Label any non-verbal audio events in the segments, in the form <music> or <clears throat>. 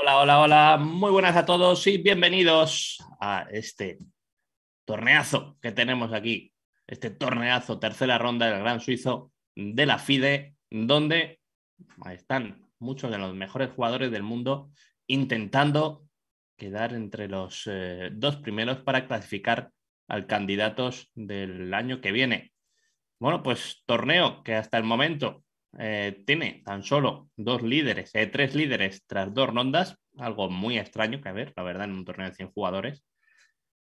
Hola, hola, hola. Muy buenas a todos y bienvenidos a este torneazo que tenemos aquí. Este torneazo, tercera ronda del Gran Suizo de la FIDE, donde están muchos de los mejores jugadores del mundo intentando quedar entre los eh, dos primeros para clasificar al candidatos del año que viene. Bueno, pues torneo que hasta el momento eh, tiene tan solo dos líderes, eh, tres líderes tras dos rondas, algo muy extraño que ver, la verdad, en un torneo de 100 jugadores.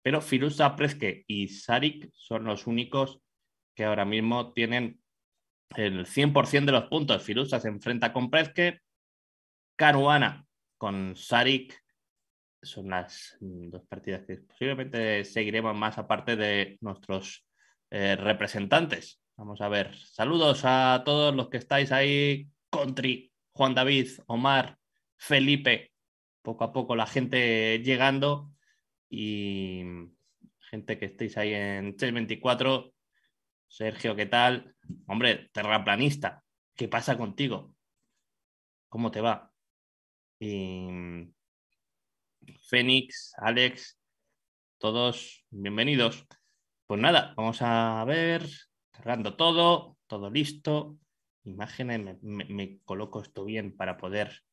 Pero Filusa, Presque y Sarik son los únicos que ahora mismo tienen el 100% de los puntos. Filusa se enfrenta con Preske, Caruana con Sarik. Son las mm, dos partidas que posiblemente seguiremos más aparte de nuestros eh, representantes. Vamos a ver. Saludos a todos los que estáis ahí. Country, Juan David, Omar, Felipe. Poco a poco la gente llegando y gente que estáis ahí en 624, Sergio, ¿qué tal? Hombre, terraplanista, ¿qué pasa contigo? ¿Cómo te va? Y... Fénix, Alex, todos bienvenidos. Pues nada, vamos a ver cargando todo, todo listo. Imágenes, me, coloco esto bien para poder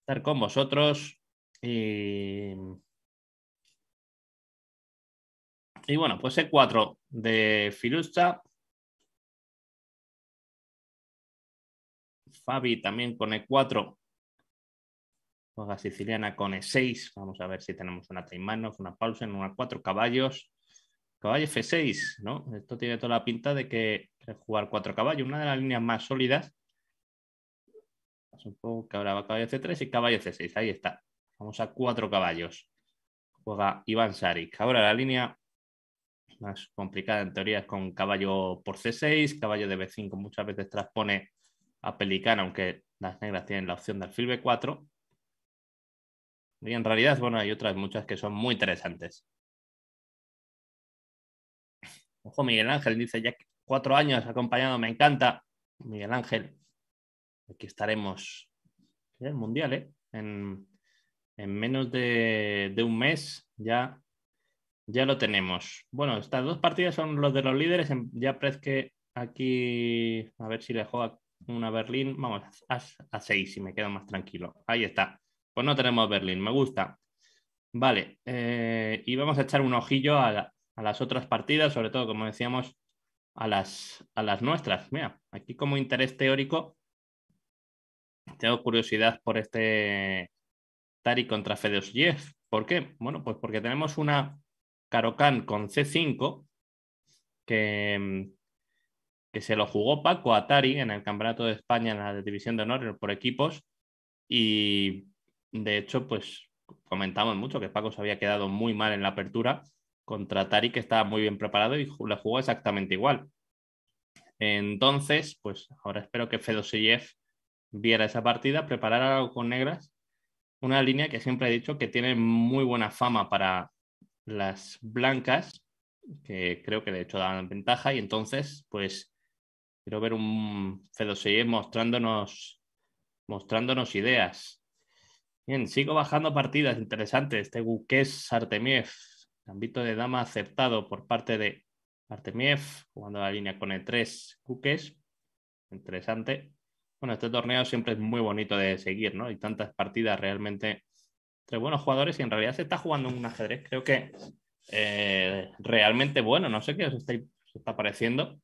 estar con vosotros. Y bueno, pues E4 de Filusta. Fabi también con E4. Juega siciliana con E6. Vamos a ver si tenemos una Taimanos, una pausa en una 4 caballos. Caballo F6, ¿no? Esto tiene toda la pinta de que jugar cuatro caballos, una de las líneas más sólidas. poco que ahora va caballo C3 y caballo C6, ahí está. Vamos a cuatro caballos. Juega Iván Saric. Ahora la línea más complicada en teoría es con caballo por C6, caballo de B5 muchas veces transpone a Pelicana, aunque las negras tienen la opción de alfil B4. Y en realidad, bueno, hay otras muchas que son muy interesantes. Ojo, Miguel Ángel dice, ya cuatro años acompañado, me encanta. Miguel Ángel, aquí estaremos. ¿eh? El Mundial, ¿eh? En, menos de, un mes ya, ya lo tenemos. Bueno, estas dos partidas son los de los líderes. Ya parece que aquí, a ver si le juega una Berlín. Vamos, a, seis, y me quedo más tranquilo. Ahí está. Pues no tenemos Berlín, me gusta. Vale, eh, y vamos a echar un ojillo a, a las otras partidas, sobre todo, como decíamos, a las, a las nuestras. Mira, aquí como interés teórico, tengo curiosidad por este Tari contra Jeff. ¿Por qué? Bueno, pues porque tenemos una Karokan con C5 que, que se lo jugó Paco a Tari en el Campeonato de España en la División de Honor por equipos y de hecho, pues comentamos mucho que Paco se había quedado muy mal en la apertura contra Tari, que estaba muy bien preparado y la jugó exactamente igual. Entonces, pues ahora espero que Fedoseyev viera esa partida, preparara algo con negras, una línea que siempre he dicho que tiene muy buena fama para las blancas, que creo que de hecho dan ventaja, y entonces, pues quiero ver un Fedoseyev mostrándonos, mostrándonos ideas. Bien, sigo bajando partidas interesantes. Este Gukes Artemiev Gambito de dama aceptado por parte de Artemiev, jugando la línea con E3 Cuques. Interesante. Bueno, este torneo siempre es muy bonito de seguir, ¿no? Y tantas partidas realmente entre buenos jugadores y en realidad se está jugando un ajedrez, creo que eh, realmente bueno. No sé qué os está, pareciendo,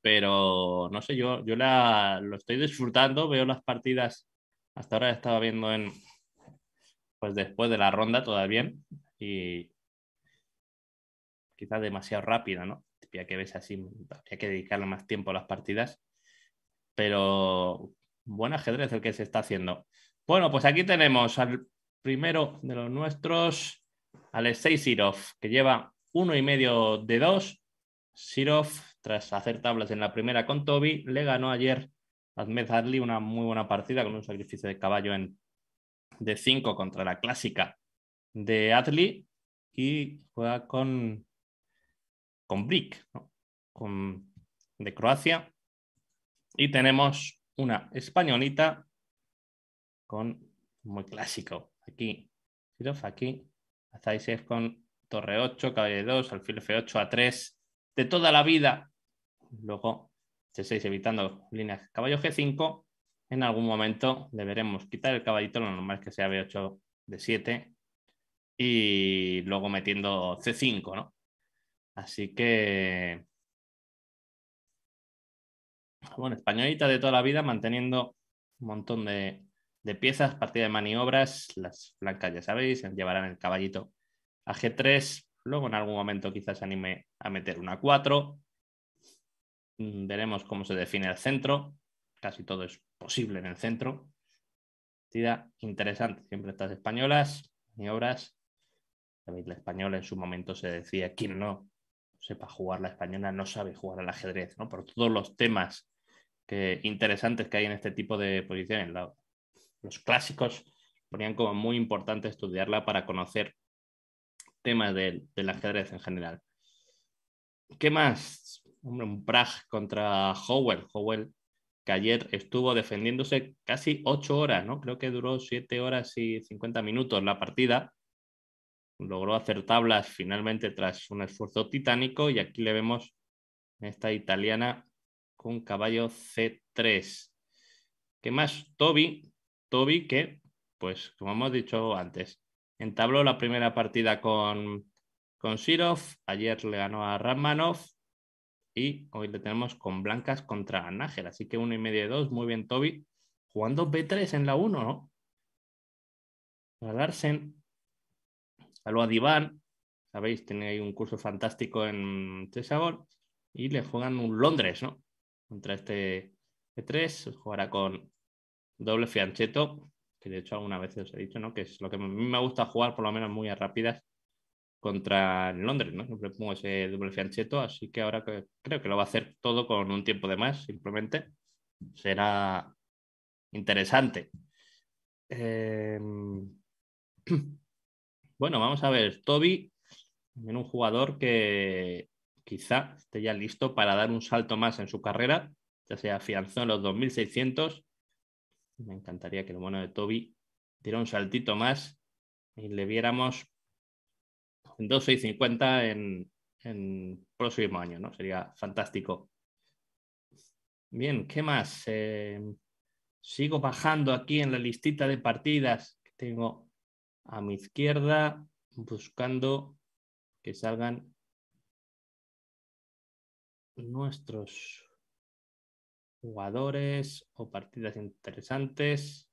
pero no sé, yo, yo lo estoy disfrutando, veo las partidas. Hasta ahora estaba viendo en, pues después de la ronda todavía, y quizás demasiado rápida, ¿no? Ya que ves así, habría que dedicarle más tiempo a las partidas, pero buen ajedrez el que se está haciendo. Bueno, pues aquí tenemos al primero de los nuestros, Alexei Sirov, que lleva uno y medio de dos. Sirov, tras hacer tablas en la primera con Toby, le ganó ayer a Ahmed Hadley una muy buena partida con un sacrificio de caballo en de 5 contra la clásica de Adli y juega con, con Brick, de Croacia. Y tenemos una españolita con muy clásico. Aquí, si aquí, hacéis con torre 8, caballo 2, alfil F8, A3, de toda la vida. Luego C6 evitando líneas caballo G5. En algún momento deberemos quitar el caballito, lo normal es que sea B8 de 7 y luego metiendo C5, ¿no? Así que... Bueno, españolita de toda la vida, manteniendo un montón de, piezas, partida de maniobras, las blancas ya sabéis, llevarán el caballito a G3, luego en algún momento quizás anime a meter una 4, mm, veremos cómo se define el centro, casi todo es posible en el centro, partida interesante, siempre estas españolas, maniobras, la española en su momento se decía, quien no sepa jugar la española no sabe jugar al ajedrez, ¿no? Por todos los temas que, interesantes que hay en este tipo de posiciones. los clásicos ponían como muy importante estudiarla para conocer temas del ajedrez en general. ¿Qué más? un Prag contra Howell. Howell que ayer estuvo defendiéndose casi ocho horas, ¿no? Creo que duró siete horas y cincuenta minutos la partida logró hacer tablas finalmente tras un esfuerzo titánico y aquí le vemos esta italiana con caballo C3. ¿Qué más? Toby, Toby que, pues como hemos dicho antes, entabló la primera partida con, con Sirov, ayer le ganó a Ramanov y hoy le tenemos con blancas contra Nájer. así que uno y medio de dos, muy bien Toby, jugando B3 en la 1, ¿no? Larsen Saludo a Diván, sabéis, tiene ahí un curso fantástico en Tesabor y le juegan un Londres, ¿no? Contra este E3, jugará con doble fiancheto, que de hecho alguna vez os he dicho, ¿no? Que es lo que a mí me gusta jugar, por lo menos muy a rápidas, contra Londres, ¿no? Siempre pongo ese doble fiancheto, así que ahora creo que lo va a hacer todo con un tiempo de más, simplemente. Será interesante. Em, <clears throat> Bueno, vamos a ver, Toby, un jugador que quizá esté ya listo para dar un salto más en su carrera, ya se afianzó en los 2600. Me encantaría que el bueno de Toby diera un saltito más y le viéramos en 2650 en, en próximo año, ¿no? Sería fantástico. Bien, ¿qué más? Eh, sigo bajando aquí en la listita de partidas que tengo a mi izquierda, buscando que salgan nuestros jugadores o partidas interesantes.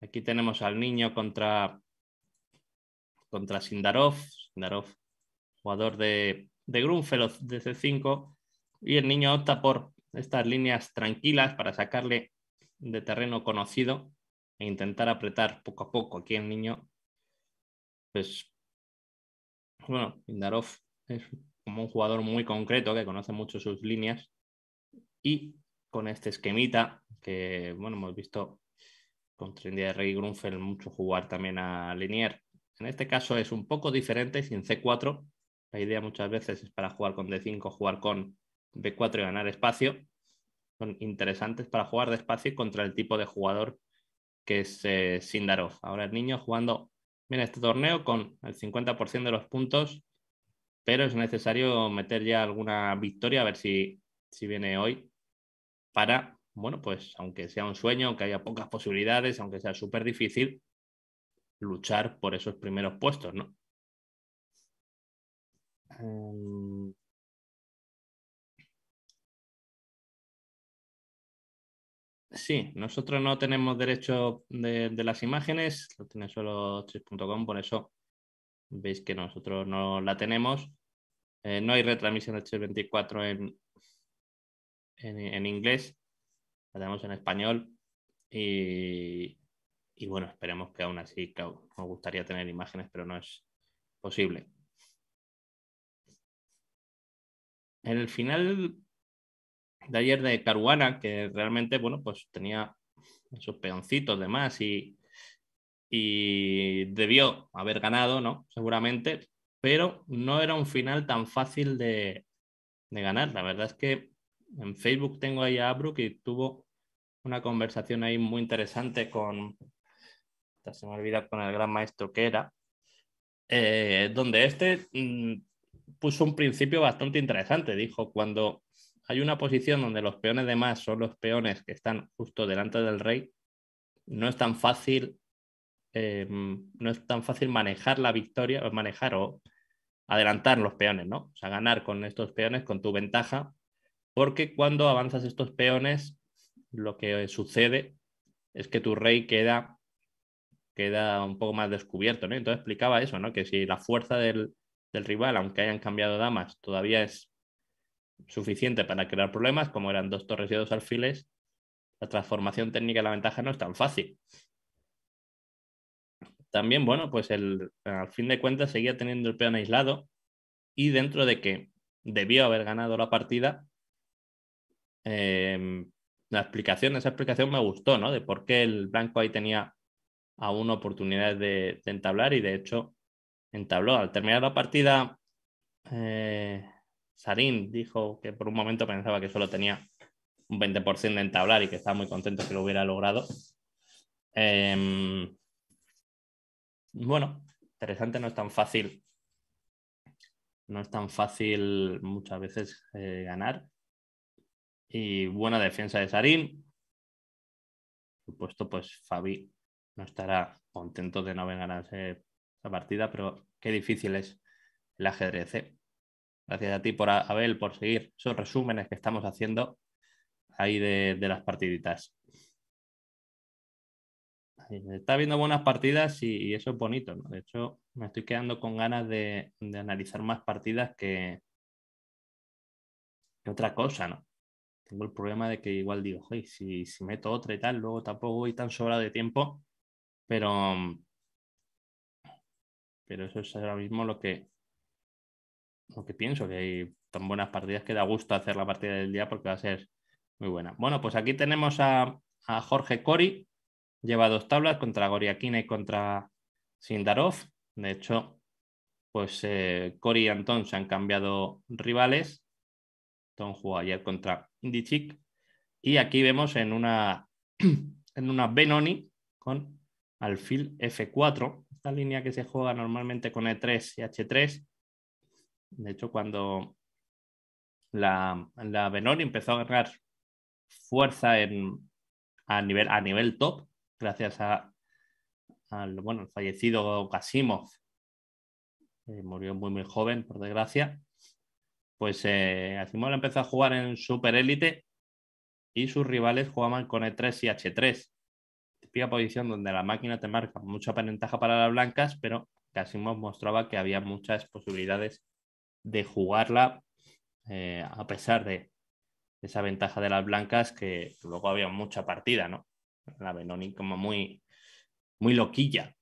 Aquí tenemos al niño contra, contra Sindarov. jugador de, de grunfeld de C5. Y el niño opta por estas líneas tranquilas para sacarle de terreno conocido e intentar apretar poco a poco. Aquí el niño, pues, bueno, Indarov es como un jugador muy concreto que conoce mucho sus líneas y con este esquemita que, bueno, hemos visto contra India de Rey Grunfeld mucho jugar también a Linear. En este caso es un poco diferente, sin C4. La idea muchas veces es para jugar con D5, jugar con B4 y ganar espacio. Son interesantes para jugar despacio contra el tipo de jugador que es eh, Ahora el niño jugando bien este torneo con el 50% de los puntos, pero es necesario meter ya alguna victoria, a ver si, si viene hoy, para, bueno, pues aunque sea un sueño, aunque haya pocas posibilidades, aunque sea súper difícil, luchar por esos primeros puestos, ¿no? Em, Sí, nosotros no tenemos derecho de, las imágenes, lo tiene solo 3.com, por eso veis que nosotros no la tenemos. Eh, no hay retransmisión de 24 en, en, inglés, la tenemos en español y, y bueno, esperemos que aún así, claro, nos gustaría tener imágenes, pero no es posible. En el final de ayer de Caruana, que realmente, bueno, pues tenía sus peoncitos de más y, y debió haber ganado, ¿no? Seguramente, pero no era un final tan fácil de, de ganar. La verdad es que en Facebook tengo ahí a Abru que tuvo una conversación ahí muy interesante con, se me olvida con el gran maestro que era, eh, donde este mm, puso un principio bastante interesante. Dijo, cuando hay una posición donde los peones de más son los peones que están justo delante del rey. No es tan fácil, eh, no es tan fácil manejar la victoria, o manejar o adelantar los peones, ¿no? O sea, ganar con estos peones, con tu ventaja, porque cuando avanzas estos peones, lo que sucede es que tu rey queda, queda un poco más descubierto, ¿no? Entonces explicaba eso, ¿no? Que si la fuerza del rival, aunque hayan cambiado damas, todavía es suficiente para crear problemas, como eran dos torres y dos alfiles, la transformación técnica de la ventaja no es tan fácil. También, bueno, pues el, al fin de cuentas seguía teniendo el peón aislado y dentro de que debió haber ganado la partida, em, la explicación, esa explicación me gustó, ¿no? De por qué el blanco ahí tenía aún oportunidades de, de entablar y de hecho entabló. Al terminar la partida, eh, Sarin dijo que por un momento pensaba que solo tenía un 20% de entablar y que estaba muy contento que lo hubiera logrado. Em, bueno, interesante, no es tan fácil. No es tan fácil muchas veces eh, ganar. Y buena defensa de Sarin. Por supuesto, pues Fabi no estará contento de no haber ganado esa partida, pero qué difícil es el ajedrez. ¿eh? Gracias a ti, por Abel, por seguir esos resúmenes que estamos haciendo ahí de, las partiditas. Está viendo buenas partidas y, eso es bonito. De hecho, me estoy quedando con ganas de, analizar más partidas que, otra cosa, ¿no? Tengo el problema de que igual digo, hey, si, meto otra y tal, luego tampoco voy tan sobrado de tiempo, pero, pero eso es ahora mismo lo que, que pienso que hay tan buenas partidas que da gusto hacer la partida del día porque va a ser muy buena. Bueno, pues aquí tenemos a, Jorge Cori, lleva dos tablas contra Goriakina y contra Sindarov. De hecho, pues eh, Cori y Anton se han cambiado rivales. Anton jugó ayer contra Indichik. Y aquí vemos en una, <clears throat> en una Benoni con alfil F4, esta línea que se juega normalmente con E3 y H3 de hecho, cuando la, la Benoni empezó a ganar fuerza en, a, nivel, a nivel top, gracias al bueno, fallecido Kasimov, murió muy, muy joven, por desgracia, pues eh, empezó a jugar en superélite y sus rivales jugaban con E3 y H3. Típica posición donde la máquina te marca mucha ventaja para las blancas, pero Kasimov mostraba que había muchas posibilidades de jugarla, eh, a pesar de esa ventaja de las blancas, que luego había mucha partida, ¿no? La Benoni como muy, muy loquilla.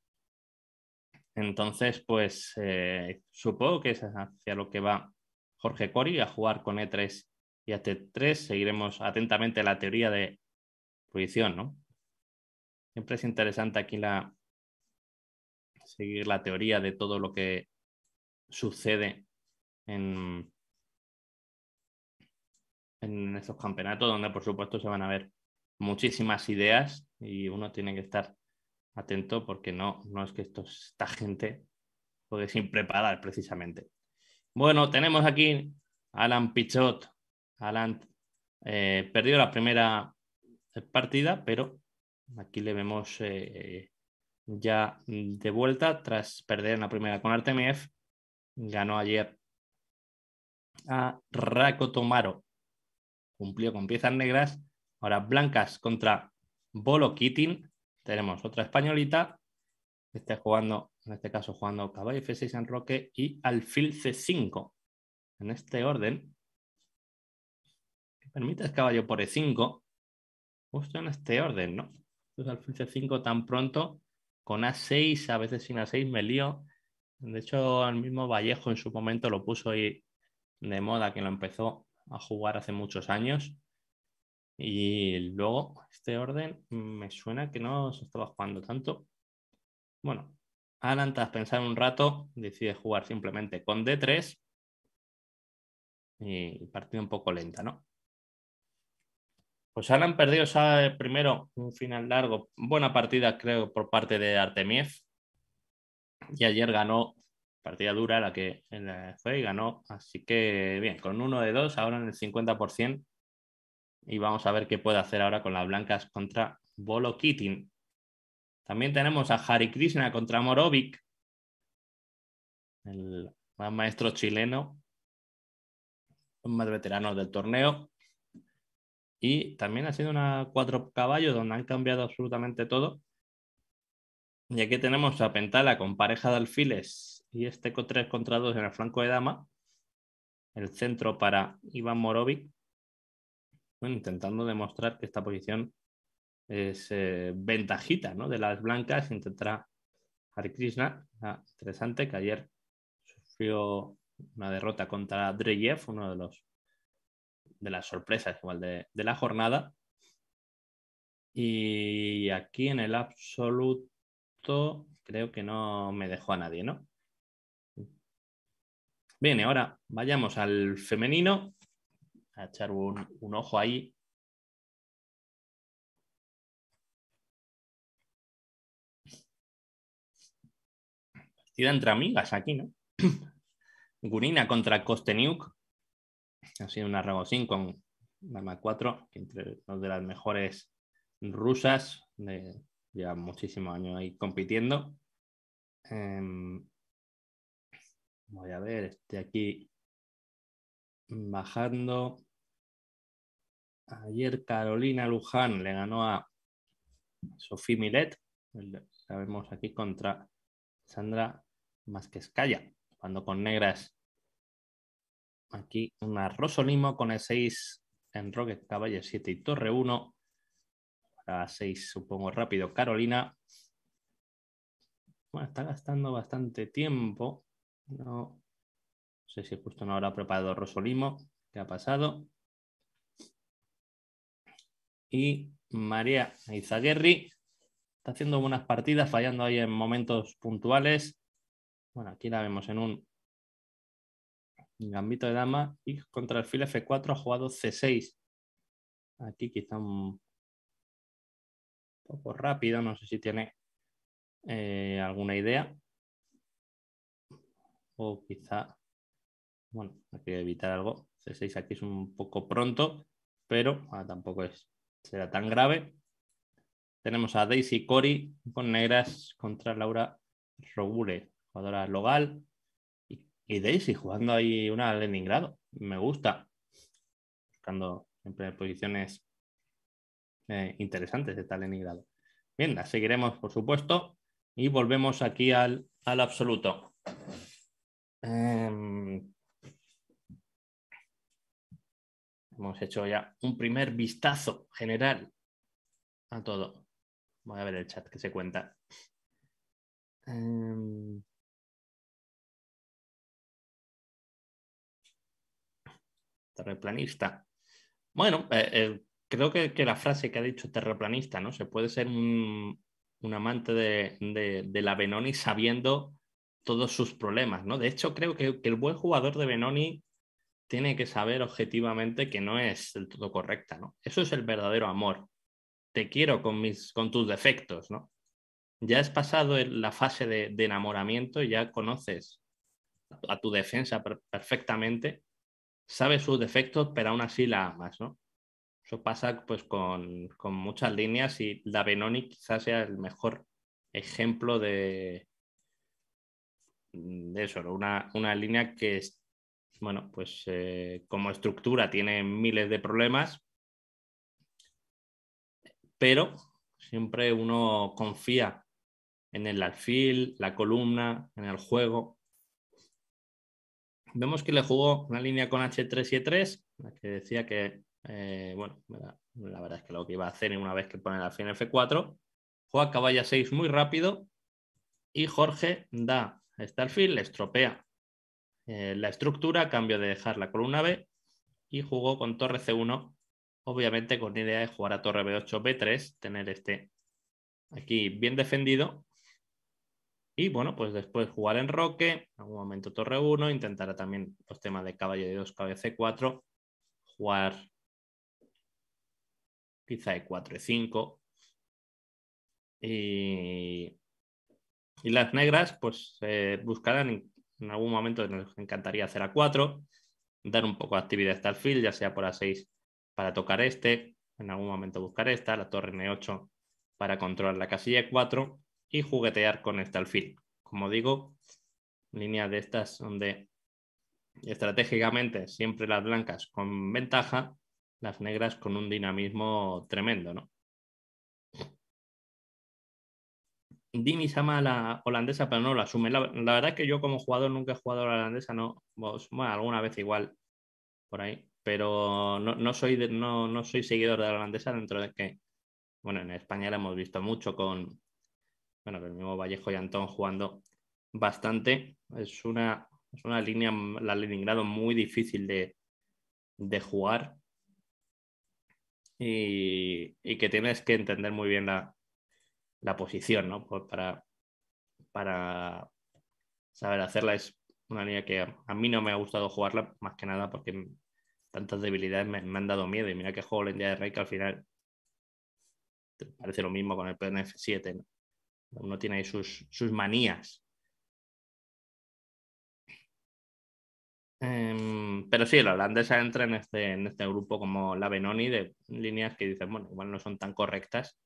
Entonces, pues eh, supongo que es hacia lo que va Jorge Cori, a jugar con E3 y a 3 Seguiremos atentamente la teoría de proyección, ¿no? Siempre es interesante aquí la, seguir la teoría de todo lo que sucede en, estos campeonatos, donde por supuesto se van a ver muchísimas ideas y uno tiene que estar atento porque no, no es que esto, esta gente puede sin preparar precisamente. Bueno, tenemos aquí Alan Pichot. Alan eh, perdió la primera partida, pero aquí le vemos eh, ya de vuelta tras perder en la primera con Artemiev. Ganó ayer a Tomaro Cumplió con piezas negras. Ahora blancas contra Bolo Kitting, Tenemos otra españolita. Está jugando, en este caso, jugando caballo F6 en Roque y alfil C5. En este orden. Permite caballo por E5. Justo en este orden, ¿no? Entonces alfil C5 tan pronto. Con A6, a veces sin A6 me lío. De hecho, el mismo Vallejo en su momento lo puso y de moda que lo empezó a jugar hace muchos años. Y luego este orden me suena que no se estaba jugando tanto. Bueno, Alan, tras pensar un rato, decide jugar simplemente con D3 y partida un poco lenta, ¿no? Pues Alan perdió sea primero un final largo, buena partida creo por parte de Artemiev y ayer ganó partida dura la que fue y ganó. Así que bien, con uno de dos, ahora en el 50%. Y vamos a ver qué puede hacer ahora con las blancas contra Bolo Keating. También tenemos a Harry Krishna contra Morovic, el más maestro chileno, más veterano del torneo. Y también ha sido una cuatro caballos donde han cambiado absolutamente todo. Y aquí tenemos a Pentala con pareja de alfiles y este 3 contra 2 en el flanco de dama. El centro para Iván Morovic, intentando demostrar que esta posición es eh, ventajita ¿no? de las blancas. Intentará Hari Krishna, ah, interesante, que ayer sufrió una derrota contra Dreyev, uno de los de las sorpresas igual de, de la jornada. Y aquí en el absoluto creo que no me dejó a nadie, ¿no? Bien, ahora vayamos al femenino, a echar un, ojo ahí. Partida entre amigas aquí, ¿no? <clears throat> Gurina contra Kosteniuk. Ha sido una Ragosín con Dama 4, que entre dos de las mejores rusas. De, lleva muchísimos años ahí compitiendo. Em, Voy a ver, estoy aquí bajando. Ayer Carolina Luján le ganó a Sofía Milet, sabemos aquí contra Sandra Masquescaya, cuando con negras. Aquí una Rosolimo con el 6 en Roque Caballo 7 y Torre 1. A 6, supongo, rápido Carolina. Bueno, está gastando bastante tiempo. No, sé si justo no habrá preparado Rosolimo. ¿Qué ha pasado? Y María Izaguerri está haciendo buenas partidas, fallando ahí en momentos puntuales. Bueno, aquí la vemos en un gambito de dama y contra el fil F4 ha jugado C6. Aquí quizá un poco rápido, no sé si tiene eh, alguna idea o quizá, bueno, hay que evitar algo. C6 aquí es un poco pronto, pero ah, tampoco es, será tan grave. Tenemos a Daisy Cory con negras contra Laura Rogule, jugadora local. Y, Daisy jugando ahí una Leningrado. Me gusta. Buscando siempre posiciones eh, interesantes de tal Leningrado. Bien, la seguiremos, por supuesto. Y volvemos aquí al, al absoluto. Em, hemos hecho ya un primer vistazo general a todo. Voy a ver el chat que se cuenta. Em, terreplanista. Bueno, eh, eh, creo que, la frase que ha dicho terreplanista, ¿no? Se puede ser un, amante de, de la Benoni sabiendo todos sus problemas, ¿no? De hecho, creo que, el buen jugador de Benoni tiene que saber objetivamente que no es del todo correcta, ¿no? Eso es el verdadero amor. Te quiero con, mis, con tus defectos, ¿no? Ya has pasado la fase de, de enamoramiento, ya conoces a tu defensa perfectamente, sabes sus defectos, pero aún así la amas, ¿no? Eso pasa pues con, con muchas líneas y la Benoni quizás sea el mejor ejemplo de, de mm, eso, una, línea que, bueno, pues eh, como estructura tiene miles de problemas, pero siempre uno confía en el alfil, la columna, en el juego. Vemos que le jugó una línea con H3 y E3, la que decía que, eh, bueno, la, verdad es que lo que iba a hacer una vez que pone el alfil en F4, juega caballa 6 muy rápido y Jorge da Starfield estropea eh, la estructura a cambio de dejar la columna B y jugó con torre C1, obviamente con la idea de jugar a torre B8, B3, tener este aquí bien defendido. Y bueno, pues después jugar en roque, en algún momento torre 1, intentará también los pues, temas de caballo de 2, caballo C4, jugar quizá E4, E5. Y y las negras, pues eh, buscarán en, algún momento, nos encantaría hacer a 4 dar un poco de actividad hasta el ya sea por a 6 para tocar este, en algún momento buscar esta, la torre N8 para controlar la casilla 4 y juguetear con esta alfil. Como digo, líneas de estas donde estratégicamente siempre las blancas con ventaja, las negras con un dinamismo tremendo, ¿no? Dimi llama a la holandesa, pero no lo asume. La, verdad es que yo como jugador nunca he jugado a la holandesa, no. bueno, alguna vez igual, por ahí. Pero no, soy, no, soy seguidor de la holandesa dentro de que, bueno, en España la hemos visto mucho con, bueno, el mismo Vallejo y Antón jugando bastante. Es una, es una línea, la Leningrado, muy difícil de, jugar. y, que tienes que entender muy bien la, la posición, ¿no? Pues para, para saber hacerla es una línea que a mí no me ha gustado jugarla, más que nada porque tantas debilidades me, han dado miedo. Y mira que juego la India de Rey que al final parece lo mismo con el PNF7. ¿no? Uno tiene ahí sus, sus manías. Em, pero sí, la holandesa entra en este, en este grupo como la Benoni de líneas que dicen, bueno, igual no son tan correctas,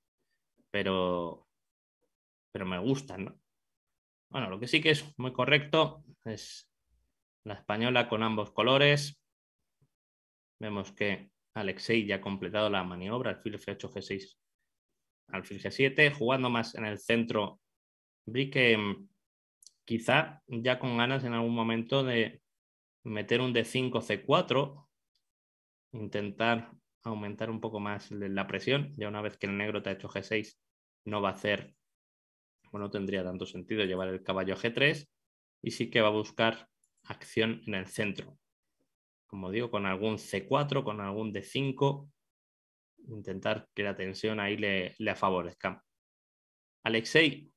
pero, pero me gustan, ¿no? Bueno, lo que sí que es muy correcto es la española con ambos colores. Vemos que Alexei ya ha completado la maniobra, alfil F8, G6, alfil G7, jugando más en el centro. Vi que mm, quizá ya con ganas en algún momento de meter un D5, C4, intentar aumentar un poco más la presión. Ya una vez que el negro te ha hecho G6, no va a hacer no tendría tanto sentido llevar el caballo a G3 y sí que va a buscar acción en el centro. Como digo, con algún C4, con algún D5, intentar que la tensión ahí le, le favorezca. Alexei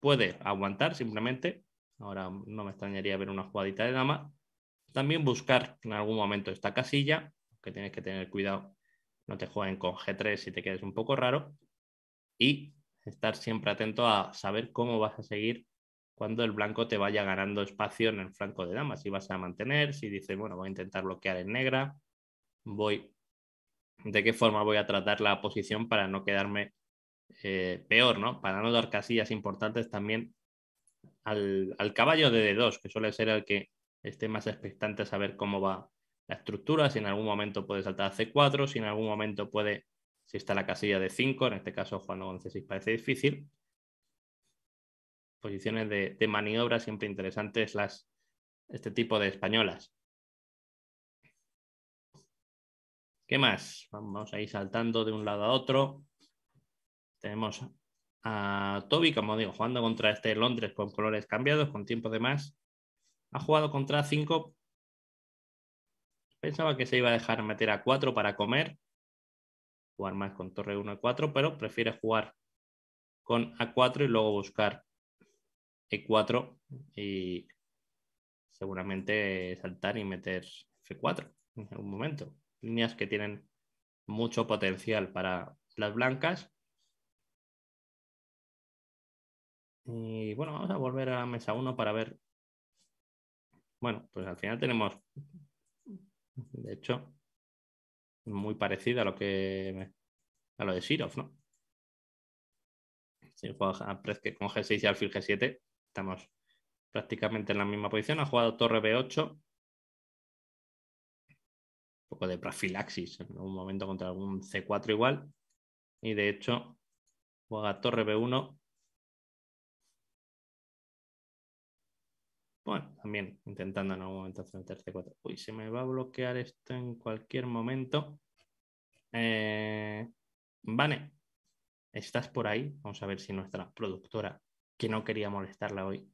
puede aguantar simplemente. Ahora no me extrañaría ver una jugadita de dama. También buscar en algún momento esta casilla, que tienes que tener cuidado, no te jueguen con G3 si te quedes un poco raro. Y estar siempre atento a saber cómo vas a seguir cuando el blanco te vaya ganando espacio en el flanco de dama, si vas a mantener, si dices, bueno, voy a intentar bloquear en negra, voy, de qué forma voy a tratar la posición para no quedarme eh, peor, ¿no? Para no dar casillas importantes también al, al caballo de D2, que suele ser el que esté más expectante a saber cómo va la estructura, si en algún momento puede saltar a C4, si en algún momento puede si está la casilla de 5, en este caso Juan con c parece difícil. Posiciones de, maniobra siempre interesantes las, este tipo de españolas. ¿Qué más? Vamos a ir saltando de un lado a otro. Tenemos a Toby, como digo, jugando contra este Londres con colores cambiados, con tiempo de más. Ha jugado contra 5. Pensaba que se iba a dejar meter a 4 para comer jugar más con torre 1 a 4, pero prefiere jugar con A4 y luego buscar E4 y seguramente saltar y meter F4 en algún momento. Líneas que tienen mucho potencial para las blancas. Y bueno, vamos a volver a la mesa 1 para ver. Bueno, pues al final tenemos, de hecho, muy parecida a lo que a lo de Shirov, ¿no? Si juega con G6 y alfil G7, estamos prácticamente en la misma posición. Ha jugado torre B8. Un poco de profilaxis en algún momento contra algún C4 igual. Y de hecho, juega torre B1, Bueno, también intentando en algún momento hacer 3 4 Uy, se me va a bloquear esto en cualquier momento. Eh, vale estás por ahí. Vamos a ver si nuestra productora, que no quería molestarla hoy,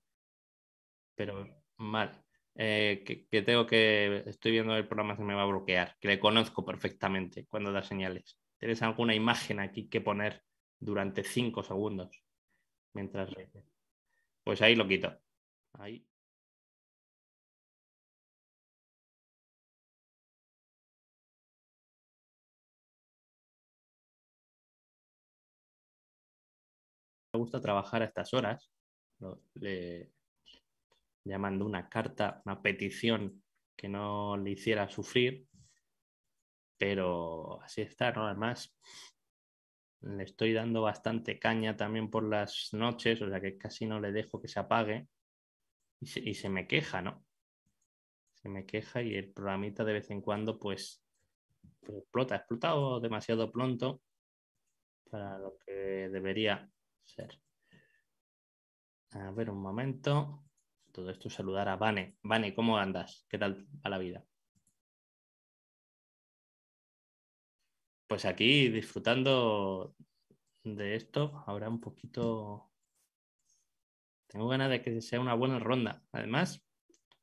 pero mal. Eh, que, tengo que. Estoy viendo el programa, se me va a bloquear, que le conozco perfectamente cuando da señales. ¿Tienes alguna imagen aquí que poner durante cinco segundos? Mientras. Pues ahí lo quito. Ahí. gusta trabajar a estas horas. Le una carta, una petición que no le hiciera sufrir, pero así está, ¿no? Además, le estoy dando bastante caña también por las noches, o sea que casi no le dejo que se apague y se, me queja, ¿no? Se me queja y el programita de vez en cuando pues, pues explota, ha explotado demasiado pronto para lo que debería a ver un momento. Todo esto saludar a Vane. Vane, ¿cómo andas? ¿Qué tal a la vida? Pues aquí disfrutando de esto, habrá un poquito... Tengo ganas de que sea una buena ronda. Además,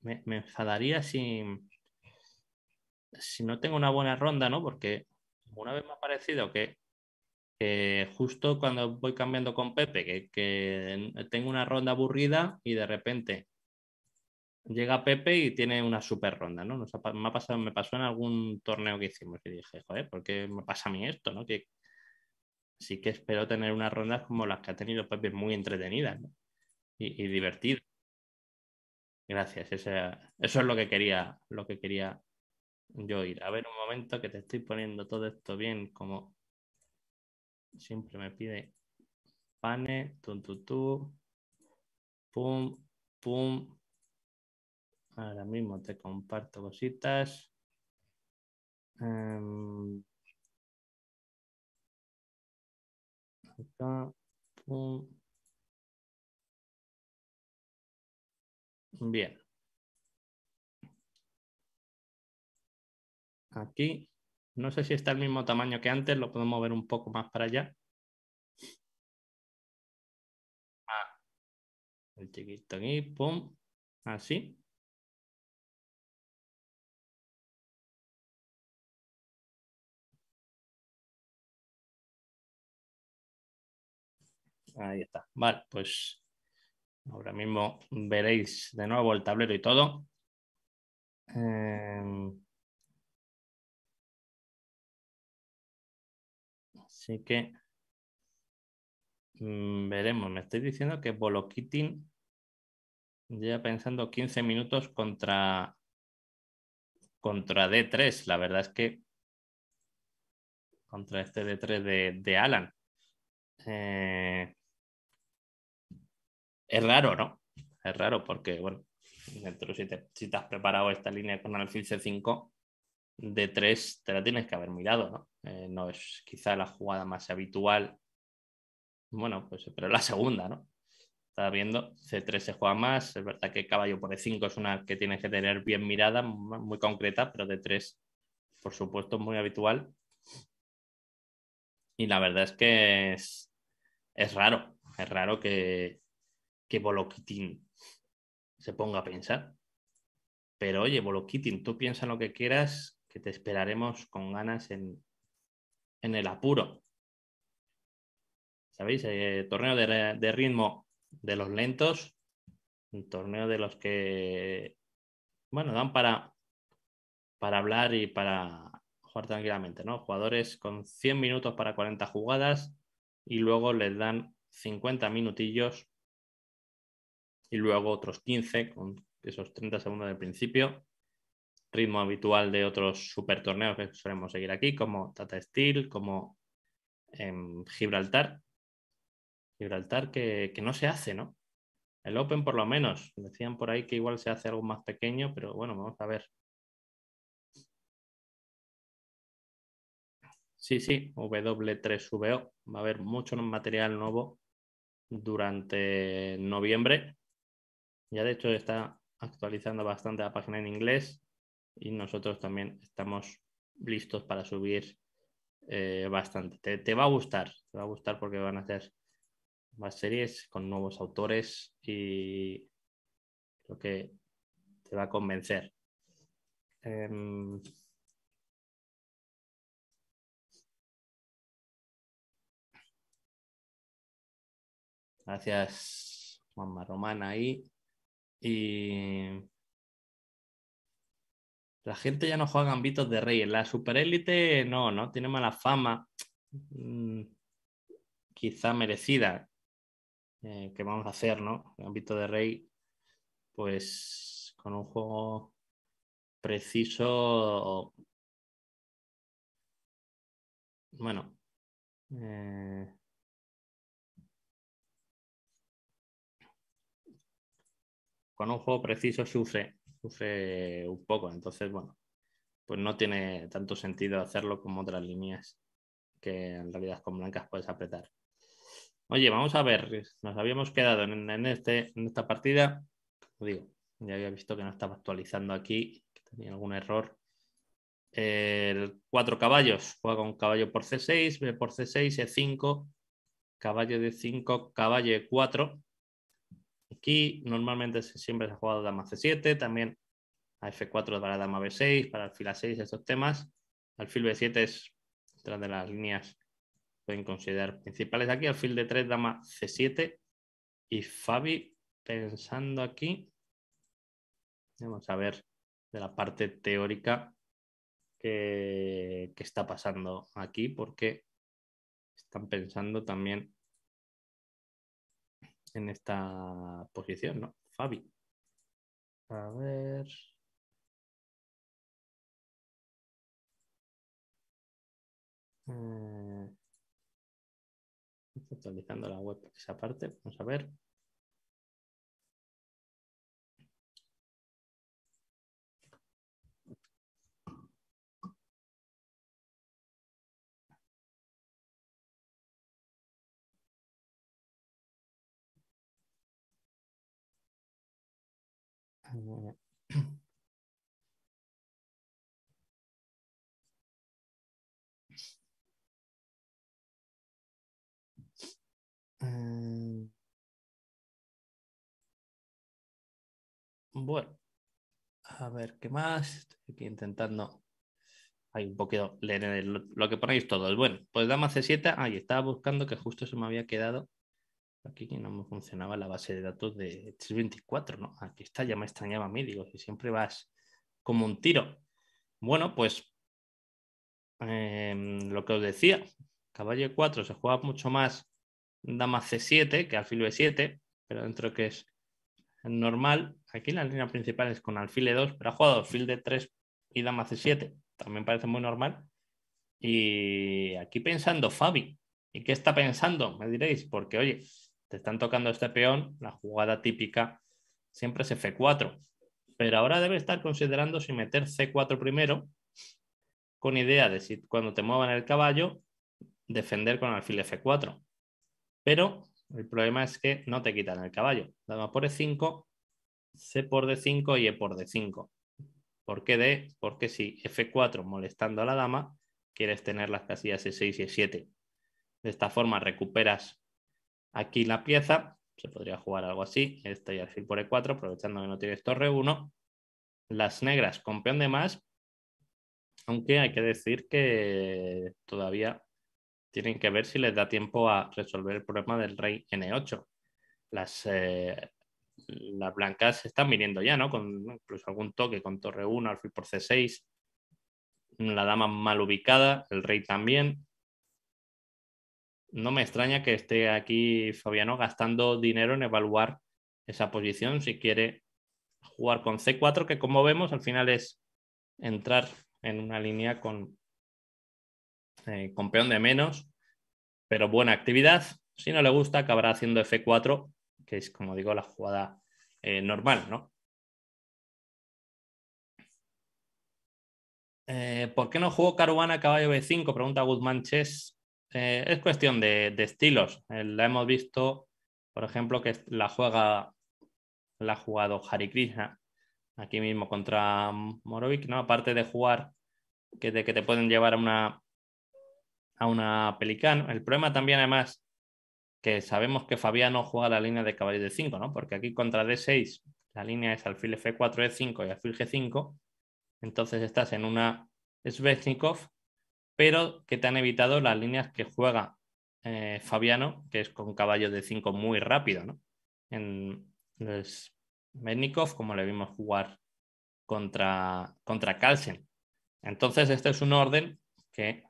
me, enfadaría si, si no tengo una buena ronda, ¿no? Porque una vez me ha parecido que justo cuando voy cambiando con Pepe, que, tengo una ronda aburrida y de repente llega Pepe y tiene una super ronda, ¿no? me, pasado, me pasó en algún torneo que hicimos y dije, joder, ¿por qué me pasa a mí esto, Que sí que espero tener unas rondas como las que ha tenido Pepe, muy entretenidas y, divertidas. Gracias, eso es lo que quería, lo que quería yo ir. A ver un momento que te estoy poniendo todo esto bien como siempre me pide pane, tú pum, pum. Ahora mismo te comparto cositas. Um, pum. Bien. Aquí no sé si está el mismo tamaño que antes, lo podemos mover un poco más para allá. Ah, el chiquito aquí, pum, así. Ahí está. Vale, pues ahora mismo veréis de nuevo el tablero y todo. Em, Así que mm, veremos. Me estoy diciendo que Boloquitín ya pensando 15 minutos contra, contra D3. La verdad es que contra este D3 de, Alan. Eh, es raro, ¿no? Es raro porque, bueno, dentro si si te has preparado esta línea con alfil C5, de tres te la tienes que haber mirado, ¿no? Eh, no es quizá la jugada más habitual. Bueno, pues pero la segunda, ¿no? está viendo, C3 se juega más, es verdad que caballo por E5 es una que tienes que tener bien mirada, muy concreta, pero de 3 por supuesto, muy habitual. Y la verdad es que es, raro, es raro que, que se ponga a pensar. Pero oye, Boloquitín, tú piensas lo que quieras, que te esperaremos con ganas en, el apuro. ¿Sabéis? El eh, torneo de, ritmo de los lentos, un torneo de los que, bueno, dan para, para hablar y para jugar tranquilamente, ¿no? Jugadores con 100 minutos para 40 jugadas y luego les dan 50 minutillos y luego otros 15 con esos 30 segundos del principio ritmo habitual de otros super torneos que solemos seguir aquí, como Tata Steel, como em, Gibraltar. Gibraltar que, que, no se hace, ¿no? El Open por lo menos. Decían por ahí que igual se hace algo más pequeño, pero bueno, vamos a ver. Sí, sí, W3VO. Va a haber mucho material nuevo durante noviembre. Ya de hecho está actualizando bastante la página en inglés y nosotros también estamos listos para subir eh, bastante. Te, va a gustar, te va a gustar porque van a hacer más series con nuevos autores y creo que te va a convencer. Em, gracias, mamá Romana ahí. Y la gente ya no juega ámbitos de rey. La superélite no, no, tiene mala fama. Mm, quizá merecida. Eh, que vamos a hacer, ¿no? Gambito de rey, pues con un juego preciso. Bueno. Eh, con un juego preciso sufre sufre un poco. Entonces, bueno, pues no tiene tanto sentido hacerlo como otras líneas que en realidad con blancas puedes apretar. Oye, vamos a ver, nos habíamos quedado en, este, en esta partida, digo, ya había visto que no estaba actualizando aquí, que tenía algún error. El cuatro caballos, juega con caballo por C6, B por C6, E5, caballo de 5, caballo de 4 Aquí normalmente siempre se ha jugado dama c7, también a f4 para dama b6, para alfil a6, estos temas. Alfil b7 es otra de las líneas que pueden considerar principales aquí. Alfil d3, dama c7. Y Fabi, pensando aquí, vamos a ver de la parte teórica qué está pasando aquí, porque están pensando también en esta posición, ¿no? Fabi. A ver. Eh, actualizando la web esa parte, vamos a ver. Bueno. a ver, ¿qué más? Estoy aquí intentando. Hay un poquito lo que ponéis todos. Bueno, pues dama C7. Ahí estaba buscando que justo se me había quedado Aquí no me funcionaba la base de datos de X24, ¿no? Aquí ah, está, ya me extrañaba a mí, digo, si siempre vas como un tiro. Bueno, pues em, lo que os decía, caballo 4 se juega mucho más dama c7 que alfil b7, pero dentro que es normal, aquí la línea principal es con alfil e2, pero ha jugado alfil d3 y dama c7, también parece muy normal. Y aquí pensando Fabi, ¿y qué está pensando? Me diréis, porque oye, te están tocando este peón, la jugada típica siempre es F4. Pero ahora debe estar considerando si meter C4 primero, con idea de si cuando te muevan el caballo, defender con alfil F4. Pero el problema es que no te quitan el caballo. Dama por E5, C por D5 y E por D5. ¿Por qué D? Porque si F4 molestando a la dama, quieres tener las casillas E6 y E7. De esta forma recuperas Aquí la pieza, se podría jugar algo así, este y alfil por e4, aprovechando que no tiene torre 1. Las negras con peón de más, aunque hay que decir que todavía tienen que ver si les da tiempo a resolver el problema del rey n8. Las, eh, las blancas están viniendo ya, ¿no? Con incluso algún toque con torre 1, alfil por c6, la dama mal ubicada, el rey también, no me extraña que esté aquí Fabiano gastando dinero en evaluar esa posición si quiere jugar con C4, que como vemos al final es entrar en una línea con, eh, con peón de menos, pero buena actividad. Si no le gusta, acabará haciendo F4, que es como digo la jugada eh, normal, ¿no? Eh, ¿Por qué no jugó Caruana caballo B5? Pregunta Guzmán Chess. Eh, es cuestión de, estilos. Eh, la hemos visto, por ejemplo, que la juega, la ha jugado Hari Krishna aquí mismo contra Morovic, ¿no? Aparte de jugar, que, de, que te pueden llevar a una, a una Pelican. El problema también, además, que sabemos que Fabiano juega la línea de caballo de 5, ¿no? Porque aquí contra D6 la línea es alfil F4, E5 y alfil G5. Entonces estás en una Svechnikov pero que te han evitado las líneas que juega eh, Fabiano, que es con caballo de 5 muy rápido, ¿no? En los como le vimos jugar contra, contra Carlsen. Entonces, este es un orden que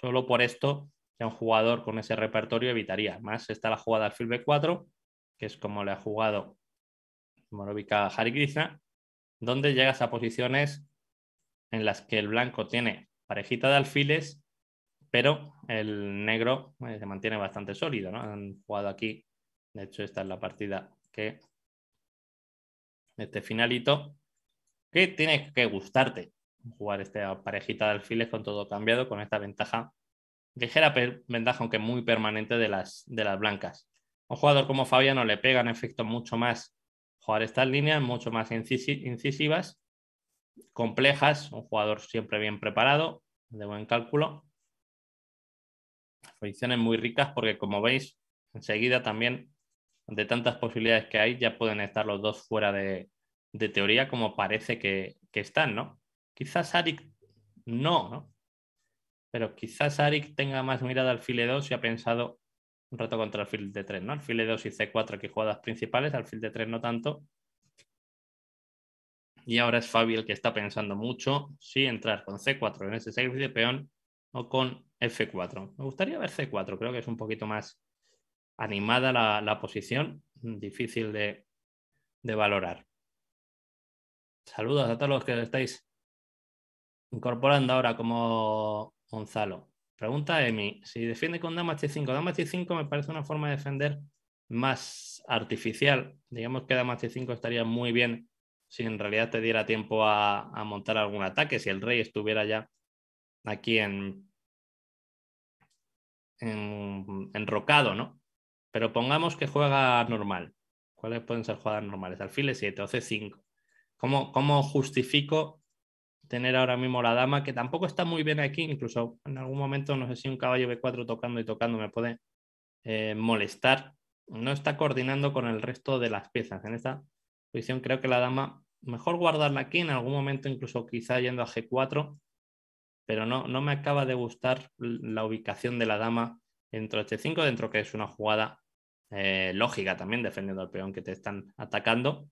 solo por esto ya un jugador con ese repertorio evitaría. Más está la jugada al fil B4, que es como le ha jugado Morovica Harikrishna, donde llegas a posiciones en las que el blanco tiene parejita de alfiles, pero el negro eh, se mantiene bastante sólido. ¿no? Han jugado aquí, de hecho esta es la partida que, este finalito, que tiene que gustarte jugar esta parejita de alfiles con todo cambiado, con esta ventaja, ligera ventaja aunque muy permanente de las, de las blancas. Un jugador como Fabiano le pega en efecto mucho más jugar estas líneas, mucho más incisivas complejas, un jugador siempre bien preparado, de buen cálculo. Posiciones muy ricas porque como veis, enseguida también de tantas posibilidades que hay, ya pueden estar los dos fuera de, teoría como parece que, están, ¿no? Quizás Arik no, ¿no? Pero quizás Arik tenga más mirada al file 2 y ha pensado un rato contra el fil de 3, ¿no? Al file 2 y C4 que jugadas principales, al fil de 3 no tanto y ahora es Fabi el que está pensando mucho si entrar con C4 en ese sacrificio de peón o con F4. Me gustaría ver C4, creo que es un poquito más animada la, posición, difícil de, valorar. Saludos a todos los que estáis incorporando ahora como Gonzalo. Pregunta Emi, si defiende con dama h5, dama h5 me parece una forma de defender más artificial. Digamos que dama 5 estaría muy bien si en realidad te diera tiempo a, montar algún ataque, si el rey estuviera ya aquí en, en, enrocado, ¿no? Pero pongamos que juega normal. ¿Cuáles pueden ser jugadas normales? Alfil 7 o C5. ¿Cómo, ¿Cómo justifico tener ahora mismo la dama, que tampoco está muy bien aquí? Incluso en algún momento, no sé si un caballo B4 tocando y tocando me puede eh, molestar. No está coordinando con el resto de las piezas. En esta posición pues creo que la dama, mejor guardarla aquí, en algún momento incluso quizá yendo a G4, pero no, no me acaba de gustar la ubicación de la dama dentro de H5, dentro que es una jugada eh, lógica también, defendiendo al peón que te están atacando,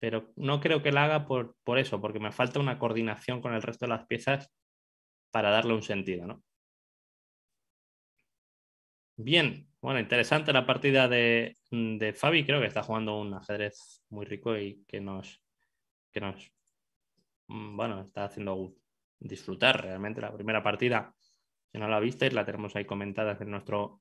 pero no creo que la haga por, eso, porque me falta una coordinación con el resto de las piezas para darle un sentido, Bien, bueno, interesante la partida de, de, Fabi. Creo que está jugando un ajedrez muy rico y que nos, que nos mm, bueno, está haciendo disfrutar realmente la primera partida. Si no la visteis, la tenemos ahí comentada en nuestro,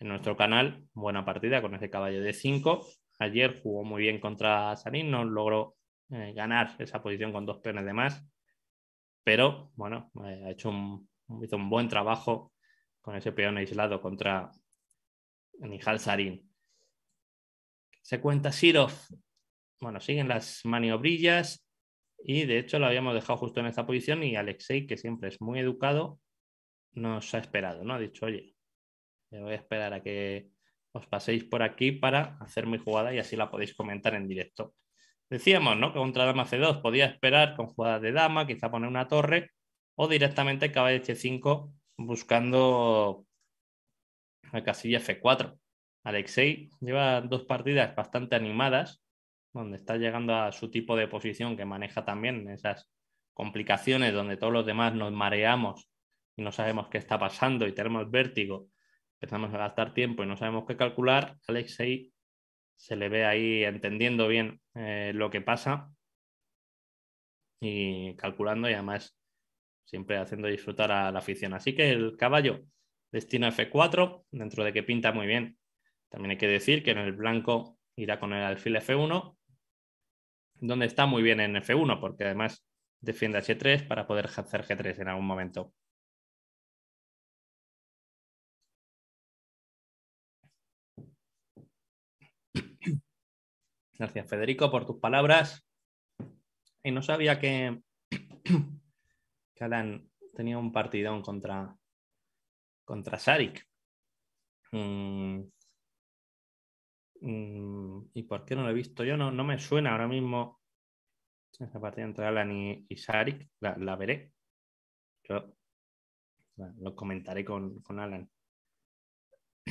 en nuestro canal. Buena partida con ese caballo de 5. Ayer jugó muy bien contra Sanín, no logró eh, ganar esa posición con dos peones de más. Pero bueno, eh, ha hecho un, hizo un buen trabajo con ese peón aislado contra, Nihal Sarin. Se cuenta Sirov. Bueno, siguen las maniobrillas y de hecho lo habíamos dejado justo en esta posición y Alexei, que siempre es muy educado, nos ha esperado, ¿no? Ha dicho, oye, me voy a esperar a que os paséis por aquí para hacer mi jugada y así la podéis comentar en directo. Decíamos, ¿no? Que contra dama C2 podía esperar con jugadas de dama, quizá poner una torre o directamente caballo H5 buscando casilla F4. Alexei lleva dos partidas bastante animadas, donde está llegando a su tipo de posición que maneja también esas complicaciones donde todos los demás nos mareamos y no sabemos qué está pasando y tenemos vértigo, empezamos a gastar tiempo y no sabemos qué calcular. Alexei se le ve ahí entendiendo bien eh, lo que pasa y calculando y además siempre haciendo disfrutar a la afición. Así que el caballo destino F4, dentro de que pinta muy bien. También hay que decir que en el blanco irá con el alfil F1, donde está muy bien en F1, porque además defiende H3 para poder hacer G3 en algún momento. Gracias, Federico, por tus palabras. Y no sabía que, <coughs> que Alan tenía un partidón contra, contra Sarik. Mm. Mm, ¿Y por qué no lo he visto? Yo no, no me suena ahora mismo esa partida entre Alan y, La, veré. Yo lo comentaré con, con Alan. <clears throat>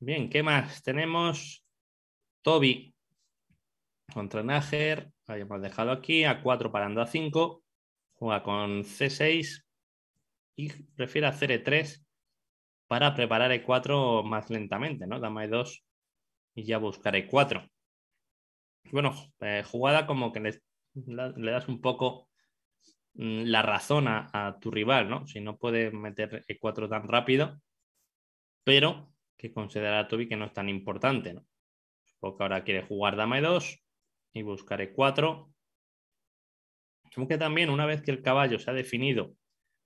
Bien, ¿qué más? Tenemos Toby contra Nager. Lo habíamos dejado aquí a 4 parando a 5. Juega con C6 y prefiere hacer E3 para preparar E4 más lentamente, ¿no? dama E2 y ya buscaré E4. Bueno, eh, jugada como que le, das un poco mm, la razón a, tu rival, ¿no? Si no puede meter E4 tan rápido, pero que considera Toby que no es tan importante, ¿no? Porque ahora quiere jugar dama E2 y buscar E4. que también una vez que el caballo se ha definido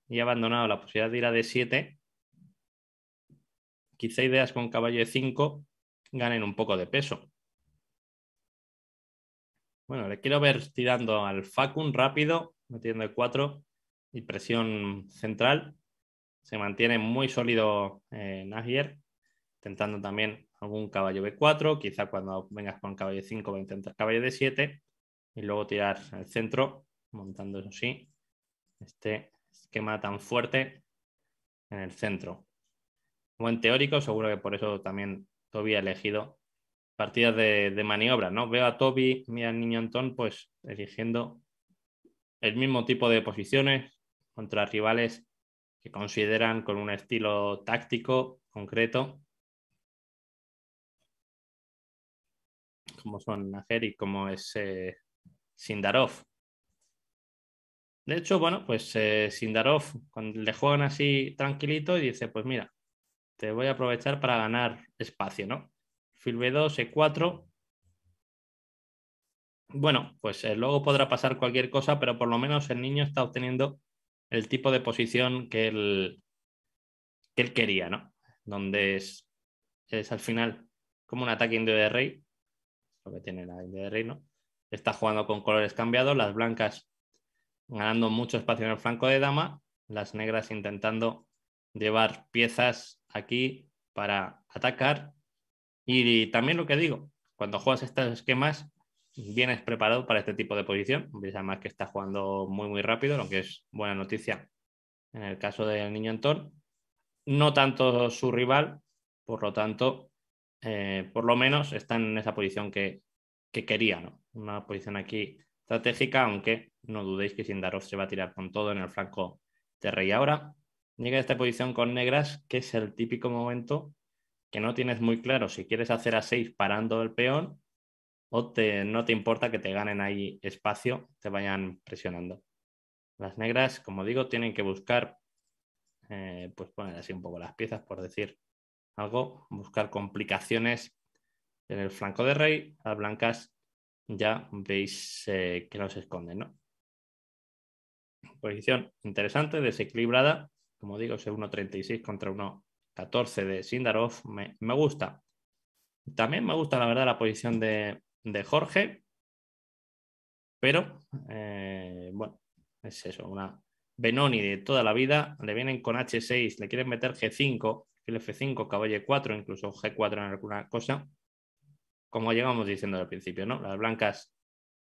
y abandonado la posibilidad de ir a D7, quizá ideas con caballo de 5 ganen un poco de peso. Bueno, le quiero ver tirando al Facun rápido, metiendo el 4 y presión central. Se mantiene muy sólido eh, Nagier, intentando también algún caballo B4. Quizá cuando vengas con caballo de 5 va intentar caballo de 7 y luego tirar al centro, montando eso sí, este esquema tan fuerte en el centro. Buen teórico, seguro que por eso también Toby ha elegido partidas de, maniobra, ¿no? Veo a Toby mira al niño Antón pues eligiendo el mismo tipo de posiciones contra rivales que consideran con un estilo táctico concreto, como son Nacer y como es eh, Sindarov. De hecho, bueno, pues eh, Sindarov cuando le juegan así tranquilito y dice, pues mira, te voy a aprovechar para ganar espacio, ¿no? Fil B2, E4. Bueno, pues eh, luego podrá pasar cualquier cosa, pero por lo menos el niño está obteniendo el tipo de posición que él, que él quería, ¿no? Donde es, es al final como un ataque indio de rey, lo que tiene la indio de rey, ¿no? Está jugando con colores cambiados, las blancas ganando mucho espacio en el flanco de dama, las negras intentando llevar piezas aquí para atacar. Y también lo que digo, cuando juegas estos esquemas, vienes preparado para este tipo de posición. Ves además que está jugando muy, muy rápido, lo que es buena noticia en el caso del niño Antón. No tanto su rival, por lo tanto, eh, por lo menos está en esa posición que, que quería, Una posición aquí estratégica, aunque no dudéis que Sindarov se va a tirar con todo en el flanco de Rey. Ahora llega a esta posición con negras, que es el típico momento que no tienes muy claro si quieres hacer a 6 parando el peón o no te importa que te ganen ahí espacio, te vayan presionando. Las negras, como digo, tienen que buscar, eh, pues poner así un poco las piezas, por decir algo, buscar complicaciones en el flanco de rey. Las blancas ya veis eh, que no se esconden, ¿no? Posición interesante, desequilibrada. Como digo, es 1.36 contra 1.14 de Sindarov. Me, gusta. También me gusta, la verdad, la posición de, Jorge. Pero, eh, bueno, es eso, una Benoni de toda la vida. Le vienen con H6, le quieren meter G5, el F5, caballo 4, incluso G4 en alguna cosa. Como llegamos diciendo al principio, ¿no? Las blancas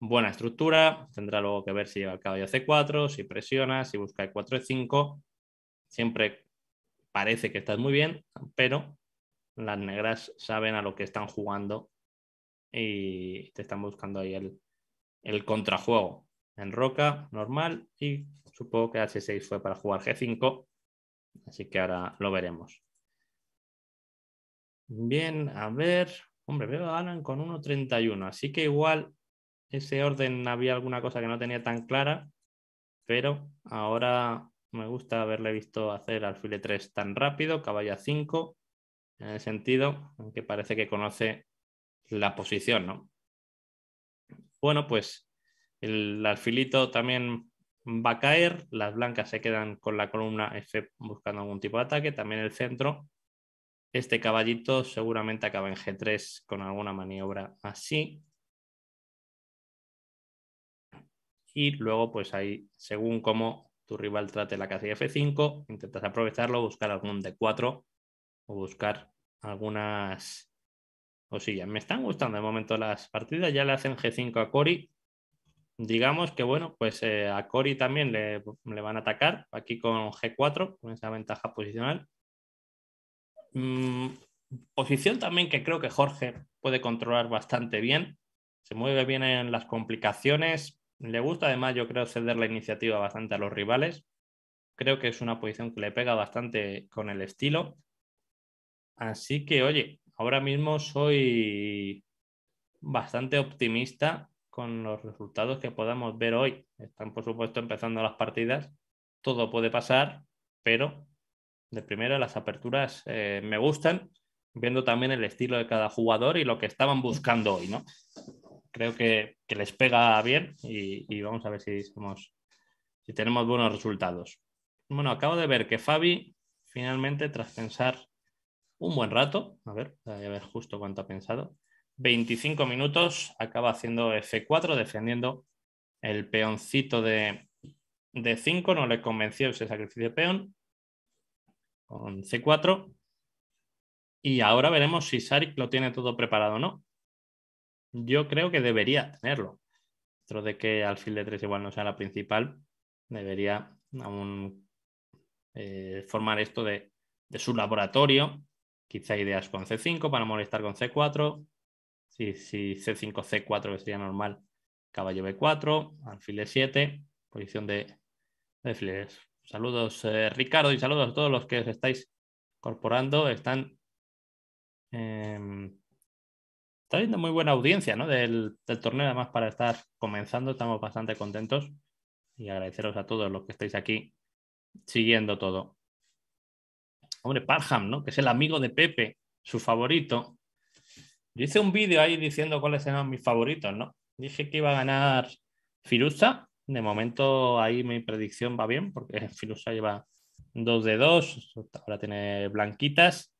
buena estructura, tendrá luego que ver si lleva el caballo C4, si presiona, si busca E4, E5. Siempre parece que estás muy bien, pero las negras saben a lo que están jugando y te están buscando ahí el, el contrajuego. En roca, normal, y supongo que H6 fue para jugar G5, así que ahora lo veremos. Bien, a ver, hombre, veo a Alan con 1.31, así que igual ese orden había alguna cosa que no tenía tan clara, pero ahora me gusta haberle visto hacer alfile 3 tan rápido, caballa 5, en el sentido que parece que conoce la posición, ¿no? Bueno, pues el alfilito también va a caer, las blancas se quedan con la columna F buscando algún tipo de ataque, también el centro. Este caballito seguramente acaba en G3 con alguna maniobra así. y luego pues ahí, según cómo tu rival trate la casilla F5, intentas aprovecharlo, buscar algún D4 o buscar algunas cosillas. Me están gustando de momento las partidas, ya le hacen G5 a Cori. Digamos que bueno, pues eh, a Cori también le, van a atacar aquí con G4, con esa ventaja posicional. Mm, posición también que creo que Jorge puede controlar bastante bien. Se mueve bien en las complicaciones, le gusta además, yo creo, ceder la iniciativa bastante a los rivales. Creo que es una posición que le pega bastante con el estilo. Así que, oye, ahora mismo soy bastante optimista con los resultados que podamos ver hoy. Están, por supuesto, empezando las partidas. Todo puede pasar, pero de primera las aperturas eh, me gustan, viendo también el estilo de cada jugador y lo que estaban buscando hoy, ¿no? creo que, les pega bien y, vamos a ver si, si tenemos buenos resultados. Bueno, acabo de ver que Fabi finalmente, tras pensar un buen rato, a ver, a ver justo cuánto ha pensado, 25 minutos, acaba haciendo F4, defendiendo el peoncito de, de 5, no le convenció ese sacrificio de peón, con C4. Y ahora veremos si Sarik lo tiene todo preparado o no. Yo creo que debería tenerlo. Dentro de que alfil de 3 igual no sea la principal, debería aún eh, formar esto de, su laboratorio. Quizá ideas con C5 para no molestar con C4. Si, C5, C4, sería normal, caballo B4, alfil de 7 posición de, de Saludos, eh, Ricardo, y saludos a todos los que os estáis incorporando. Están em, está habiendo muy buena audiencia del, torneo, además para estar comenzando, estamos bastante contentos y agradeceros a todos los que estáis aquí siguiendo todo. Hombre, Parham, ¿no? que es el amigo de Pepe, su favorito. Yo hice un vídeo ahí diciendo cuáles eran mis favoritos, ¿no? Dije que iba a ganar Firuza. De momento ahí mi predicción va bien, porque <laughs> Firuza lleva 2 de 2, ahora tiene blanquitas.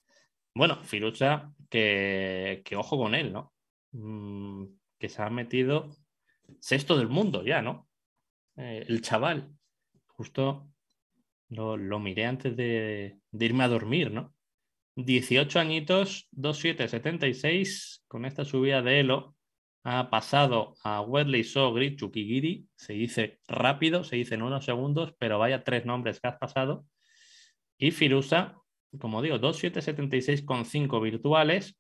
Bueno, Firusa, que, ojo con él, ¿no? Mm, que se ha metido sexto del mundo ya, ¿no? Eh, el chaval, justo lo, miré antes de, irme a dormir, ¿no? 18 añitos, 2776, con esta subida de Elo, ha pasado a Wedley, So, se dice rápido, se dice en unos segundos, pero vaya tres nombres que has pasado. Y Firusa, como digo, 2.776,5 virtuales,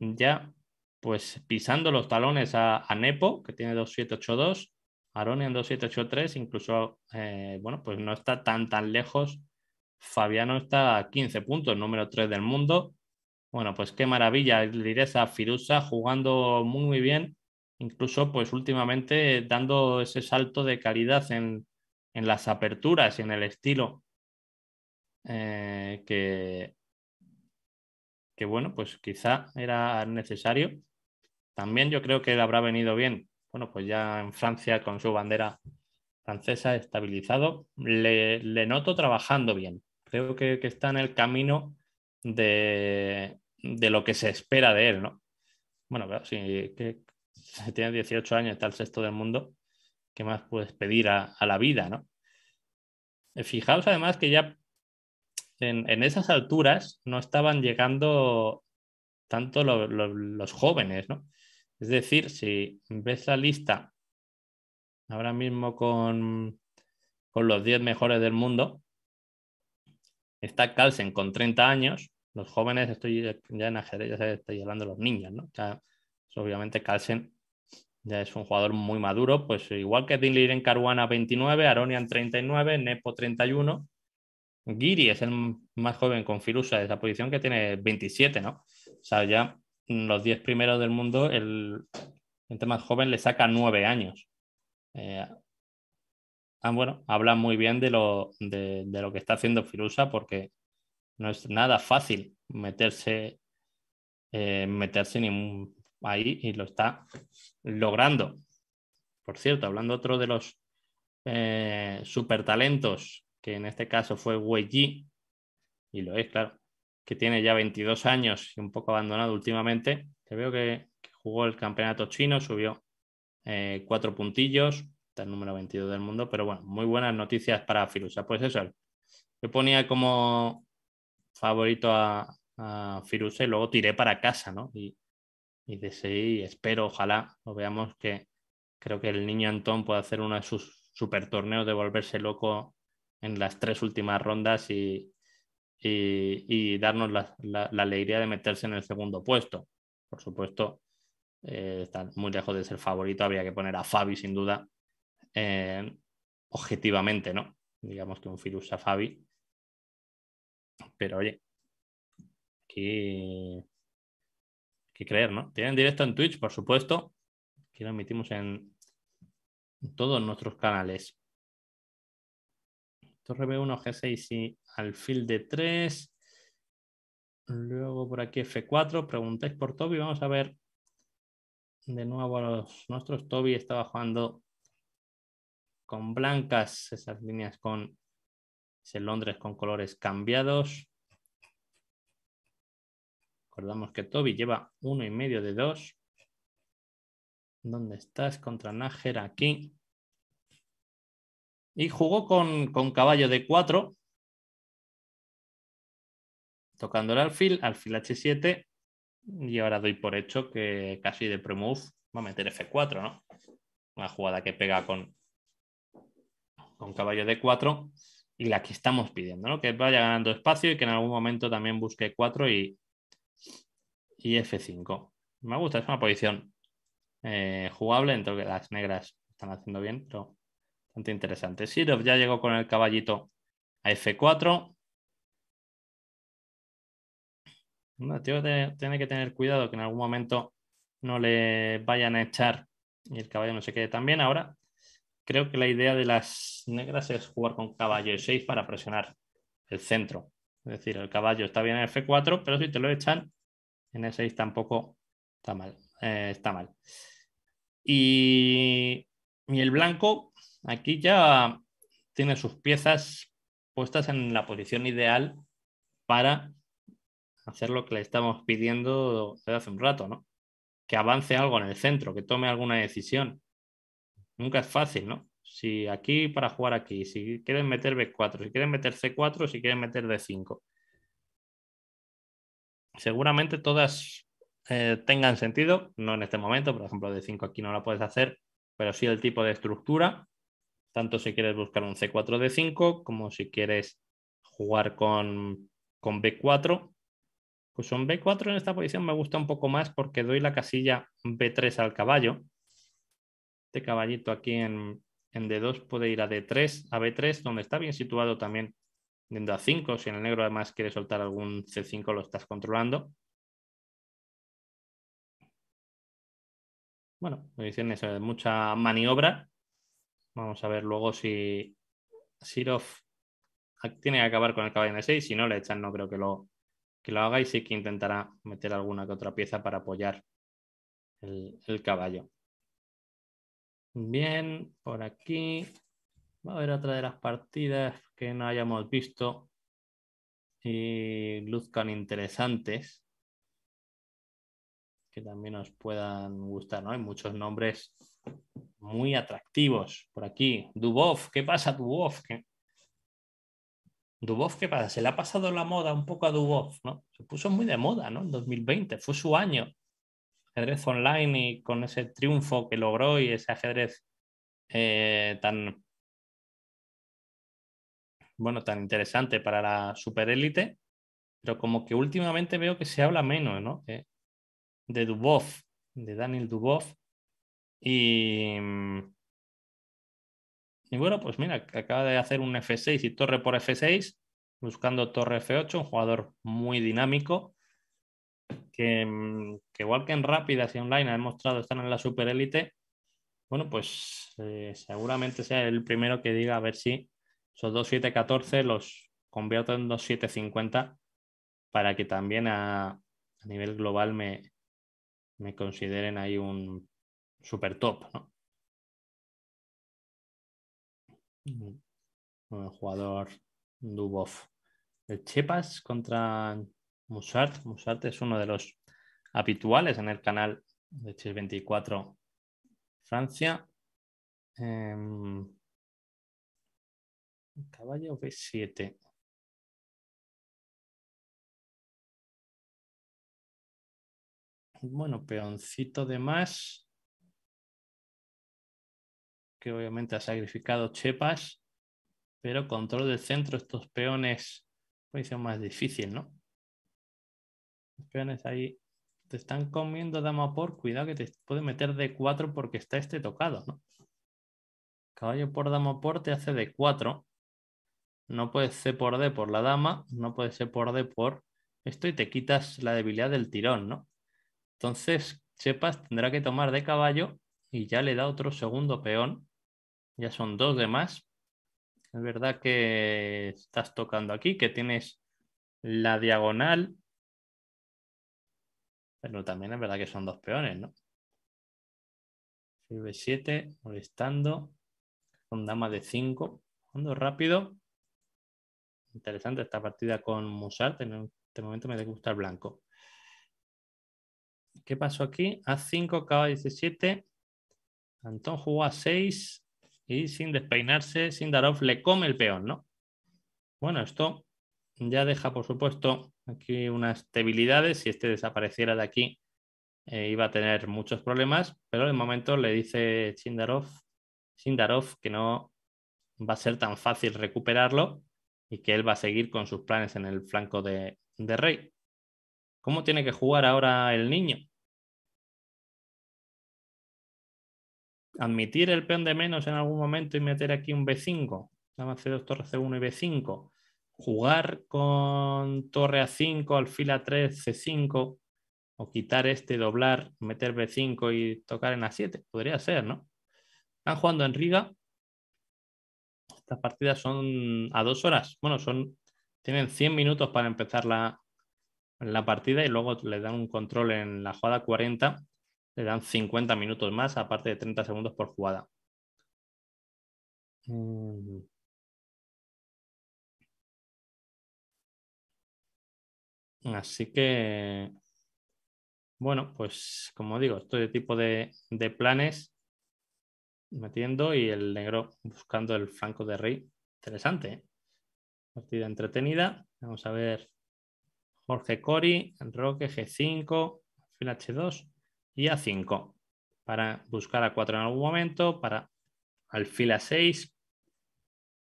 ya pues pisando los talones a, Nepo, que tiene 2.782, Aronian 2.783, incluso, eh, bueno, pues no está tan, tan lejos. Fabiano está a 15 puntos, número 3 del mundo. Bueno, pues qué maravilla, Lireza Firusa jugando muy, muy bien, incluso pues últimamente dando ese salto de calidad en, en las aperturas y en el estilo eh, que, bueno, pues quizá era necesario. También yo creo que le habrá venido bien, bueno, pues ya en Francia con su bandera francesa estabilizado, le, noto trabajando bien. Creo que, está en el camino de, de, lo que se espera de él, ¿no? Bueno, claro, si que, tiene 18 años, está el sexto del mundo, ¿qué más puedes pedir a, a la vida, no? Eh, fijaos además que ya en, esas alturas no estaban llegando tanto los jóvenes, ¿no? Es decir, si ves la lista ahora mismo con, los 10 mejores del mundo, está Carlsen con 30 años, los jóvenes, estoy ya en ajedrez, ya estoy hablando de los niños, ¿no? Pues, obviamente Carlsen ya es un jugador muy maduro, pues igual que Dinley en Caruana 29, Aronian 39, Nepo 31, Giri es el más joven con Firusa, de esa posición que tiene 27, ¿no? O sea, ya los 10 primeros del mundo, el gente más joven le saca 9 años. Eh, ah, bueno, habla muy bien de lo, que está haciendo Firusa porque no es nada fácil meterse, eh, meterse ahí y lo está logrando. Por cierto, hablando otro de los eh, supertalentos que en este caso fue Wei Yi, y lo es, claro, que tiene ya 22 años y un poco abandonado últimamente, que veo que, jugó el campeonato chino, subió eh, cuatro puntillos, está el número 22 del mundo, pero bueno, muy buenas noticias para Firusa. Pues eso, yo ponía como favorito a, a Firusa y luego tiré para casa, ¿no? Y, y deseé espero, ojalá, lo veamos que creo que el niño Antón puede hacer uno de sus super torneos de volverse loco en las tres últimas rondas y, darnos la, alegría de meterse en el segundo puesto. Por supuesto, eh, está muy lejos de ser favorito, habría que poner a Fabi sin duda, eh, objetivamente, ¿no? Digamos que un Firus a Fabi. Pero oye, aquí que creer, ¿no? Tienen directo en Twitch, por supuesto, que lo emitimos en todos nuestros canales. Torre B1, G6 y alfil de 3 Luego por aquí F4. Preguntáis por Toby. Vamos a ver de nuevo a los nuestros. Toby estaba jugando con blancas, esas líneas con Londres con colores cambiados. Recordamos que Toby lleva uno y medio de 2. ¿Dónde estás? Contra Nager? aquí y jugó con, caballo de 4, tocando el alfil, alfil h7, y ahora doy por hecho que casi de premove va a meter f4, ¿no? Una jugada que pega con, con caballo de 4 y la que estamos pidiendo, ¿no? Que vaya ganando espacio y que en algún momento también busque 4 y, y F5. Me gusta, es una posición eh, jugable, entonces las negras están haciendo bien, pero interesante. Sirov ya llegó con el caballito a F4. tiene, que tener cuidado que en algún momento no le vayan a echar y el caballo no se quede tan bien. Ahora creo que la idea de las negras es jugar con caballo y 6 para presionar el centro. Es decir, el caballo está bien en F4, pero si te lo echan en E6 tampoco está mal. Eh, está mal. Y, y, el blanco Aquí ya tiene sus piezas puestas en la posición ideal para hacer lo que le estamos pidiendo desde hace un rato, ¿no? Que avance algo en el centro, que tome alguna decisión. Nunca es fácil, ¿no? Si aquí para jugar aquí, si quieren meter B4, si quieren meter C4, si quieren meter D5. Seguramente todas eh, tengan sentido, no en este momento, por ejemplo, D5 aquí no la puedes hacer, pero sí el tipo de estructura tanto si quieres buscar un C4, D5, como si quieres jugar con, B4. Pues son B4 en esta posición me gusta un poco más porque doy la casilla B3 al caballo. Este caballito aquí en, en D2 puede ir a D3, a B3, donde está bien situado también yendo a 5. Si en el negro además quiere soltar algún C5 lo estás controlando. Bueno, posición de eh, mucha maniobra Vamos a ver luego si Sirov tiene que acabar con el caballo en 6 Si no le echan, no creo que lo, que lo haga y sí que intentará meter alguna que otra pieza para apoyar el, caballo. Bien, por aquí va a haber otra de las partidas que no hayamos visto y luzcan interesantes que también os puedan gustar, ¿no? Hay muchos nombres muy atractivos por aquí. Dubov, ¿qué pasa Dubov? ¿Qué... Dubov, ¿qué pasa? Se le ha pasado la moda un poco a Dubov, ¿no? Se puso muy de moda, ¿no? En 2020, fue su año. Ajedrez online y con ese triunfo que logró y ese ajedrez eh, tan, bueno, tan interesante para la superélite, pero como que últimamente veo que se habla menos, ¿no? Eh, de Dubov, de Daniel Dubov, Mm, y, bueno, pues mira, acaba de hacer un F6 y torre por F6, buscando torre F8, un jugador muy dinámico, mm, que, igual que en rápidas y online ha demostrado estar en la superélite, bueno, pues eh, seguramente sea el primero que diga a ver si esos 2.714 los convierto en 2.750 para que también a, nivel global me, me consideren ahí un super top, ¿no? Mm. El jugador Dubov. El Chepas contra Musart. Musart es uno de los habituales en el canal de Chess24 Francia. Em, caballo B7. Bueno, peoncito de más que obviamente ha sacrificado Chepas, pero control del centro, estos peones, puede ser más difícil, ¿no? Los peones ahí te están comiendo dama por, cuidado que te puede meter de 4 porque está este tocado, ¿no? Caballo por dama por te hace de 4. No puede ser por D por la dama, no puede ser por D por esto y te quitas la debilidad del tirón, ¿no? Entonces, Chepas tendrá que tomar de caballo y ya le da otro segundo peón ya son dos de más. Es verdad que estás tocando aquí, que tienes la diagonal. Pero también es verdad que son dos peones, ¿no? B7, molestando. Con dama de 5. Jugando rápido. Interesante esta partida con Musart. En este momento me gusta el blanco. ¿Qué pasó aquí? A5, caballo 17. Antón jugó a 6 y sin despeinarse, sin le come el peón, ¿no? Bueno, esto ya deja, por supuesto, aquí unas debilidades. Si este desapareciera de aquí, eh, iba a tener muchos problemas, pero de momento le dice Sindarov que no va a ser tan fácil recuperarlo y que él va a seguir con sus planes en el flanco de, de Rey. ¿Cómo tiene que jugar ahora el niño? admitir el peón de menos en algún momento y meter aquí un B5, dama C2, torre C1 y B5, jugar con torre A5, alfil A3, C5, o quitar este, doblar, meter B5 y tocar en A7, podría ser, ¿no? Están jugando en Riga. Estas partidas son a dos horas. Bueno, son, tienen 100 minutos para empezar la, la partida y luego le dan un control en la jugada 40 le dan 50 minutos más, aparte de 30 segundos por jugada. Mm. Así que, bueno, pues como digo, estoy de tipo de, planes metiendo y el negro buscando el flanco de rey. Interesante. ¿eh? Partida entretenida. Vamos a ver Jorge Cori, Roque G5, fila H2 y A5 para buscar a 4 en algún momento, para alfil A6,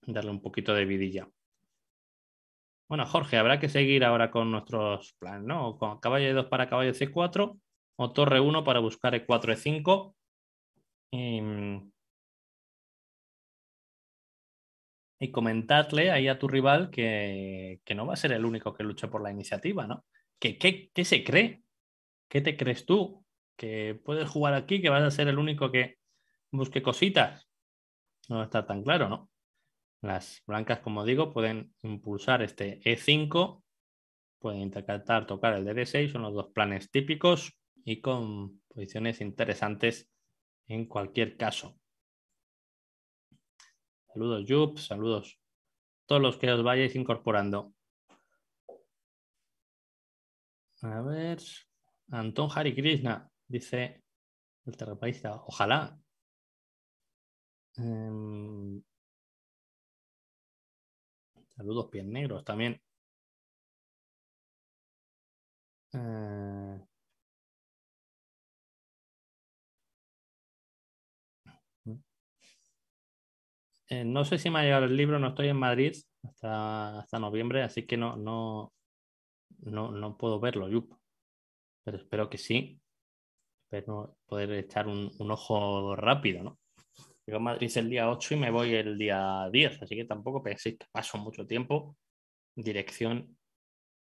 darle un poquito de vidilla. Bueno, Jorge, habrá que seguir ahora con nuestros planes, ¿no? Con caballo de 2 para caballo C4 o torre 1 para buscar E4, E5. Y, y comentarle ahí a tu rival que, no va a ser el único que luche por la iniciativa, ¿no? qué se cree? ¿Qué te crees tú? que puedes jugar aquí, que vas a ser el único que busque cositas. No está tan claro, ¿no? Las blancas, como digo, pueden impulsar este E5, pueden intercatar, tocar el D6, son los dos planes típicos y con posiciones interesantes en cualquier caso. Saludos, Jup, saludos todos los que os vayáis incorporando. A ver, Anton Hari Krishna, dice el terapeuta, ojalá. Em, saludos, pies negros también. Eh, eh, no sé si me ha llegado el libro, no estoy en Madrid hasta, hasta noviembre, así que no, no, no, no puedo verlo, Yup. Pero espero que sí. Espero poder echar un, ojo rápido, ¿no? Llego a Madrid el día 8 y me voy el día 10, así que tampoco penséis que paso mucho tiempo. Dirección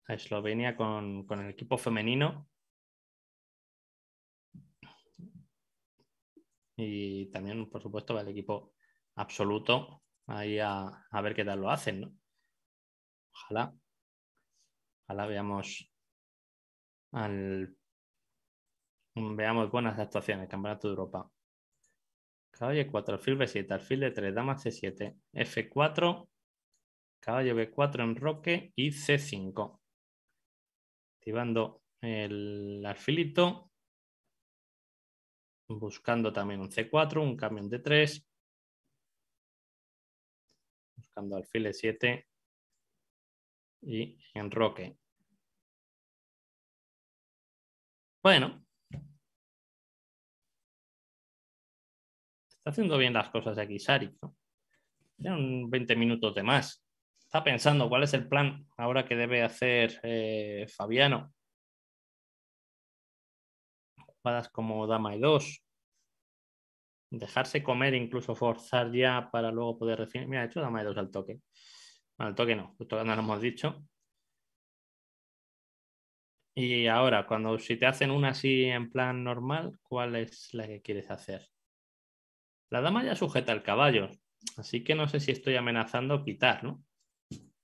a Eslovenia con, el equipo femenino. Y también, por supuesto, va el equipo absoluto ahí a, ver qué tal lo hacen, ¿no? Ojalá. Ojalá veamos al Mm, veamos buenas actuaciones, Campeonato de Europa. Caballo 4, alfil B7, alfil de 3 dama C7, F4, caballo B4 en roque y C5. Activando el alfilito, buscando también un C4, un cambio en D3, buscando alfil E7 y en roque. Bueno, Está haciendo bien las cosas aquí, Sari. Tienen 20 minutos de más. Está pensando cuál es el plan ahora que debe hacer eh, Fabiano. Jugadas como Dama y 2. Dejarse comer, incluso forzar ya para luego poder recibir... Mira, ha hecho Dama y 2 al toque. al toque no, justo no lo hemos dicho. Y ahora, cuando si te hacen una así en plan normal, ¿cuál es la que quieres hacer? La dama ya sujeta el caballo, así que no sé si estoy amenazando quitar, ¿no?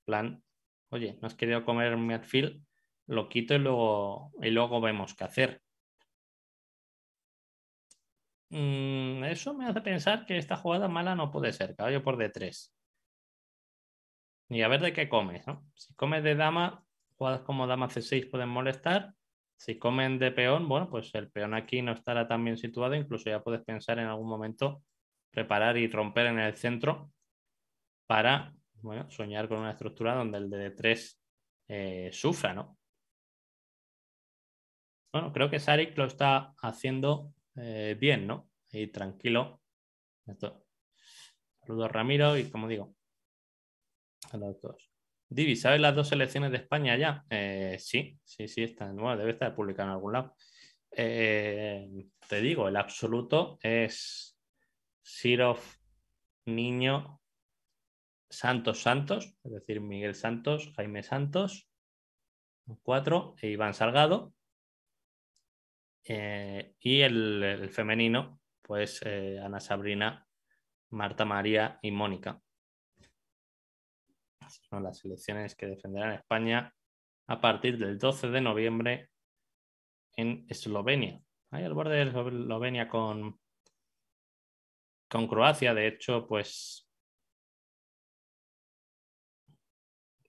Plan, oye, no has querido comer mi alfil, lo quito y luego, y luego vemos qué hacer. Mm, eso me hace pensar que esta jugada mala no puede ser, caballo por D3. Y a ver de qué comes, ¿no? Si comes de dama, jugadas como dama C6 pueden molestar. Si comen de peón, bueno, pues el peón aquí no estará tan bien situado, incluso ya puedes pensar en algún momento preparar y romper en el centro para bueno, soñar con una estructura donde el DD3 eh, sufra, ¿no? Bueno, creo que Sarik lo está haciendo eh, bien, ¿no? Y tranquilo. Saludos Ramiro y como digo, a todos Divi, ¿sabes las dos selecciones de España ya? Eh, sí, sí, sí, está, bueno, debe estar publicado en algún lado. te digo, el absoluto es Sirov Niño, Santos Santos, es decir, Miguel Santos, Jaime Santos, cuatro, e Iván Salgado. Eh, y el, femenino, pues eh, Ana Sabrina, Marta María y Mónica. Son las selecciones que defenderán España a partir del 12 de noviembre en Eslovenia. Ahí al borde de Eslovenia con con Croacia. De hecho, pues,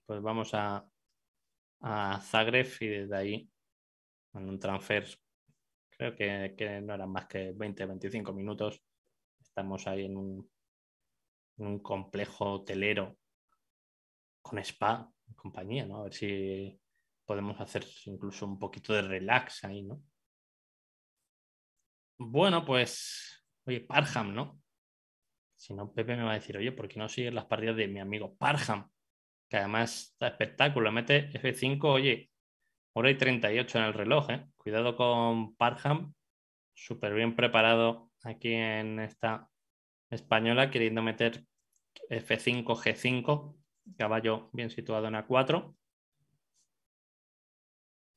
pues vamos a, Zagreb y desde ahí, en un transfer, creo que, no eran más que 20-25 minutos. Estamos ahí en un, en un complejo hotelero con spa, compañía, ¿no? A ver si podemos hacer incluso un poquito de relax ahí, ¿no? Bueno, pues, oye, Parham, ¿no? Si no, Pepe me va a decir, oye, ¿por qué no sigues las partidas de mi amigo Parham? Que además está espectáculo, mete F5, oye, hora y 38 en el reloj, ¿eh? Cuidado con Parham, súper bien preparado aquí en esta española, queriendo meter F5, G5, caballo bien situado en A4.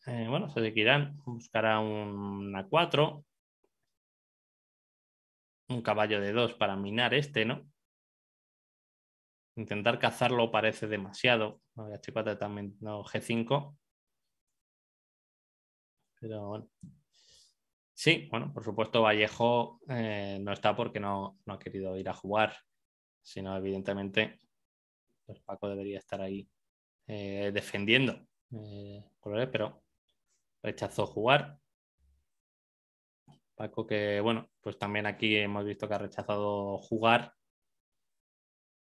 Eh, bueno, se seguirán, buscará un A4, un caballo de dos para minar este, ¿no? Intentar cazarlo parece demasiado. H4 también, no, G5. Pero Sí, bueno, por supuesto, Vallejo eh, no está porque no, no, ha querido ir a jugar. Sino, evidentemente, pues Paco debería estar ahí eh, defendiendo. Eh, pero rechazó jugar. Paco, que bueno, pues también aquí hemos visto que ha rechazado jugar.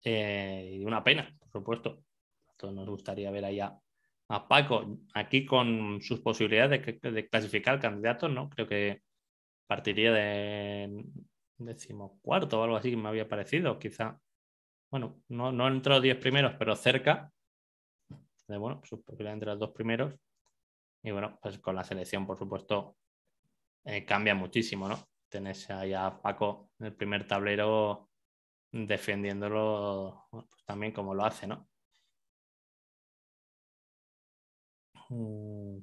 Eh, y una pena, por supuesto. nos gustaría ver allá a Paco aquí con sus posibilidades de, clasificar candidatos, ¿no? Creo que partiría de decimocuarto o algo así me había parecido, quizá. Bueno, no, no entre los diez primeros, pero cerca. De, bueno, sus pues, posibilidades entre los dos primeros. Y bueno, pues con la selección, por supuesto, eh, cambia muchísimo, ¿no? Tenés ahí a Paco en el primer tablero defendiéndolo pues, también como lo hace, ¿no? Mm.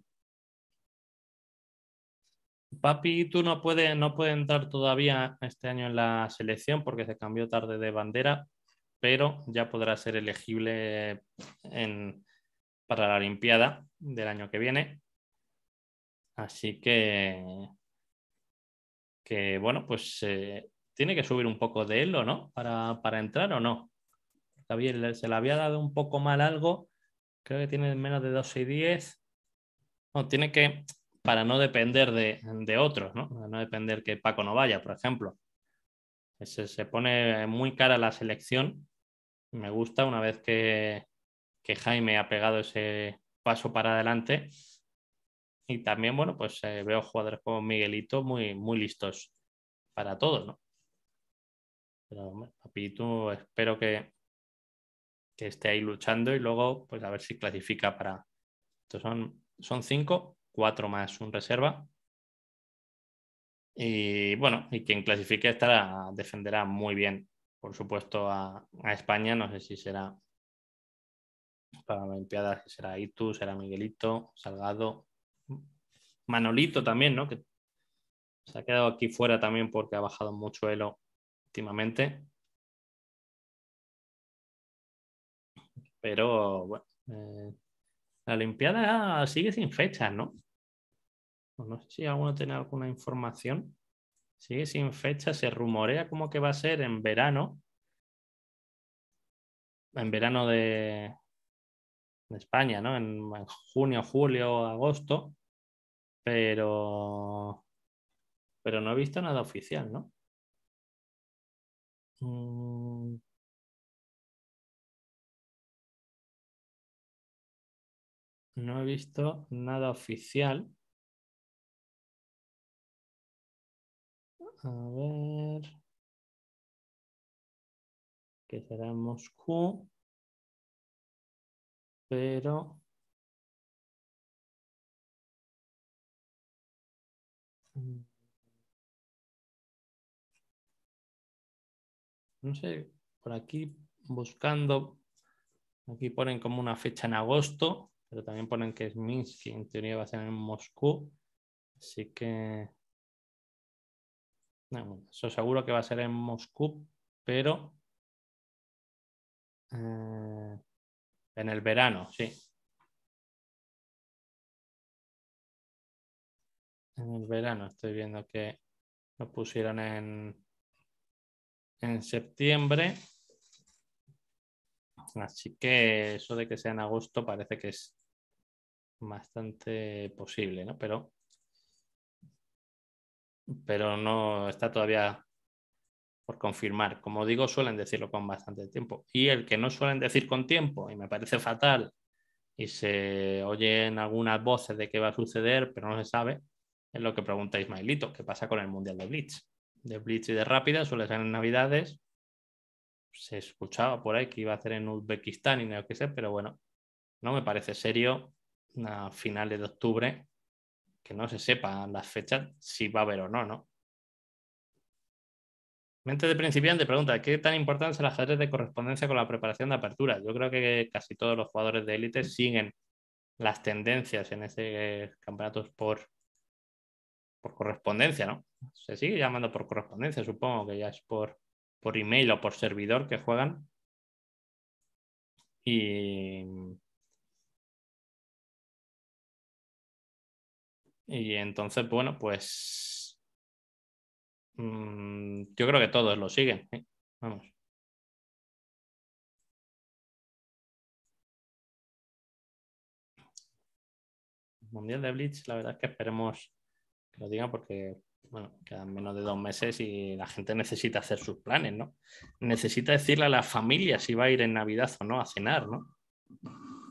Papi tú no puedes no puede entrar todavía este año en la selección porque se cambió tarde de bandera, pero ya podrá ser elegible para la Olimpiada del año que viene. Así que que bueno, pues eh, tiene que subir un poco de él o no, para, para entrar o no. Javier, se le había dado un poco mal algo, creo que tiene menos de 12 y 10. No, tiene que, para no depender de, de otros, ¿no? Para no depender que Paco no vaya, por ejemplo. Se, se, pone muy cara la selección. Me gusta una vez que, que Jaime ha pegado ese paso para adelante y también, bueno, pues eh, veo jugadores como Miguelito muy, muy listos para todos, ¿no? Pero, Papito, espero que, que esté ahí luchando y luego, pues a ver si clasifica para. son, son cinco, cuatro más un reserva. Y bueno, y quien clasifique estará, defenderá muy bien, por supuesto, a, a España. No sé si será para la Olimpiada, si será Itu, será Miguelito, Salgado, Manolito también, ¿no? Que se ha quedado aquí fuera también porque ha bajado mucho Elo últimamente. Pero bueno, eh, la Olimpiada sigue sin fecha, ¿no? No sé si alguno tiene alguna información. Sigue sin fecha, se rumorea como que va a ser en verano. En verano de, España, ¿no? en junio, julio, agosto. Pero. Pero no he visto nada oficial, ¿no? Mm. No he visto nada oficial. A ver. Que será Pero. No sé, por aquí buscando, aquí ponen como una fecha en agosto, pero también ponen que es Minsk en teoría va a ser en Moscú. Así que... No, eso seguro que va a ser en Moscú, pero... Eh, en el verano, sí, en el verano. Estoy viendo que lo pusieron en, septiembre. Así que eso de que sea en agosto parece que es bastante posible, ¿no? Pero, pero no está todavía por confirmar. Como digo, suelen decirlo con bastante tiempo. Y el que no suelen decir con tiempo, y me parece fatal, y se oyen algunas voces de que va a suceder, pero no se sabe, es lo que pregunta Ismaelito. ¿qué pasa con el Mundial de Blitz? De Blitz y de Rápida suele ser en Navidades. Se escuchaba por ahí que iba a hacer en Uzbekistán y no que sé, pero bueno, no me parece serio a finales de octubre que no se sepan las fechas si va a haber o no, ¿no? Mente de principiante pregunta, ¿qué tan importante es el ajedrez de correspondencia con la preparación de apertura? Yo creo que casi todos los jugadores de élite siguen las tendencias en ese campeonato por por correspondencia, ¿no? Se sigue llamando por correspondencia, supongo que ya es por, por email o por servidor que juegan. Y, y entonces, bueno, pues mm, yo creo que todos lo siguen. ¿eh? Vamos. Mundial de Blitz, la verdad es que esperemos lo digan porque, bueno, quedan menos de dos meses y la gente necesita hacer sus planes, ¿no? Necesita decirle a la familia si va a ir en Navidad o no a cenar, ¿no?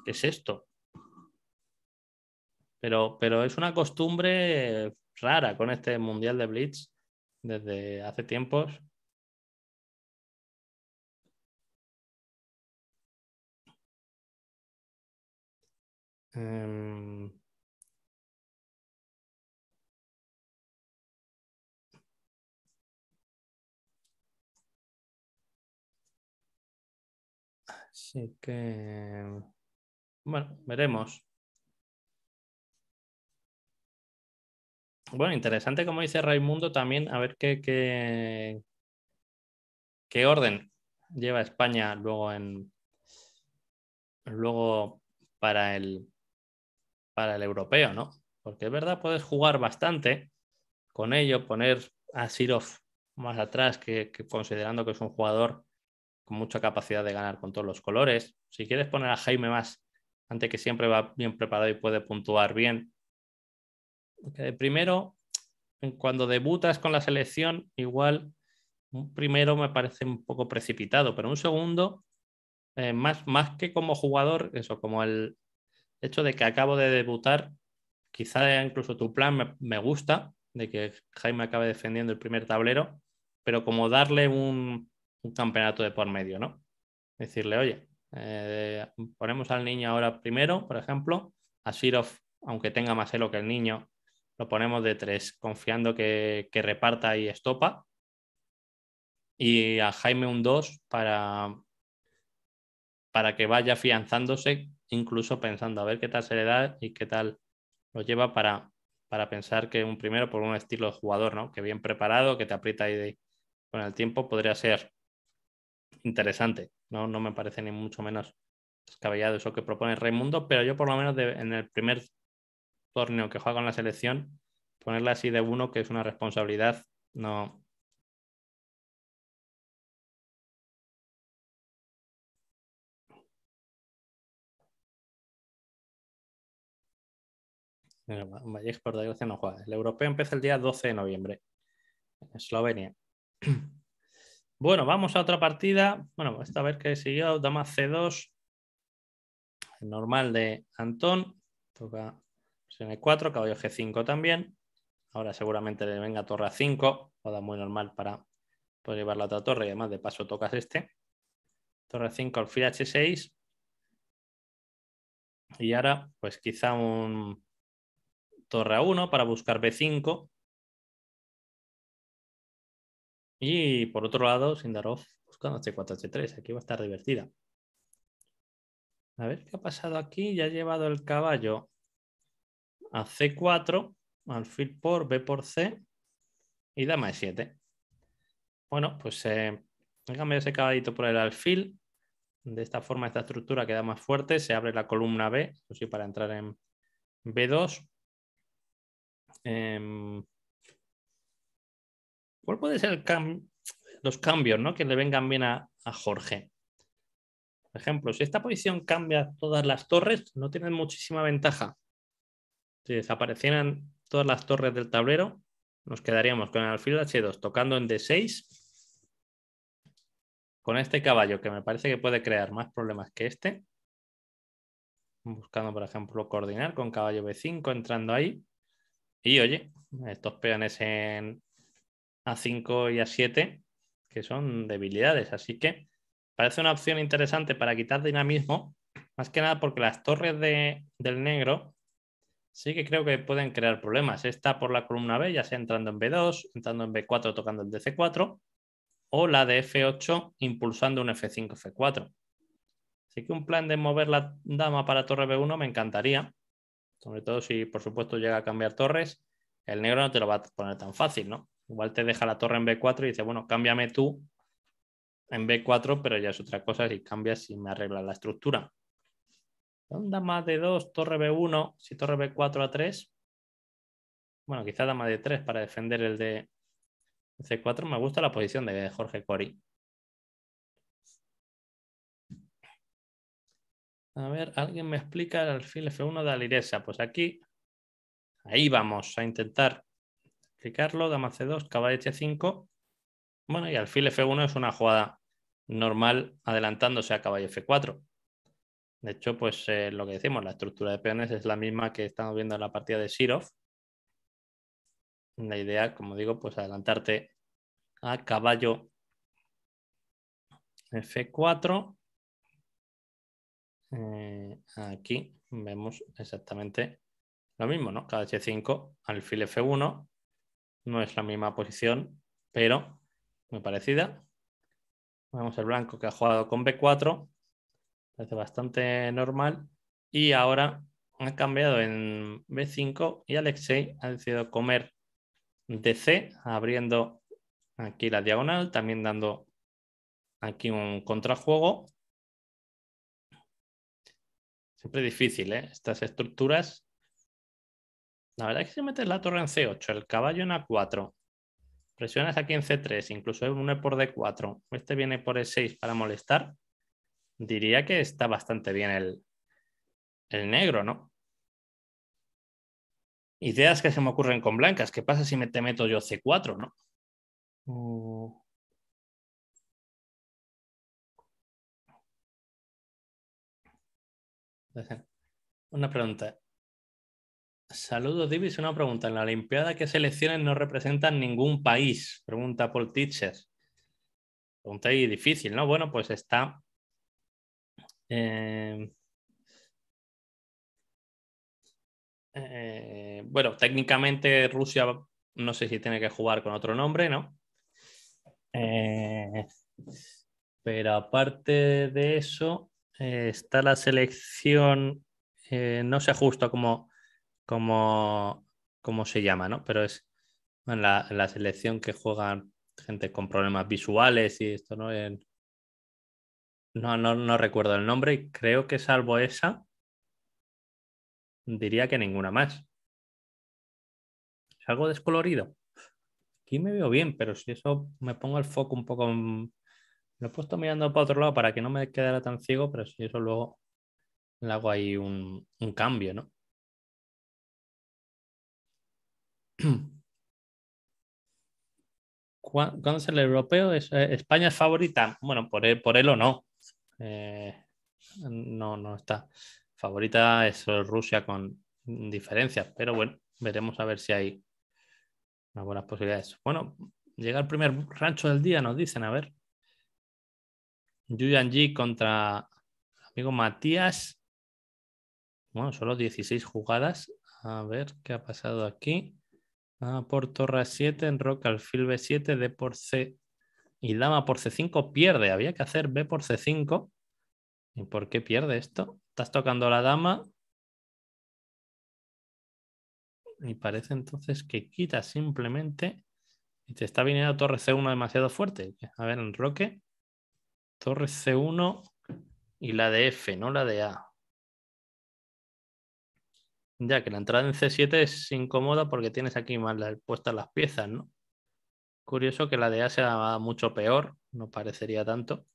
¿Qué es esto? Pero, pero es una costumbre rara con este Mundial de Blitz desde hace tiempos. Em, Así que, bueno, veremos. Bueno, interesante como dice Raimundo también, a ver qué, qué, orden lleva España luego en luego para el para el europeo, ¿no? Porque es verdad, puedes jugar bastante con ello, poner a Sirov más atrás, que considerando que es un jugador con mucha capacidad de ganar con todos los colores. Si quieres poner a Jaime más, antes que siempre va bien preparado y puede puntuar bien. primero, cuando debutas con la selección, igual un primero me parece un poco precipitado, pero un segundo, eh, más, más que como jugador, eso, como el hecho de que acabo de debutar, quizá incluso tu plan me gusta, de que Jaime acabe defendiendo el primer tablero, pero como darle un, un campeonato de por medio, ¿no? Decirle, oye, eh, ponemos al niño ahora primero, por ejemplo, a Sirov aunque tenga más elo que el niño, lo ponemos de tres, confiando que, reparta y estopa. Y a Jaime un 2 para, que vaya afianzándose, incluso pensando a ver qué tal se le da y qué tal lo lleva para, para pensar que un primero por un estilo de jugador, ¿no? Que bien preparado, que te aprieta y con el tiempo podría ser interesante. No, me parece ni mucho menos descabellado eso que propone Raimundo, pero yo por lo menos en el primer torneo que juega con la selección, ponerla así de uno, que es una responsabilidad, no. no juega. El europeo empieza el día 12 de noviembre en Eslovenia. <clears throat> Bueno, vamos a otra partida. Bueno, esta vez que siguió, dama C2, normal de Antón, toca cn 4 caballo G5 también. Ahora seguramente le venga torre A5, joda muy normal para poder llevar la otra torre y además de paso tocas este. Torre 5, alfil H6. Y ahora, pues quizá un torre A1 para buscar B5 y por otro lado, Sindarov buscando h 4 h 3 Aquí va a estar divertida. A ver qué ha pasado aquí. Ya ha llevado el caballo a C4, alfil por B por C y dama de 7 Bueno, pues eh, he cambiado ese caballito por el alfil. De esta forma, esta estructura queda más fuerte. Se abre la columna B, sí, para entrar en B2. ¿Cuál puede ser los cambios ¿no? que le vengan bien a, Jorge? Por ejemplo, si esta posición cambia todas las torres, no tienen muchísima ventaja. Si desaparecieran todas las torres del tablero, nos quedaríamos con el alfil H2 tocando en D6, con este caballo que me parece que puede crear más problemas que este. Buscando, por ejemplo, coordinar con caballo B5, entrando ahí. Y oye, estos peones en, a5 y A7, que son debilidades. Así que parece una opción interesante para quitar dinamismo, más que nada porque las torres de, del negro sí que creo que pueden crear problemas. Esta por la columna B, ya sea entrando en B2, entrando en B4 tocando el DC4, o la de F8 impulsando un F5, F4. Así que un plan de mover la dama para torre B1 me encantaría, sobre todo si por supuesto llega a cambiar torres, el negro no te lo va a poner tan fácil, ¿no? Igual te deja la torre en B4 y dice, bueno, cámbiame tú en B4, pero ya es otra cosa si cambias si me arreglas la estructura. da más de 2, torre B1, si torre B4 a 3. Bueno, quizá más de 3 para defender el de C4. Me gusta la posición de Jorge Cori. A ver, alguien me explica el alfil F1 de Aliresa. Pues aquí, ahí vamos a intentar Explicarlo, dama c2, caballo h 5 Bueno, y alfil f1 es una jugada normal adelantándose a caballo f4. De hecho, pues eh, lo que decimos, la estructura de peones es la misma que estamos viendo en la partida de Sirov. La idea, como digo, pues adelantarte a caballo F4. Eh, aquí vemos exactamente lo mismo, ¿no? Cada H5, alfil F1, no es la misma posición, pero muy parecida. Vemos el blanco que ha jugado con B4. Parece bastante normal. Y ahora ha cambiado en B5 y Alexei ha decidido comer Dc, C, abriendo aquí la diagonal, también dando aquí un contrajuego. Siempre difícil, ¿eh? Estas estructuras la verdad es que si metes la torre en C8, el caballo en A4, presionas aquí en C3, incluso e por D4, este viene por E6 para molestar, diría que está bastante bien el, negro, ¿no? Ideas que se me ocurren con blancas. ¿Qué pasa si me te meto yo C4, no? Mm. Una pregunta. Saludos, Divis. Una pregunta. En la Olimpiada, ¿qué selecciones no representan ningún país? Pregunta Paul Teacher. Pregunta ahí difícil, ¿no? Bueno, pues está. Eh, eh, bueno, técnicamente Rusia no sé si tiene que jugar con otro nombre, ¿no? Eh, pero aparte de eso, está la selección, no sé justo como como, cómo se llama, ¿no? Pero es en la, selección que juegan gente con problemas visuales y esto, ¿no? En, no, no, recuerdo el nombre y creo que salvo esa, diría que ninguna más. Es algo descolorido. Aquí me veo bien, pero si eso me pongo el foco un poco... Mm, lo he puesto mirando para otro lado para que no me quedara tan ciego, pero si eso luego le hago ahí un cambio, ¿no? <clears throat> ¿Cuándo es el eh, europeo? España es favorita. Bueno, por él, o no. Eh, no, no está. Favorita es Rusia con diferencias, pero bueno, veremos a ver si hay unas buenas posibilidades. Bueno, llega el primer rancho del día, nos dicen, a ver. Yuyan G contra amigo Matías. Bueno, solo 16 jugadas. A ver qué ha pasado aquí. A ah, por torre 7, en roca fil B7, D por C y dama por C5 pierde. Había que hacer B por C5. ¿Y por qué pierde esto? Estás tocando la dama. Y parece entonces que quita simplemente y te está viniendo torre C1 demasiado fuerte. A ver, Roque. Torre C1 y la de F, no la de A. Ya que la entrada en C7 es incómoda porque tienes aquí mal puestas las piezas, ¿no? Curioso que la de A sea mucho peor, no parecería tanto.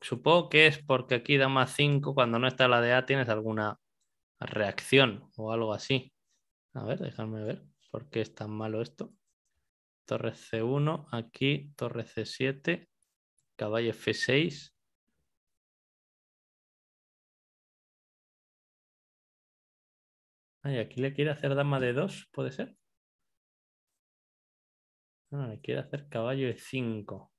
Supongo que es porque aquí más 5, cuando no está la de A tienes alguna reacción o algo así. A ver, déjame ver por qué es tan malo esto. Torre C1, aquí, torre C7, caballo F6. aquí le quiere hacer dama de 2, ¿puede ser? Ah, le quiere hacer caballo de 5.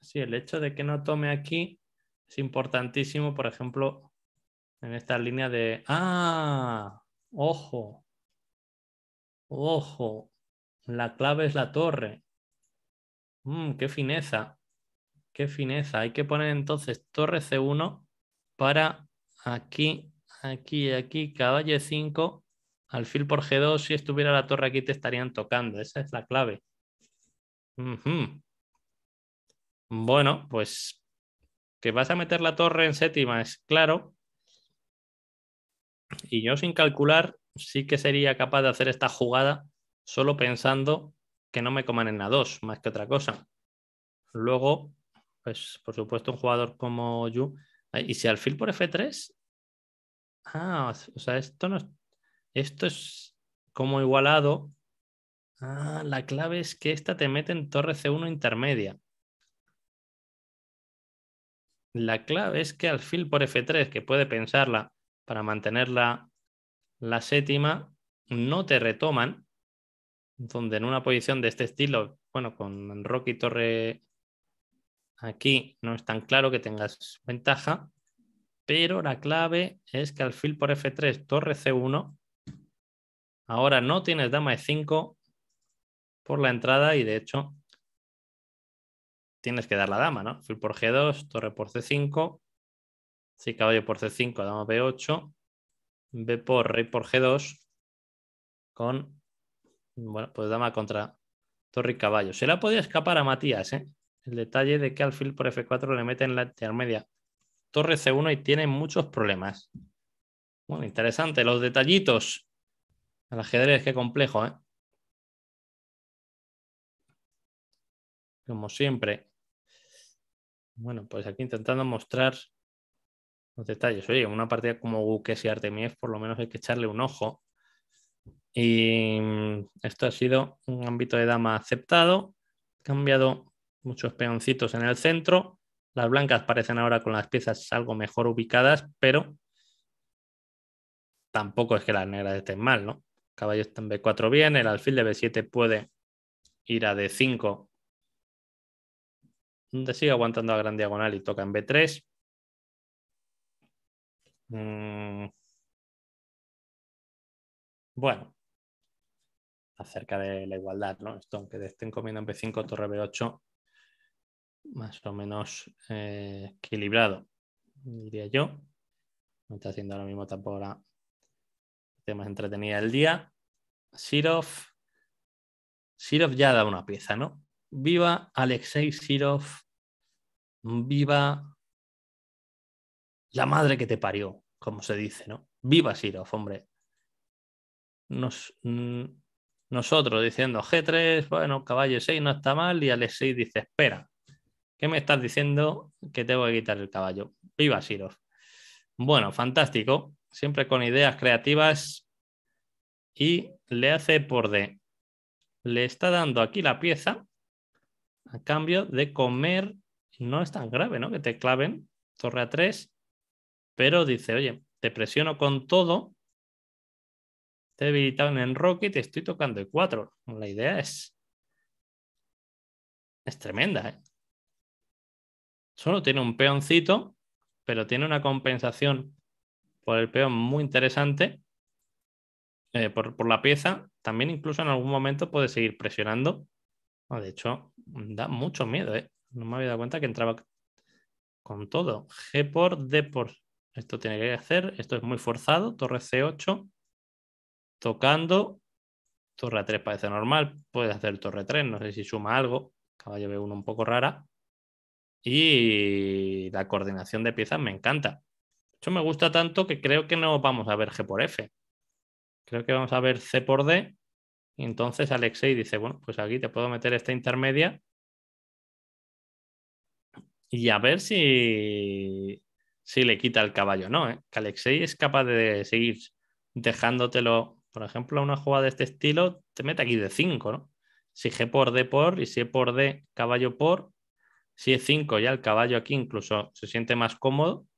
Sí, el hecho de que no tome aquí es importantísimo, por ejemplo, en esta línea de... ¡Ah! ¡Ojo! ¡Ojo! La clave es la torre. Mm, ¡Qué fineza! ¡Qué fineza! Hay que poner entonces torre C1 para aquí aquí, aquí, caballo 5, alfil por G2, si estuviera la torre aquí te estarían tocando, esa es la clave. Bueno, pues que vas a meter la torre en séptima es claro. Y yo sin calcular sí que sería capaz de hacer esta jugada solo pensando que no me coman en la 2, más que otra cosa. Luego, pues por supuesto un jugador como Yu, y si alfil por F3, Ah, o sea, esto es, esto es como igualado. Ah, la clave es que esta te mete en torre C1 intermedia. La clave es que alfil por F3, que puede pensarla para mantenerla la séptima, no te retoman, donde en una posición de este estilo, bueno, con Rocky y torre aquí no es tan claro que tengas ventaja pero la clave es que alfil por F3, torre C1. Ahora no tienes dama E5 por la entrada y de hecho tienes que dar la dama, ¿no? Alfil por G2, torre por C5, si caballo por C5, dama B8, B por rey por G2 con, bueno, pues dama contra torre y caballo. Se la podía escapar a Matías, ¿eh? El detalle de que alfil por F4 le mete en la intermedia torre C1 y tiene muchos problemas. Bueno, interesante. Los detallitos. El ajedrez, qué complejo, ¿eh? Como siempre. Bueno, pues aquí intentando mostrar los detalles. Oye, una partida como Buques y Artemiev, por lo menos hay que echarle un ojo. Y mm, esto ha sido un ámbito de dama aceptado. He cambiado muchos peoncitos en el centro. Las blancas parecen ahora con las piezas algo mejor ubicadas, pero tampoco es que las negras estén mal, ¿no? Caballo está en B4 bien, el alfil de B7 puede ir a D5, donde sigue aguantando a gran diagonal y toca en B3. Mm. Bueno, acerca de la igualdad, ¿no? Esto, aunque estén comiendo en B5, torre B8, más o menos eh, equilibrado, diría yo. No está haciendo ahora mismo tampoco la más entretenida del día. Sirov. Sirov ya da una pieza, ¿no? Viva Alexei Sirov. Viva la madre que te parió, como se dice, ¿no? Viva Sirov, hombre. Nos, mm, nosotros diciendo G3, bueno, caballo 6 no está mal, y Alexei dice, espera, ¿Qué me estás diciendo que tengo que quitar el caballo? Viva Siro. Bueno, fantástico. Siempre con ideas creativas. Y le hace por D. Le está dando aquí la pieza a cambio de comer. No es tan grave, ¿no? Que te claven. Torre a 3. Pero dice, oye, te presiono con todo. Te he en rocket y te estoy tocando el 4. La idea es. Es tremenda, ¿eh? solo tiene un peoncito, pero tiene una compensación por el peón muy interesante, eh, por, la pieza. También incluso en algún momento puede seguir presionando. Ah, de hecho, da mucho miedo, ¿eh? No me había dado cuenta que entraba con todo. G por D por. Esto tiene que hacer. Esto es muy forzado. Torre C8. Tocando. Torre A3 parece normal. Puede hacer torre 3. No sé si suma algo. Caballo B1 un poco rara y la coordinación de piezas me encanta. yo me gusta tanto que creo que no vamos a ver G por F. Creo que vamos a ver C por D. Y entonces Alexei dice, bueno, pues aquí te puedo meter esta intermedia y a ver si, si le quita el caballo no. ¿eh? Que Alexei es capaz de seguir dejándotelo, por ejemplo, una jugada de este estilo, te mete aquí de 5, ¿no? Si G por D por y si E por D caballo por, si es 5, ya el caballo aquí incluso se siente más cómodo.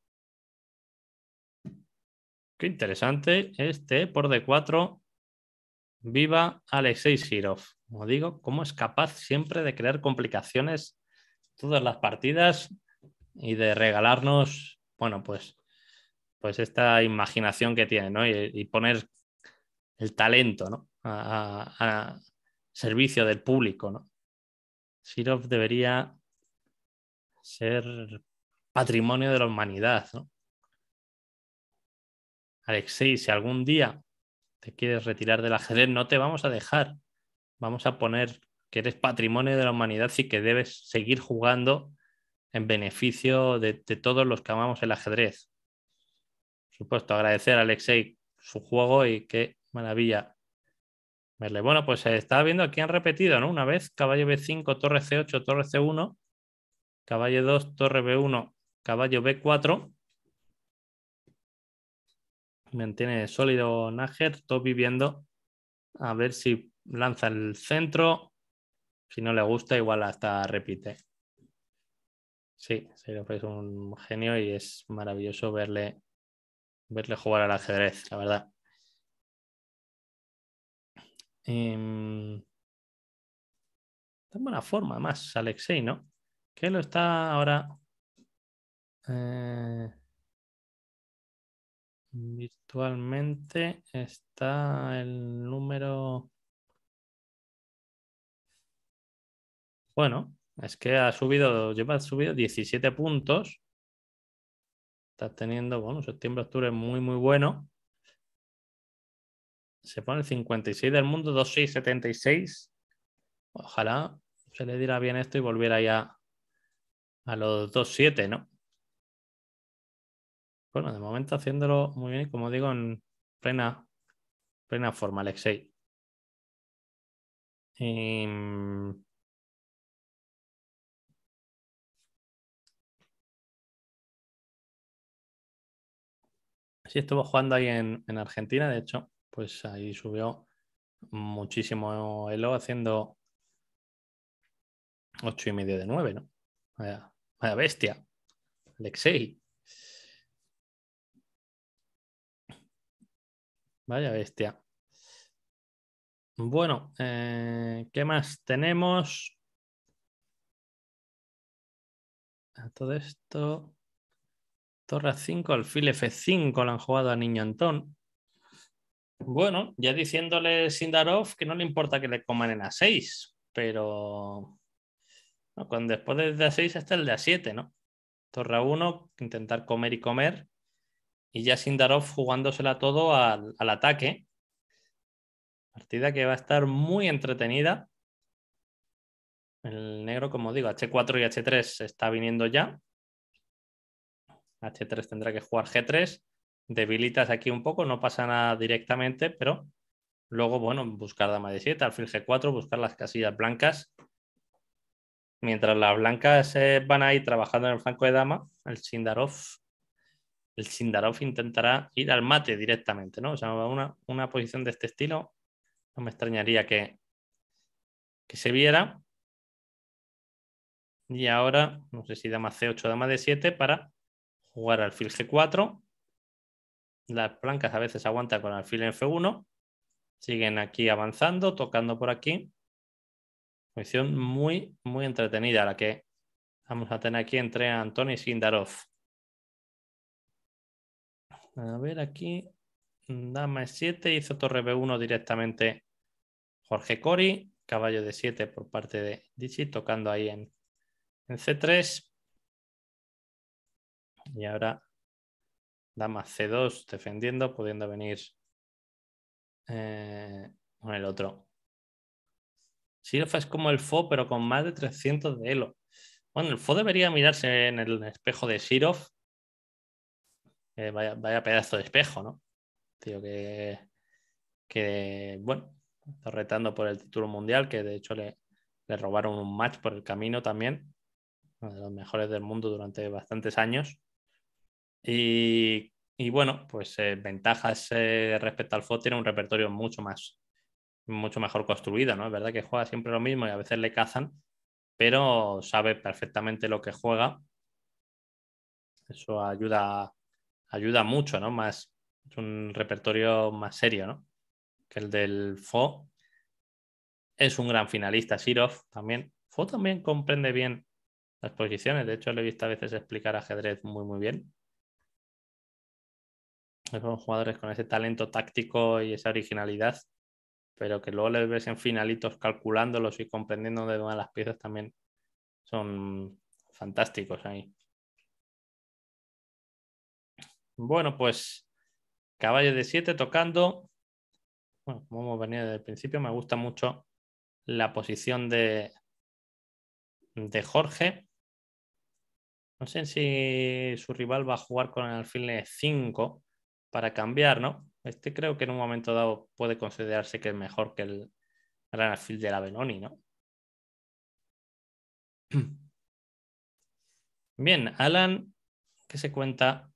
Qué interesante. Este por D4. Viva Alexei Shirov. Como digo, cómo es capaz siempre de crear complicaciones todas las partidas y de regalarnos, bueno, pues, pues esta imaginación que tiene, ¿no? Y, poner el talento, ¿no? A, servicio del público, ¿no? Shirov debería ser patrimonio de la humanidad. ¿no? Alexei, si algún día te quieres retirar del ajedrez, no te vamos a dejar. Vamos a poner que eres patrimonio de la humanidad y que debes seguir jugando en beneficio de, todos los que amamos el ajedrez. Por supuesto, agradecer a Alexei su juego y qué maravilla bueno, pues se estaba viendo aquí han repetido, ¿no? Una vez caballo B5, torre C8, torre C1 caballo 2, torre B1, caballo B4. Mantiene sólido Nager, todo viviendo. A ver si lanza el centro. Si no le gusta, igual hasta repite. Sí, es un genio y es maravilloso verle, verle jugar al ajedrez, la verdad. Está em, en buena forma, además, Alexei, ¿no? que lo está ahora eh, virtualmente, está el número... Bueno, es que ha subido, lleva subido 17 puntos. Está teniendo, bueno, septiembre, octubre muy, muy bueno. Se pone el 56 del mundo, 2676. Ojalá se le dirá bien esto y volviera ya a los 2.7, ¿no? Bueno, de momento haciéndolo muy bien, como digo, en plena, plena forma, Alexei. Mm, sí, estuvo jugando ahí en, Argentina, de hecho, pues ahí subió muchísimo Elo haciendo ocho y medio de 9, ¿no? Vaya bestia. Alexei. Vaya bestia. Bueno, eh, ¿qué más tenemos? A todo esto. Torre 5, alfil F5 lo han jugado a Niño Antón. Bueno, ya diciéndole Sindarov que no le importa que le coman en A6, pero cuando después del d 6 hasta el de a 7, ¿no? Torra 1, intentar comer y comer. Y ya Sindarov jugándosela todo al, ataque. Partida que va a estar muy entretenida. El negro, como digo, H4 y H3 está viniendo ya. H3 tendrá que jugar G3. Debilitas aquí un poco, no pasa nada directamente, pero luego, bueno, buscar dama de 7, alfil G4, buscar las casillas blancas Mientras las blancas van a ir trabajando en el flanco de dama, el Sindarov, el intentará ir al mate directamente, ¿no? O sea, una, posición de este estilo, no me extrañaría que, se viera. Y ahora, no sé si dama C8, dama D7 para jugar alfil G4. Las blancas a veces aguantan con alfil en F1. Siguen aquí avanzando, tocando por aquí posición muy, muy entretenida la que vamos a tener aquí entre Antonio y Sindarov. A ver aquí, dama 7, hizo torre B1 directamente Jorge Cori, caballo de 7 por parte de Dichi, tocando ahí en, C3. Y ahora dama C2 defendiendo, pudiendo venir eh, con el otro Siroff es como el Fo, pero con más de 300 de Elo. Bueno, el Fo debería mirarse en el espejo de Siroff eh, vaya, vaya, pedazo de espejo, ¿no? Tío, que, que bueno, retando por el título mundial, que de hecho le, le robaron un match por el camino también. Uno de los mejores del mundo durante bastantes años. Y, y bueno, pues eh, ventajas eh, respecto al FO tiene un repertorio mucho más mucho mejor construida, ¿no? Es verdad que juega siempre lo mismo y a veces le cazan, pero sabe perfectamente lo que juega. Eso ayuda, ayuda mucho, ¿no? Más, es un repertorio más serio, ¿no? Que el del Fo. Es un gran finalista, Sirov también. Fo también comprende bien las posiciones, de hecho le he visto a veces explicar ajedrez muy, muy bien. Son jugadores con ese talento táctico y esa originalidad pero que luego les ves en finalitos calculándolos y comprendiendo de dónde las piezas también son fantásticos ahí. Bueno, pues caballo de 7 tocando. Bueno, como hemos venido desde el principio, me gusta mucho la posición de, de Jorge. No sé si su rival va a jugar con el alfil 5 para cambiar, ¿no? Este creo que en un momento dado puede considerarse que es mejor que el gran alfil de la Benoni, ¿no? <clears throat> Bien, Alan, ¿qué se cuenta?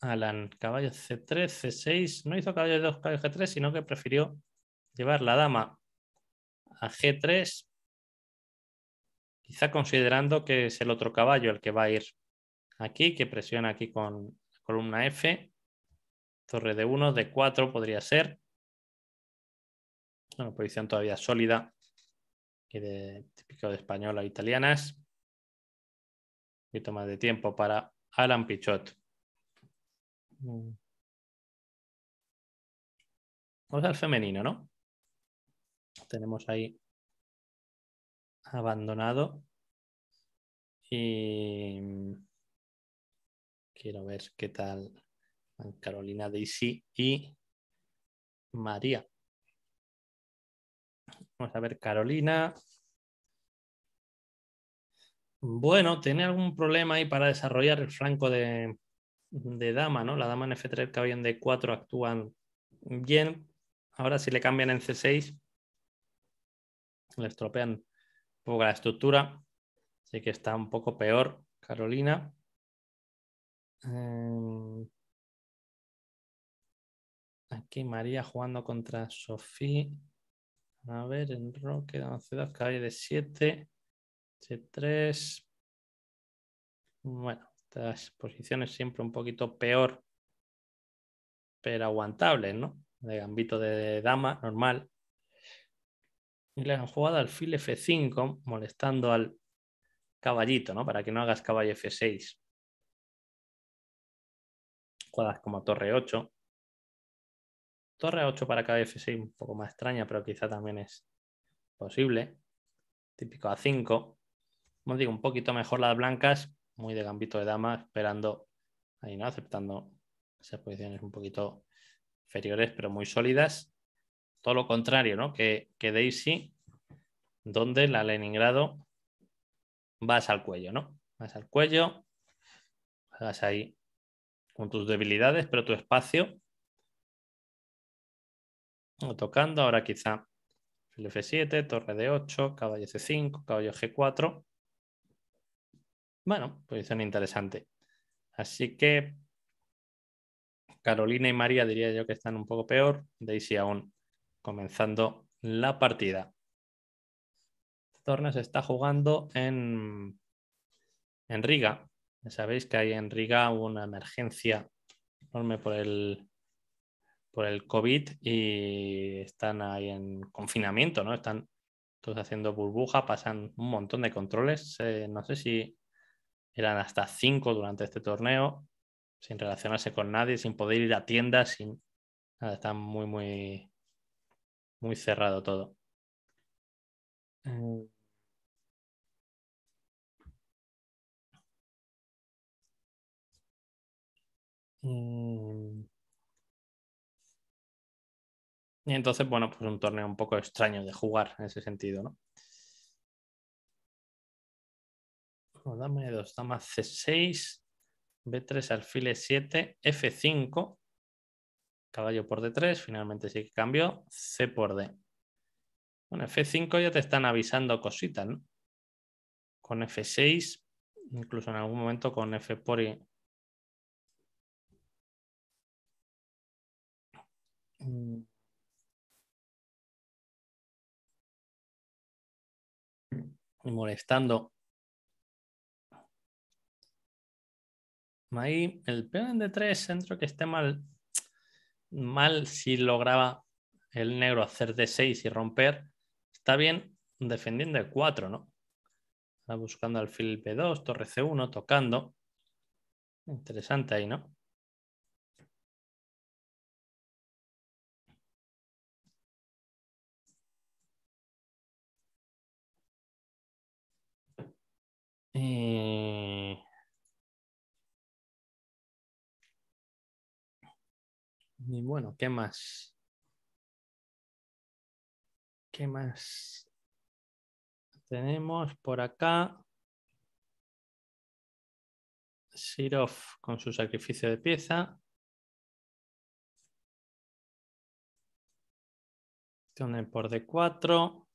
Alan, caballo C3, C6, no hizo caballo 2, caballo G3, sino que prefirió llevar la dama a G3, quizá considerando que es el otro caballo el que va a ir aquí, que presiona aquí con columna F, Torre de 1, de 4 podría ser. Una posición todavía sólida y de típico de española italianas. Un poquito más de tiempo para Alan Pichot. Mm. Vamos al femenino, ¿no? Tenemos ahí abandonado. Y quiero ver qué tal Carolina Daisy y María. Vamos a ver, Carolina. Bueno, tiene algún problema ahí para desarrollar el flanco de, dama, ¿no? La dama en F3 que en d 4 actúan bien. Ahora si le cambian en C6, le estropean un poco la estructura. Así que está un poco peor Carolina. Eh, María jugando contra Sofía. A ver, en Roque, c 2, caballo de 7, C3. Bueno, estas posiciones siempre un poquito peor, pero aguantables, ¿no? De gambito de dama, normal. Y le han jugado alfil F5, molestando al caballito, ¿no? Para que no hagas caballo F6. Juegas como torre 8. Torre a 8 para KF, 6 un poco más extraña, pero quizá también es posible. Típico a 5. Como digo, un poquito mejor las blancas, muy de gambito de dama, esperando ahí, ¿no? Aceptando esas posiciones un poquito inferiores, pero muy sólidas. Todo lo contrario, ¿no? Que, que Daisy, donde la Leningrado vas al cuello, ¿no? Vas al cuello, vas ahí con tus debilidades, pero tu espacio tocando. Ahora quizá el F7, torre D8, caballo C5, caballo G4. Bueno, posición interesante. Así que Carolina y María diría yo que están un poco peor. Daisy aún comenzando la partida. Tornes está jugando en, en Riga. Ya sabéis que hay en Riga una emergencia enorme por el por el COVID y están ahí en confinamiento, ¿no? Están todos haciendo burbuja, pasan un montón de controles. Eh, no sé si eran hasta cinco durante este torneo, sin relacionarse con nadie, sin poder ir a tiendas, sin está muy, muy, muy cerrado todo. Mm. Mm. Y entonces, bueno, pues un torneo un poco extraño de jugar en ese sentido, ¿no? dame dos dama C6, B3, alfil 7 e F5, caballo por D3, finalmente sí que cambió, C por D. Bueno, F5 ya te están avisando cositas, ¿no? Con F6, incluso en algún momento con F por I. Mm. molestando. Ahí el peón de 3 centro que esté mal. Mal si lograba el negro hacer de 6 y romper. Está bien defendiendo el 4, ¿no? Está buscando alfil B2, torre C1, tocando. Interesante ahí, ¿no? Eh, y bueno, ¿qué más? ¿Qué más? Tenemos por acá Sirov con su sacrificio de pieza. Tiene por D4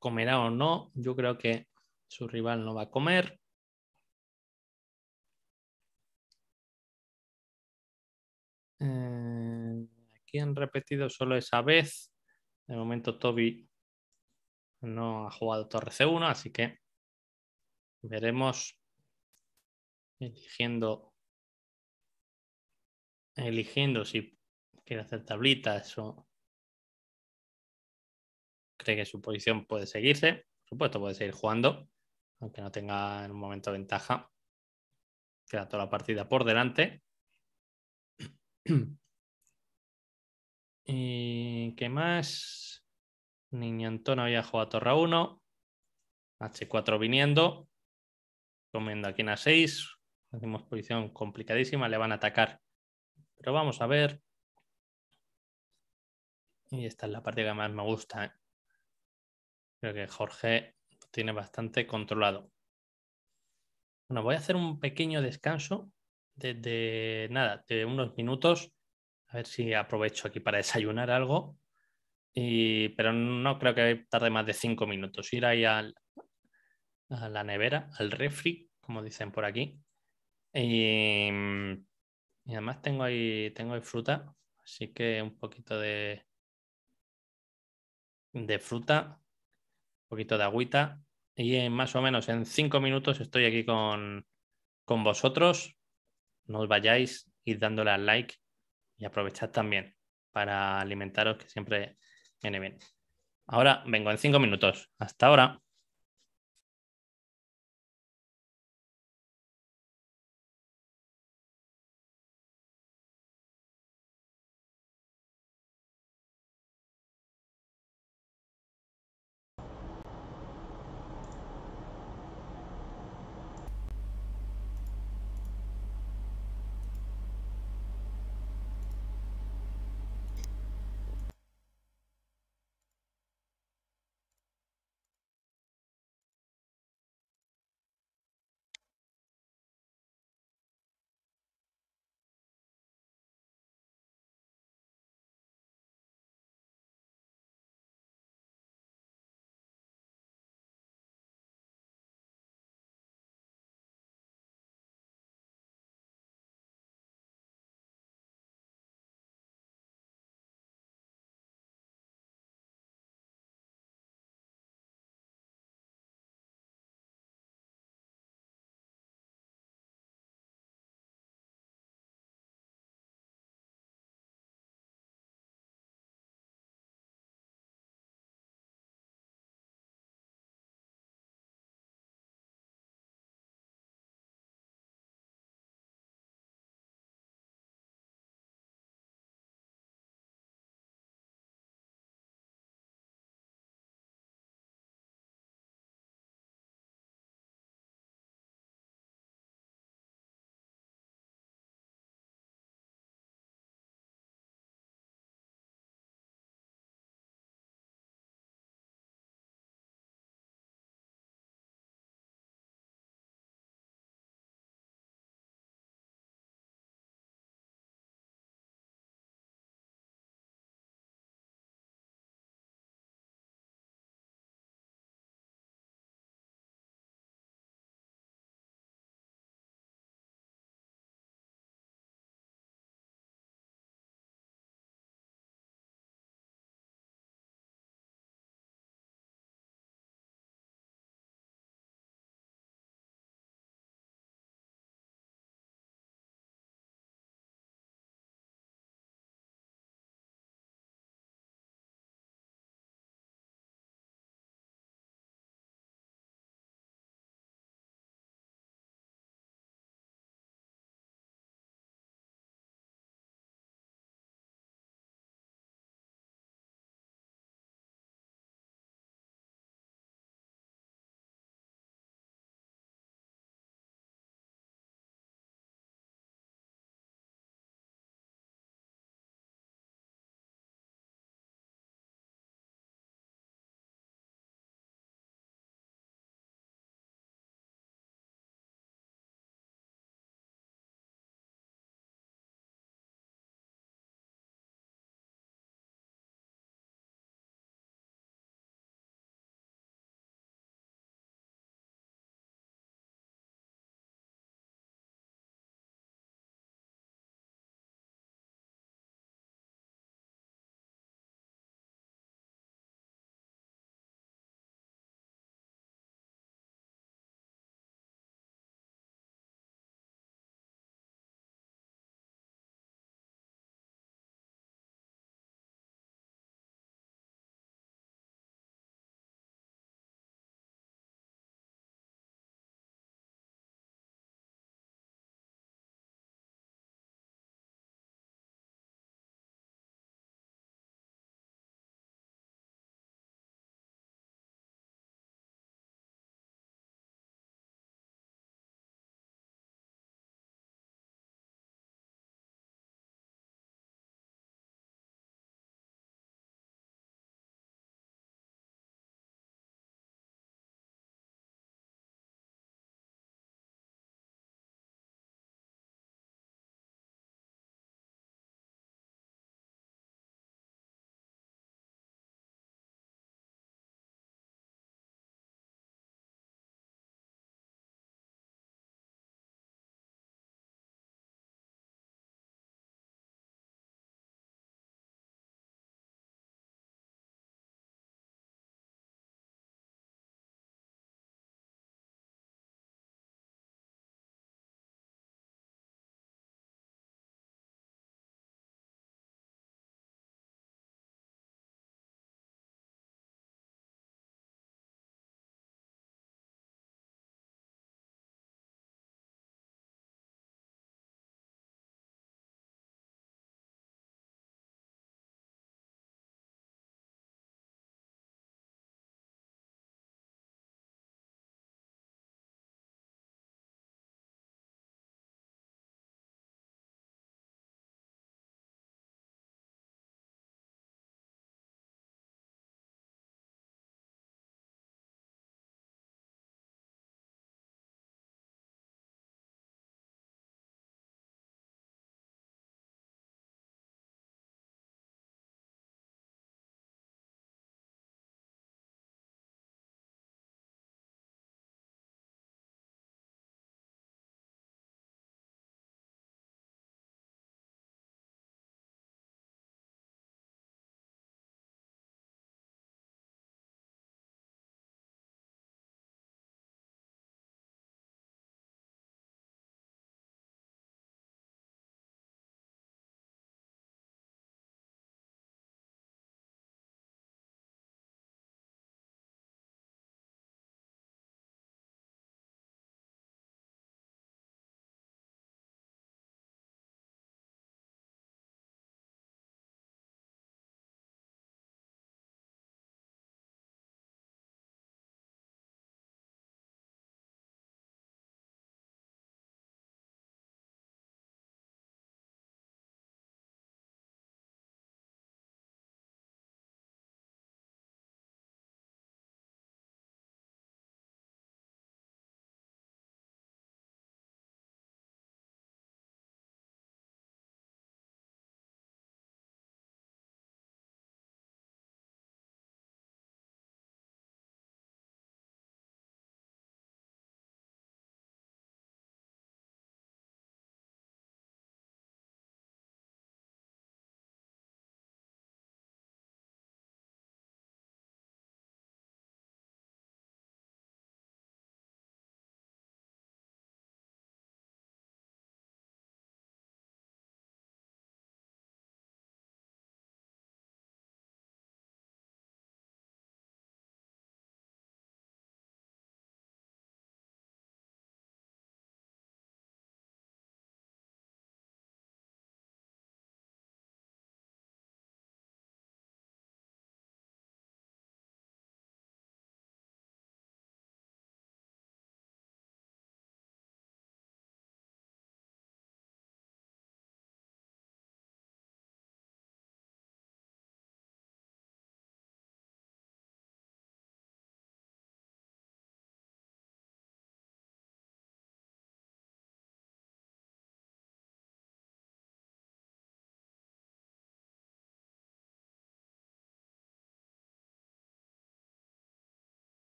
comerá o no. Yo creo que su rival no va a comer. Eh, aquí han repetido solo esa vez. De momento Toby no ha jugado torre C1, así que veremos eligiendo eligiendo si quiere hacer tablitas Eso cree que su posición puede seguirse. Por supuesto, puede seguir jugando, aunque no tenga en un momento ventaja. Queda toda la partida por delante. <clears throat> ¿Y qué más? Niño Antón había jugado a Torra 1. H4 viniendo. Comiendo aquí en A6. Hacemos posición complicadísima. Le van a atacar. Pero vamos a ver. Y esta es la parte que más me gusta. ¿eh? Creo que Jorge tiene bastante controlado. Bueno, voy a hacer un pequeño descanso de, nada, de unos minutos. A ver si aprovecho aquí para desayunar algo. pero no creo que tarde más de cinco minutos. Ir ahí a la nevera, al refri, como dicen por aquí. Y, además tengo ahí, tengo fruta, así que un poquito de, de fruta poquito de agüita y en eh, más o menos en cinco minutos estoy aquí con, con vosotros. No os vayáis, id dándole al like y aprovechad también para alimentaros, que siempre viene bien. Ahora vengo en cinco minutos. Hasta ahora.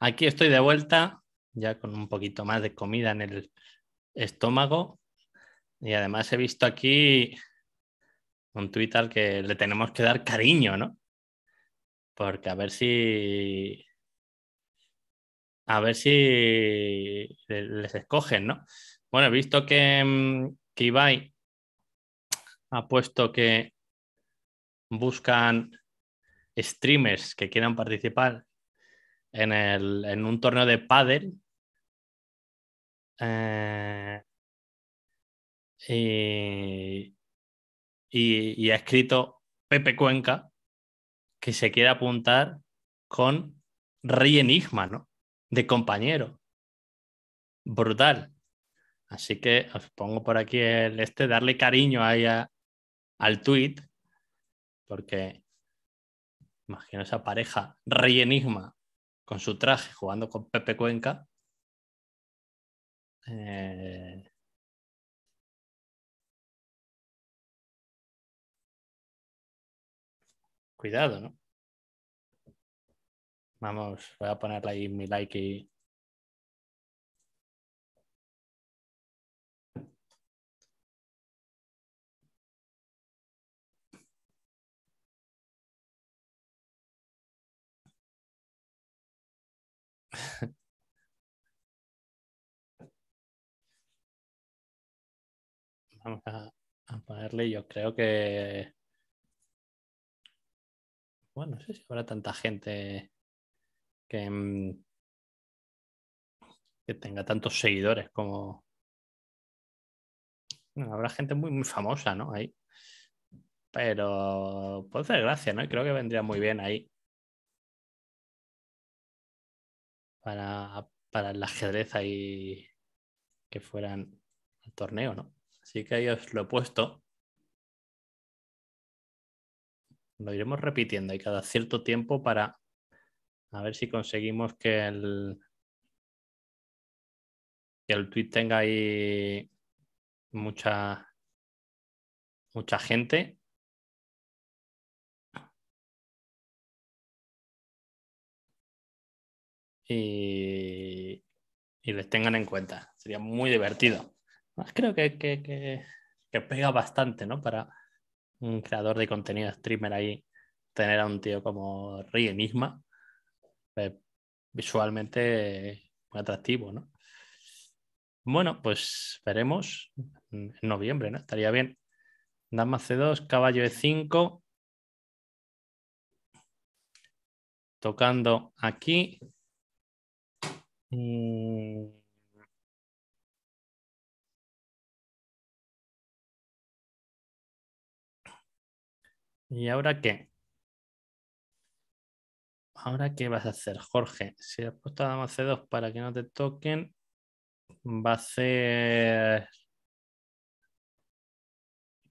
Aquí estoy de vuelta, ya con un poquito más de comida en el estómago. Y además he visto aquí un Twitter al que le tenemos que dar cariño, ¿no? Porque a ver si. A ver si les escogen, ¿no? Bueno, he visto que, mm, que Ibai ha puesto que buscan streamers que quieran participar en, un torneo de pádel. Eh, y, ha escrito Pepe Cuenca que se quiere apuntar con Rey ¿no? De compañero. Brutal. Así que os pongo por aquí el este, darle cariño ahí al tweet, porque imagino esa pareja, Rey con su traje jugando con Pepe Cuenca. Eh, cuidado, ¿no? Vamos, voy a ponerle ahí mi like y <laughs> Vamos a, ponerle, yo creo que... Bueno, no sé si habrá tanta gente que, mm, que tenga tantos seguidores como... habrá gente muy, muy famosa, ¿no? Ahí pero puede ser gracia, ¿no? Y creo que vendría muy bien ahí. para, para el ajedrez ahí que fueran al torneo, ¿no? Así que ahí os lo he puesto. Lo iremos repitiendo y cada cierto tiempo para a ver si conseguimos que el, que el tweet tenga ahí mucha, mucha gente y, les tengan en cuenta. Sería muy divertido. Creo que, pega bastante, ¿no? Para un creador de contenido streamer ahí, tener a un tío como Rie pues, visualmente muy atractivo, ¿no? Bueno, pues veremos en noviembre, ¿no? Estaría bien. Dama C2, caballo E5. Tocando aquí. Mm. ¿Y ahora qué? ¿Ahora qué vas a hacer, Jorge? Si has puesto a dama C2 para que no te toquen, va a ser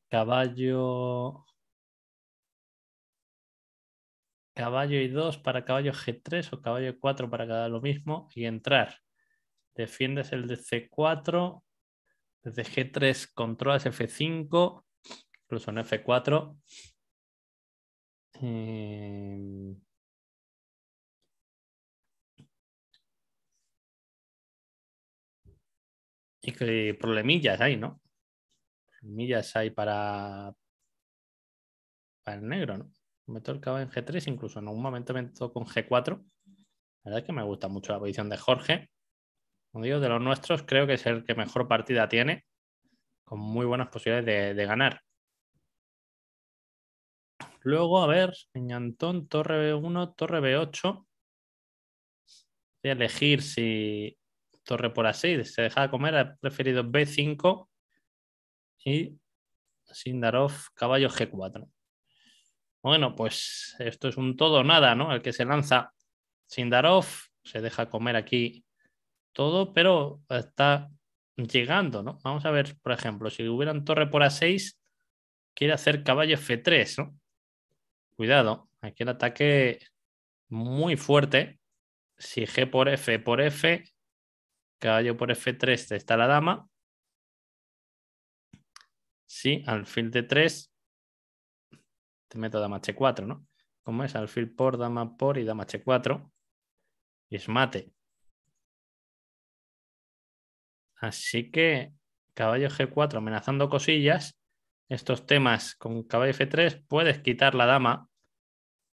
caballo caballo I2 para caballo G3 o caballo 4 para cada lo mismo y entrar. Defiendes el de C4, desde G3 controlas F5, incluso en F4. Eh, y que problemillas hay, ¿no? Problemillas hay para, para el negro, ¿no? Meto el caballo en G3, incluso en algún momento me con G4. La verdad es que me gusta mucho la posición de Jorge. Como digo, de los nuestros, creo que es el que mejor partida tiene, con muy buenas posibilidades de, ganar. Luego, a ver, antón torre B1, torre B8. Voy a elegir si torre por así se deja de comer, ha preferido B5 y Sindarov caballo G4. Bueno, pues esto es un todo nada, ¿no? El que se lanza sin dar off, se deja comer aquí todo, pero está llegando, ¿no? Vamos a ver, por ejemplo, si hubieran torre por A6, quiere hacer caballo F3, ¿no? Cuidado, aquí el ataque muy fuerte. Si G por F por F, caballo por F3 está la dama. Sí, alfil de 3 te meto dama h4, ¿no? Como es? Alfil por, dama por y dama h4. Y es mate. Así que caballo g4 amenazando cosillas. Estos temas con caballo f3 puedes quitar la dama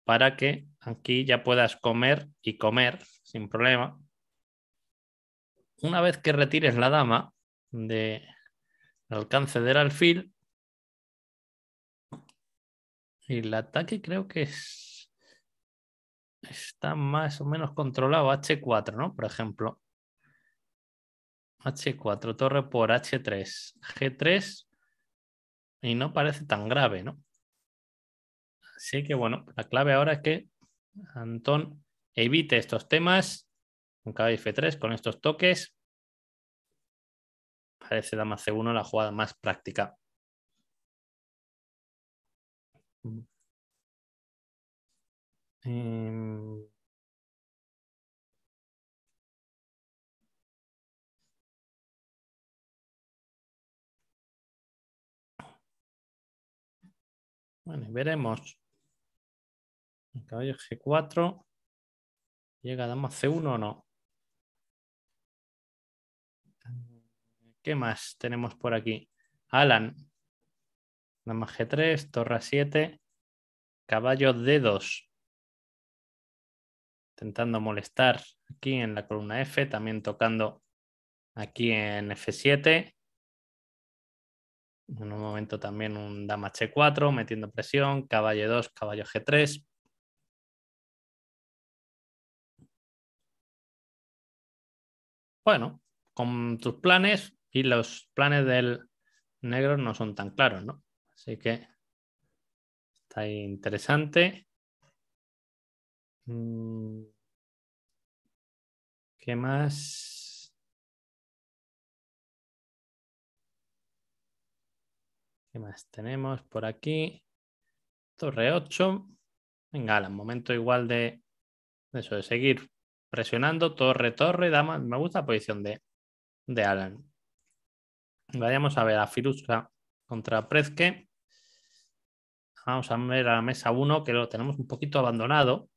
para que aquí ya puedas comer y comer sin problema. Una vez que retires la dama del de alcance del alfil, el ataque creo que es, está más o menos controlado. H4, ¿no? Por ejemplo. H4, torre por H3. G3. Y no parece tan grave, ¿no? Así que bueno, la clave ahora es que Antón evite estos temas con kf F3 con estos toques. Parece dama C1 la jugada más práctica. Eh, Bueno, veremos. El caballo G4. ¿Llega dama C1 o no? ¿Qué más tenemos por aquí? Alan, Dama G3, torre 7, caballo D2. Intentando molestar aquí en la columna F, también tocando aquí en F7. En un momento también un dama H4, metiendo presión, caballo 2, caballo G3, bueno, con tus planes y los planes del negro no son tan claros, ¿no? Así que está interesante. Mm. ¿Qué más? ¿Qué más tenemos por aquí? Torre 8. Venga, Alan, momento igual de, eso, de seguir presionando. Torre, torre, dama. Me gusta la posición de, de Alan. Vayamos a ver a Firuska contra Prezke. Vamos a ver a la mesa 1, que lo tenemos un poquito abandonado.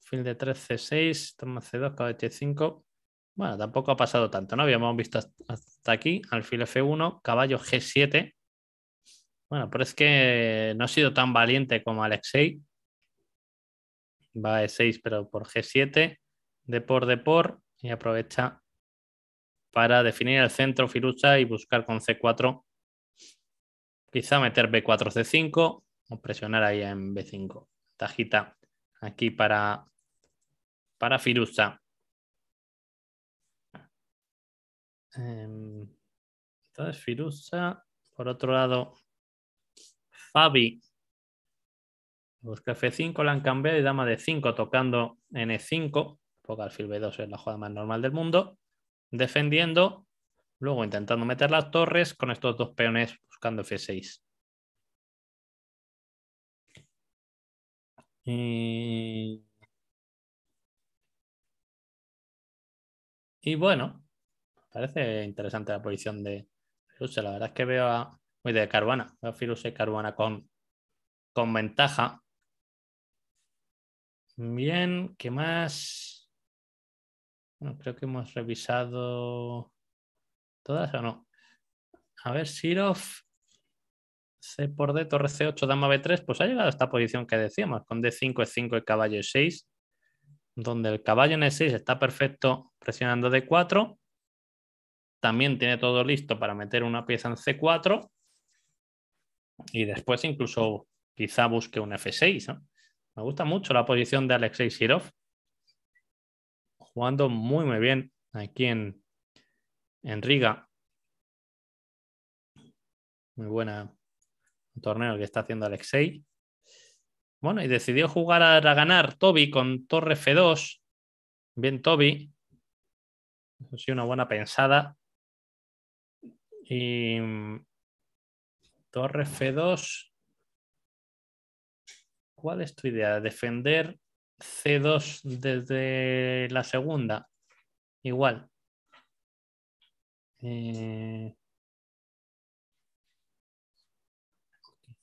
Fil de 3, C6, toma C2, caballo 5 Bueno, tampoco ha pasado tanto, ¿no? Habíamos visto hasta aquí, alfil F1, caballo G7. Bueno, pero es que no ha sido tan valiente como Alexei. Va E6, pero por G7, de por, de por, y aprovecha para definir el centro Firucha y buscar con C4. Quizá meter B4, C5, o presionar ahí en B5. Tajita aquí para, para Firuza. Em, entonces, Firuza, por otro lado, Fabi. Busca F5, la han cambiado y dama de 5 tocando N5, porque alfil B2 es la jugada más normal del mundo, defendiendo, luego intentando meter las torres con estos dos peones buscando F6. Y, bueno, parece interesante la posición de Firuse. La verdad es que veo a, muy de Caruana, veo a y Caruana con, con ventaja. Bien, ¿qué más? creo que hemos revisado todas o no. A ver, Sirov C por D, torre C8, dama B3, pues ha llegado a esta posición que decíamos, con D5, E5 y caballo E6, donde el caballo en E6 está perfecto presionando D4, también tiene todo listo para meter una pieza en C4 y después incluso quizá busque un F6. Me gusta mucho la posición de Alexei Sirov, jugando muy muy bien aquí en, en Riga. Muy buena torneo que está haciendo Alexei. Bueno, y decidió jugar a, ganar Toby con torre F2. Bien, Toby. Eso sí, una buena pensada. Y mm, torre F2. ¿Cuál es tu idea? ¿Defender C2 desde la segunda? Igual. Eh...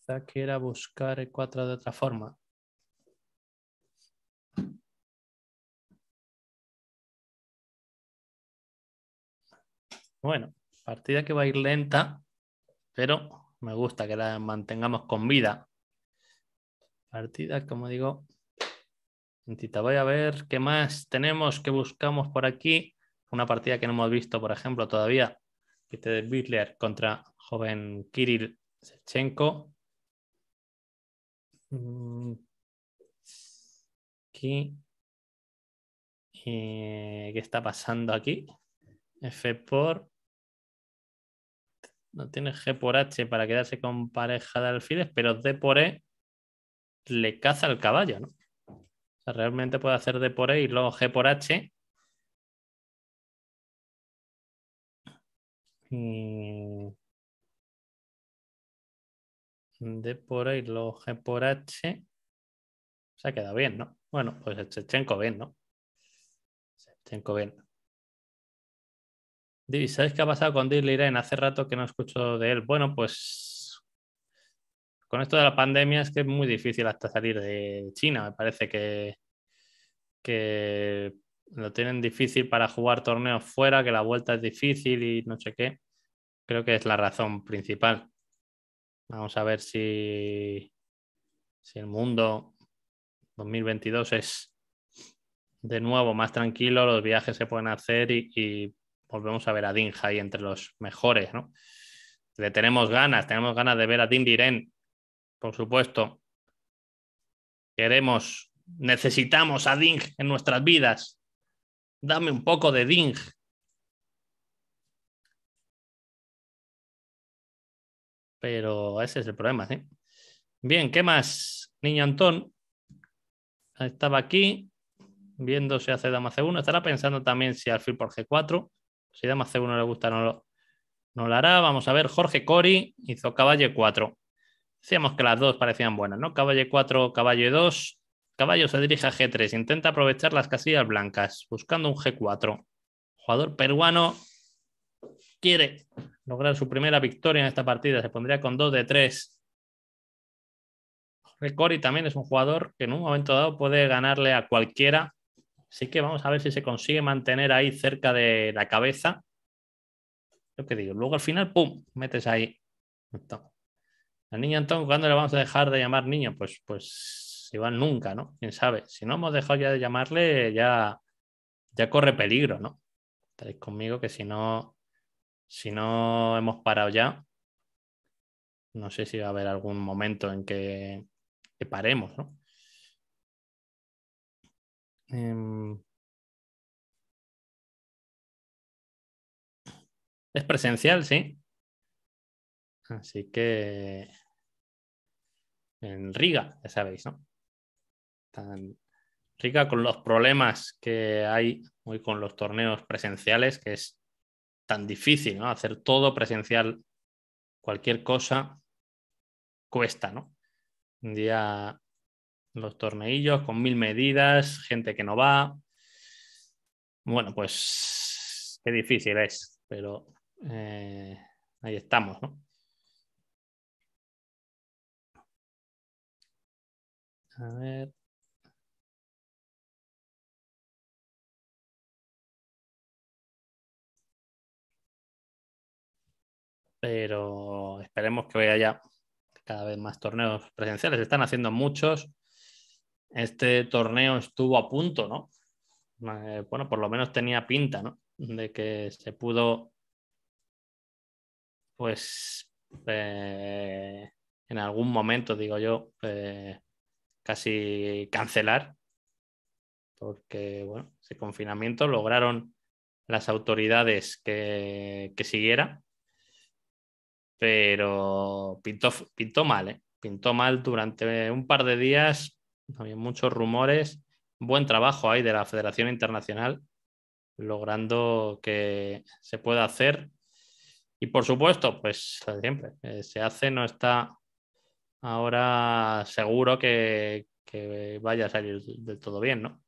que quiera buscar cuatro de otra forma. Bueno, partida que va a ir lenta, pero me gusta que la mantengamos con vida. Partida, como digo, lentita. Voy a ver qué más tenemos, que buscamos por aquí. Una partida que no hemos visto, por ejemplo, todavía. de Bitler contra joven Kirill Sechenko. Mm, aquí. Eh, ¿Qué está pasando aquí? F por. No tiene G por H para quedarse con pareja de alfiles, pero D por E le caza al caballo, ¿no? O sea, realmente puede hacer D por E y luego G por H. Y... De por ahí lo G por H. Se ha quedado bien, ¿no? Bueno, pues chenco bien, ¿no? Chechenko bien. ¿Sabéis qué ha pasado con Dirk Irene? Hace rato que no escucho de él. Bueno, pues con esto de la pandemia es que es muy difícil hasta salir de China. Me parece que, que lo tienen difícil para jugar torneos fuera, que la vuelta es difícil y no sé qué. Creo que es la razón principal. Vamos a ver si, si el mundo 2022 es de nuevo más tranquilo, los viajes se pueden hacer y, volvemos a ver a Ding ahí entre los mejores, ¿no? Le tenemos ganas, tenemos ganas de ver a Ding Diren, por supuesto. Queremos, necesitamos a Ding en nuestras vidas. Dame un poco de Ding, Pero ese es el problema, Bien, ¿qué más? Niño Antón estaba aquí viendo si hace dama C1. Estará pensando también si alfil por G4. Si dama C1 le gusta, no lo, no lo hará. Vamos a ver, Jorge Cori hizo caballo 4. Decíamos que las dos parecían buenas, ¿no? Caballo 4, caballo 2. Caballo se dirige a G3. Intenta aprovechar las casillas blancas, buscando un G4. Jugador peruano quiere lograr su primera victoria en esta partida. Se pondría con 2 de 3. Recori también es un jugador que en un momento dado puede ganarle a cualquiera. Así que vamos a ver si se consigue mantener ahí cerca de la cabeza. Lo que digo, luego al final, ¡pum! Metes ahí. la niña Antón, ¿cuándo le vamos a dejar de llamar niño? Pues, pues va nunca, ¿no? Quién sabe. Si no hemos dejado ya de llamarle, ya, ya corre peligro, ¿no? Estaréis conmigo que si no, si no hemos parado ya, no sé si va a haber algún momento en que, paremos, ¿no? Em, es presencial, sí. Así que en Riga, ya sabéis, ¿no? Tan con los problemas que hay hoy con los torneos presenciales, que es tan difícil, ¿no? Hacer todo presencial, cualquier cosa, cuesta, ¿no? Un día los torneillos con mil medidas, gente que no va. Bueno, pues qué difícil es, pero eh, ahí estamos, ¿no? A ver. pero esperemos que haya cada vez más torneos presenciales. Están haciendo muchos. Este torneo estuvo a punto, ¿no? Eh, bueno, por lo menos tenía pinta, ¿no? De que se pudo, pues, eh, en algún momento, digo yo, eh, casi cancelar, porque, bueno, ese confinamiento lograron las autoridades que, que siguiera pero pintó, pintó mal, ¿eh? pintó mal durante un par de días, había muchos rumores, buen trabajo ahí de la Federación Internacional, logrando que se pueda hacer. Y por supuesto, pues siempre, eh, se hace, no está ahora seguro que, vaya a salir del todo bien, ¿no?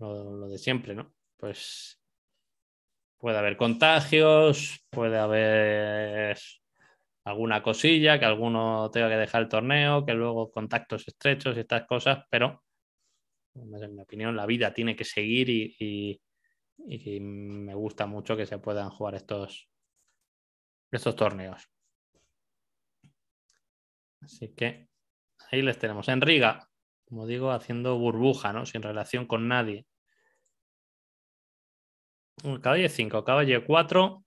Lo, lo de siempre, ¿no? Pues puede haber contagios, puede haber alguna cosilla, que alguno tenga que dejar el torneo, que luego contactos estrechos y estas cosas, pero en mi opinión la vida tiene que seguir y, me gusta mucho que se puedan jugar estos, estos torneos. Así que ahí les tenemos. En Riga, como digo, haciendo burbuja, ¿no? Sin relación con nadie. Caballo 5, caballo 4,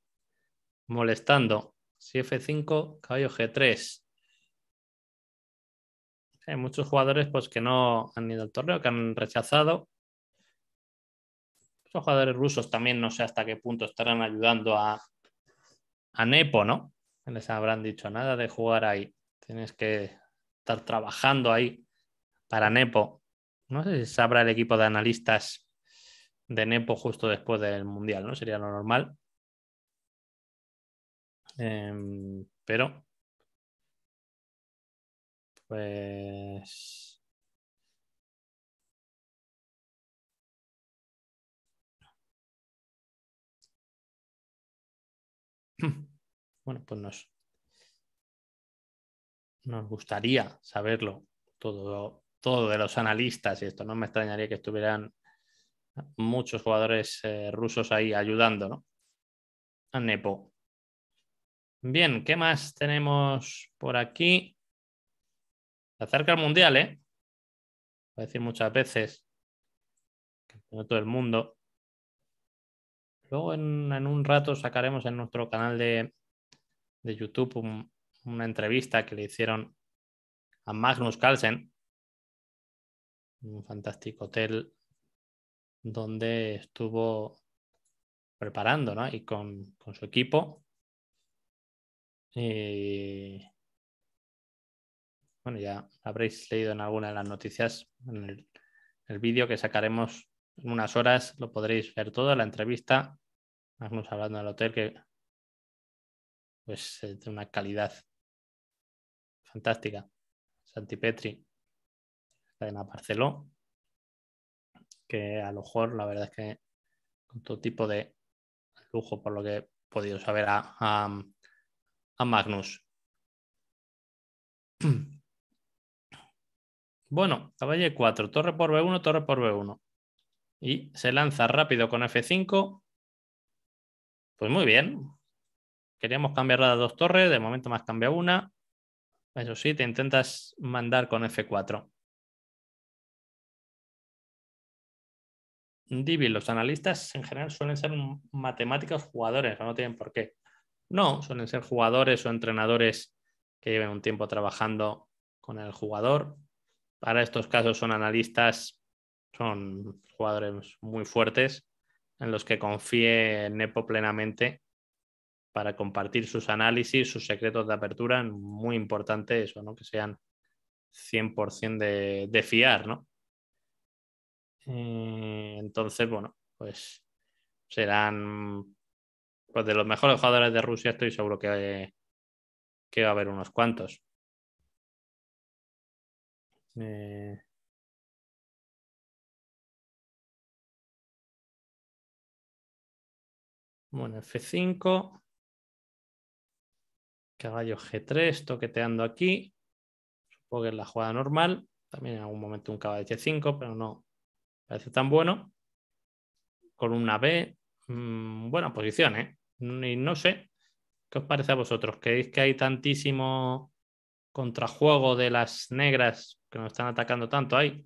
molestando si F5, caballo G3. Hay muchos jugadores pues, que no han ido al torneo, que han rechazado. Los jugadores rusos también no sé hasta qué punto estarán ayudando a, a Nepo, ¿no? Les habrán dicho nada de jugar ahí. Tienes que estar trabajando ahí para Nepo. No sé si sabrá el equipo de analistas de Nepo justo después del Mundial, ¿no? Sería lo normal. Em, pero. Pues. <laughs> Bueno, pues nos, nos gustaría saberlo todo, todo de los analistas y esto no me extrañaría que estuvieran muchos jugadores eh, rusos ahí ayudando ¿no? a Nepo. Bien, ¿qué más tenemos por aquí? Se acerca el mundial, ¿eh? Voy a decir muchas veces. todo el mundo. Luego en, un rato sacaremos en nuestro canal de, YouTube una entrevista que le hicieron a Magnus Carlsen, un fantástico hotel donde estuvo preparando ¿no? y con, con su equipo y eh, bueno, ya habréis leído en alguna de las noticias, en el, vídeo que sacaremos en unas horas, lo podréis ver todo, la entrevista, estamos hablando del hotel, que pues de una calidad fantástica. Santi Petri, cadena Barceló, que a lo mejor la verdad es que con todo tipo de lujo, por lo que he podido saber, a a Magnus. <clears throat> Bueno, caballo 4 torre por B1, torre por B1. Y se lanza rápido con F5. Pues muy bien. Queríamos cambiar las dos torres, de momento más cambia una. Eso sí, te intentas mandar con F4. Divi, los analistas en general suelen ser matemáticos jugadores, no tienen por qué. No, suelen ser jugadores o entrenadores que lleven un tiempo trabajando con el jugador. Para estos casos son analistas, son jugadores muy fuertes en los que confíe Nepo plenamente para compartir sus análisis, sus secretos de apertura. Muy importante eso, ¿no? Que sean 100% de, de fiar, ¿no? Eh, entonces, bueno, pues serán pues de los mejores jugadores de Rusia estoy seguro que, que va a haber unos cuantos. Eh, bueno, F5. Caballo G3, toqueteando aquí. Supongo que es la jugada normal. También en algún momento un caballo g 5 pero no parece tan bueno. con una B, mmm, buena posición, ¿eh? Y no sé, ¿qué os parece a vosotros? ¿Creéis que hay tantísimo contrajuego de las negras que nos están atacando tanto ahí?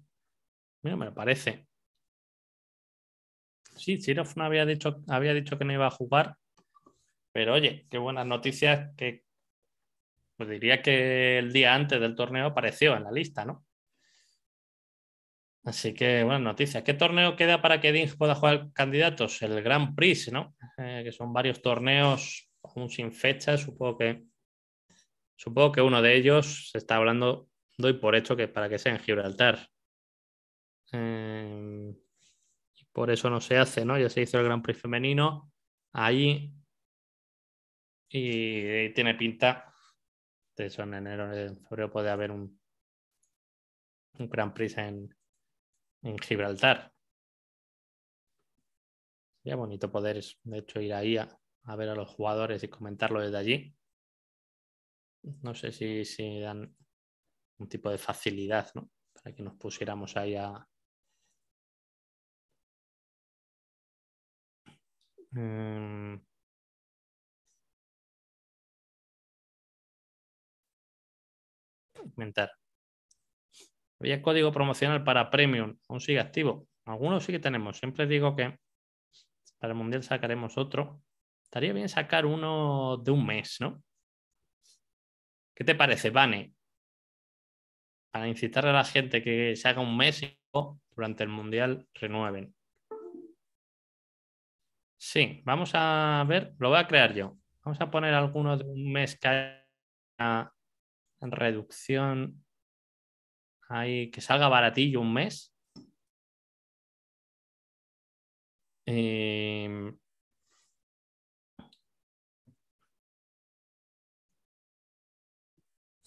Mira, me parece. Sí, Sirof no había dicho, había dicho que no iba a jugar, pero oye, qué buenas noticias que pues diría que el día antes del torneo apareció en la lista, ¿no? Así que, buenas noticias. ¿Qué torneo queda para que Dings pueda jugar candidatos? El Grand Prix, ¿no? Eh, que son varios torneos aún sin fecha. Supongo que, supongo que uno de ellos se está hablando, doy por hecho, que para que sea en Gibraltar. Eh, por eso no se hace, ¿no? Ya se hizo el Grand Prix femenino allí y, tiene pinta. De eso en enero, en febrero puede haber un, un Grand Prix en, en Gibraltar. Sería bonito poder, de hecho, ir ahí a, ver a los jugadores y comentarlo desde allí. No sé si, dan un tipo de facilidad, Para que nos pusiéramos ahí a, mm. Comentar. Había código promocional para Premium, aún sigue activo. Algunos sí que tenemos. Siempre digo que para el Mundial sacaremos otro. Estaría bien sacar uno de un mes, ¿no? ¿Qué te parece, Vane? Para incitar a la gente que se haga un mes y durante el Mundial renueven. Sí, vamos a ver, lo voy a crear yo. Vamos a poner alguno de un mes que haya reducción Ahí, que salga baratillo un mes. Em,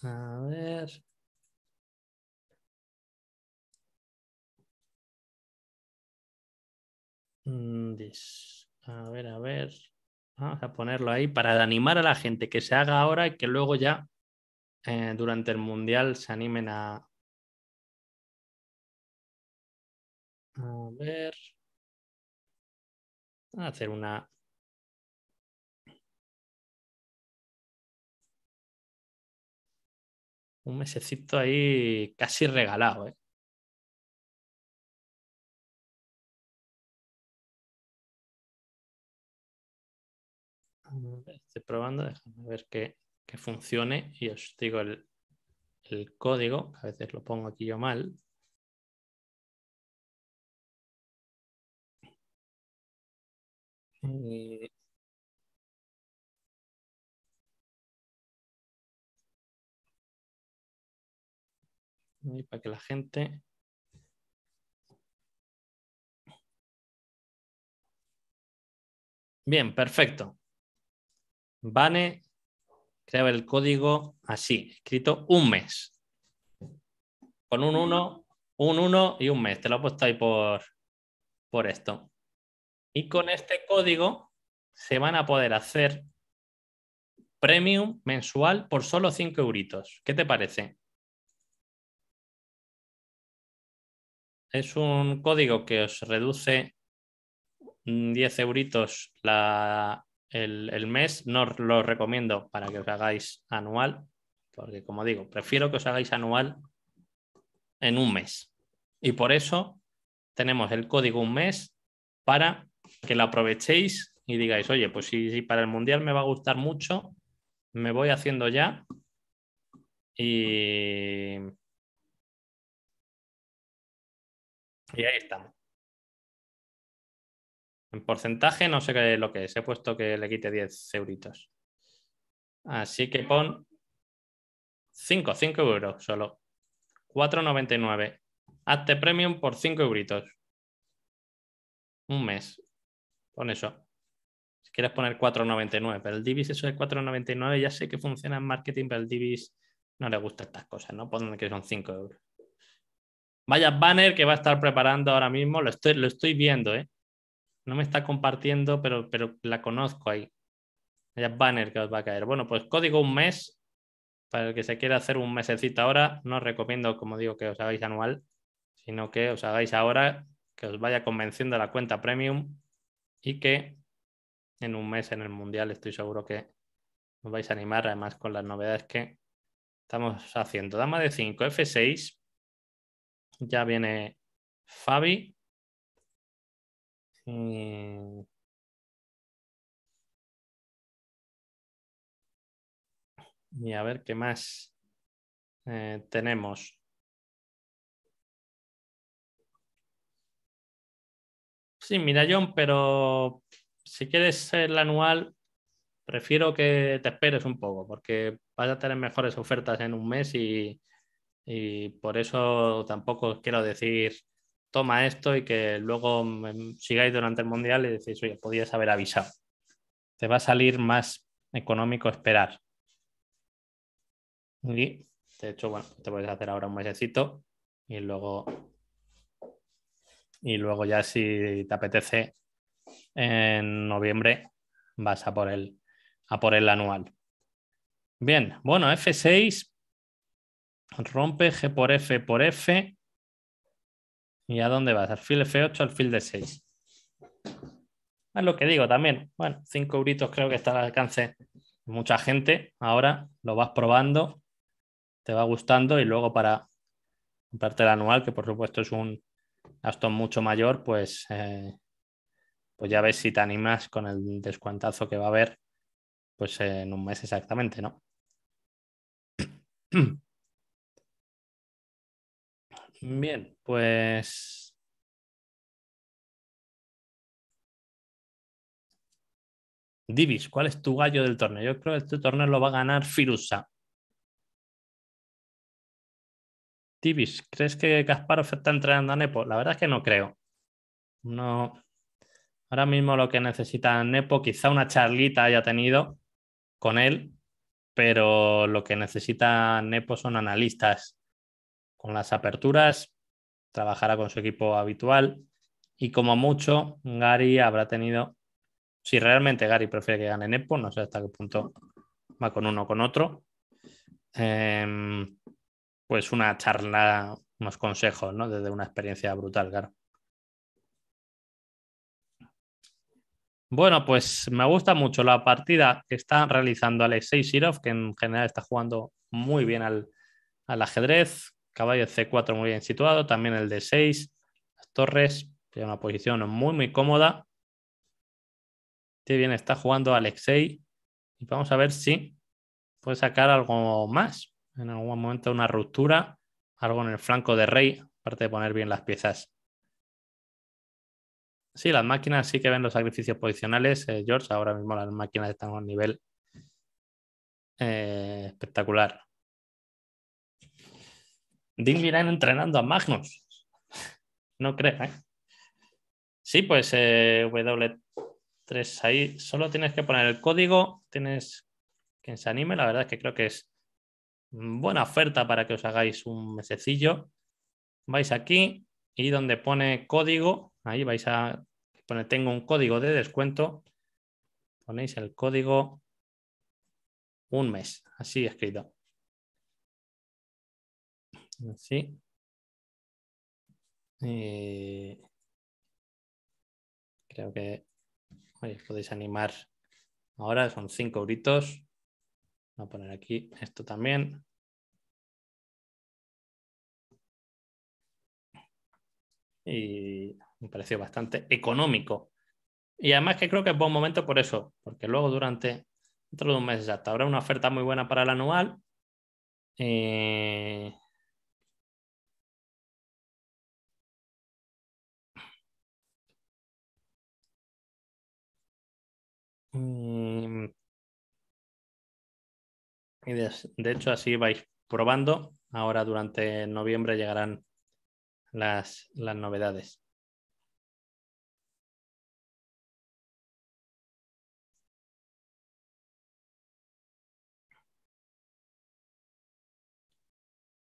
a ver. Mm, a ver, a ver. Vamos a ponerlo ahí para animar a la gente que se haga ahora y que luego ya eh, durante el Mundial se animen a, A ver. hacer una. Un mesecito ahí casi regalado, ¿eh? Estoy probando, déjame ver que, funcione y os digo el, el código, a veces lo pongo aquí yo mal. Eh, y para que la gente Bien, perfecto. Vane creaba el código así, escrito un mes. Con un 1, un 1 y un mes. Te lo he puesto ahí por, por esto. Y con este código se van a poder hacer premium mensual por solo 5 euritos. ¿Qué te parece? Es un código que os reduce 10 mm, euritos el, el, mes. No lo recomiendo para que os hagáis anual, porque como digo, prefiero que os hagáis anual en un mes. Y por eso tenemos el código un mes para que la aprovechéis y digáis, oye, pues si, para el Mundial me va a gustar mucho, me voy haciendo ya. Y, y ahí estamos. En porcentaje no sé qué es lo que es. He puesto que le quite 10 euritos. Así que pon 5, 5 euros solo. 4,99. Hazte premium por 5 euritos. Un mes con eso. Si quieres poner 4.99, pero el Divis, eso de 4.99, ya sé que funciona en marketing, pero el Divis no le gusta estas cosas, ¿no? Ponen que son 5 euros. Vaya banner que va a estar preparando ahora mismo, lo estoy, lo estoy viendo, ¿eh? No me está compartiendo, pero, pero la conozco ahí. Vaya banner que os va a caer. Bueno, pues código un mes. Para el que se quiera hacer un mesecito ahora, no os recomiendo, como digo, que os hagáis anual, sino que os hagáis ahora, que os vaya convenciendo la cuenta premium y que en un mes en el Mundial estoy seguro que os vais a animar, además con las novedades que estamos haciendo. Dama de 5, F6, ya viene Fabi. Mm. Y... a ver qué más eh, tenemos. Sí, mira, John, pero si quieres el anual, prefiero que te esperes un poco, porque vas a tener mejores ofertas en un mes y, por eso tampoco quiero decir toma esto y que luego sigáis durante el mundial y decís, oye, podías haber avisado. Te va a salir más económico esperar. Y de hecho, bueno, te puedes hacer ahora un mesecito y luego y luego ya si te apetece, en noviembre vas a por el, a por el anual. Bien, bueno, F6 rompe G por F por F. ¿Y a dónde vas? al fil F8, Al fil D6. Es lo que digo también. Bueno, 5 euritos creo que está al alcance de mucha gente. Ahora lo vas probando, te va gustando y luego para comprarte el anual, que por supuesto es un, Aston mucho mayor, pues, eh, pues ya ves si te animas con el descuentazo que va a haber pues en un mes exactamente, ¿no? <clears throat> Bien, pues... Divis, ¿cuál es tu gallo del torneo? Yo creo que este torneo lo va a ganar Firusa. ¿crees que Kasparov está entrenando a Nepo? La verdad es que no creo. No. Ahora mismo lo que necesita Nepo, quizá una charlita haya tenido con él, pero lo que necesita Nepo son analistas. Con las aperturas trabajará con su equipo habitual y como mucho Gary habrá tenido, si realmente Gary prefiere que gane Nepo, no sé hasta qué punto va con uno o con otro. Em, pues una charla, unos consejos, ¿no? Desde una experiencia brutal, claro. Bueno, pues me gusta mucho la partida que está realizando Alexei Sirov, que en general está jugando muy bien al, ajedrez. Caballo C4 muy bien situado, también el D6, las torres, tiene una posición muy, muy cómoda. Qué bien está jugando Alexei. Y vamos a ver si puede sacar algo más en algún momento una ruptura, algo en el flanco de rey, aparte de poner bien las piezas. Sí, las máquinas sí que ven los sacrificios posicionales, eh, George. Ahora mismo las máquinas están a un nivel eh, espectacular. Ding Miran entrenando a Magnus. <laughs> No creas. ¿eh? Sí, pues W3 ahí. Solo tienes que poner el código. Tienes quien se anime. La verdad es que creo que es Mm, buena oferta para que os hagáis un mesecillo. Vais aquí y donde pone código, ahí vais a poner, tengo un código de descuento, ponéis el código un mes, así escrito. Así. Eh, creo que podéis animar. Ahora son cinco euritos. Voy a poner aquí esto también. y me pareció bastante económico. Y además que creo que es buen momento por eso, porque luego durante dentro de un mes ya habrá una oferta muy buena para el anual. Eh, mm, y de hecho así vais probando. Ahora durante noviembre llegarán las, las novedades.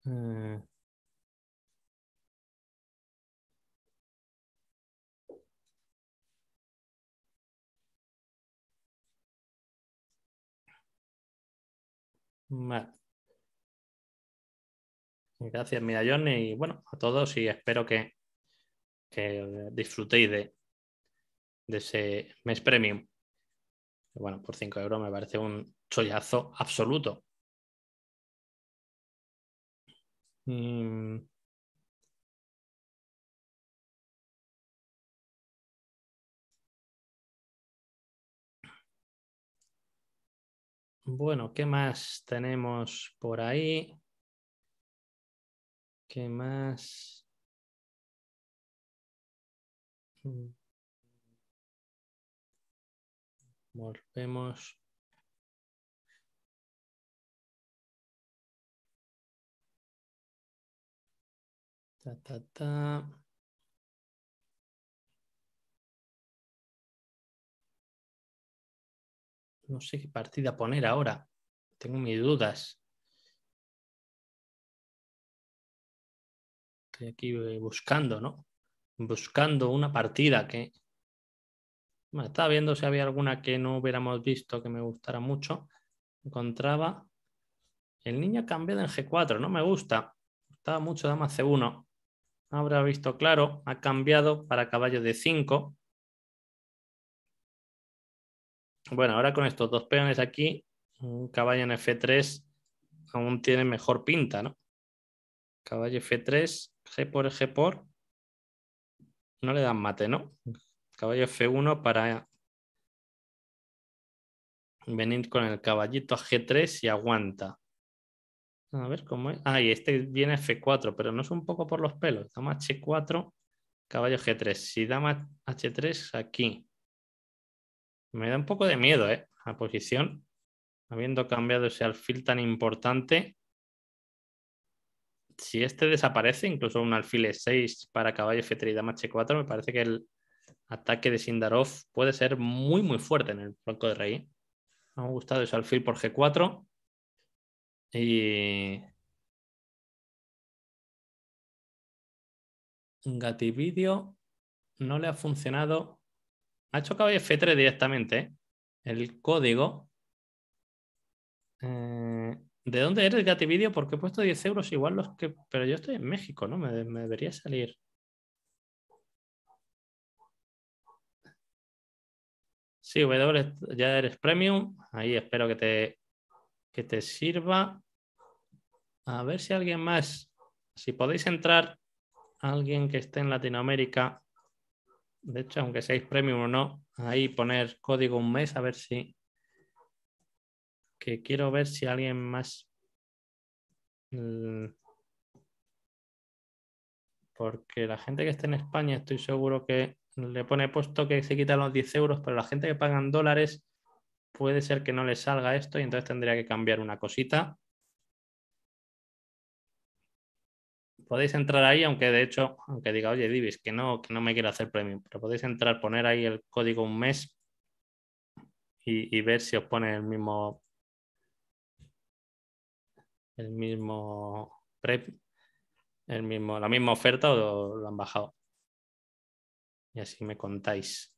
Mm. Gracias, Johnny, y bueno, a todos y espero que, que disfrutéis de, de ese mes premium. Bueno, por 5 euros me parece un chollazo absoluto. Mm. Bueno, ¿qué más tenemos por ahí? ¿Qué más? Mm. Volvemos. Ta, No sé qué partida poner ahora. Tengo mis dudas. aquí eh, buscando, ¿no? Buscando una partida que... estaba viendo si había alguna que no hubiéramos visto que me gustara mucho. Encontraba... El niño cambiado en G4, no me gusta. Estaba mucho dama C1. Habrá visto claro, ha cambiado para caballo de 5. Bueno, ahora con estos dos peones aquí, un caballo en F3 aún tiene mejor pinta, ¿no? Caballo F3 G por G por. No le dan mate, ¿no? Caballo F1 para venir con el caballito a G3 y aguanta. A ver cómo es. Ah, y este viene F4, pero no es un poco por los pelos. Dama H4, caballo G3. Si dama H3, aquí. Me da un poco de miedo, ¿eh? La posición. Habiendo cambiado ese alfil tan importante si este desaparece, incluso un alfil e 6 para caballo F3 y dama H4, me parece que el ataque de Sindarov puede ser muy, muy fuerte en el blanco de rey. ¿eh? Me ha gustado ese alfil por G4. Y. Gatividio no le ha funcionado. Ha hecho caballo F3 directamente. ¿eh? El código. Eh... ¿De dónde eres Gativideo? Porque he puesto 10 euros igual los que. Pero yo estoy en México, ¿no? Me, debería salir. Sí, W, ya eres premium. Ahí espero que te, que te sirva. A ver si alguien más. Si podéis entrar, alguien que esté en Latinoamérica. De hecho, aunque seáis premium o no, ahí poner código un mes, a ver si que quiero ver si alguien más. Mm, porque la gente que está en España, estoy seguro que le pone puesto que se quitan los 10 euros, pero la gente que paga dólares puede ser que no le salga esto y entonces tendría que cambiar una cosita. Podéis entrar ahí, aunque de hecho, aunque diga, oye, Divis, que no, que no me quiero hacer premium, pero podéis entrar, poner ahí el código un mes y, y ver si os pone el mismo el mismo prep, el mismo, la misma oferta o lo han bajado. Y así me contáis.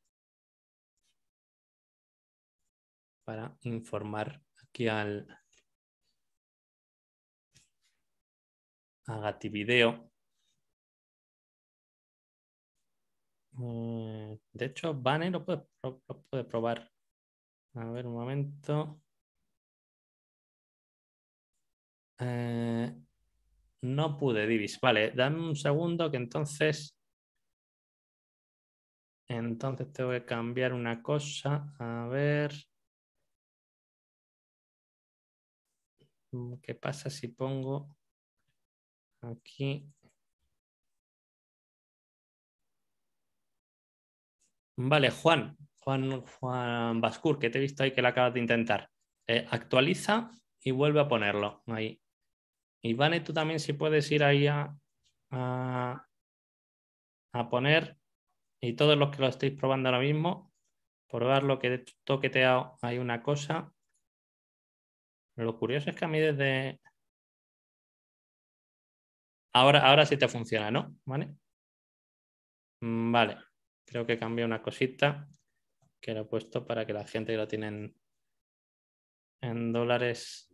Para informar aquí al Agativideo. Video eh, de hecho, Banner lo puede, lo puede probar. A ver, un momento. Eh, no pude, Divis. Vale, dame un segundo que entonces. Entonces tengo que cambiar una cosa. A ver. ¿Qué pasa si pongo aquí? Vale, Juan, Juan, Juan Bascur, que te he visto ahí que lo acabas de intentar. Eh, actualiza y vuelve a ponerlo ahí. Y tú también si puedes ir ahí a, poner, y todos los que lo estáis probando ahora mismo, probar lo que toqueteado hay una cosa. Lo curioso es que a mí desde... Ahora, ahora sí te funciona, ¿no? ¿Vale? Mm, vale, creo que cambié una cosita que lo he puesto para que la gente lo tiene en dólares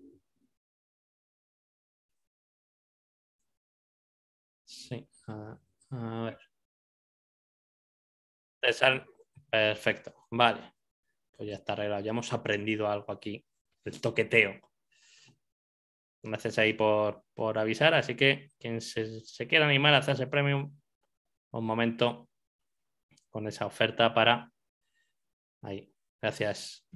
A, ver. perfecto. Vale. Pues ya está arreglado. Ya hemos aprendido algo aquí. El toqueteo. Gracias ahí por, avisar. Así que quien se, se quiera animar a hacerse premium, un momento con esa oferta para. Ahí. Gracias.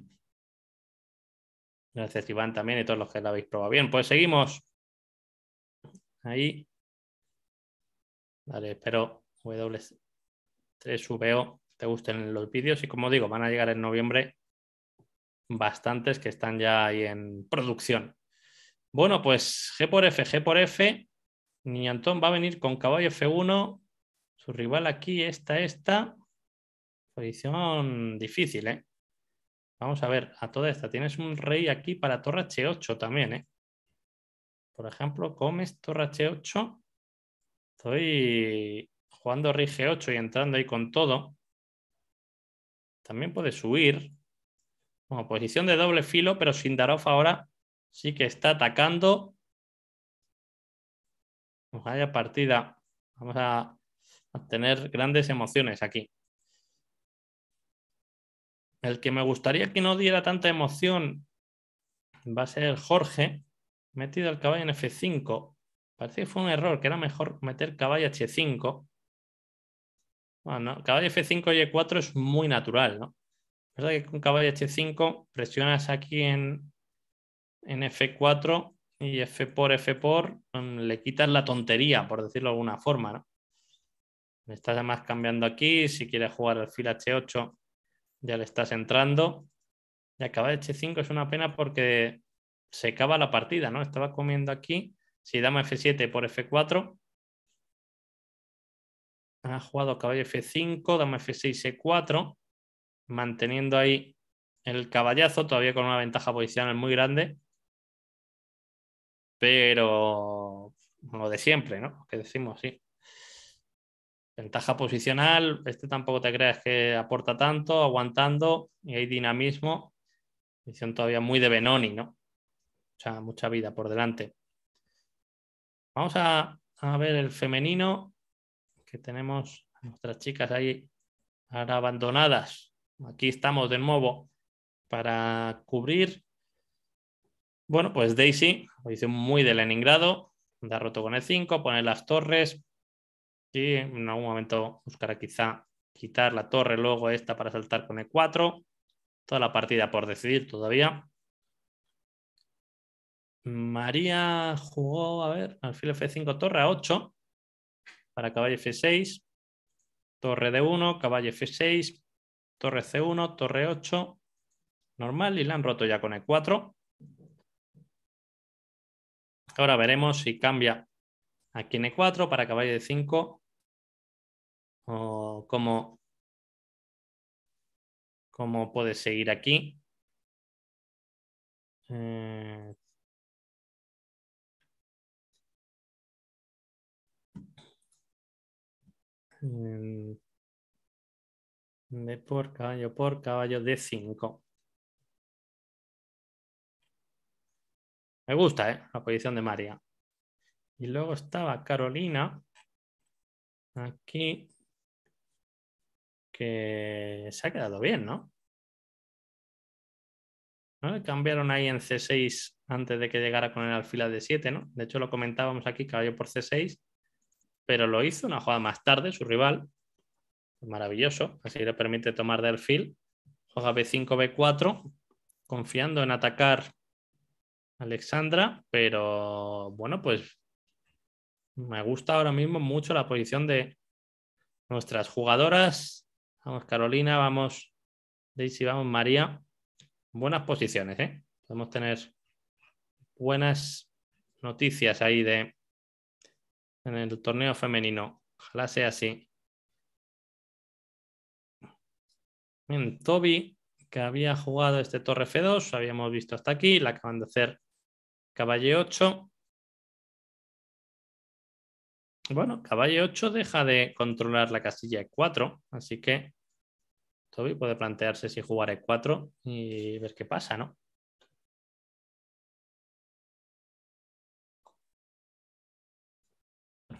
Gracias, Iván, también y todos los que la habéis probado. Bien, pues seguimos. Ahí. Vale, espero W3VO te gusten los vídeos y como digo, van a llegar en noviembre bastantes que están ya ahí en producción. Bueno, pues G por F, G por F. Niñantón va a venir con caballo F1. Su rival aquí, esta, esta. Posición difícil, ¿eh? Vamos a ver, a toda esta. Tienes un rey aquí para torre H8 también, ¿eh? Por ejemplo, comes torre H8. Estoy jugando rige 8 y entrando ahí con todo. También puede subir. Bueno, posición de doble filo, pero sin Sindarov ahora sí que está atacando. Pues vaya partida. Vamos a, tener grandes emociones aquí. El que me gustaría que no diera tanta emoción va a ser Jorge. Metido al caballo en F5. Parece que fue un error, que era mejor meter caballo H5. Bueno, caballo F5 y E4 es muy natural, ¿no? verdad que con caballo H5 presionas aquí en, F4 y F por F por mm, le quitas la tontería, por decirlo de alguna forma, ¿no? estás además cambiando aquí, si quieres jugar al fil H8 ya le estás entrando. Y caballo H5 es una pena porque se acaba la partida, ¿no? Estaba comiendo aquí si damos F7 por F4. Ha jugado caballo F5, Damos F6, c 4 manteniendo ahí el caballazo, todavía con una ventaja posicional muy grande. Pero lo de siempre, ¿no? Que decimos, sí. Ventaja posicional, este tampoco te creas que aporta tanto, aguantando, y hay dinamismo. Posición todavía muy de Benoni, ¿no? O sea, mucha vida por delante. Vamos a, ver el femenino, que tenemos a nuestras chicas ahí ahora abandonadas. Aquí estamos de nuevo para cubrir. Bueno, pues Daisy, muy de Leningrado, da roto con el 5, poner las torres y en algún momento buscará quizá quitar la torre, luego esta para saltar con el 4. Toda la partida por decidir todavía. María jugó, a ver, alfil F5, torre A8 para caballo F6, torre D1, caballo F6, torre C1, torre 8, normal, y la han roto ya con E4. Ahora veremos si cambia aquí en E4 para caballo de 5 o cómo, cómo puede seguir aquí. Eh, Mm, de por caballo por caballo de 5 Me gusta, ¿eh? La posición de María. Y luego estaba Carolina. Aquí. Que se ha quedado bien, ¿no? Cambiaron ahí en C6 antes de que llegara con el alfil a D7, ¿no? De hecho, lo comentábamos aquí, caballo por C6 pero lo hizo una jugada más tarde, su rival. Maravilloso, así le permite tomar del fil. Juega B5, B4, confiando en atacar a Alexandra, pero bueno, pues me gusta ahora mismo mucho la posición de nuestras jugadoras. Vamos, Carolina, vamos, Daisy, vamos, María. Buenas posiciones, ¿eh? Podemos tener buenas noticias ahí de en el torneo femenino. Ojalá sea así. Bien, Toby, que había jugado este torre F2, habíamos visto hasta aquí, la acaban de hacer caballo 8. Bueno, caballo 8 deja de controlar la casilla E4, así que Toby puede plantearse si jugar E4 y ver qué pasa, ¿no?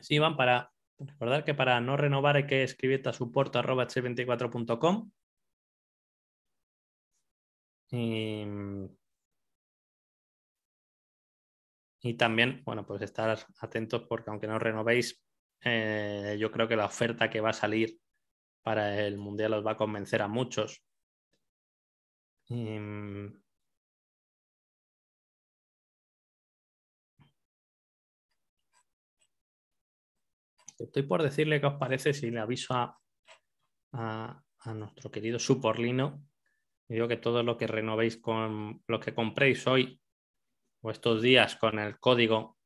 Sí, van para recordar que para no renovar hay que escribirte a support.h24.com. Y, también, bueno, pues estar atentos porque aunque no renovéis, eh, yo creo que la oferta que va a salir para el Mundial os va a convencer a muchos. Y, Estoy por decirle qué os parece si le aviso a, nuestro querido Suporlino. Y digo que todo lo que renovéis con lo que compréis hoy o estos días con el código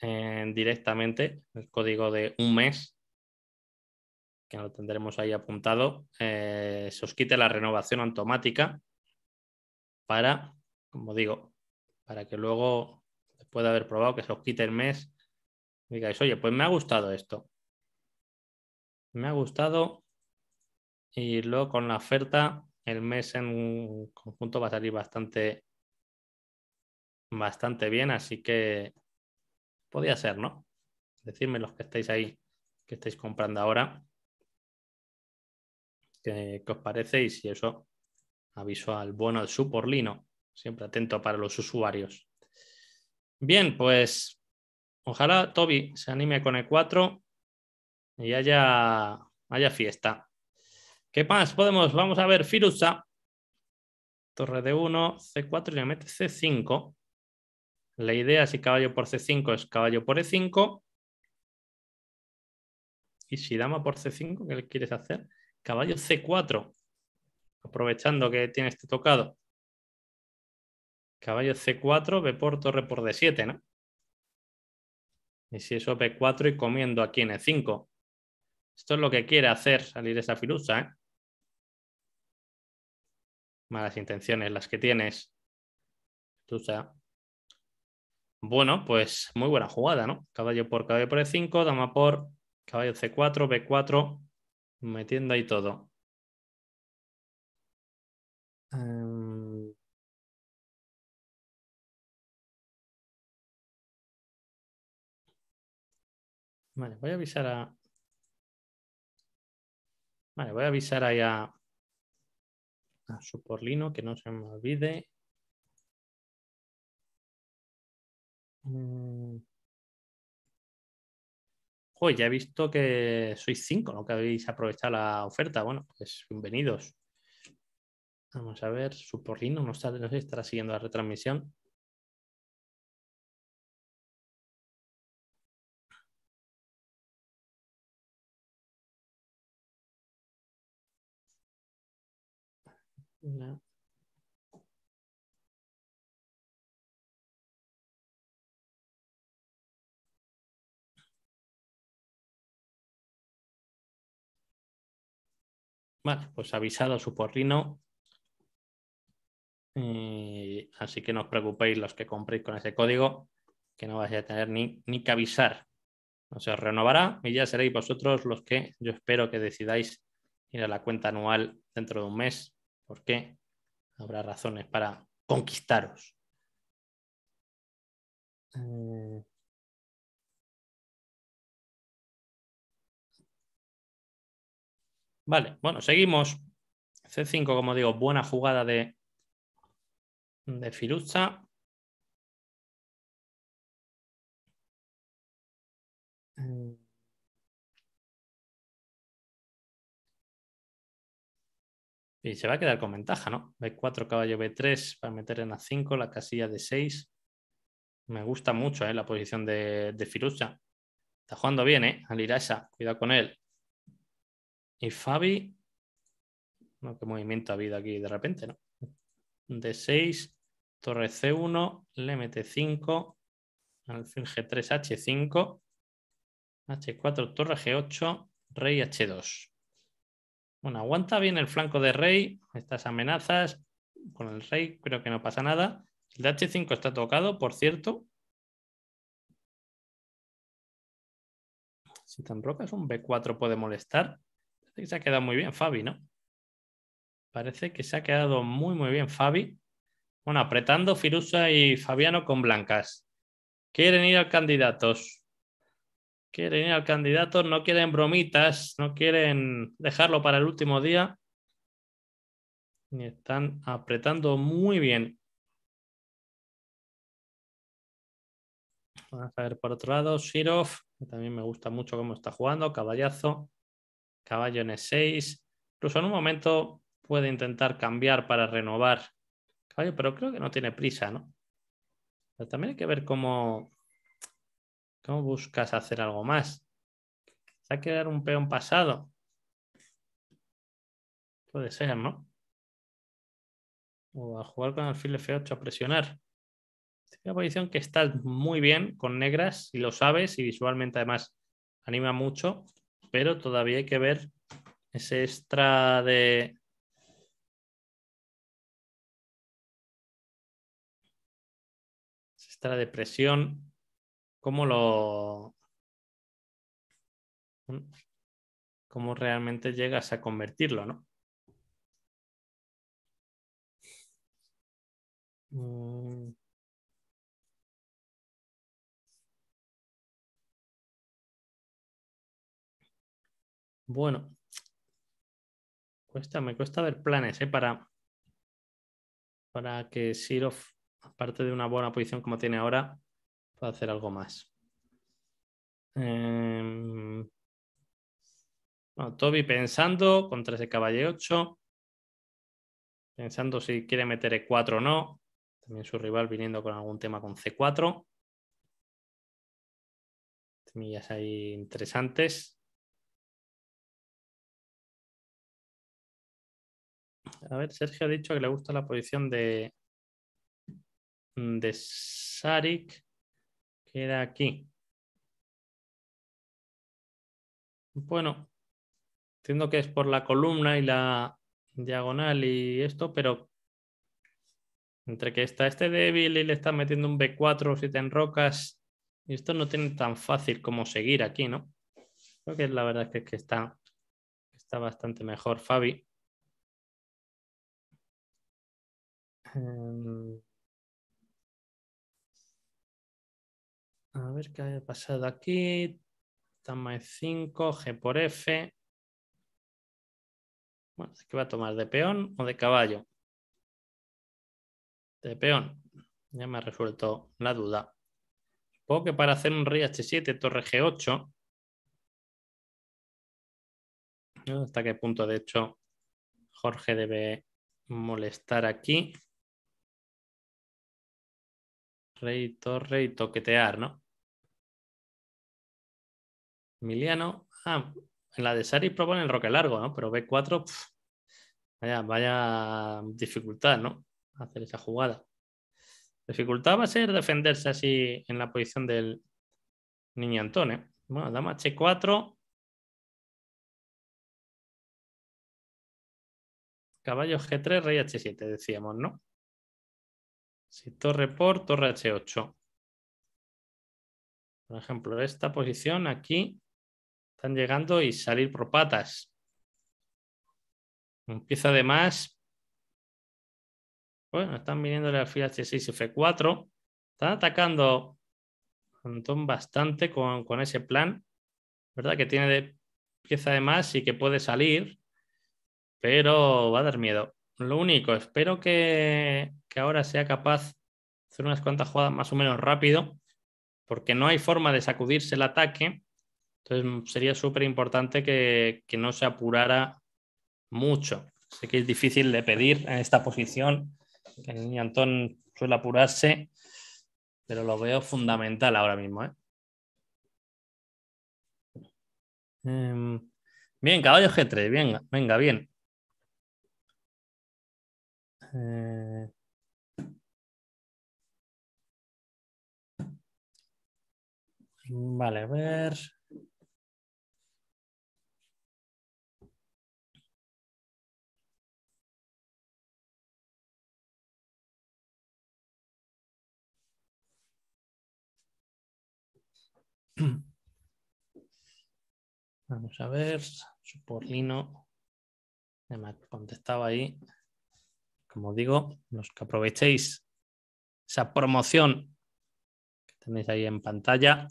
eh, directamente, el código de un mes, que lo tendremos ahí apuntado, eh, se os quite la renovación automática para, como digo, para que luego, pueda haber probado, que se os quite el mes digáis, oye, pues me ha gustado esto. Me ha gustado y luego con la oferta el mes en conjunto va a salir bastante bastante bien, así que podía ser, ¿no? Decidme los que estáis ahí, que estáis comprando ahora, qué, os parece y si eso aviso al bueno al suporlino, siempre atento para los usuarios. Bien, pues Ojalá Toby se anime con e 4 y haya, fiesta. ¿Qué más podemos? Vamos a ver Firusa. Torre de 1, C4 y le mete C5. La idea si caballo por C5 es caballo por E5. Y si dama por C5, ¿qué le quieres hacer? Caballo C4. Aprovechando que tiene este tocado. Caballo C4, B por torre por D7, ¿no? Y si eso b 4 y comiendo aquí en E5. Esto es lo que quiere hacer salir esa filusa ¿eh? Malas intenciones las que tienes. Bueno, pues muy buena jugada, ¿no? Caballo por caballo por E5, dama por caballo C4, B4, metiendo ahí todo. Em, Vale, voy a avisar a. Vale, voy a avisar ahí a, a su que no se me olvide. Mm. Joder, ya he visto que sois cinco, lo Que habéis aprovechado la oferta. Bueno, pues bienvenidos. Vamos a ver, su no, está, no sé si estará siguiendo la retransmisión. Vale, pues avisado su porrino. Eh, así que no os preocupéis los que compréis con ese código, que no vais a tener ni, ni que avisar. No se os renovará y ya seréis vosotros los que yo espero que decidáis ir a la cuenta anual dentro de un mes porque habrá razones para conquistaros. Eh, vale, bueno, seguimos. C5, como digo, buena jugada de, de Firuza. Y se va a quedar con ventaja, ¿no? B4, caballo B3 para meter en A5, la casilla de 6. Me gusta mucho ¿eh? la posición de, de Firuza. Está jugando bien, ¿eh? esa cuidado con él. Y Fabi. No, qué movimiento ha habido aquí de repente, ¿no? D6, torre C1, le mete 5, fin G3, H5, H4, torre G8, rey H2. Bueno, aguanta bien el flanco de rey, estas amenazas. Con el rey creo que no pasa nada. El de H5 está tocado, por cierto. Si tan rocas un B4 puede molestar. Parece se ha quedado muy bien Fabi, ¿no? Parece que se ha quedado muy, muy bien Fabi. Bueno, apretando Firusa y Fabiano con blancas. Quieren ir al candidatos quieren ir al candidato, no quieren bromitas, no quieren dejarlo para el último día. Y están apretando muy bien. Vamos a ver por otro lado, Shirov, también me gusta mucho cómo está jugando, caballazo, caballo en E6. Incluso en un momento puede intentar cambiar para renovar caballo, pero creo que no tiene prisa, ¿no? también hay que ver cómo, ¿Cómo buscas hacer algo más? Se ha quedado un peón pasado. Puede ser, ¿no? O a jugar con alfil F8 a presionar. Es una posición que está muy bien con negras y lo sabes y visualmente además anima mucho, pero todavía hay que ver ese extra de... Ese extra de presión cómo lo... cómo realmente llegas a convertirlo, ¿no? Mm. Bueno, cuesta, me cuesta ver planes ¿eh? para, para que Sirov, aparte de una buena posición como tiene ahora, a hacer algo más. Bueno, em, Toby pensando contra ese caballo 8. Pensando si quiere meter E4 o no. También su rival viniendo con algún tema con C4. Semillas ahí interesantes. A ver, Sergio ha dicho que le gusta la posición de, de Sarik queda aquí. Bueno, entiendo que es por la columna y la diagonal y esto, pero entre que está este débil y le está metiendo un B4 o 7 en rocas, y esto no tiene tan fácil como seguir aquí, ¿no? Creo que la verdad es que, está, está bastante mejor, Fabi. Em, A ver qué ha pasado aquí. Tama es 5, G por F. Bueno, ¿qué va a tomar? ¿De peón o de caballo? De peón. Ya me ha resuelto la duda. Supongo que para hacer un rey H7, torre G8. ¿Hasta qué punto, de hecho, Jorge debe molestar aquí? Rey, torre y toquetear, ¿no? Emiliano. Ah, en la de Sari proponen el roque largo, ¿no? Pero B4, vaya, dificultad, ¿no? Hacer esa jugada. Dificultad va a ser defenderse así en la posición del niño Antón, ¿eh? Bueno, dama H4. Caballo G3, rey H7, decíamos, ¿no? Si torre por, torre H8. Por ejemplo, esta posición aquí están llegando y salir por patas. Empieza más Bueno, están viniendo la fila H6, F4. Están atacando bastante con, con ese plan. ¿Verdad? Que tiene de pieza de más y que puede salir. Pero va a dar miedo. Lo único, espero que que ahora sea capaz de hacer unas cuantas jugadas más o menos rápido, porque no hay forma de sacudirse el ataque. Entonces mm, sería súper importante que, no se apurara mucho. Sé que es difícil de pedir en esta posición, que el niño Antón suele apurarse, pero lo veo fundamental ahora mismo. ¿eh? Em, bien, caballo G3, venga, venga, bien. Eh, Vale, a ver. <clears throat> Vamos a ver, Suporlino me contestaba ahí. Como digo, los que aprovechéis esa promoción que tenéis ahí en pantalla,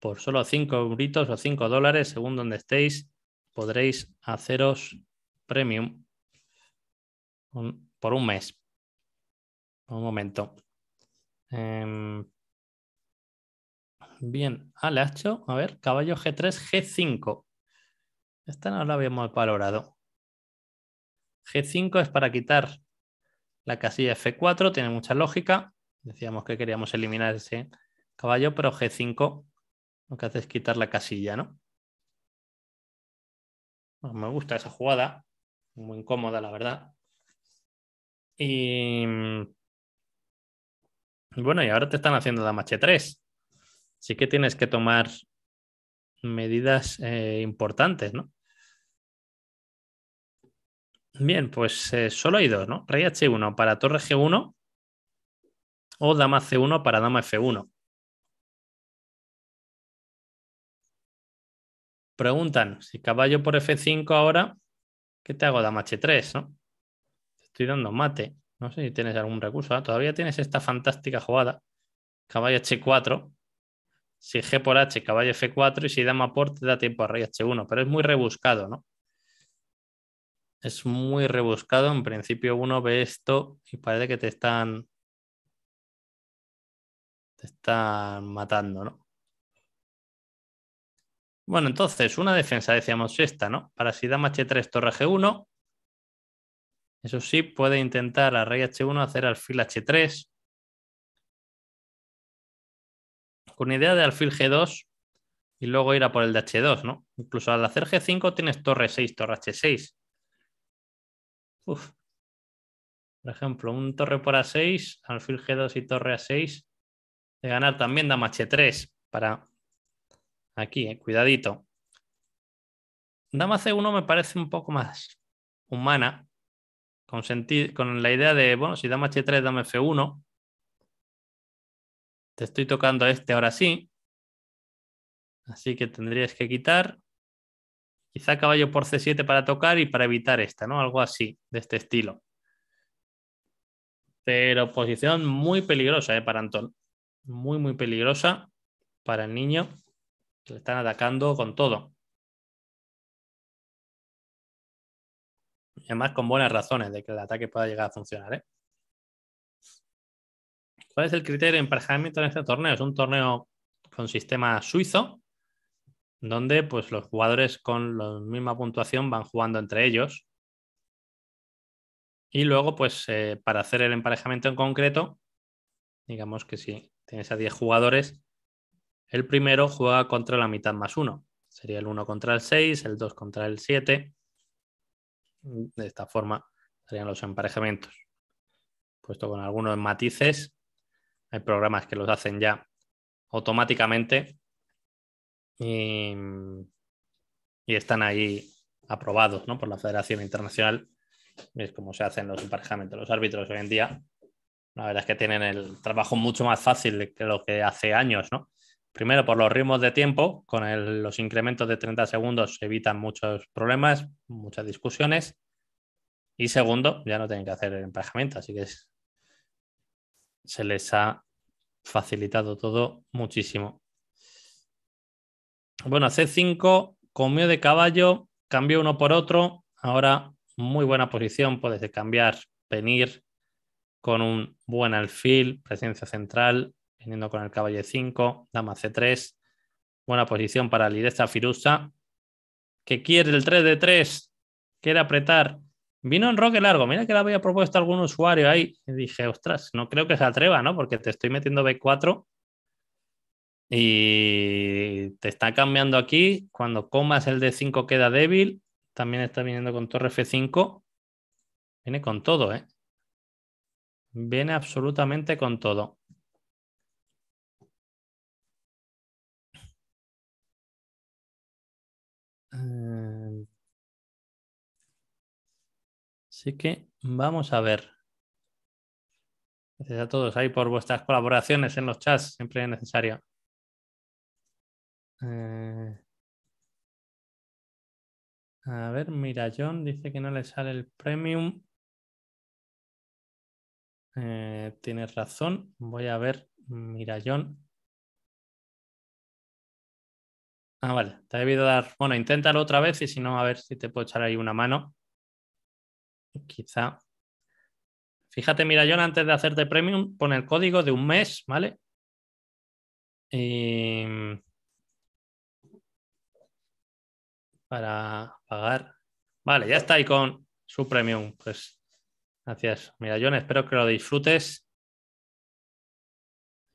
por solo 5 euritos o 5 dólares, según donde estéis, podréis haceros premium por un mes. Un momento. Em, bien, al le hecho, a ver, caballo G3, G5. Esta no la habíamos valorado. G5 es para quitar la casilla F4, tiene mucha lógica. Decíamos que queríamos eliminar ese caballo, pero G5 lo que hace es quitar la casilla, ¿no? Pues me gusta esa jugada, muy incómoda, la verdad. Y mm, bueno, y ahora te están haciendo dama h 3. Sí que tienes que tomar medidas eh, importantes, ¿no? Bien, pues eh, solo hay dos, ¿no? Rey H1 para torre G1 o dama C1 para dama F1. Preguntan, si caballo por F5 ahora, ¿qué te hago? Dama H3, ¿no? Te estoy dando mate. No sé si tienes algún recurso. Ah, todavía tienes esta fantástica jugada. Caballo H4. Si G por H, caballo F4. Y si dama por, te da tiempo a rey H1. Pero es muy rebuscado, ¿no? Es muy rebuscado. En principio uno ve esto y parece que te están... Te están matando, ¿no? Bueno, entonces, una defensa, decíamos esta, ¿no? Para si dama h3, torre g1. Eso sí, puede intentar a rey h1 hacer alfil h3. Con idea de alfil g2 y luego ir a por el de h2, ¿no? Incluso al hacer g5 tienes torre 6, torre h6. Uf. Por ejemplo, un torre por a6, alfil g2 y torre a6. De ganar también dama h3 para Aquí, eh, cuidadito. Dama C1 me parece un poco más humana, con, con la idea de, bueno, si dama H3, dame F1. Te estoy tocando este ahora sí. Así que tendrías que quitar. Quizá caballo por C7 para tocar y para evitar esta, ¿no? Algo así, de este estilo. Pero posición muy peligrosa ¿eh? para Antón. Muy, muy peligrosa para el niño están atacando con todo. Y además con buenas razones de que el ataque pueda llegar a funcionar. ¿eh? ¿Cuál es el criterio de emparejamiento en este torneo? Es un torneo con sistema suizo, donde pues, los jugadores con la misma puntuación van jugando entre ellos. Y luego, pues eh, para hacer el emparejamiento en concreto, digamos que si tienes a 10 jugadores, el primero juega contra la mitad más uno. Sería el 1 contra el 6, el 2 contra el 7. De esta forma serían los emparejamientos. Puesto con algunos matices, hay programas que los hacen ya automáticamente y, están ahí aprobados ¿no? por la Federación Internacional. Es como se hacen los emparejamientos. Los árbitros hoy en día, la verdad es que tienen el trabajo mucho más fácil que lo que hace años, ¿no? Primero, por los ritmos de tiempo, con los incrementos de 30 segundos se evitan muchos problemas, muchas discusiones. Y segundo, ya no tienen que hacer el emparejamiento, así que se les ha facilitado todo muchísimo. Bueno, C5 comió de caballo, cambió uno por otro. Ahora, muy buena posición, puedes cambiar, venir con un buen alfil, presencia central, viniendo con el caballo 5, dama c3, buena posición para Lideza Firusa, que quiere el 3 de 3, quiere apretar. Vino en roque largo, mira que la había propuesto algún usuario ahí. Y dije, ostras, no creo que se atreva, ¿no? Porque te estoy metiendo b4 y te está cambiando aquí. Cuando comas el d5 queda débil. También está viniendo con torre f5. Viene con todo, ¿eh? Viene absolutamente con todo. Así que vamos a ver. Gracias a todos ahí por vuestras colaboraciones en los chats, siempre es necesario. Eh, a ver, mira, dice que no le sale el premium. Eh, tienes razón. Voy a ver, mira, John. Ah, vale, te he debido dar. Bueno, inténtalo otra vez y si no, a ver si te puedo echar ahí una mano quizá. Fíjate, mira, yo antes de hacerte premium, pone el código de un mes, ¿vale? Em, para pagar. Vale, ya está ahí con su premium. Pues gracias. Mira, espero que lo disfrutes.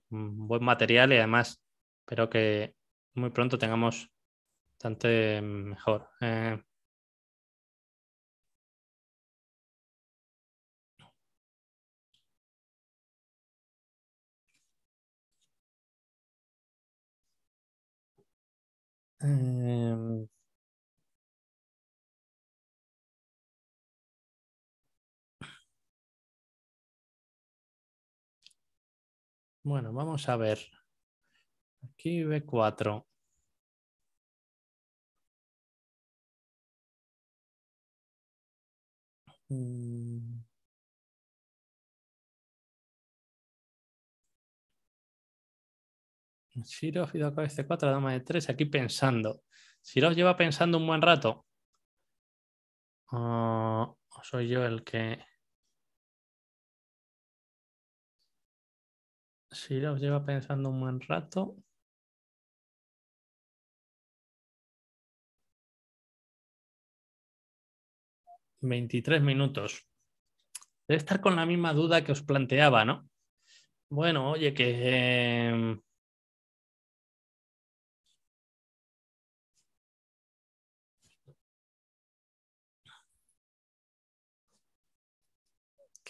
Mm, buen material y además espero que muy pronto tengamos bastante mejor. Eh, Em, bueno, vamos a ver. Aquí B4. Mm. Shirov y acá este cuatro, 4 dama de 3, aquí pensando. Shirov lleva pensando un buen rato. Ah, soy yo el que...? Shirov lleva pensando un buen rato. Veintitrés minutos. Debe estar con la misma duda que os planteaba, ¿no? Bueno, oye, que... Em,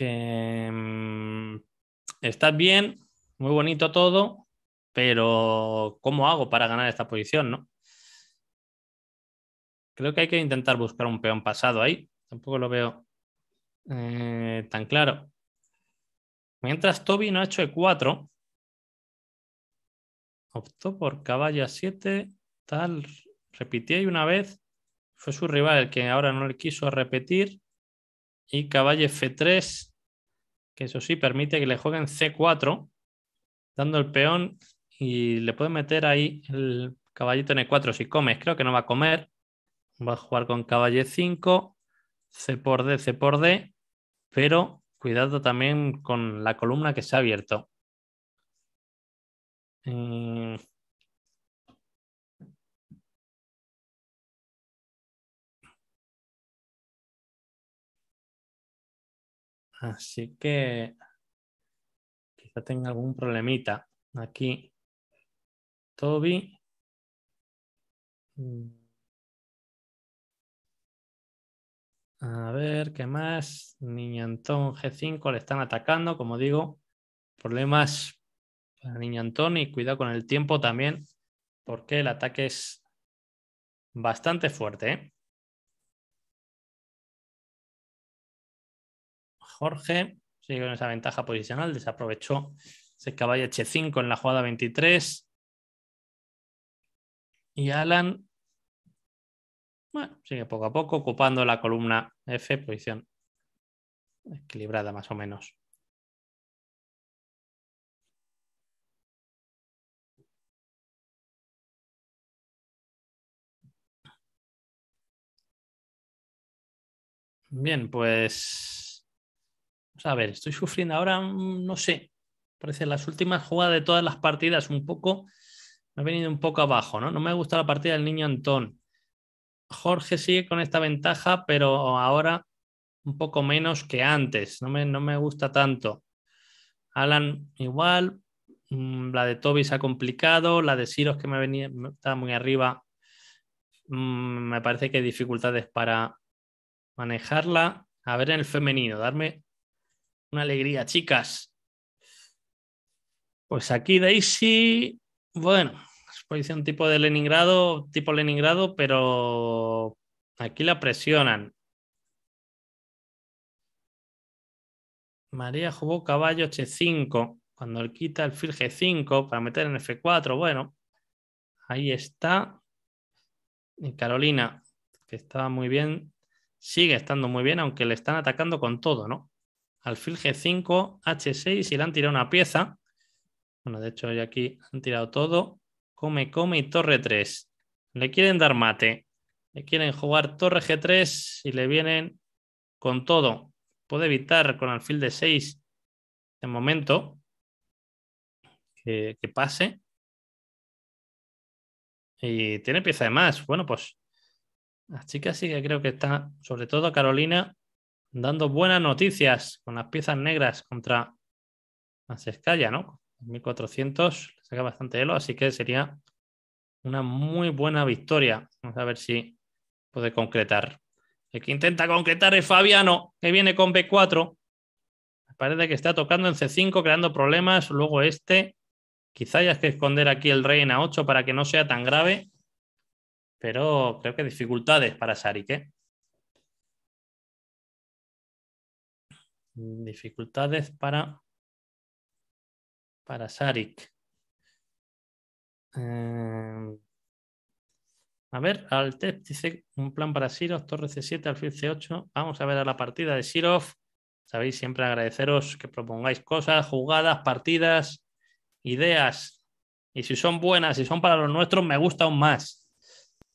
Está mm, estás bien, muy bonito todo, pero ¿cómo hago para ganar esta posición? ¿no? Creo que hay que intentar buscar un peón pasado ahí. Tampoco lo veo eh, tan claro. Mientras Toby no ha hecho E4, optó por caballo 7 tal, repitió y una vez fue su rival el que ahora no le quiso repetir y caballo F3 eso sí permite que le jueguen C4, dando el peón y le pueden meter ahí el caballito en E4 si comes. Creo que no va a comer. Va a jugar con caballo 5, C por D, C por D, pero cuidado también con la columna que se ha abierto. Mm, Así que quizá tenga algún problemita aquí. Toby. Mm. A ver, ¿qué más? Niñantón G5 le están atacando, como digo. Problemas para Niñantón y cuidado con el tiempo también, porque el ataque es bastante fuerte. ¿eh? Jorge. Sigue con esa ventaja posicional. Desaprovechó ese caballo H5 en la jugada 23. Y Alan, bueno, sigue poco a poco ocupando la columna F, posición equilibrada más o menos. Bien, pues a ver, estoy sufriendo ahora, mm, no sé, parece las últimas jugadas de todas las partidas, un poco, me ha venido un poco abajo, ¿no? No me gusta la partida del niño Antón. Jorge sigue con esta ventaja, pero ahora un poco menos que antes, no me, no me gusta tanto. Alan igual, mm, la de Toby se ha complicado, la de Siros que me venía, estaba muy arriba, mm, me parece que hay dificultades para manejarla. A ver en el femenino, darme una alegría, chicas. Pues aquí Daisy, bueno, pues un tipo de Leningrado, tipo Leningrado, pero aquí la presionan. María jugó caballo H5, cuando él quita el fil G5 para meter en F4, bueno, ahí está. Y Carolina, que estaba muy bien, sigue estando muy bien, aunque le están atacando con todo, ¿no? alfil G5, H6 y le han tirado una pieza. Bueno, de hecho, ya aquí han tirado todo. Come, come y torre 3. Le quieren dar mate. Le quieren jugar torre G3 y le vienen con todo. Puede evitar con alfil de 6 de momento que, pase. Y tiene pieza de más. Bueno, pues las chicas sí que creo que está, sobre todo Carolina, dando buenas noticias con las piezas negras contra Asescaya, ¿no? 1400, le saca bastante elo, así que sería una muy buena victoria. Vamos a ver si puede concretar. El que intenta concretar es Fabiano, que viene con B4. parece que está tocando en C5, creando problemas. Luego este. Quizá hayas que esconder aquí el rey en A8 para que no sea tan grave. Pero creo que dificultades para Sarik. ¿eh? Mm, dificultades para, para Saric em, a ver, test dice un plan para Sirov, Torre C7, Alfil C8. Vamos a ver a la partida de Sirov. Sabéis, siempre agradeceros que propongáis cosas, jugadas, partidas, ideas. Y si son buenas, si son para los nuestros, me gusta aún más.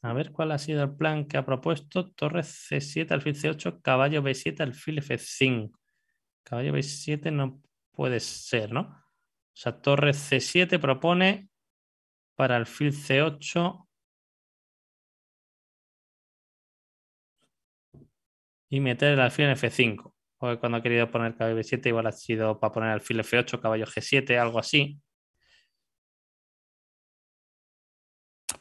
A ver cuál ha sido el plan que ha propuesto. Torre C7, alfil C8, caballo B7, alfil F5. Caballo B7 no puede ser, ¿no? O sea, torre C7 propone para el fil C8. Y meter el alfil en F5. cuando ha querido poner caballo B7, igual ha sido para poner alfil F8, caballo G7, algo así.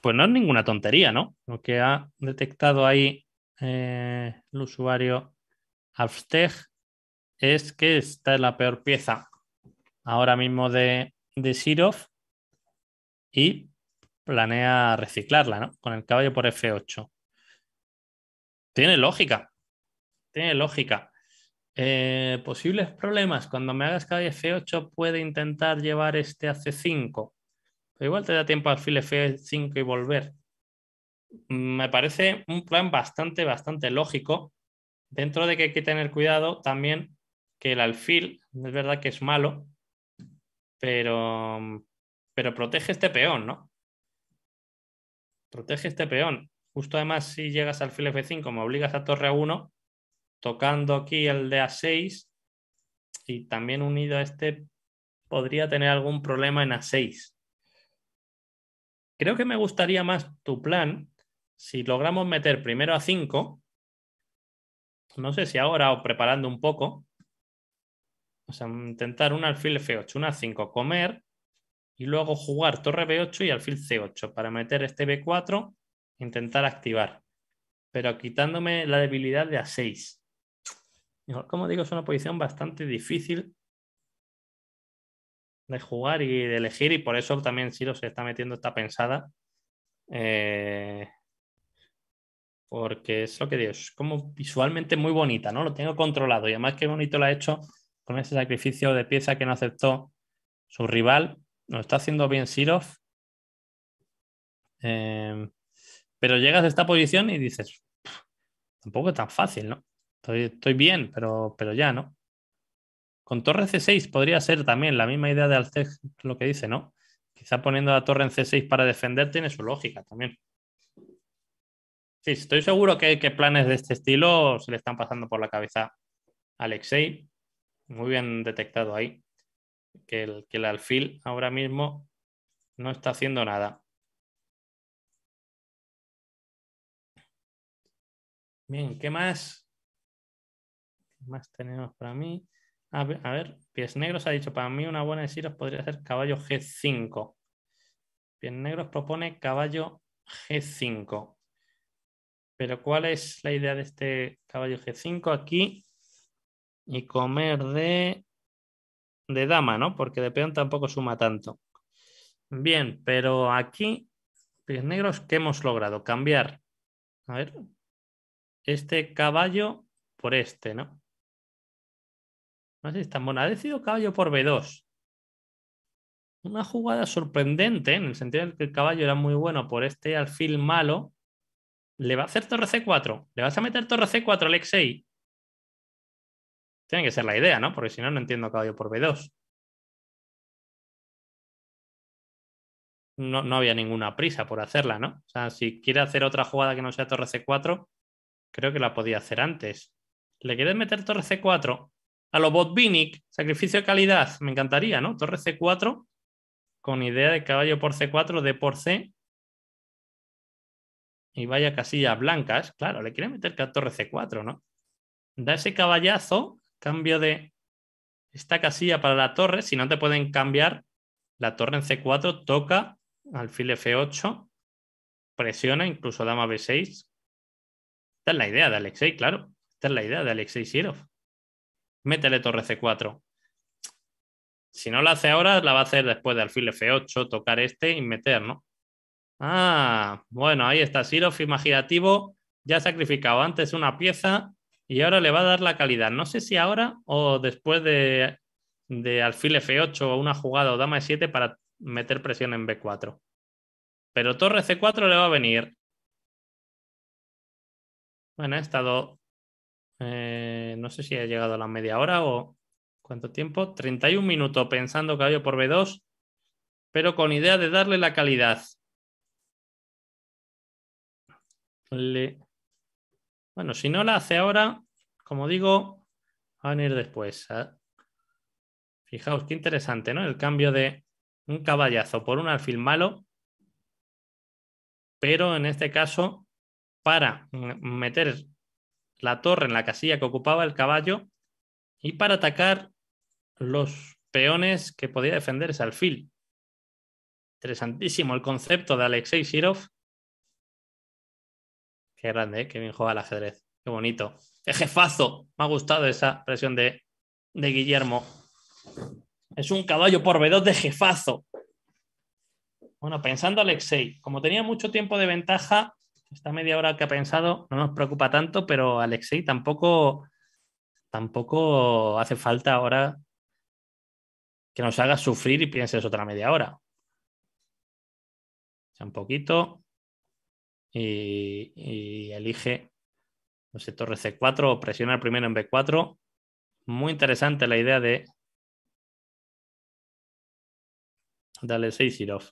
Pues no es ninguna tontería, ¿no? Lo que ha detectado ahí eh, el usuario Alfsteg es que esta es la peor pieza ahora mismo de, de Sirov y planea reciclarla, ¿no? Con el caballo por F8. Tiene lógica. Tiene lógica. Eh, posibles problemas. Cuando me hagas caballo F8 puede intentar llevar este a C5. Pero igual te da tiempo al file F5 y volver. Me parece un plan bastante, bastante lógico. Dentro de que hay que tener cuidado también el alfil es verdad que es malo, pero, pero protege este peón, ¿no? Protege este peón. Justo además, si llegas al alfil F5, me obligas a torre A1, tocando aquí el de A6 y también unido a este, podría tener algún problema en A6. Creo que me gustaría más tu plan si logramos meter primero a 5, no sé si ahora o preparando un poco, o sea, intentar un alfil F8, una 5 comer y luego jugar torre B8 y alfil C8 para meter este B4, intentar activar, pero quitándome la debilidad de A6. Como digo, es una posición bastante difícil de jugar y de elegir y por eso también Siro se está metiendo esta pensada. Eh, porque es lo que digo, es como visualmente muy bonita, ¿no? Lo tengo controlado y además qué bonito lo ha hecho con ese sacrificio de pieza que no aceptó su rival. Lo está haciendo bien Sirov. Em, pero llegas a esta posición y dices, tampoco es tan fácil, ¿no? Estoy, bien, pero, pero, ya, ¿no? Con torre C6 podría ser también la misma idea de Altec, lo que dice, ¿no? Quizá poniendo la torre en C6 para defender tiene su lógica también. Sí, estoy seguro que, que planes de este estilo se le están pasando por la cabeza a Alexei muy bien detectado ahí, que el, que el alfil ahora mismo no está haciendo nada. Bien, ¿qué más? ¿Qué más tenemos para mí? A ver, Pies Negros ha dicho, para mí una buena de Siros podría ser caballo G5. Pies Negros propone caballo G5. Pero ¿cuál es la idea de este caballo G5? Aquí y comer de, de dama, ¿no? Porque de peón tampoco suma tanto. Bien, pero aquí, pies negros, ¿qué hemos logrado? Cambiar. A ver, este caballo por este, ¿no? No sé si es tan bueno. Ha decidido caballo por B2. Una jugada sorprendente, en el sentido de que el caballo era muy bueno por este alfil malo. Le va a hacer torre C4. Le vas a meter torre C4 al X6. Tiene que ser la idea, ¿no? Porque si no, no entiendo caballo por B2. No, no había ninguna prisa por hacerla, ¿no? O sea, si quiere hacer otra jugada que no sea torre C4, creo que la podía hacer antes. ¿Le quieres meter torre C4? A lo Botvinnik, sacrificio de calidad, me encantaría, ¿no? Torre C4 con idea de caballo por C4, de por C. Y vaya casillas blancas, claro, le quiere meter torre C4, ¿no? Da ese caballazo Cambio de esta casilla para la torre. Si no te pueden cambiar la torre en C4, toca alfil F8, presiona, incluso dama B6. Esta es la idea de Alexei, claro. Esta es la idea de Alexei Sirov. Métele torre C4. Si no la hace ahora, la va a hacer después de alfil F8, tocar este y meter, ¿no? Ah, bueno, ahí está Sirov, imaginativo. Ya ha sacrificado antes una pieza y ahora le va a dar la calidad. No sé si ahora o después de, alfil F8 o una jugada o dama E7 para meter presión en B4. Pero torre C4 le va a venir. Bueno, ha estado... Eh, no sé si ha llegado a la media hora o... ¿Cuánto tiempo? 31 minutos pensando que ido por B2, pero con idea de darle la calidad. Le bueno, si no la hace ahora, como digo, va a venir después. ¿eh? Fijaos qué interesante, ¿no? El cambio de un caballazo por un alfil malo, pero en este caso, para meter la torre en la casilla que ocupaba el caballo y para atacar los peones que podía defender ese alfil. Interesantísimo el concepto de Alexei Shirov Qué grande, ¿eh? que bien juega el ajedrez. Qué bonito. Qué jefazo. Me ha gustado esa presión de, Guillermo. Es un caballo porvedor de jefazo. Bueno, pensando Alexei, como tenía mucho tiempo de ventaja, esta media hora que ha pensado no nos preocupa tanto, pero Alexei tampoco, tampoco hace falta ahora que nos haga sufrir y pienses otra media hora. un poquito y, elige no torre C4 o presionar primero en B4. Muy interesante la idea de darle 6 y off.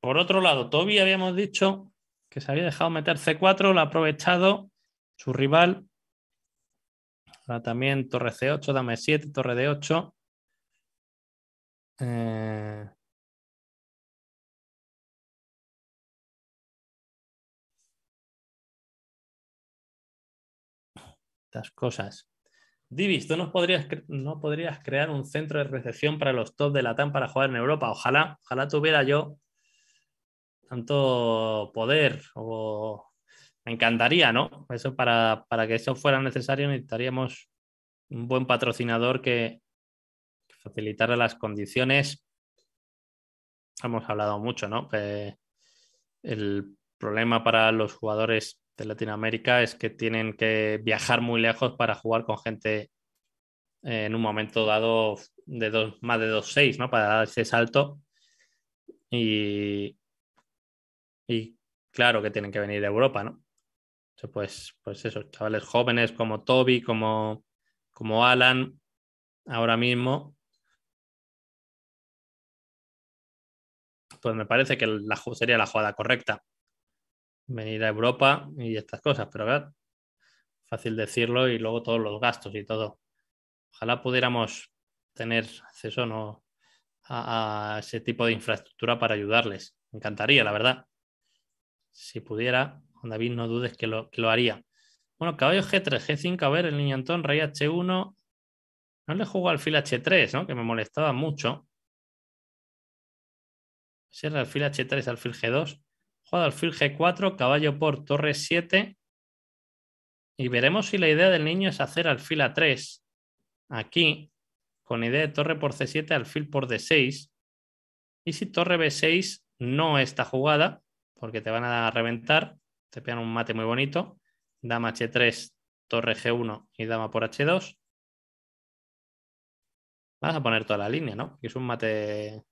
Por otro lado, Toby habíamos dicho que se había dejado meter C4, lo ha aprovechado su rival. Ahora también torre C8, dame 7, torre D8. Eh, Estas cosas. Divis, tú podrías, no podrías crear un centro de recepción para los top de la TAM para jugar en Europa. Ojalá, ojalá tuviera yo tanto poder o me encantaría, ¿no? Eso para, que eso fuera necesario necesitaríamos un buen patrocinador que, facilitara las condiciones. Hemos hablado mucho, ¿no? el problema para los jugadores de Latinoamérica es que tienen que viajar muy lejos para jugar con gente eh, en un momento dado de dos, más de 2-6, ¿no? Para dar ese salto. Y, y claro que tienen que venir de Europa, ¿no? pues, pues esos chavales jóvenes como Toby, como, como Alan, ahora mismo, pues me parece que sería la jugada correcta venir a Europa y estas cosas, pero ver fácil decirlo y luego todos los gastos y todo. Ojalá pudiéramos tener acceso ¿no? a, ese tipo de infraestructura para ayudarles. Me encantaría, la verdad. Si pudiera, David, no dudes que lo, haría. Bueno, caballo G3, G5, a ver, el niño Antón, rey H1. No le juego al fil H3, ¿no? Que me molestaba mucho. Ser era alfil H3, alfil G2. Jugado alfil G4, caballo por torre 7. Y veremos si la idea del niño es hacer alfil A3. Aquí, con idea de torre por C7, alfil por D6. Y si torre B6 no está jugada, porque te van a reventar, te pegan un mate muy bonito. Dama H3, torre G1 y dama por H2. Vas a poner toda la línea, ¿no? Es un mate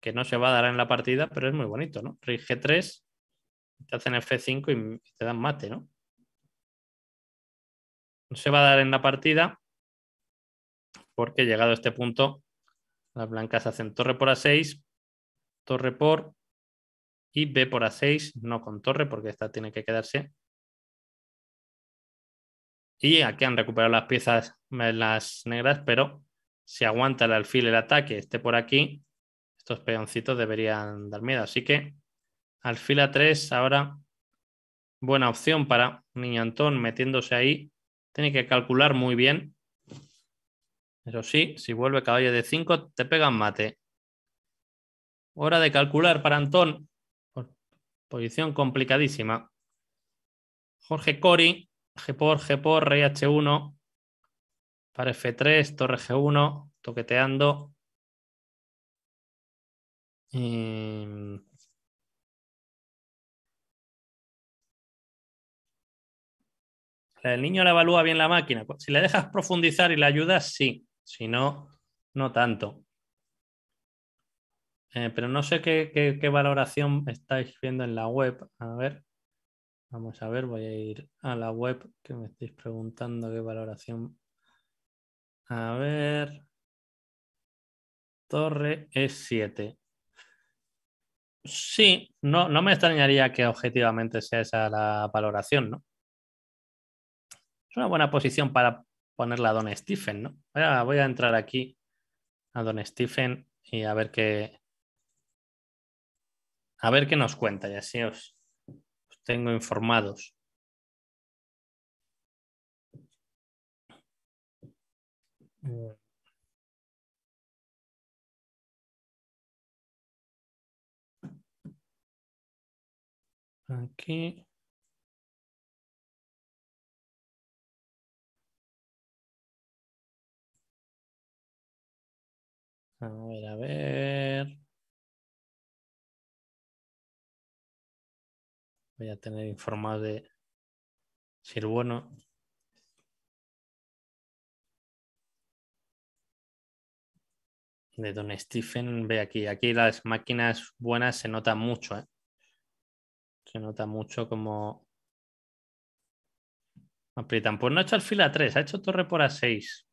que no se va a dar en la partida, pero es muy bonito, ¿no? Rey 3 te hacen F5 y te dan mate, ¿no? No se va a dar en la partida porque llegado a este punto, las blancas hacen torre por A6, torre por y B por A6, no con torre porque esta tiene que quedarse. Y aquí han recuperado las piezas las negras, pero si aguanta el alfil el ataque, esté por aquí, estos peoncitos deberían dar miedo. Así que al fila 3 ahora buena opción para Antón metiéndose ahí. Tiene que calcular muy bien. Eso sí, si vuelve caballo de 5, te pegan mate. Hora de calcular para Antón. Posición complicadísima. Jorge Cori, G por, G por, Rey H1. Para F3, Torre G1, toqueteando. Em, El niño la evalúa bien la máquina. Si le dejas profundizar y le ayudas, sí. Si no, no tanto. Eh, pero no sé qué, valoración estáis viendo en la web. A ver, vamos a ver, voy a ir a la web que me estáis preguntando qué valoración. A ver, Torre es 7 Sí, no, me extrañaría que objetivamente sea esa la valoración, ¿no? Es una buena posición para ponerla a Don Stephen, ¿no? Voy a, entrar aquí a Don Stephen y a ver qué. A ver qué nos cuenta, ya así os, tengo informados. Mm. Aquí. A ver, a ver. Voy a tener informado de si el bueno. De Don Stephen, ve aquí, aquí las máquinas buenas se notan mucho, ¿eh? Se nota mucho como aprietan. Pues no ha hecho alfil a 3, ha hecho torre por a 6.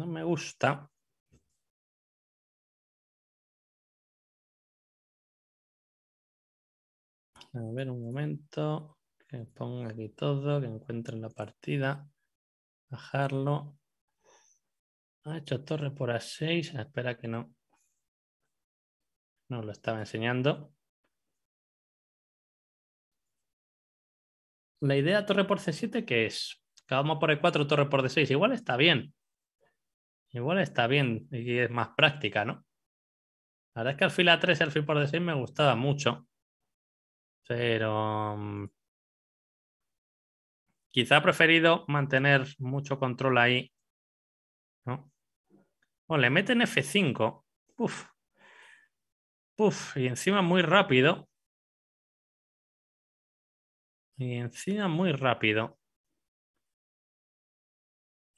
No me gusta. A ver un momento, que ponga aquí todo, que encuentren la partida, bajarlo. Ah, ha hecho torre por A6. Ah, espera que no. No lo estaba enseñando. La idea torre por C7, que es? Acabamos por E4, torre por D6. Igual está bien. Igual está bien y es más práctica, ¿no? La verdad es que al fila A3 y al por D6 me gustaba mucho. Pero mm, quizá ha preferido mantener mucho control ahí o le meten F5. Y encima muy rápido. Y encima muy rápido.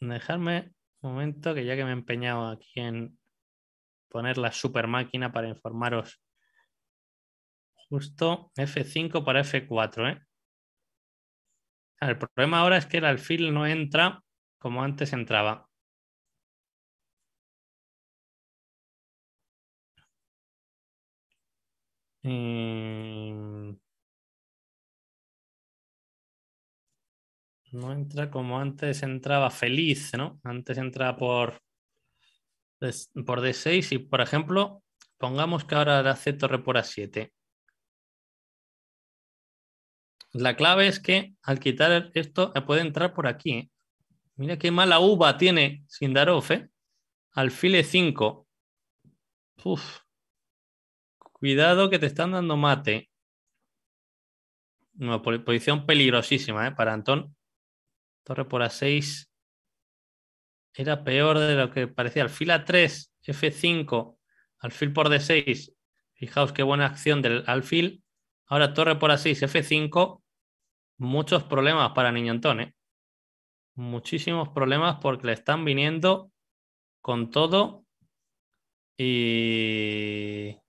Dejarme un momento que ya que me he empeñado aquí en poner la super máquina para informaros. Justo F5 para F4. ¿eh? El problema ahora es que el alfil no entra como antes entraba. Em, no entra como antes entraba feliz, ¿no? Antes entraba por, por D6 y, por ejemplo, pongamos que ahora la C torre por A7. La clave es que al quitar esto eh, puede entrar por aquí. ¿eh? Mira qué mala uva tiene Sindarov, ¿eh? Alfile 5. Uf. Cuidado que te están dando mate. Una posición peligrosísima ¿eh? para Antón. Torre por A6. Era peor de lo que parecía. Alfil A3, F5, alfil por D6. Fijaos qué buena acción del alfil. Ahora torre por A6, F5. Muchos problemas para Niño Antón. ¿eh? Muchísimos problemas porque le están viniendo con todo. Y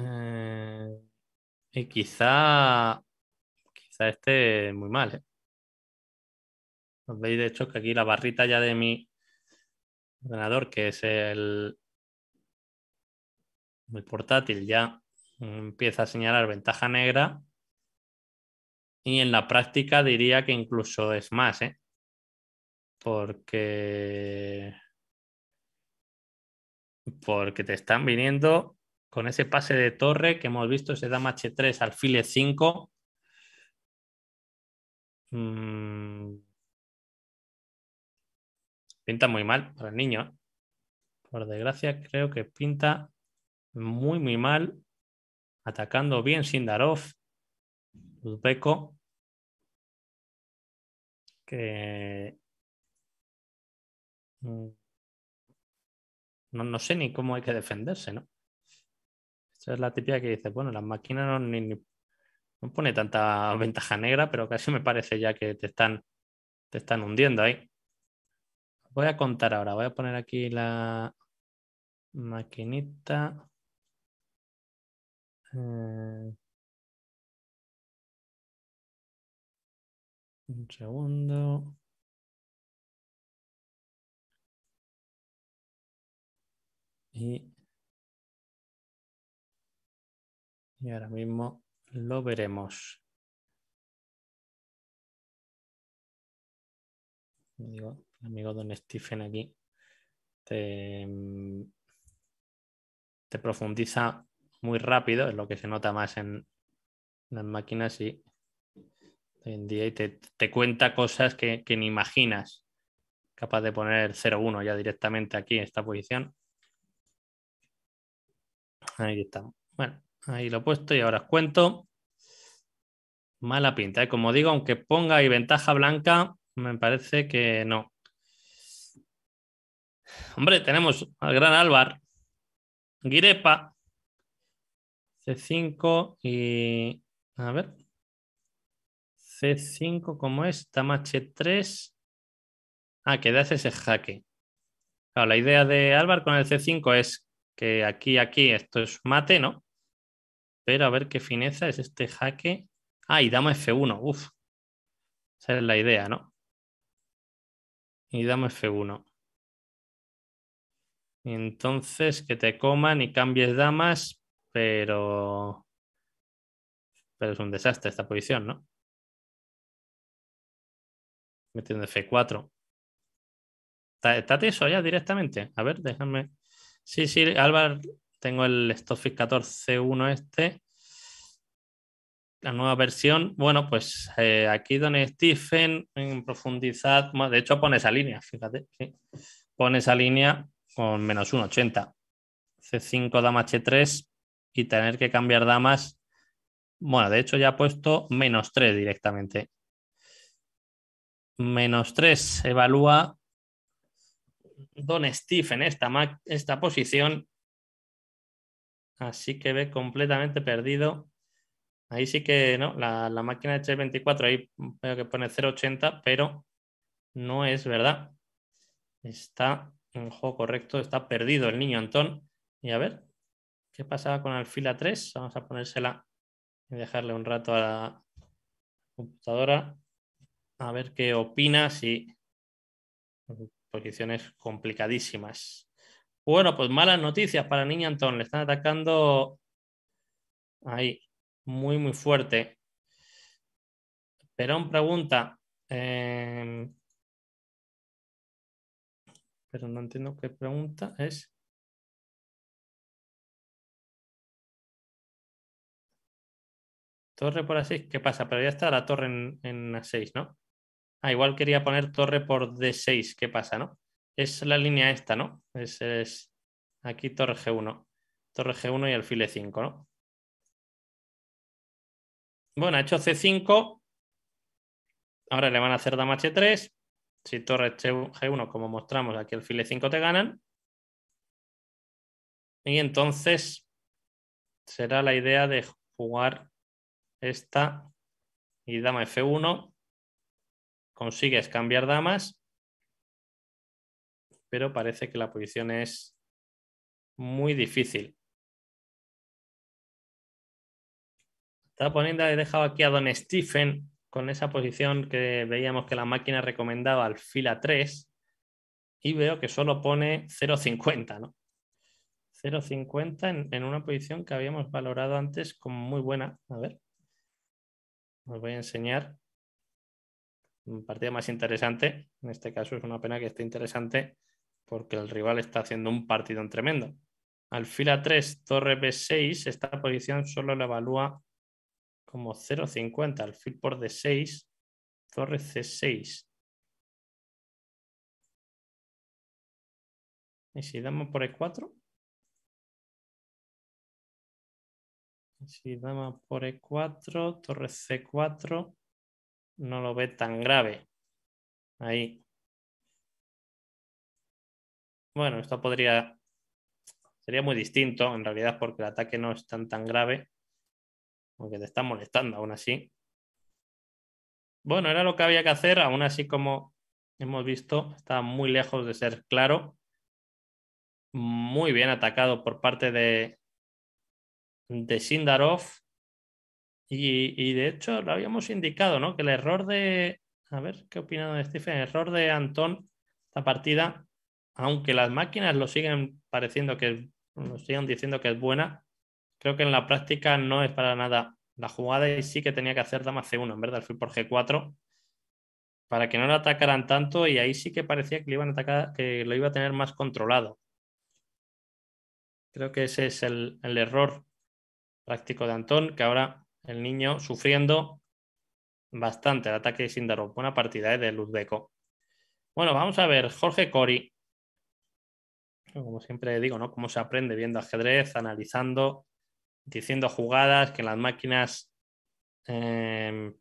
Eh, y quizá, quizá esté muy mal. ¿eh? veis de hecho que aquí la barrita ya de mi ordenador, que es el, Muy portátil, ya empieza a señalar ventaja negra. Y en la práctica diría que incluso es más, ¿eh? Porque. Porque te están viniendo con ese pase de torre que hemos visto, ese da H3, file 5 Pinta muy mal para el niño. ¿eh? Por desgracia, creo que pinta muy, muy mal. Atacando bien Sindarov, Uzbeko, que mm, no sé ni cómo hay que defenderse, ¿no? es la típica que dice, bueno, las máquinas no, pone tanta ventaja negra, pero casi me parece ya que te están, te están hundiendo ahí. Voy a contar ahora, voy a poner aquí la maquinita. Eh, un segundo. Y Y ahora mismo lo veremos. Me amigo Don Stephen aquí, mm, te, profundiza muy rápido, es lo que se nota más en las máquinas y en día te, cuenta cosas que, que, ni imaginas. Capaz de poner 0-1 ya directamente aquí en esta posición. Ahí estamos. Bueno, Ahí lo he puesto y ahora os cuento. Mala pinta. ¿eh? Como digo, aunque ponga ahí ventaja blanca, me parece que no. Hombre, tenemos al gran Álvar, Guirepa, C5 y. A ver. C5, ¿cómo es? Tamache 3. Ah, que das ese jaque. la idea de Álvar con el C5 es que aquí, aquí, esto es mate, ¿no? Pero a ver qué fineza es este jaque. Ah, y dama F1, uff. Esa es la idea, ¿no? Y dama F1. entonces que te coman y cambies damas, pero. Pero es un desastre esta posición, ¿no? Metiendo F4. ¿Está, está ya directamente? A ver, déjame. Sí, sí, Álvaro tengo el Stockfish 14.1 este, la nueva versión. Bueno, pues eh, aquí Don Stephen, en profundidad, de hecho pone esa línea, fíjate, pone esa línea con menos 1,80. C5, dama H3 y tener que cambiar damas. Bueno, de hecho ya ha puesto menos 3 directamente. Menos 3 evalúa Don Stephen esta posición Así que ve completamente perdido. Ahí sí que no, la, máquina de 24 ahí veo que pone 0.80, pero no es verdad. Está en juego correcto, está perdido el niño Antón. Y a ver, ¿qué pasaba con alfila 3? Vamos a ponérsela y dejarle un rato a la computadora a ver qué opina si posiciones complicadísimas. Bueno, pues malas noticias para Niña Antón. Le están atacando ahí, muy, muy fuerte. Perón pregunta. Em, pero no entiendo qué pregunta es. Torre por A6, ¿qué pasa? Pero ya está la torre en, en A6, ¿no? Ah, igual quería poner torre por D6, ¿qué pasa, no? es la línea esta, ¿no? Es, aquí torre G1. Torre G1 y alfil E5, ¿no? Bueno, ha hecho C5. Ahora le van a hacer dama H3. E si torre G1, como mostramos aquí, alfil E5 te ganan. Y entonces será la idea de jugar esta y dama F1. Consigues cambiar damas pero parece que la posición es muy difícil. estaba poniendo he dejado aquí a Don Stephen con esa posición que veíamos que la máquina recomendaba al fila 3 y veo que solo pone 0.50, ¿no? 0.50 en, en una posición que habíamos valorado antes como muy buena. A ver, os voy a enseñar un partido más interesante. En este caso es una pena que esté interesante porque el rival está haciendo un partido tremendo. Al a 3, torre B6, esta posición solo la evalúa como 0.50. Alfil por D6, torre C6. ¿Y si damos por E4? Si damos por E4, torre C4, no lo ve tan grave. Ahí. Bueno, esto podría. Sería muy distinto, en realidad, porque el ataque no es tan, tan grave. Aunque te está molestando aún así. Bueno, era lo que había que hacer, aún así, como hemos visto, está muy lejos de ser claro. Muy bien atacado por parte de, de Sindarov. Y, de hecho lo habíamos indicado, ¿no? Que el error de. A ver qué opinado de Stephen. El error de Antón, esta partida, aunque las máquinas lo siguen pareciendo que nos diciendo que es buena, creo que en la práctica no es para nada la jugada y sí que tenía que hacer dama C1, en verdad, el por G4 para que no lo atacaran tanto y ahí sí que parecía que lo iban a atacar, que lo iba a tener más controlado. Creo que ese es el, error práctico de Antón, que ahora el niño sufriendo bastante el ataque de Sindarov. Buena partida ¿eh? de Luzbeco. Bueno, vamos a ver, Jorge Cori. Como siempre digo, ¿no? Cómo se aprende viendo ajedrez, analizando, diciendo jugadas, que las máquinas, em,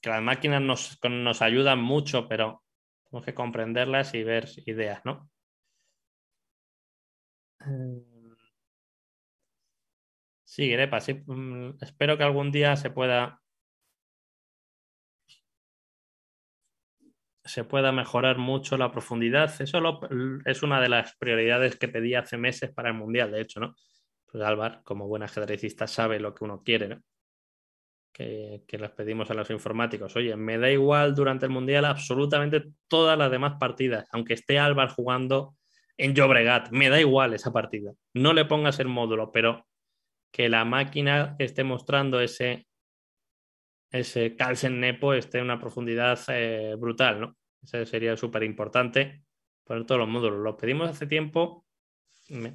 que las máquinas nos, nos ayudan mucho, pero tenemos que comprenderlas y ver ideas, ¿no? Em, sí, Grepa, mm, espero que algún día se pueda se pueda mejorar mucho la profundidad. Eso es una de las prioridades que pedí hace meses para el Mundial, de hecho, ¿no? Pues Álvaro, como buen ajedrecista, sabe lo que uno quiere, ¿no? Que, que, les pedimos a los informáticos, oye, me da igual durante el Mundial absolutamente todas las demás partidas, aunque esté Álvaro jugando en Llobregat, me da igual esa partida. No le pongas el módulo, pero que la máquina esté mostrando ese ese Carlsen Nepo esté en una profundidad eh, brutal, ¿no? ese sería súper importante por todos los módulos. Lo pedimos hace tiempo,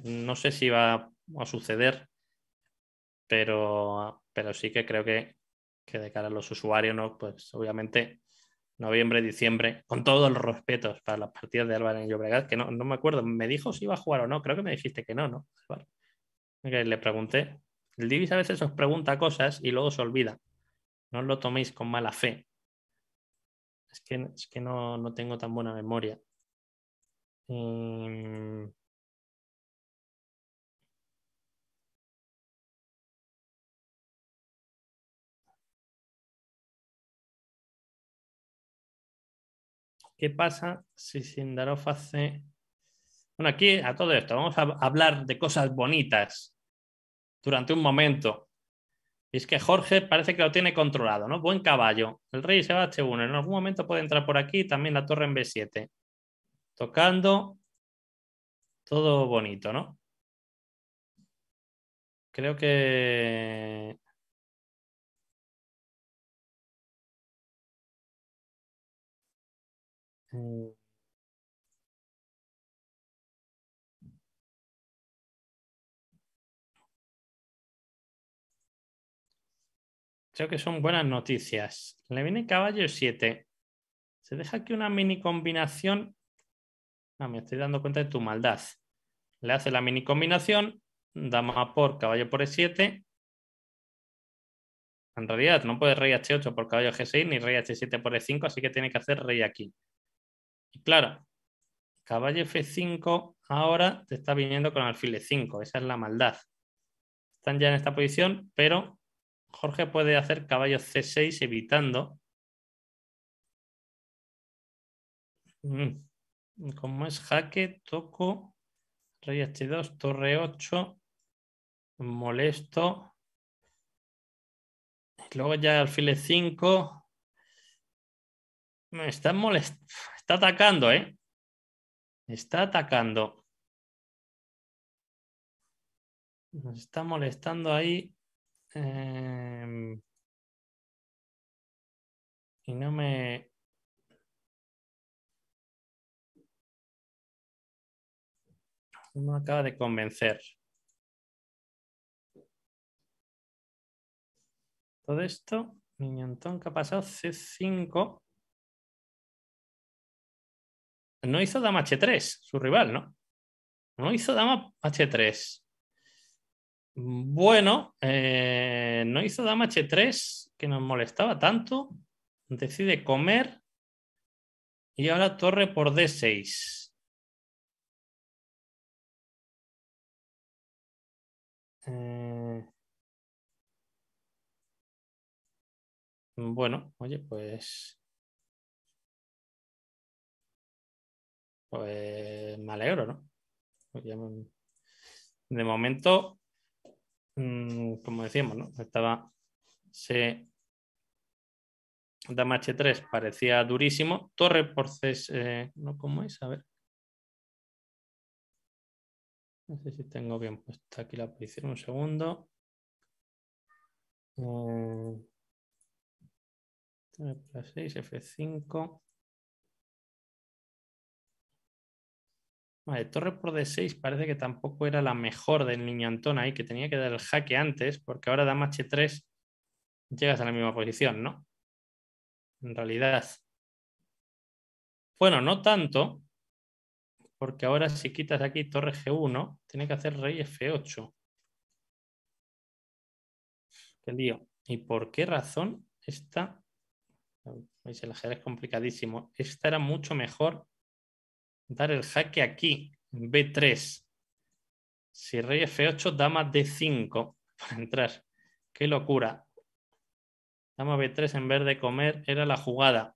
no sé si va a suceder, pero, pero sí que creo que, que de cara a los usuarios, ¿no? Pues obviamente noviembre, diciembre, con todos los respetos para las partidas de Álvaro y Llobregat, que no, no, me acuerdo, me dijo si iba a jugar o no, creo que me dijiste que no, ¿no? le pregunté. El Divis a veces os pregunta cosas y luego se olvida no lo toméis con mala fe. Es que, no, tengo tan buena memoria. ¿Qué pasa si Sindarov hace... Bueno, aquí a todo esto, vamos a hablar de cosas bonitas durante un momento. Y es que Jorge parece que lo tiene controlado, ¿no? Buen caballo. El rey se va a H1. En algún momento puede entrar por aquí. También la torre en B7. Tocando. Todo bonito, ¿no? Creo que... Eh, Creo que son buenas noticias. Le viene caballo 7. Se deja aquí una mini combinación. Ah, me estoy dando cuenta de tu maldad. Le hace la mini combinación. Dama por caballo por E7. En realidad no puede rey H8 por caballo G6 ni rey H7 por E5, así que tiene que hacer rey aquí. Y claro, caballo F5 ahora te está viniendo con alfil E5. Esa es la maldad. Están ya en esta posición, pero Jorge puede hacer caballo C6 evitando. Mm. Como es jaque, toco, rey H2, torre 8, molesto. Luego ya alfil 5. Me está molestando. Está atacando, ¿eh? Está atacando. Nos está molestando ahí. Em, y no me... No acaba de convencer. Todo esto, Miñantón que ha pasado C5. No hizo dama H3, su rival, ¿no? No hizo dama H3. Bueno, eh, no hizo dama H3, que nos molestaba tanto. Decide comer. Y ahora torre por D6. Eh, bueno, oye, pues... Pues me alegro, ¿no? Pues de momento Mm, como decíamos, ¿no? Estaba. Se, Dama H3 parecía durísimo. Torre por c eh, ¿no? ¿Cómo es? A ver. No sé si tengo bien puesta aquí la posición. Un segundo. Eh, 3 F5. torre por D6 parece que tampoco era la mejor del niño Antón ahí, que tenía que dar el jaque antes, porque ahora dama H3 llegas a la misma posición, ¿no? En realidad. Bueno, no tanto, porque ahora si quitas aquí torre G1, tiene que hacer rey F8. Qué lío. ¿Y por qué razón esta? ¿Veis? El ajedrez es complicadísimo. Esta era mucho mejor dar el jaque aquí, B3. Si rey F8, dama D5 <laughs> para entrar. ¡Qué locura! Dama B3 en vez de comer era la jugada.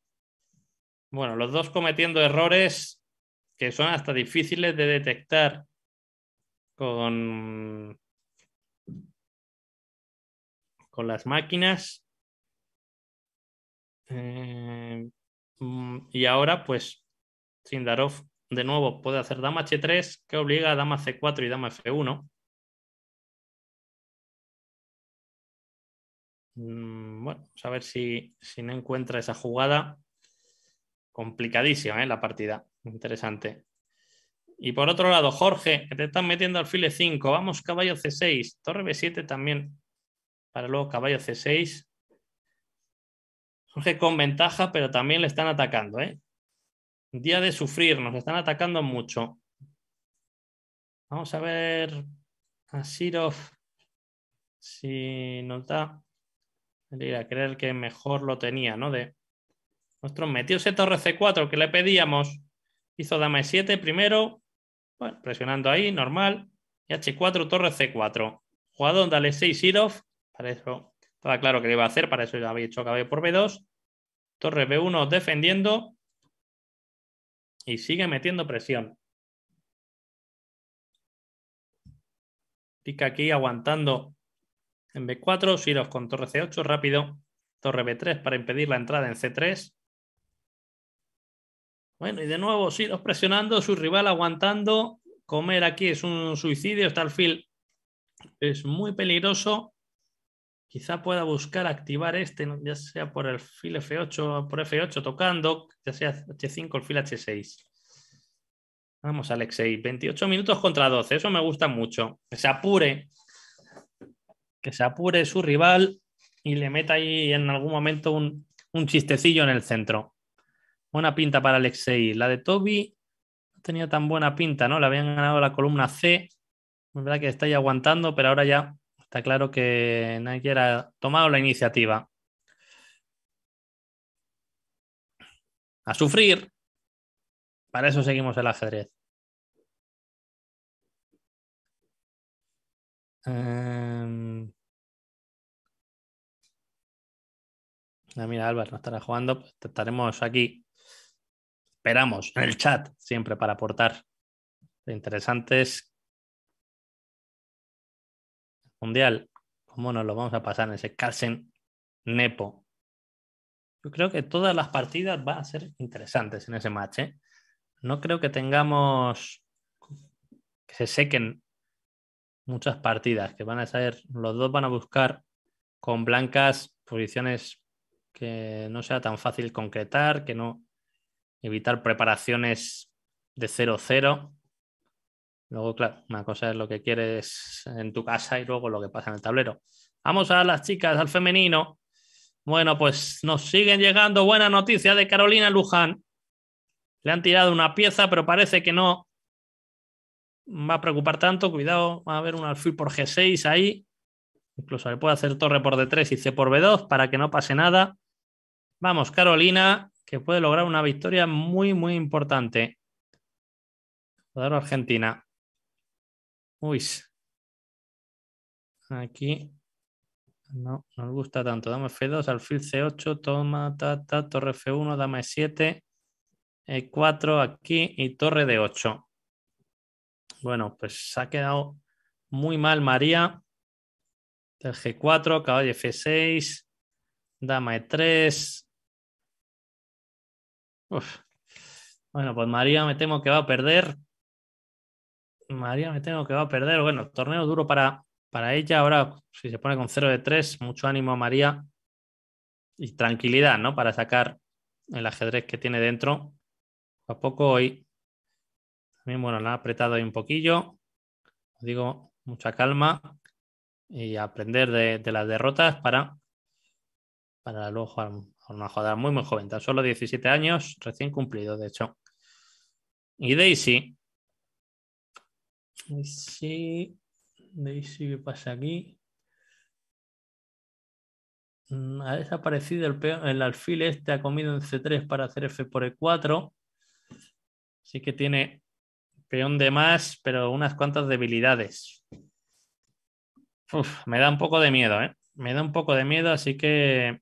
Bueno, los dos cometiendo errores que son hasta difíciles de detectar con, con las máquinas. Eh, mm, y ahora, pues, Sindarov de nuevo puede hacer dama H3, que obliga a dama C4 y dama F1. Mm, bueno, vamos pues a ver si, si no encuentra esa jugada. Complicadísima ¿eh? la partida. Interesante. Y por otro lado, Jorge, que te están metiendo al file 5 Vamos, caballo C6. Torre B7 también. Para luego caballo C6. Jorge con ventaja, pero también le están atacando. ¿eh? Día de sufrir, nos están atacando mucho. Vamos a ver a Sirov si nos da. A creer que mejor lo tenía, ¿no? De nuestro metió ese torre C4 que le pedíamos. Hizo dama E7 primero. Bueno, presionando ahí, normal. Y H4, torre C4. Jugador, dale 6 Sirov. Para eso estaba claro que lo iba a hacer, para eso ya había hecho caballo por B2. Torre B1 defendiendo y sigue metiendo presión. Pica aquí aguantando en B4, Siros con torre C8 rápido, torre B3 para impedir la entrada en C3. Bueno, y de nuevo Siros presionando, su rival aguantando. Comer aquí es un suicidio, el alfil es muy peligroso. Quizá pueda buscar activar este, ya sea por el fil F8, por F8 tocando, ya sea H5 el fil H6. Vamos, Alexei, 28 minutos contra 12, eso me gusta mucho. Que se apure, que se apure su rival y le meta ahí en algún momento un, un chistecillo en el centro. Buena pinta para Alexei. La de Toby no tenía tan buena pinta, ¿no? Le habían ganado la columna C. Es verdad que está ahí aguantando, pero ahora ya Está claro que nadie ha tomado la iniciativa. A sufrir. Para eso seguimos el ajedrez. Em, ah, mira, Álvaro, no estará jugando. Pues estaremos aquí. Esperamos en el chat siempre para aportar interesantes mundial, ¿cómo pues nos lo vamos a pasar en ese Carlsen Nepo? Yo creo que todas las partidas van a ser interesantes en ese match. ¿eh? No creo que tengamos que se sequen muchas partidas, que van a ser, los dos van a buscar con blancas posiciones que no sea tan fácil concretar, que no evitar preparaciones de 0-0. Luego, claro, una cosa es lo que quieres en tu casa y luego lo que pasa en el tablero. Vamos a las chicas, al femenino. Bueno, pues nos siguen llegando buenas noticias de Carolina Luján. Le han tirado una pieza, pero parece que no va a preocupar tanto. Cuidado, va a haber un alfil por G6 ahí. Incluso le puede hacer torre por D3 y C por B2 para que no pase nada. Vamos, Carolina, que puede lograr una victoria muy, muy importante. Jugador Argentina. Uy. Aquí no, nos gusta tanto. Dame F2, alfil C8, toma, ta, ta, torre F1, Dama E7, E4 aquí y torre D8. Bueno, pues se ha quedado muy mal María. El G4, caballo F6, dama E3. Uf. Bueno, pues María me temo que va a perder María me tengo que va a perder. Bueno, torneo duro para, para ella. Ahora, si se pone con 0 de 3, mucho ánimo a María y tranquilidad, ¿no? Para sacar el ajedrez que tiene dentro. A poco hoy. También, bueno, la ha apretado ahí un poquillo. digo, mucha calma y aprender de, las derrotas para, para luego jugar una jugada muy, muy joven. Tan solo 17 años, recién cumplido, de hecho. Y Daisy, Daisy, ¿qué pasa aquí? Mm, ha desaparecido el, peón, el alfil este, ha comido en C3 para hacer F por E4. Así que tiene peón de más, pero unas cuantas debilidades. me da un poco de miedo, ¿eh? Me da un poco de miedo, así que...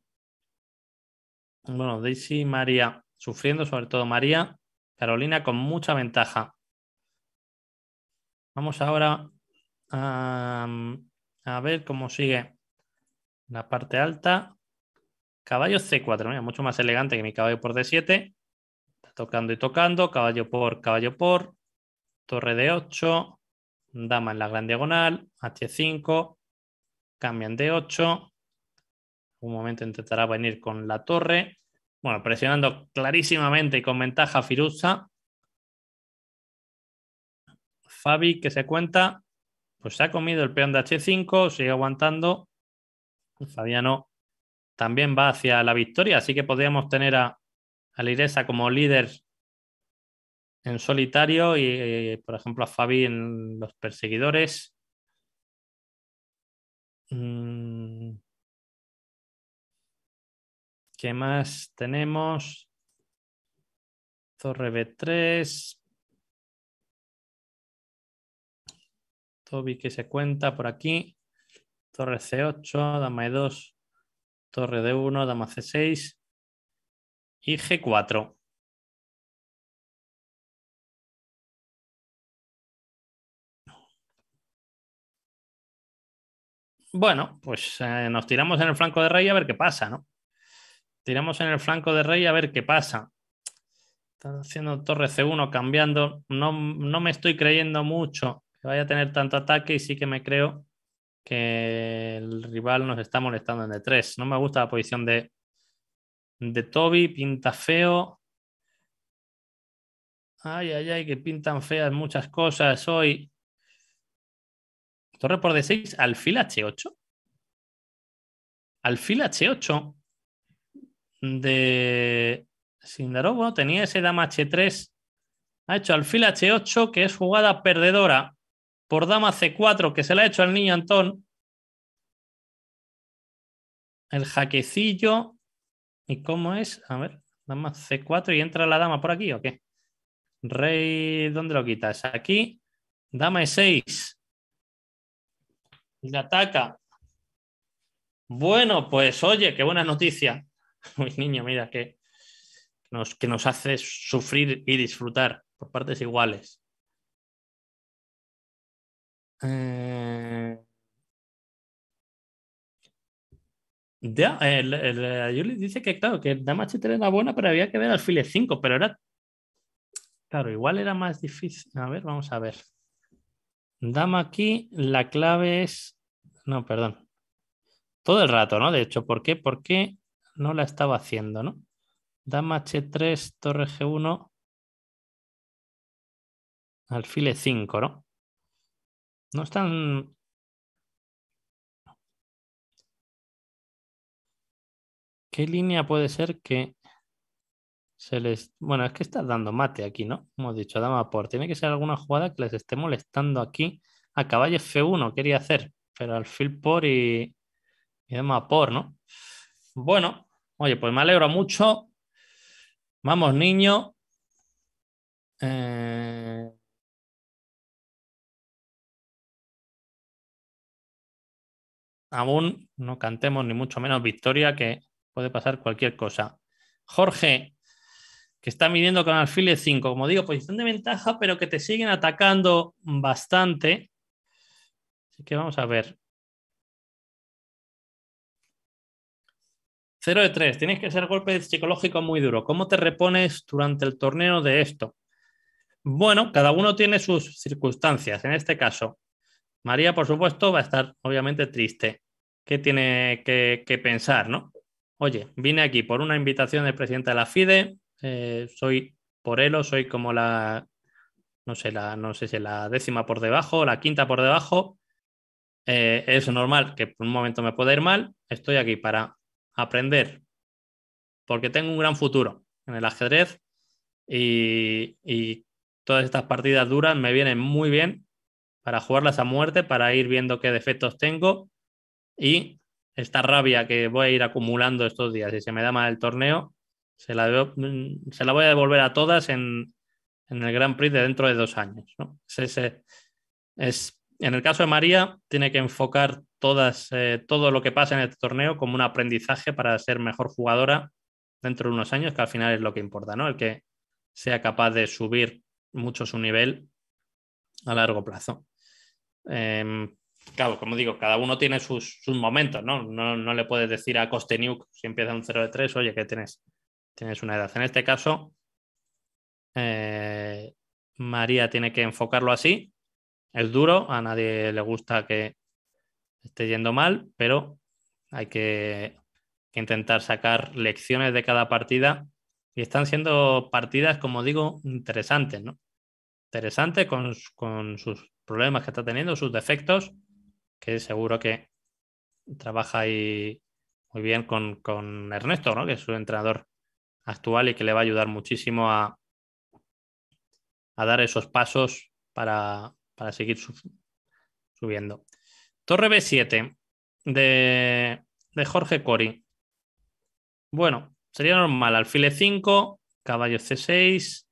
Bueno, Daisy, María, sufriendo sobre todo María. Carolina con mucha ventaja. Vamos ahora a, ver cómo sigue la parte alta. Caballo C4, mucho más elegante que mi caballo por D7. Está tocando y tocando, caballo por, caballo por, torre D8, dama en la gran diagonal, H5, cambian de 8 Un momento intentará venir con la torre. Bueno, presionando clarísimamente y con ventaja Firuza. Fabi, que se cuenta, pues se ha comido el peón de H5, sigue aguantando. Fabiano también va hacia la victoria, así que podríamos tener a, a Liresa como líder en solitario y, eh, por ejemplo, a Fabi en los perseguidores. Mm. ¿Qué más tenemos? Torre B3, vi que se cuenta por aquí. Torre C8, dama E2, torre D1, dama C6 y G4. Bueno, pues eh, nos tiramos en el flanco de rey a ver qué pasa, ¿no? Tiramos en el flanco de rey a ver qué pasa. Están haciendo torre C1, cambiando. no me estoy creyendo mucho vaya a tener tanto ataque y sí que me creo que el rival nos está molestando en D3. No me gusta la posición de, de Toby, pinta feo. Ay, ay, ay, que pintan feas muchas cosas hoy. Torre por D6, alfil H8. Alfil H8 de Sindarobo tenía ese dama H3. Ha hecho alfil H8, que es jugada perdedora por dama C4 que se la ha hecho al niño Antón. El jaquecillo. ¿Y cómo es? A ver, dama C4 y entra la dama por aquí o qué? Rey, ¿dónde lo quitas? Aquí. Dama E6. Y ataca. Bueno, pues oye, qué buena noticia. muy <laughs> niño, mira, que nos, que nos hace sufrir y disfrutar por partes iguales. Eh, ya, el, eh, dice que, claro, que dama H3 era buena, pero había que ver file 5, pero era. Claro, igual era más difícil. A ver, vamos a ver. Dama aquí, la clave es. No, perdón. Todo el rato, ¿no? De hecho, ¿por qué? ¿Por qué no la estaba haciendo, ¿no? Dama H3, torre G1. file 5, ¿no? No están... ¿Qué línea puede ser que se les... Bueno, es que está dando mate aquí, ¿no? Hemos dicho, dama por. Tiene que ser alguna jugada que les esté molestando aquí. A caballo F1 quería hacer, pero al alfil por y, y dama por, ¿no? Bueno, oye, pues me alegro mucho. Vamos, niño. Eh... aún no cantemos ni mucho menos victoria, que puede pasar cualquier cosa. Jorge, que está midiendo con alfiler 5, como digo, posición de ventaja, pero que te siguen atacando bastante. Así que vamos a ver. 0 de 3, tienes que ser golpe psicológico muy duro. ¿Cómo te repones durante el torneo de esto? Bueno, cada uno tiene sus circunstancias. En este caso, María, por supuesto, va a estar obviamente triste. Qué tiene que, pensar, ¿no? Oye, vine aquí por una invitación del presidente de la FIDE, eh, soy por él soy como la, no sé, la, no sé si la décima por debajo, la quinta por debajo. Eh, es normal que por un momento me pueda ir mal. Estoy aquí para aprender porque tengo un gran futuro en el ajedrez y, y todas estas partidas duras me vienen muy bien para jugarlas a muerte, para ir viendo qué defectos tengo y esta rabia que voy a ir acumulando estos días, si se me da mal el torneo, se la, mm, voy a devolver a todas en, el Grand Prix de dentro de dos años. Es, en el caso de María, tiene que enfocar todas, eh, todo lo que pasa en este torneo como un aprendizaje para ser mejor jugadora dentro de unos años, que al final es lo que importa, ¿no? El que sea capaz de subir mucho su nivel a largo plazo. Em, claro, como digo, cada uno tiene sus, momentos, ¿no? ¿no? le puedes decir a Kosteniuk si empieza un 0 de 3, oye, que tienes, tienes una edad. En este caso, eh, María tiene que enfocarlo así. Es duro, a nadie le gusta que esté yendo mal, pero hay que, intentar sacar lecciones de cada partida. Y están siendo partidas, como digo, interesantes, ¿no? Interesantes con, con sus problemas que está teniendo, sus defectos, que seguro que trabaja ahí muy bien con, Ernesto, ¿no? que es su entrenador actual y que le va a ayudar muchísimo a, a dar esos pasos para, seguir subiendo. Torre B7 de, de Jorge Cori. Bueno, sería normal, alfil 5 e caballo C6,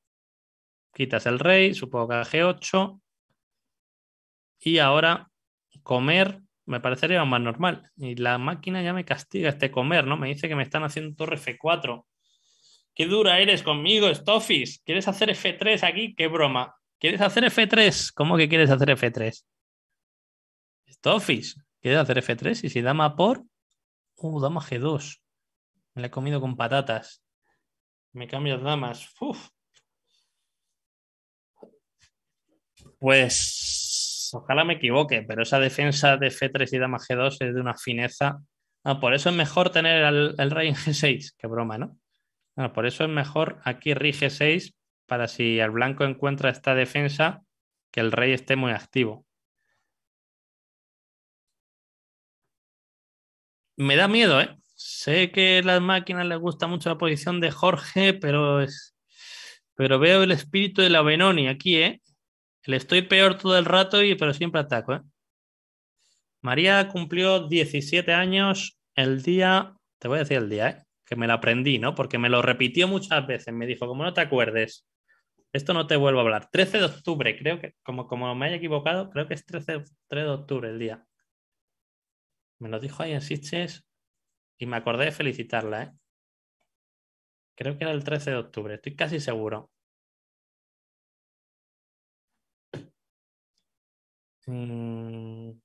quitas el rey, supongo que G8. Y ahora comer me parecería más normal. Y la máquina ya me castiga este comer, ¿no? Me dice que me están haciendo torre F4. Qué dura eres conmigo, Stoffis. ¿Quieres hacer F3 aquí? Qué broma. ¿Quieres hacer F3? ¿Cómo que quieres hacer F3? Stoffis, ¿quieres hacer F3? Y si dama por. Uh, dama G2. Me la he comido con patatas. Me cambias damas. Uf. Pues ojalá me equivoque, pero esa defensa de F3 y Dama G2 es de una fineza. Ah, por eso es mejor tener el, rey en G6, qué broma, ¿no? Ah, por eso es mejor aquí rige 6 para si el blanco encuentra esta defensa, que el rey esté muy activo. Me da miedo, ¿eh? Sé que a las máquinas les gusta mucho la posición de Jorge, pero es, pero veo el espíritu de la Benoni aquí, ¿eh? Le estoy peor todo el rato, y, pero siempre ataco. ¿eh? María cumplió 17 años el día, te voy a decir el día, ¿eh? que me lo aprendí, ¿no? Porque me lo repitió muchas veces. Me dijo, como no te acuerdes, esto no te vuelvo a hablar. 13 de octubre, creo que, como, como me haya equivocado, creo que es 13, de octubre el día. Me lo dijo ahí en Sitges y me acordé de felicitarla, ¿eh? Creo que era el 13 de octubre, estoy casi seguro. Mm.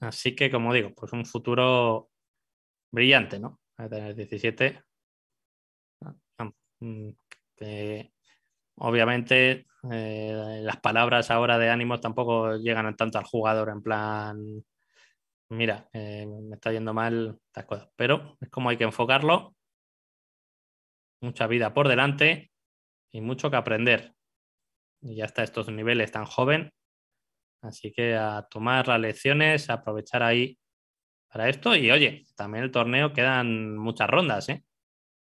Así que, como digo, pues un futuro brillante, ¿no? A tener 17. Ah, mm, obviamente, eh, las palabras ahora de ánimo tampoco llegan tanto al jugador, en plan, mira, eh, me está yendo mal, estas cosas. Pero es como hay que enfocarlo mucha vida por delante y mucho que aprender. Y ya está estos niveles tan joven. Así que a tomar las lecciones, a aprovechar ahí para esto. Y oye, también el torneo quedan muchas rondas. ¿eh?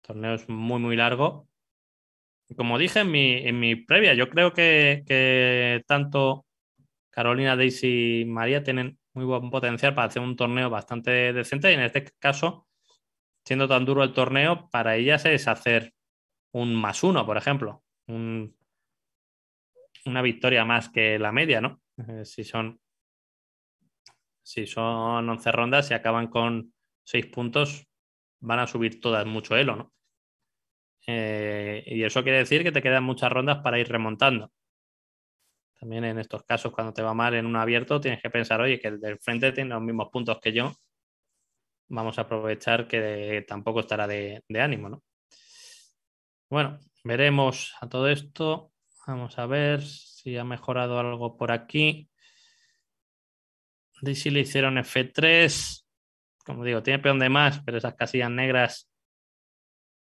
torneo es muy, muy largo. como dije en mi, en mi previa, yo creo que, que tanto Carolina, Daisy y María tienen muy buen potencial para hacer un torneo bastante decente. Y en este caso, siendo tan duro el torneo, para ellas es hacer un más uno, por ejemplo, una victoria más que la media, ¿no? Eh, si, son, si son 11 rondas y acaban con 6 puntos, van a subir todas mucho elo, ¿no? Eh, y eso quiere decir que te quedan muchas rondas para ir remontando. También en estos casos, cuando te va mal en un abierto, tienes que pensar, oye, que el del frente tiene los mismos puntos que yo vamos a aprovechar que tampoco estará de, ánimo, ¿no? Bueno, veremos a todo esto. Vamos a ver si ha mejorado algo por aquí. si le hicieron F3. Como digo, tiene peón de más, pero esas casillas negras.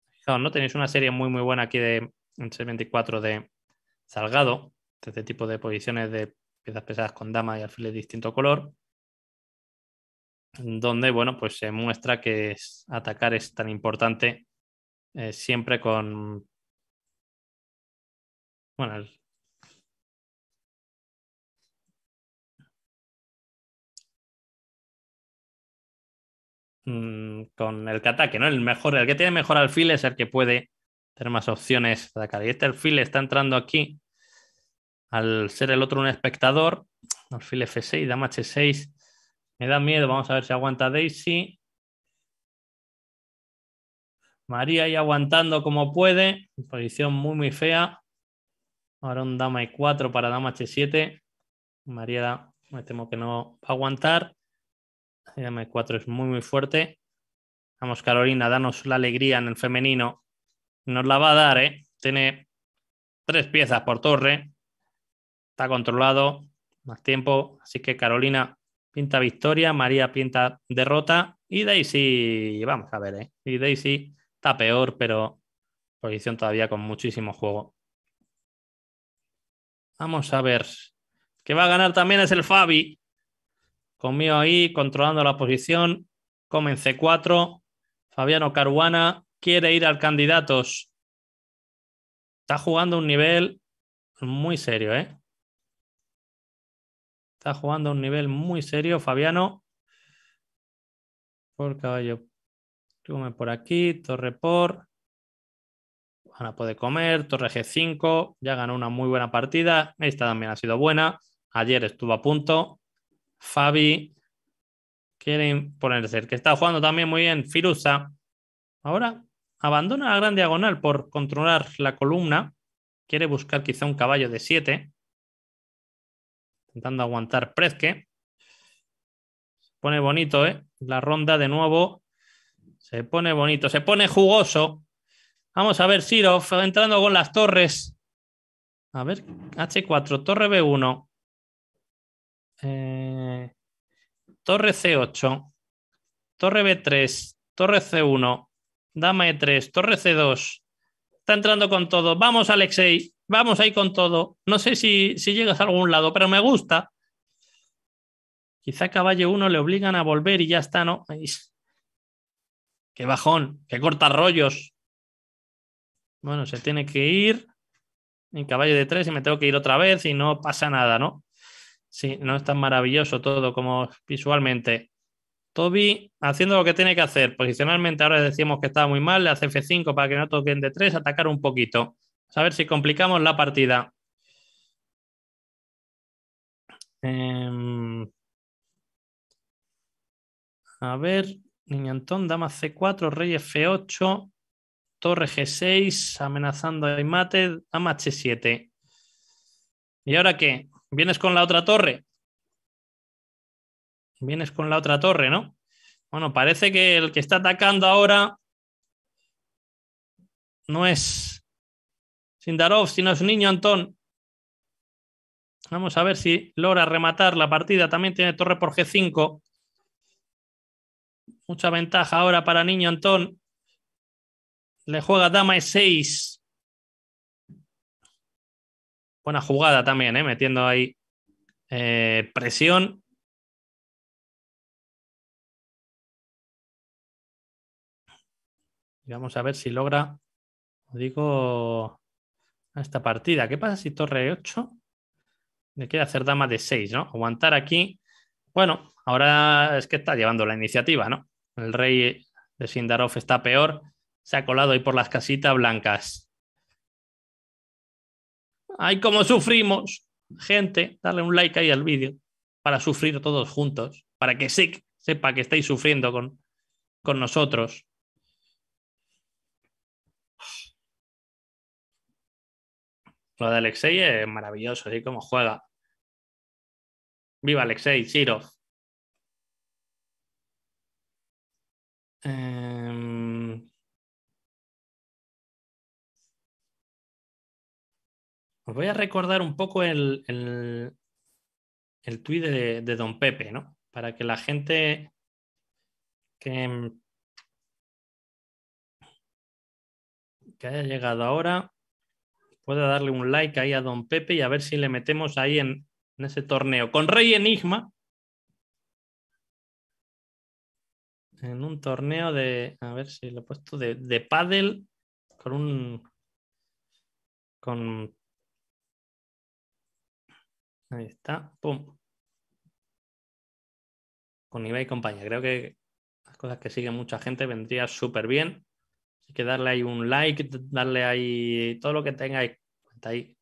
Fijaos, ¿no? Tenéis una serie muy, muy buena aquí de c 24 de Salgado, de este tipo de posiciones de piezas pesadas con dama y alfiles de distinto color donde bueno, pues se muestra que atacar es tan importante eh, siempre con. Bueno, el... Mm, con el que ataque, ¿no? El mejor, el que tiene mejor alfil es el que puede tener más opciones de atacar. Y este alfil está entrando aquí al ser el otro un espectador, alfil F6, dama H6 me da miedo, vamos a ver si aguanta Daisy. María y aguantando como puede, posición muy muy fea. Ahora un dama y e 4 para dama h7. María me temo que no va a aguantar. Dama y e 4 es muy muy fuerte. Vamos Carolina, danos la alegría en el femenino. Nos la va a dar, ¿eh? Tiene tres piezas por torre. Está controlado, más tiempo. Así que Carolina, pinta victoria, María pinta derrota y Daisy, vamos a ver, ¿eh? Y Daisy está peor, pero posición todavía con muchísimo juego. Vamos a ver. Que va a ganar también es el Fabi. Conmigo ahí, controlando la posición. Comen C4. Fabiano Caruana quiere ir al candidatos. Está jugando un nivel muy serio, ¿eh? Está jugando a un nivel muy serio, Fabiano. Por caballo. Túme por aquí, torre por. Van a poder comer, torre G5. Ya ganó una muy buena partida. Esta también ha sido buena. Ayer estuvo a punto. Fabi. quiere ponerse. que está jugando también muy bien, Firusa. Ahora abandona la gran diagonal por controlar la columna. Quiere buscar quizá un caballo de 7. Intentando aguantar Presque. Se pone bonito, ¿eh? La ronda de nuevo. Se pone bonito, se pone jugoso. Vamos a ver, Sirov entrando con las torres. A ver, H4, torre B1. Eh, torre C8. Torre B3. Torre C1. Dama E3. Torre C2. Está entrando con todo. Vamos, Alexei. Vamos ahí con todo. No sé si, llegas a algún lado, pero me gusta. Quizá caballo 1 le obligan a volver y ya está, ¿no? qué bajón, qué corta rollos. Bueno, se tiene que ir en caballo de 3 y me tengo que ir otra vez y no pasa nada, ¿no? Sí, no es tan maravilloso todo como visualmente. Toby haciendo lo que tiene que hacer. Posicionalmente ahora decimos que estaba muy mal, le hace F5 para que no toquen de 3, atacar un poquito. A ver si complicamos la partida. Em, a ver, Niñantón, dama C4, rey F8, torre G6, amenazando a mate, dama H7. ¿Y ahora qué? ¿Vienes con la otra torre? Vienes con la otra torre, ¿no? Bueno, parece que el que está atacando ahora no es Sindarov, si no es niño, Antón. Vamos a ver si logra rematar la partida. También tiene torre por G5. Mucha ventaja ahora para niño Antón. Le juega dama E6. Buena jugada también, ¿eh? metiendo ahí eh, presión. vamos a ver si logra, digo, a esta partida. ¿Qué pasa si torre 8 Me quiere hacer dama de 6, ¿no? Aguantar aquí. Bueno, ahora es que está llevando la iniciativa, ¿no? El rey de Sindarov está peor. Se ha colado ahí por las casitas blancas. ¡Ay, cómo sufrimos! Gente, Dale un like ahí al vídeo para sufrir todos juntos, para que SIC sepa que estáis sufriendo con, con nosotros. Lo de Alexei es maravilloso, así como juega. Viva Alexei, Chiro. Em, os voy a recordar un poco el, el, el tuit de, Don Pepe, ¿no? Para que la gente que, em, que haya llegado ahora pueda darle un like ahí a Don Pepe y a ver si le metemos ahí en, ese torneo. Con Rey Enigma. En un torneo de. A ver si lo he puesto. De, de paddle. Con un. Con. Ahí está. Pum. Con eBay y compañía. Creo que las cosas que sigue mucha gente vendría súper bien que darle ahí un like, darle ahí todo lo que tengáis, ahí,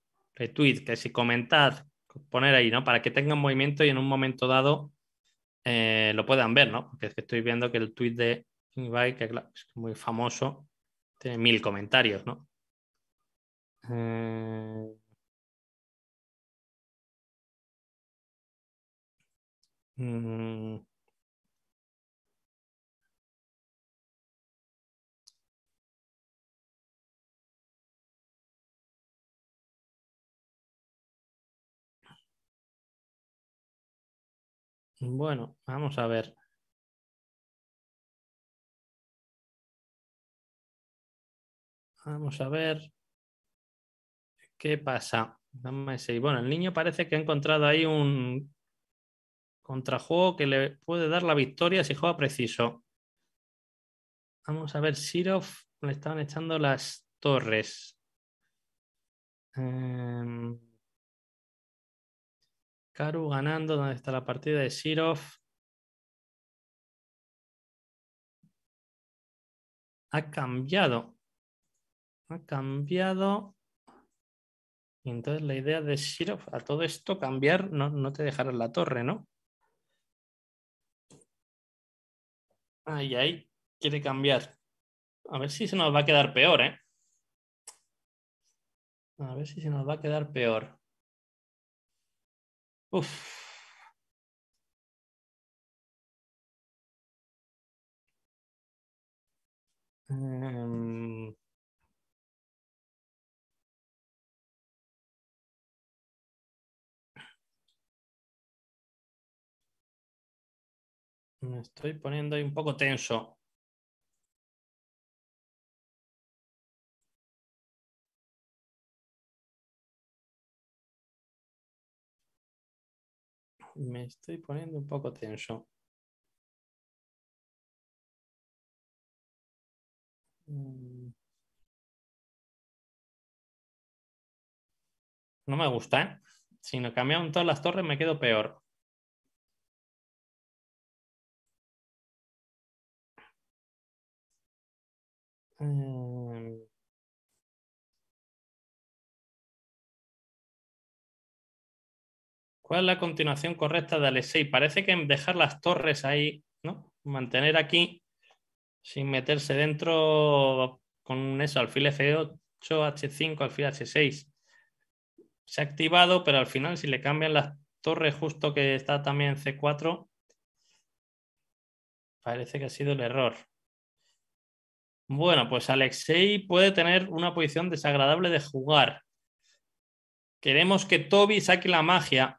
tweet, que si comentad, poner ahí, ¿no? Para que tengan movimiento y en un momento dado eh, lo puedan ver, ¿no? Porque es que estoy viendo que el tweet de Ibai, que es muy famoso, tiene mil comentarios, ¿no? Eh, mm, Bueno, vamos a ver. Vamos a ver qué pasa. Bueno, el niño parece que ha encontrado ahí un contrajuego que le puede dar la victoria si juega preciso. Vamos a ver, Sirov le estaban echando las torres. Em, Karu ganando, donde está la partida de Shirov. Ha cambiado. Ha cambiado. Y entonces la idea de Shirov, a todo esto cambiar, no, te dejará la torre, ¿no? ahí, ahí quiere cambiar. A ver si se nos va a quedar peor, ¿eh? A ver si se nos va a quedar peor. Uf. Mm. Me estoy poniendo ahí un poco tenso. me estoy poniendo un poco tenso. Mm. No me gusta, ¿eh? Si no cambiaron todas las torres me quedo peor. Eh, ¿Cuál es la continuación correcta de Alexei? Parece que dejar las torres ahí, ¿no? Mantener aquí sin meterse dentro con eso, alfil F8, H5, alfil H6. Se ha activado, pero al final si le cambian las torres justo que está también C4, parece que ha sido el error. Bueno, pues Alexei puede tener una posición desagradable de jugar. Queremos que Toby saque la magia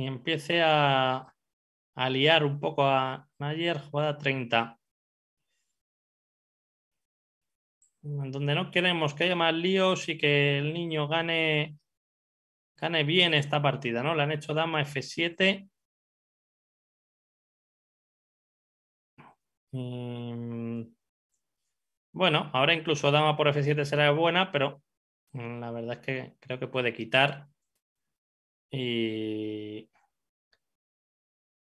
y empiece a, a liar un poco a Mayer, jugada 30. Donde no queremos que haya más líos y que el niño gane, gane bien esta partida, ¿no? Le han hecho dama F7. Mm, bueno, ahora incluso dama por F7 será buena, pero mm, la verdad es que creo que puede quitar y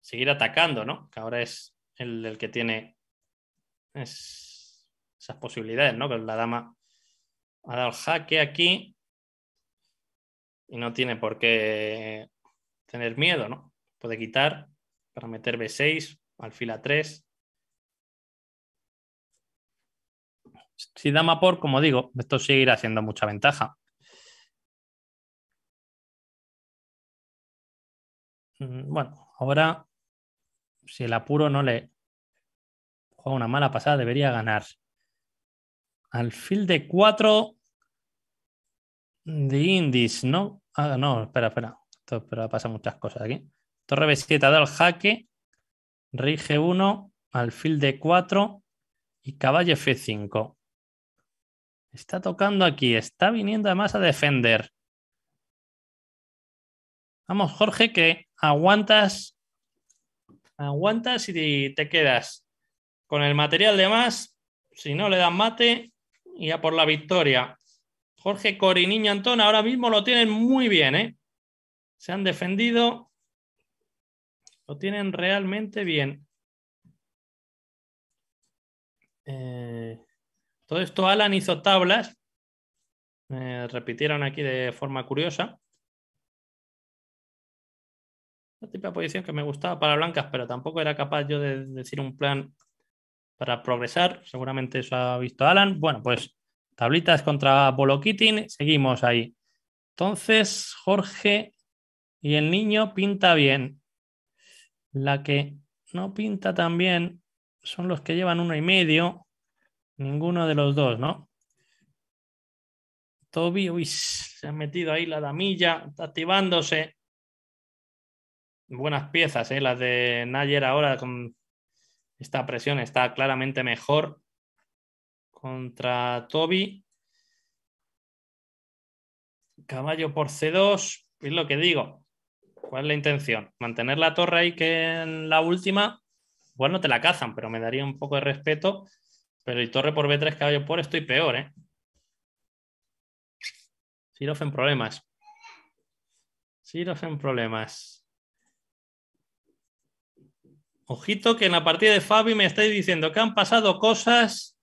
seguir atacando, ¿no? Que ahora es el, que tiene esas posibilidades, ¿no? la dama ha dado el jaque aquí y no tiene por qué tener miedo, ¿no? Puede quitar para meter B6, alfil A3. Si dama por, como digo, esto seguirá haciendo mucha ventaja. Bueno, ahora, si el apuro no le juega una mala pasada, debería ganar. Alfil de 4 de Indies, ¿no? Ah, no, espera, espera. Esto, pero pasa muchas cosas aquí. Torre B7 da el jaque. Rige 1 alfil de 4 y caballo F5. Está tocando aquí, está viniendo además a defender. Vamos, Jorge, que aguantas, aguantas y te, quedas con el material de más, si no le dan mate, y a por la victoria. Jorge Coriniño Antón ahora mismo lo tienen muy bien, ¿eh? Se han defendido, lo tienen realmente bien. Eh, todo esto Alan hizo tablas, eh, repitieron aquí de forma curiosa la típica posición que me gustaba para blancas, pero tampoco era capaz yo de decir un plan para progresar. Seguramente eso ha visto Alan. Bueno, pues tablitas contra Bolo seguimos ahí. Entonces, Jorge y el niño pinta bien. La que no pinta tan bien son los que llevan uno y medio. Ninguno de los dos, ¿no? Toby, uy, se ha metido ahí la damilla, está activándose buenas piezas, ¿eh? las de Nayer ahora con esta presión está claramente mejor contra Toby. Caballo por C2, es lo que digo. ¿Cuál es la intención? Mantener la torre ahí que en la última, igual no te la cazan, pero me daría un poco de respeto. Pero y torre por B3, caballo por, estoy peor, ¿eh? lo en problemas. Sirof en problemas. Ojito que en la partida de Fabi me estáis diciendo que han pasado cosas.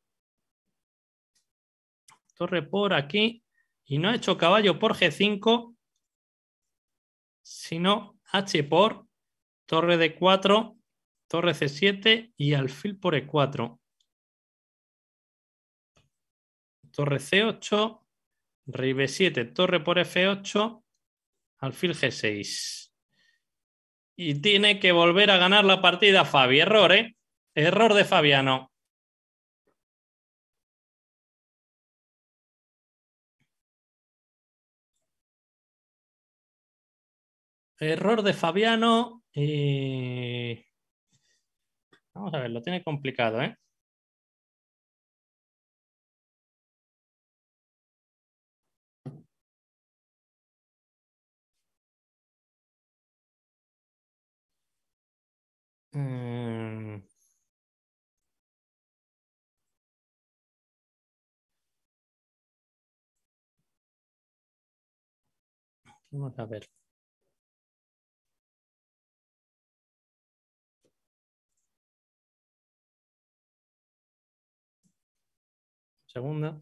Torre por aquí. Y no ha hecho caballo por G5, sino H por torre d 4 torre C7 y alfil por E4. Torre C8, rey B7, torre por F8, alfil G6 y tiene que volver a ganar la partida Fabi. Error, ¿eh? Error de Fabiano. Error de Fabiano. Eh, vamos a ver, lo tiene complicado, ¿eh? Mm. Vamos a ver. Segunda.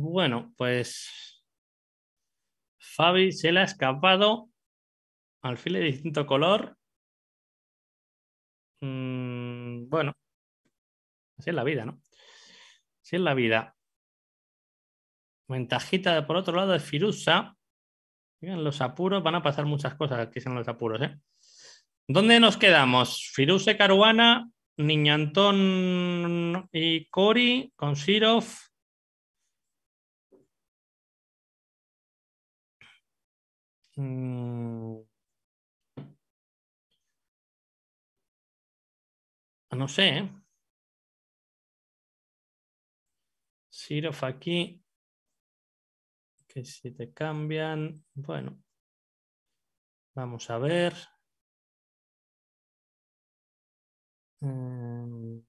Pues bueno, pues Fabi se le ha escapado. Alfil de distinto color. Mm, bueno, así es la vida, ¿no? Así es la vida. Ventajita por otro lado de Firusa. Miren los apuros van a pasar muchas cosas aquí en los apuros. ¿eh? ¿Dónde nos quedamos? Firuse Caruana, Niñantón y Cori con Sirov, Mm. Ah, no sé. Sirofa ¿eh? Sirof aquí. Que si te cambian. Bueno. Vamos a ver. Em.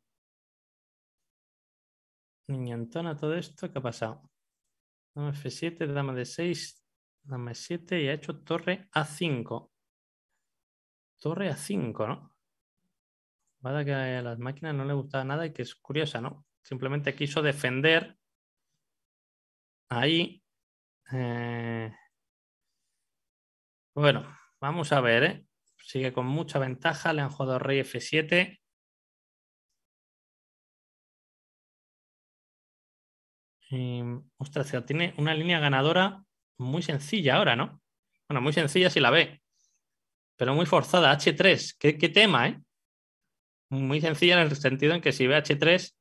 niña Antona, todo esto, que ha pasado? F7, dama de 6 Dame 7 y ha hecho torre A5. Torre A5, ¿no? Vada que a las máquinas no le gustaba nada y que es curiosa, ¿no? Simplemente quiso defender ahí. Eh, bueno, vamos a ver, ¿eh? Sigue con mucha ventaja, le han jugado rey F7. Y, ostras, tiene una línea ganadora muy sencilla ahora, ¿no? Bueno, muy sencilla si la ve, pero muy forzada. H3, qué, tema, ¿eh? Muy sencilla en el sentido en que si ve H3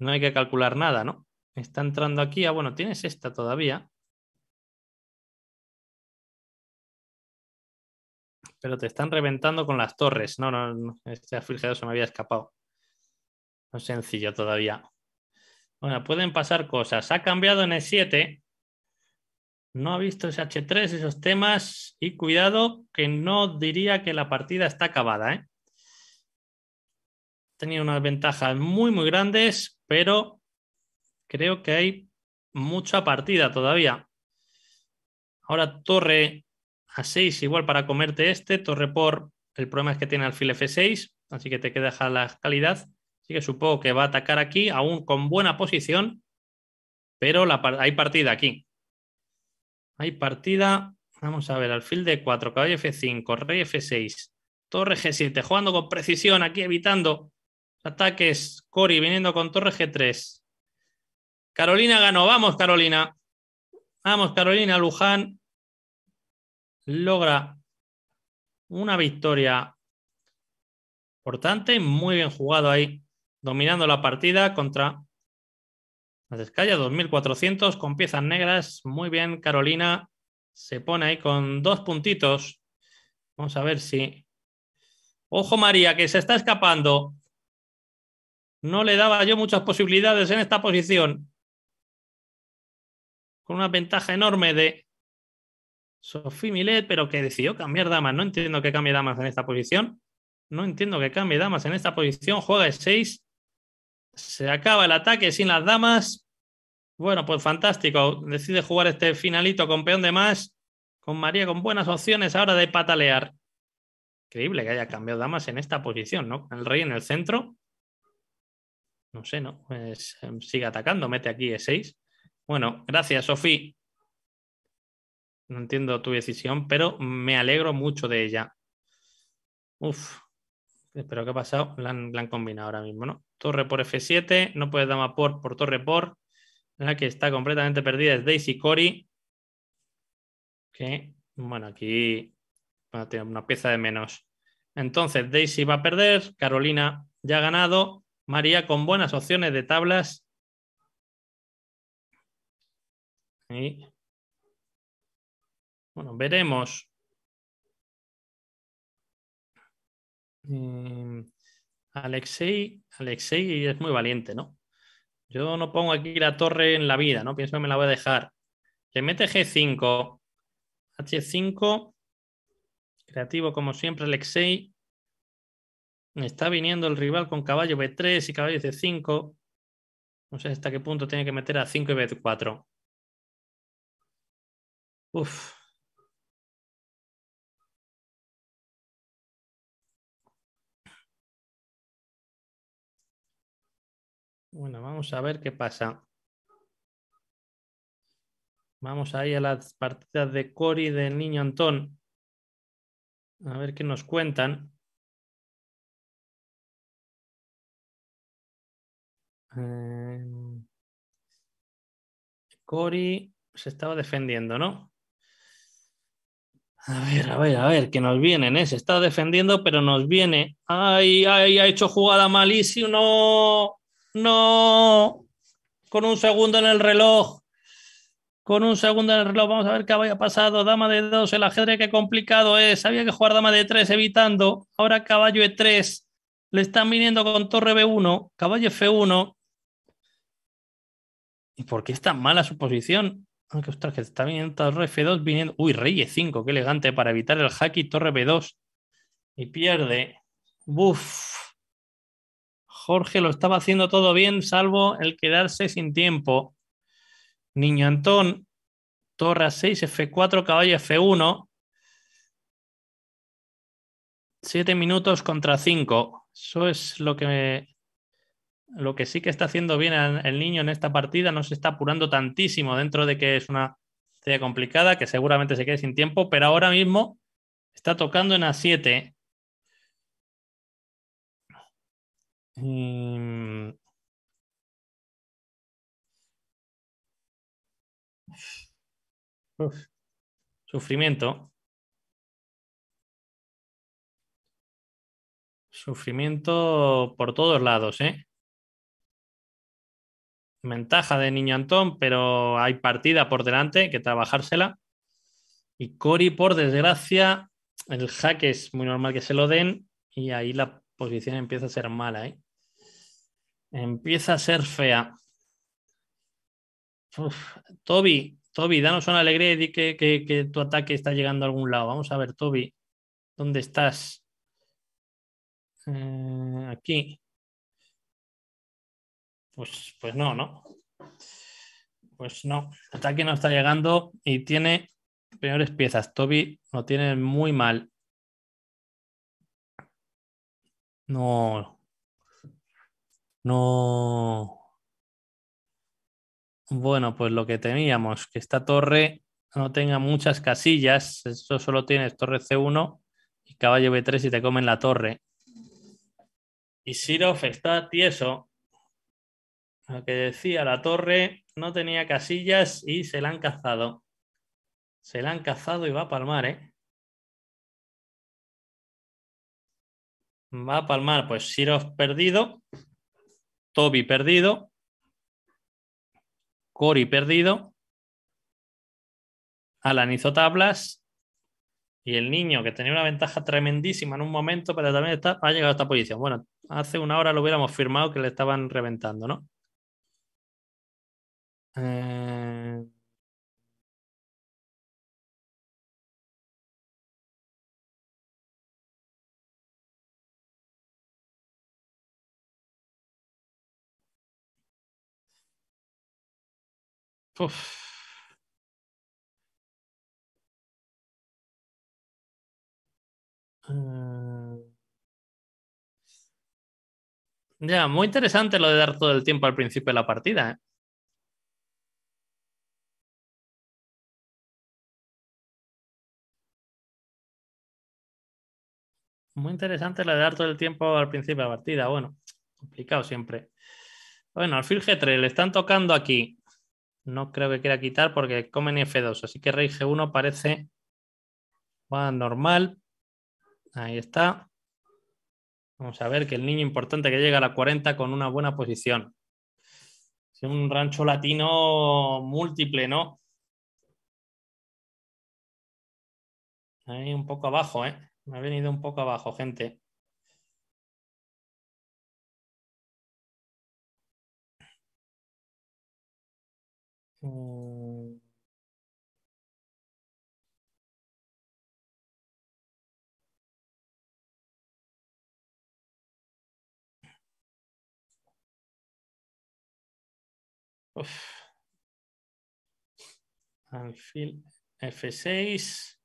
no hay que calcular nada, ¿no? Está entrando aquí, ah, bueno, tienes esta todavía. Pero te están reventando con las torres. No, no, este afligido se me había escapado. No es sencillo todavía. Bueno, pueden pasar cosas. Ha cambiado en el 7 no ha visto ese H3, esos temas. Y cuidado, que no diría que la partida está acabada. ¿eh? Tenía unas ventajas muy, muy grandes, pero creo que hay mucha partida todavía. Ahora torre a 6, igual para comerte este. Torre por, el problema es que tiene alfil F6, así que te queda dejar la calidad. Así que supongo que va a atacar aquí, aún con buena posición, pero hay partida aquí. Hay partida. Vamos a ver, alfil de 4, caballo F5, rey F6, torre G7, jugando con precisión aquí, evitando ataques. Cori viniendo con torre G3. Carolina ganó. Vamos, Carolina. Vamos, Carolina Luján. Logra una victoria importante. Muy bien jugado ahí, dominando la partida contra entonces, calla 2400 con piezas negras. Muy bien, Carolina. Se pone ahí con dos puntitos. Vamos a ver si. Ojo, María, que se está escapando. No le daba yo muchas posibilidades en esta posición. Con una ventaja enorme de Sofía Millet, pero que decidió cambiar damas. No entiendo que cambie damas en esta posición. No entiendo que cambie damas en esta posición. Juega el 6. Se acaba el ataque sin las damas. Bueno, pues fantástico. Decide jugar este finalito con peón de más. Con María con buenas opciones ahora de patalear. Increíble que haya cambiado damas en esta posición, ¿no? El rey en el centro. No sé, ¿no? Pues em, sigue atacando, mete aquí E6. Bueno, gracias, Sofía. No entiendo tu decisión, pero me alegro mucho de ella. Uf, Espero que ha pasado? La han, combinado ahora mismo, ¿no? Torre por F7, no puedes dama por, por torre por. La que está completamente perdida es Daisy Cory. Que, bueno, aquí a tiene una pieza de menos. Entonces, Daisy va a perder, Carolina ya ha ganado, María con buenas opciones de tablas. bueno, veremos. Mm, Alexei, Alexei es muy valiente, ¿no? Yo no pongo aquí la torre en la vida, ¿no? Pienso que me la voy a dejar. Le mete G5. H5. Creativo, como siempre, Alexei. Está viniendo el rival con caballo B3 y caballo C5. No sé hasta qué punto tiene que meter a 5 y B4. Uf. Bueno, vamos a ver qué pasa. Vamos ahí a las partidas de Cori del niño Antón. A ver qué nos cuentan. Eh, Cori se estaba defendiendo, ¿no? A ver, a ver, a ver, que nos vienen, ¿eh? Se está defendiendo, pero nos viene. ¡Ay, ay, ha hecho jugada malísimo! No, con un segundo en el reloj. Con un segundo en el reloj, vamos a ver qué vaya pasado. Dama de 2, el ajedrez que complicado es. Había que jugar dama de 3 evitando. Ahora caballo E3. Le están viniendo con torre B1, caballo F1. ¿Y por qué es tan mala su posición? Aunque, ostras, que está viniendo torre F2, viniendo. Uy, rey E5, qué elegante para evitar el hack y torre B2. Y pierde. Buf. Jorge lo estaba haciendo todo bien, salvo el quedarse sin tiempo. Niño Antón, torre 6, F4, caballo F1. Siete minutos contra 5. Eso es lo que, me, lo que sí que está haciendo bien el niño en esta partida. No se está apurando tantísimo dentro de que es una serie complicada, que seguramente se quede sin tiempo, pero ahora mismo está tocando en A7. Mm. sufrimiento. Sufrimiento por todos lados, ¿eh? Ventaja de Niño Antón, pero hay partida por delante, que trabajársela. Y Cori, por desgracia, el hack es muy normal que se lo den y ahí la posición empieza a ser mala, ¿eh? Empieza a ser fea. Toby, Toby, danos una alegría y di que, tu ataque está llegando a algún lado. Vamos a ver, Toby, ¿dónde estás? Eh, aquí. Pues, pues no, ¿no? Pues no, ataque no está llegando y tiene peores piezas. Toby lo tiene muy mal. No, no. Bueno, pues lo que teníamos que esta torre no tenga muchas casillas. eso solo tienes torre C1 y caballo B3 y te comen la torre. Y Sirov está tieso. Lo que decía, la torre no tenía casillas y se la han cazado. Se la han cazado y va a palmar, ¿eh? Va a palmar, pues Sirov perdido. Toby perdido, Cory perdido, Alan hizo tablas y el niño que tenía una ventaja tremendísima en un momento, pero también está, ha llegado a esta posición. Bueno, hace una hora lo hubiéramos firmado que le estaban reventando, ¿no? Eh... Mm. Ya, muy interesante lo de dar todo el tiempo al principio de la partida. ¿eh? Muy interesante lo de dar todo el tiempo al principio de la partida. Bueno, complicado siempre. Bueno, al G3 le están tocando aquí no creo que quiera quitar porque comen F2. Así que rey G1 parece va normal. Ahí está. Vamos a ver que el niño importante que llega a la 40 con una buena posición. Es un rancho latino múltiple, ¿no? Ahí un poco abajo, ¿eh? Me ha venido un poco abajo, gente. al mm. Uf. Alfil F6.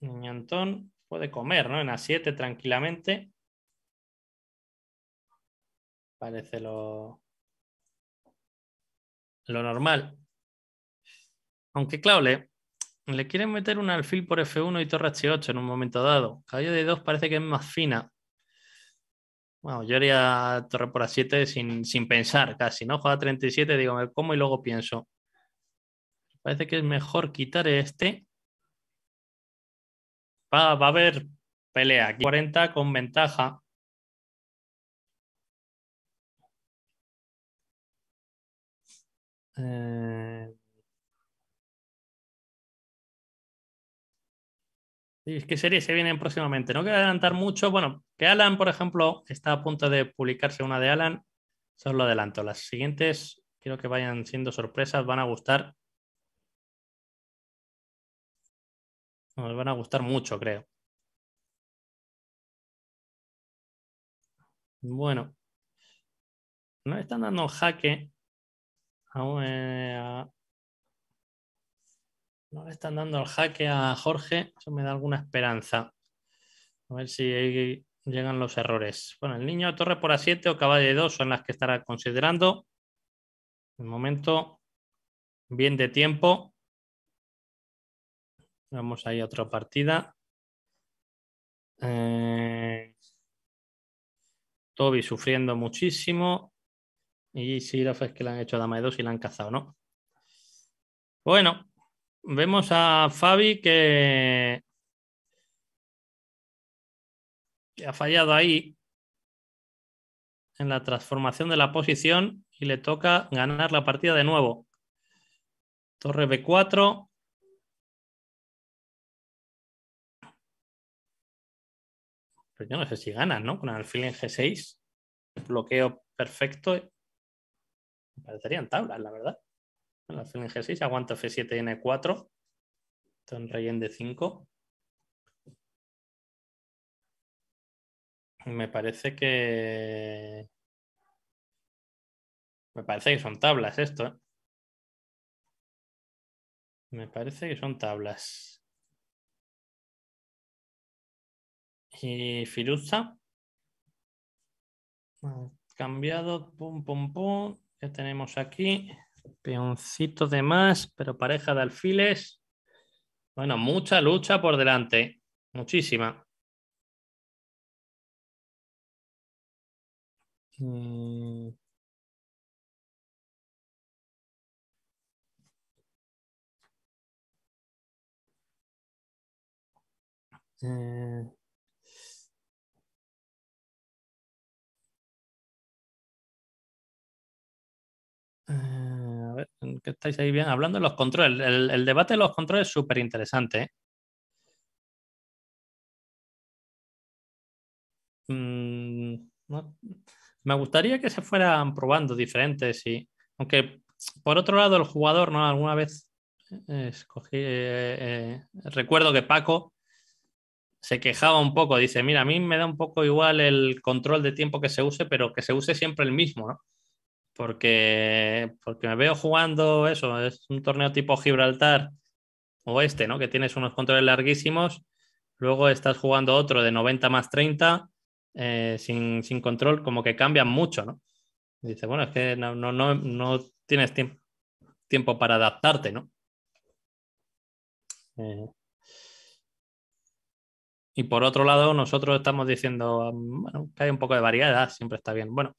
Niño Antón puede comer, ¿no? En A7 tranquilamente. Parece lo, lo normal. Aunque claro, le, quieren meter un alfil por F1 y torre H8 en un momento dado. Caballo de 2 parece que es más fina. Bueno, yo haría torre por A7 sin, pensar casi, ¿no? Juega 37, digo, me como y luego pienso. Parece que es mejor quitar este. Va, va a haber pelea. Aquí 40 con ventaja. Eh... ¿Qué series se vienen próximamente? No quiero adelantar mucho. Bueno, que Alan, por ejemplo, está a punto de publicarse una de Alan. Solo lo adelanto. Las siguientes quiero que vayan siendo sorpresas, van a gustar. van a gustar mucho, creo. Bueno, no están dando jaque eh, no le están dando el jaque a Jorge. Eso me da alguna esperanza. A ver si llegan los errores. Bueno, el niño torre por A7 o caballo de 2 son las que estará considerando. De momento, bien de tiempo. Vamos ahí a otra partida. Eh, Toby sufriendo muchísimo. Y fe es que le han hecho dama de y la han cazado, ¿no? Bueno, vemos a Fabi que, ha fallado ahí en la transformación de la posición y le toca ganar la partida de nuevo. Torre B4. Pero yo no sé si ganan, ¿no? Con alfil en G6. Bloqueo perfecto. Parecerían tablas, la verdad. La alfil G6, aguanta F7 y N4. Ton rey en D5. Me parece que. Me parece que son tablas esto, ¿eh? Me parece que son tablas. Y Firuza. Cambiado, pum, pum, pum tenemos aquí peoncito de más, pero pareja de alfiles. Bueno, mucha lucha por delante, muchísima. Mm. Eh, Ah, a ver, ¿qué estáis ahí bien? Hablando de los controles. El, debate de los controles es súper interesante. ¿eh? Mm, me gustaría que se fueran probando diferentes y. Aunque por otro lado, el jugador, ¿no? Alguna vez eh, escogí. Eh, recuerdo que Paco se quejaba un poco. Dice, mira, a mí me da un poco igual el control de tiempo que se use, pero que se use siempre el mismo, ¿no? porque, porque me veo jugando eso, es un torneo tipo Gibraltar o este, ¿no? Que tienes unos controles larguísimos, luego estás jugando otro de 90 más 30 eh, sin, control, como que cambian mucho, ¿no? dice bueno, es que no, no, no, tienes tiempo, tiempo para adaptarte, ¿no? Eh. y por otro lado, nosotros estamos diciendo, que hay un poco de variedad, siempre está bien. Bueno,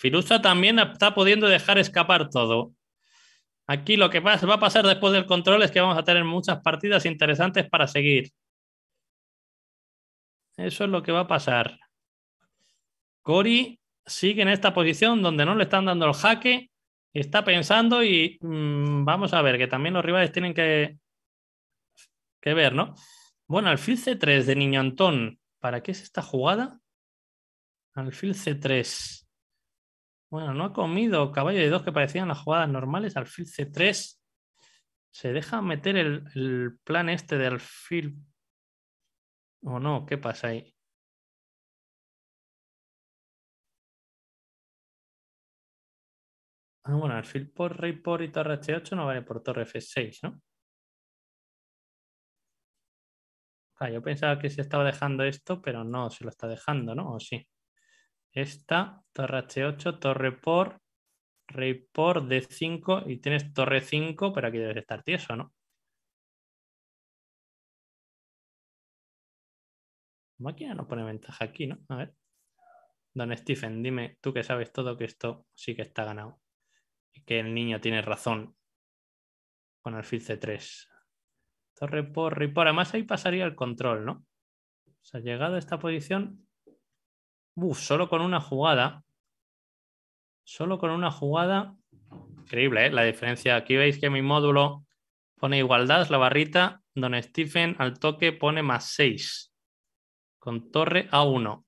Filusa también está pudiendo dejar escapar todo. Aquí lo que va a pasar después del control es que vamos a tener muchas partidas interesantes para seguir. Eso es lo que va a pasar. Cori sigue en esta posición donde no le están dando el jaque. Está pensando y mm, vamos a ver que también los rivales tienen que, que ver, ¿no? Bueno, alfil C3 de Niño Antón. ¿Para qué es esta jugada? Alfil C3. Bueno, no ha comido caballo de dos que parecían las jugadas normales. Alfil C3. ¿Se deja meter el, plan este de alfil? ¿O no? ¿Qué pasa ahí? Ah, bueno, alfil por rey por y torre H8 no vale por torre F6, ¿no? yo pensaba que se estaba dejando esto, pero no se lo está dejando, ¿no? ¿O sí? esta, torre h8, torre por, rey por, d5 y tienes torre 5, pero aquí debes estar tieso, ¿no? Máquina no pone ventaja aquí, ¿no? A ver. Don Stephen, dime tú que sabes todo que esto sí que está ganado. Y que el niño tiene razón con alfil c3. Torre por, rey por. Además ahí pasaría el control, ¿no? se ha llegado a esta posición, solo con una jugada. Solo con una jugada. Increíble, ¿eh? La diferencia. Aquí veis que mi módulo pone igualdad, la barrita. Don Stephen al toque pone más 6. Con torre a 1.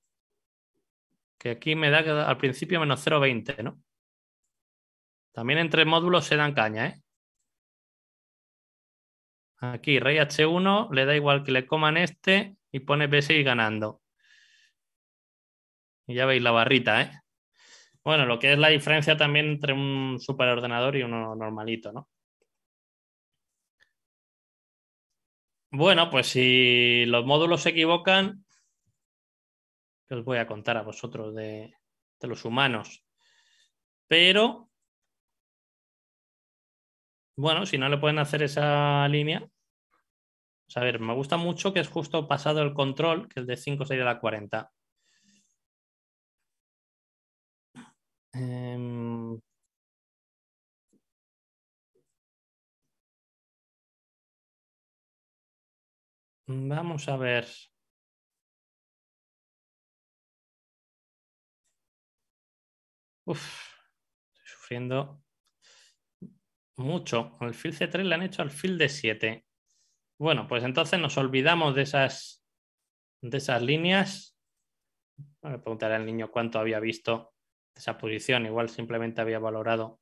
Que aquí me da al principio menos 0,20, ¿no? También entre módulos se dan caña, ¿eh? Aquí, rey h1, le da igual que le coman este y pone b6 ganando y Ya veis la barrita, ¿eh? Bueno, lo que es la diferencia también entre un superordenador y uno normalito, ¿no? Bueno, pues si los módulos se equivocan, que os voy a contar a vosotros de, los humanos. Pero, bueno, si no le pueden hacer esa línea, pues, a ver, me gusta mucho que es justo pasado el control, que el de 5 sería la 40. Em, vamos a ver. Uf, estoy sufriendo mucho. El fil C3 le han hecho al fil de 7 Bueno, pues entonces nos olvidamos de esas, de esas líneas. Le preguntaré al niño cuánto había visto esa posición. Igual simplemente había valorado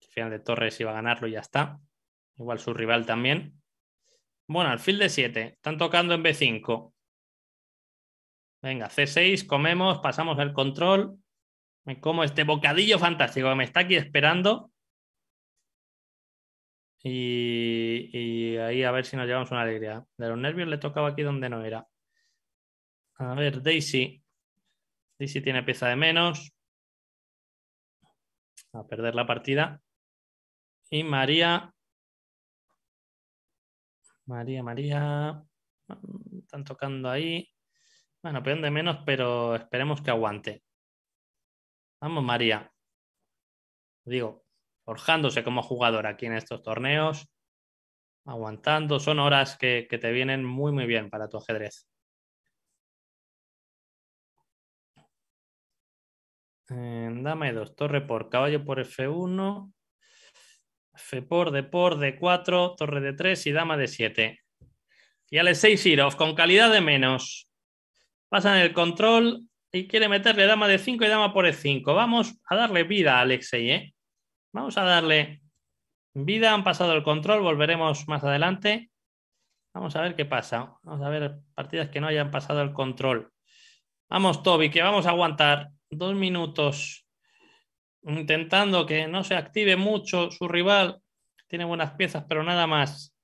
el final de Torres iba a ganarlo y ya está. Igual su rival también. Bueno, alfil de 7. Están tocando en B5. Venga, C6, comemos, pasamos el control. Me como este bocadillo fantástico que me está aquí esperando. Y, y, ahí a ver si nos llevamos una alegría. De los nervios le tocaba aquí donde no era. A ver, Daisy si tiene pieza de menos. A perder la partida. Y María. María, María. Están tocando ahí. Bueno, peón de menos, pero esperemos que aguante. Vamos, María. Digo, forjándose como jugador aquí en estos torneos, aguantando. Son horas que, que te vienen muy, muy bien para tu ajedrez. Dama em, dame dos. Torre por caballo por F1. F por, D por, D4, torre de 3 y dama de 7. Y al 6 Heroes, con calidad de menos. Pasan el control y quiere meterle dama de 5 y dama por E5. Vamos a darle vida a Alexei, ¿eh? Vamos a darle vida. Han pasado el control, volveremos más adelante. Vamos a ver qué pasa. Vamos a ver partidas que no hayan pasado el control. Vamos, Toby, que vamos a aguantar dos minutos intentando que no se active mucho su rival. Tiene buenas piezas, pero nada más.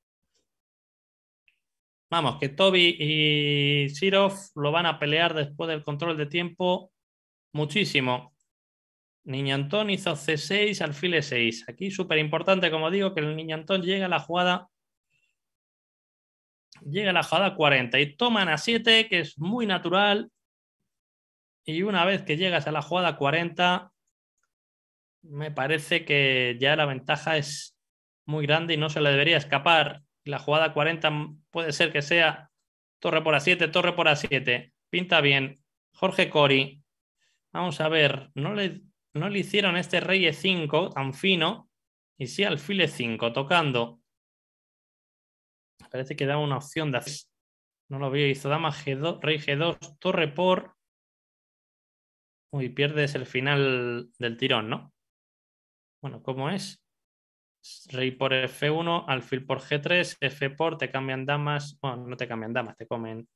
Vamos, que Toby y Sirov lo van a pelear después del control de tiempo muchísimo. Antón hizo C6, alfil E6. Aquí súper importante, como digo, que el Antón llega a la jugada. Llega a la jugada 40 y toman a 7, que es muy natural. Y una vez que llegas a la jugada 40, me parece que ya la ventaja es muy grande y no se le debería escapar. La jugada 40 puede ser que sea torre por A7, torre por A7. Pinta bien. Jorge Cori. Vamos a ver, no le, no le hicieron este rey E5 tan fino y sí alfil E5 tocando. Parece que da una opción de hacer. No lo había Hizo dama G2, rey G2, torre por y pierdes el final del tirón, ¿no? Bueno, ¿cómo es? Rey por F1, alfil por G3, F por, te cambian damas. Bueno, no te cambian damas, te comen.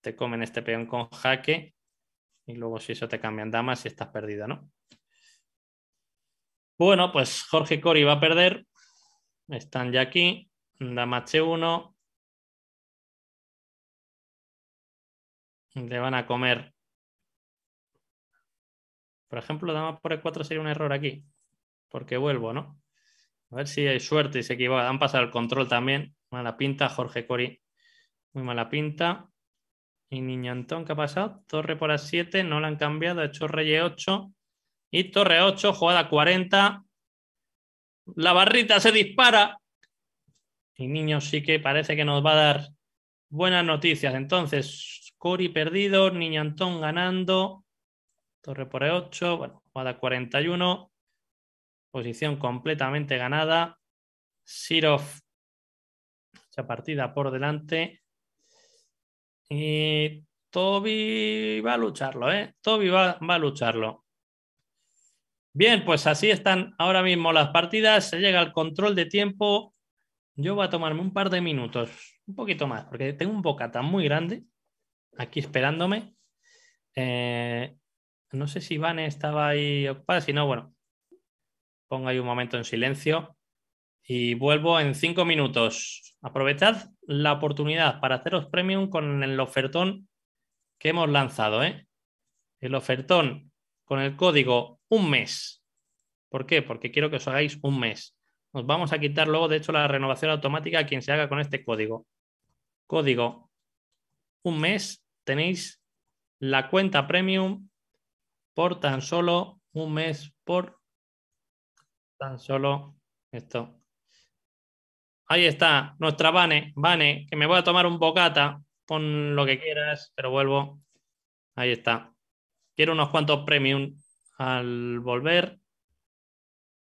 Te comen este peón con jaque. Y luego, si eso te cambian damas, y estás perdida, ¿no? Bueno, pues Jorge Cori va a perder. Están ya aquí. Dama H1. Le van a comer por ejemplo, dama por el 4 sería un error aquí, porque vuelvo, ¿no? A ver si hay suerte y se equivoca. Han pasado el control también. Mala pinta, Jorge Cori. Muy mala pinta. Y Niñantón, ¿qué ha pasado? Torre por A7, no la han cambiado. Ha hecho Rey 8 e Y Torre 8, jugada 40. La barrita se dispara. Y Niño sí que parece que nos va a dar buenas noticias. Entonces, Cori perdido, Niñantón ganando torre por E8, bueno, jugada 41, posición completamente ganada. Sirov, esa partida por delante. Y Toby va a lucharlo, ¿eh? Toby va, a lucharlo. Bien, pues así están ahora mismo las partidas. Se llega al control de tiempo. Yo voy a tomarme un par de minutos, un poquito más, porque tengo un bocata muy grande aquí esperándome. Eh, no sé si Iván estaba ahí ocupado, si no, bueno, ponga ahí un momento en silencio y vuelvo en cinco minutos. Aprovechad la oportunidad para haceros premium con el ofertón que hemos lanzado. ¿eh? El ofertón con el código un mes. ¿Por qué? Porque quiero que os hagáis un mes. Nos vamos a quitar luego, de hecho, la renovación automática a quien se haga con este código. Código un mes tenéis la cuenta premium por tan solo un mes, por tan solo esto. Ahí está, nuestra Vane, Vane, que me voy a tomar un bocata, pon lo que quieras, pero vuelvo. Ahí está. Quiero unos cuantos premium al volver.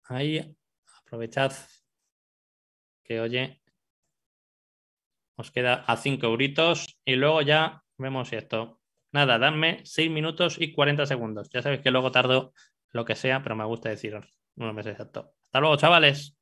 Ahí, aprovechad que oye, os queda a 5 euritos y luego ya vemos esto. Nada, dadme 6 minutos y 40 segundos. Ya sabéis que luego tardo lo que sea, pero me gusta deciros unos meses exacto. Hasta luego, chavales.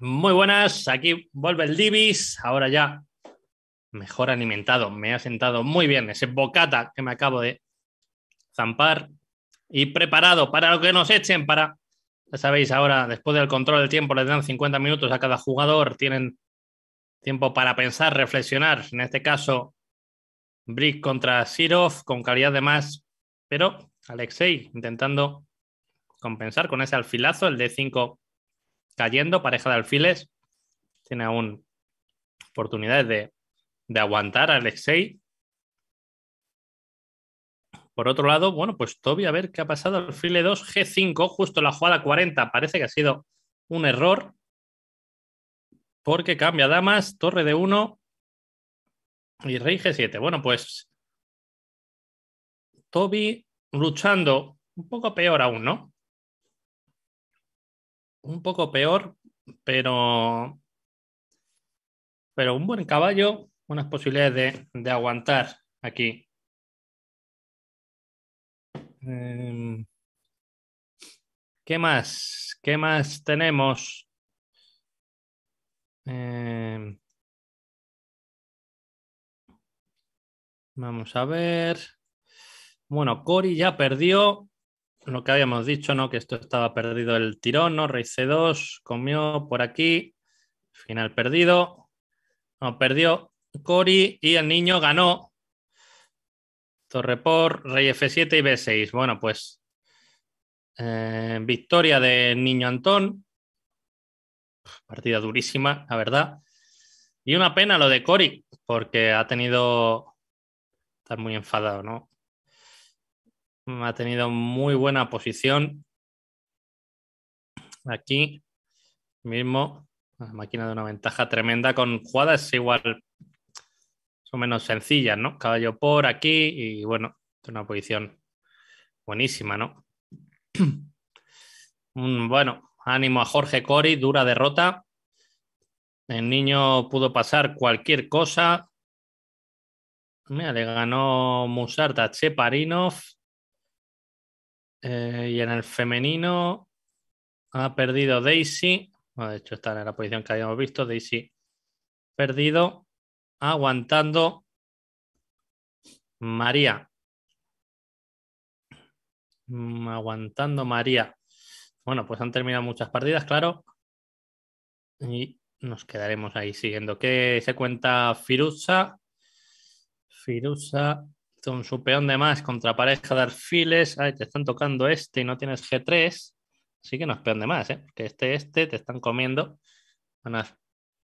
Muy buenas, aquí vuelve el Divis, ahora ya mejor alimentado, me ha sentado muy bien ese bocata que me acabo de zampar y preparado para lo que nos echen, para, ya sabéis, ahora después del control del tiempo le dan 50 minutos a cada jugador, tienen tiempo para pensar, reflexionar, en este caso Brick contra Sirov con calidad de más, pero Alexei intentando compensar con ese alfilazo, el de 5 cayendo, pareja de alfiles. Tiene aún oportunidades de, aguantar a Alexei. Por otro lado, bueno, pues Toby, a ver qué ha pasado. Alfile 2, G5, justo la jugada 40. Parece que ha sido un error. Porque cambia damas, torre de 1 y rey G7. Bueno, pues Toby luchando un poco peor aún, ¿no? un poco peor, pero, pero un buen caballo, unas posibilidades de, aguantar aquí. Em, ¿Qué más? ¿Qué más tenemos? Em, vamos a ver. Bueno, Cory ya perdió lo que habíamos dicho, ¿no? Que esto estaba perdido el tirón, ¿no? Rey C2, comió por aquí, final perdido. No, perdió Cori y el niño ganó. Torre por, Rey F7 y B6. Bueno, pues eh, victoria de niño Antón. Partida durísima, la verdad. Y una pena lo de Cori, porque ha tenido. Estar muy enfadado, ¿no? Mm, ha tenido muy buena posición. Aquí mismo, la máquina de una ventaja tremenda con jugadas igual, son menos sencillas, ¿no? Caballo por aquí y bueno, una posición buenísima, ¿no? <clears throat> Mm, bueno, ánimo a Jorge Cori, dura derrota. El niño pudo pasar cualquier cosa. Mira, le ganó Musarta Cheparinov. Eh, y en el femenino ha perdido Daisy. Ah, de hecho, está en la posición que habíamos visto. Daisy perdido. Aguantando. María. Mm, aguantando María. Bueno, pues han terminado muchas partidas, claro. Y nos quedaremos ahí siguiendo. ¿Qué se cuenta Firusa? Firusa son su peón de más contra pareja de Arfiles. te están tocando este y no tienes G3. Así que no es peón de más, ¿eh? Que este, este, te están comiendo.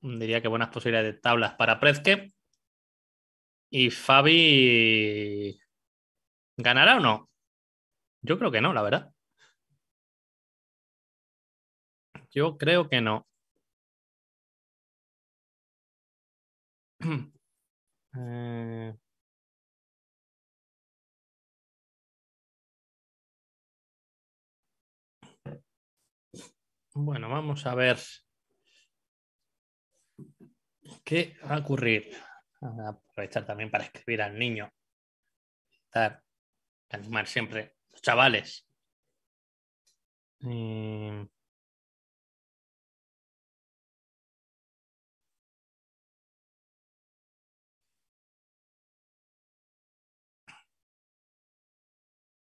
diría que buenas posibilidades de tablas para Prezke. Y Fabi. ¿Ganará o no? Yo creo que no, la verdad. Yo creo que no. <clears throat> eh... Bueno, vamos a ver qué va a ocurrir. a aprovechar también para escribir al niño. Estar, animar siempre los chavales. Eh,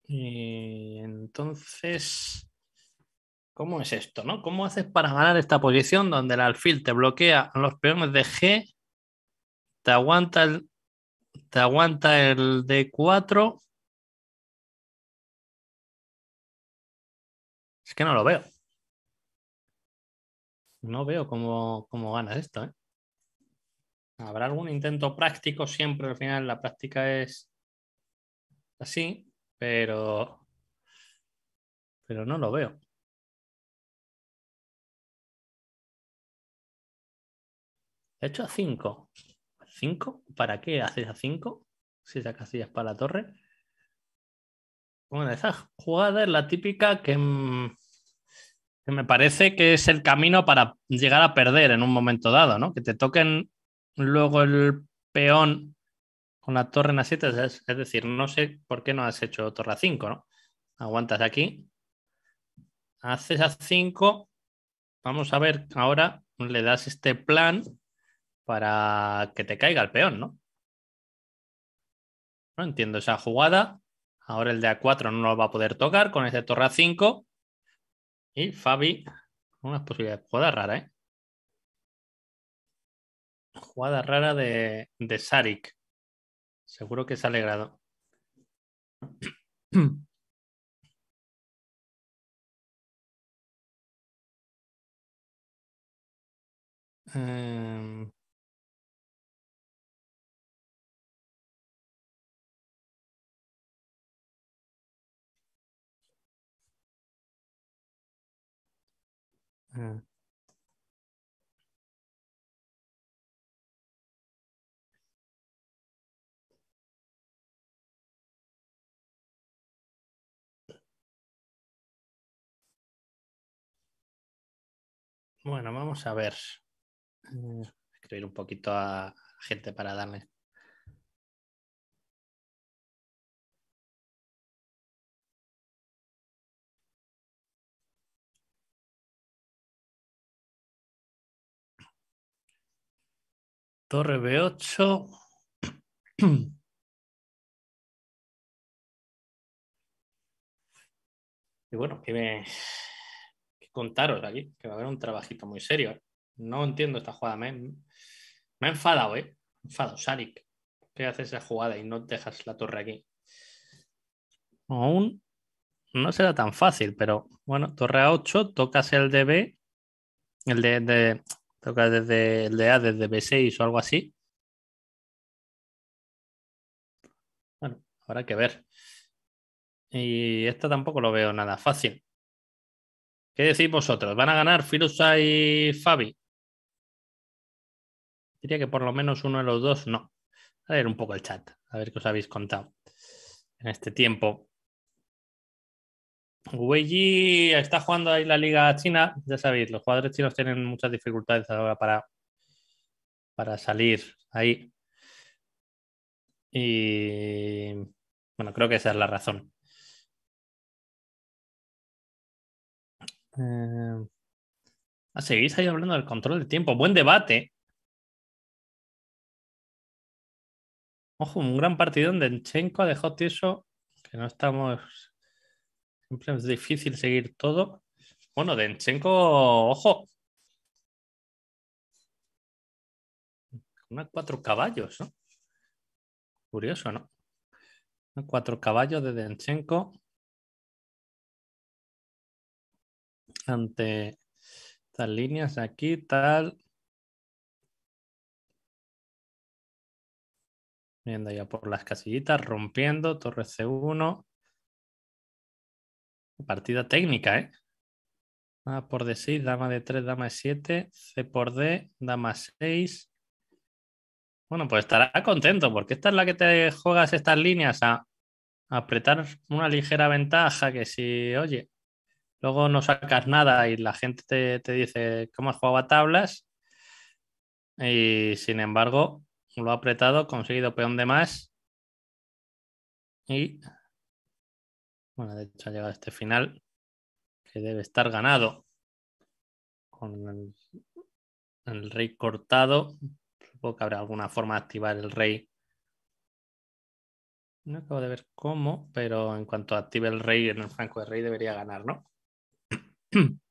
eh, entonces, ¿Cómo es esto? ¿no? ¿Cómo haces para ganar esta posición donde el alfil te bloquea los peones de G? Te aguanta el, te aguanta el D4. Es que no lo veo. No veo cómo, ganas esto. ¿eh? Habrá algún intento práctico siempre. Al final la práctica es así, pero, pero no lo veo. He hecho a 5. ¿5? ¿Para qué haces a 5? Si sacas casilla para la torre. Bueno, esa jugada es la típica mm, que, me parece que es el camino para llegar a perder en un momento dado, ¿no? Que te toquen luego el peón con la torre en a 7. Es, es, decir, no sé por qué no has hecho torre a 5, ¿no? Aguantas aquí. Haces a 5. Vamos a ver ahora le das este plan para que te caiga el peón, ¿no? No entiendo esa jugada. Ahora el de A4 no lo va a poder tocar con ese torre A5. Y Fabi, unas posibilidades. Jugada rara, ¿eh? Jugada rara de, de Sarik. Seguro que se ha alegrado. <clears throat> Em, Bueno, vamos a ver. Escribir un poquito a gente para darle Torre B8. Y bueno, que contaros aquí, que va a haber un trabajito muy serio. ¿eh? No entiendo esta jugada. Me, me ha enfadado, ¿eh? Enfado, Sarik. ¿Qué haces esa jugada y no dejas la torre aquí? Aún no será tan fácil, pero bueno, torre A8, tocas el de B, el de toca desde el de A, desde B6 o algo así. Bueno, habrá que ver. Y esto tampoco lo veo nada fácil. ¿Qué decís vosotros? ¿Van a ganar Firusa y Fabi? Diría que por lo menos uno de los dos no. A ver un poco el chat, a ver qué os habéis contado en este tiempo. Weiji está jugando ahí la liga china, ya sabéis, los jugadores chinos tienen muchas dificultades ahora para, para salir ahí. Y bueno, creo que esa es la razón. Eh... Ah, seguís ahí hablando del control del tiempo. Buen debate. Ojo, un gran partido donde Enchenko dejó tieso que no estamos Siempre es difícil seguir todo. Bueno, Denchenko, ojo. Una cuatro caballos, ¿no? Curioso, ¿no? cuatro caballos de Denchenko. Ante estas líneas aquí, tal. Viendo ya por las casillitas, rompiendo, torre C1. Partida técnica, ¿eh? A por D6, dama de 3, dama de 7, C por D, dama 6. Bueno, pues estará contento, porque esta es la que te juegas estas líneas a, apretar una ligera ventaja que si, oye, luego no sacas nada y la gente te, te dice, ¿cómo has jugado a tablas? Y sin embargo, lo ha apretado, conseguido peón de más y bueno, de hecho ha llegado este final, que debe estar ganado con el, rey cortado. Supongo que habrá alguna forma de activar el rey no acabo de ver cómo, pero en cuanto active el rey en el franco de rey debería ganar, ¿no? <clears throat>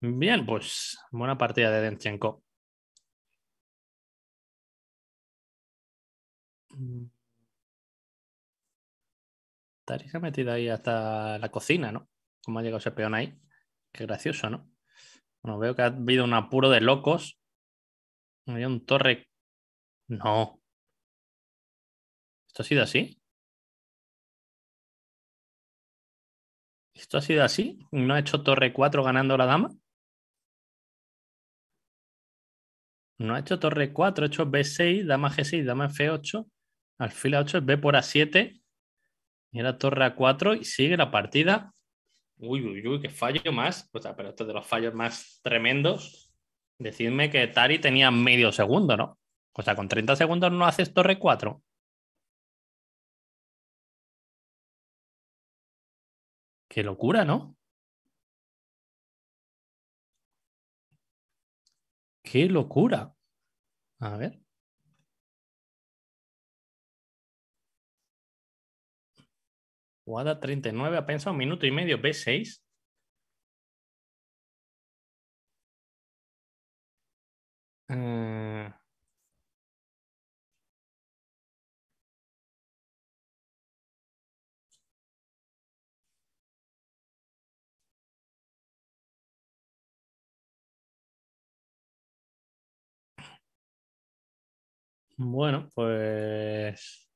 Bien, pues buena partida de Denchenko. Y se ha metido ahí hasta la cocina, ¿no? Como ha llegado ese peón ahí. Qué gracioso, ¿no? Bueno, veo que ha habido un apuro de locos. Había un torre. No. ¿Esto ha sido así? ¿Esto ha sido así? ¿No ha hecho torre 4 ganando la dama? No ha hecho torre 4, ha hecho B6, dama G6, dama F8, alfil A8, B por A7, era torre a 4 y sigue la partida. Uy, uy, uy, qué fallo más. O sea, pero esto es de los fallos más tremendos. Decidme que Tari tenía medio segundo, ¿no? O sea, con 30 segundos no haces torre 4. Qué locura, ¿no? Qué locura. A ver. Jugada 39, pensado un minuto y medio, B6. Mm. Bueno, pues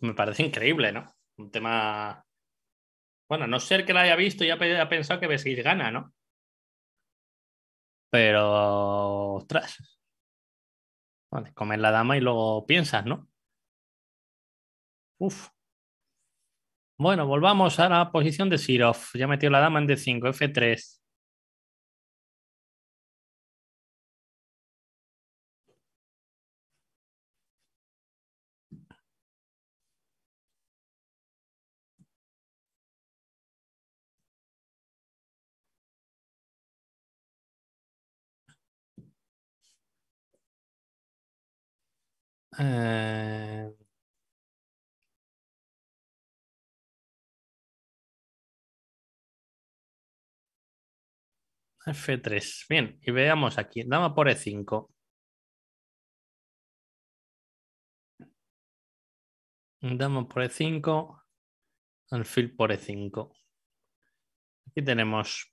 me parece increíble, ¿no? Un tema. Bueno, no ser que la haya visto y haya pensado que vesis gana, ¿no? Pero. Ostras. Vale, comer la dama y luego piensas, ¿no? Uf. Bueno, volvamos a la posición de Siroff Ya metió la dama en D5, F3. Eh, F3. Bien, y veamos aquí. Dama por E5. Dama por E5. Alfil por E5. Aquí tenemos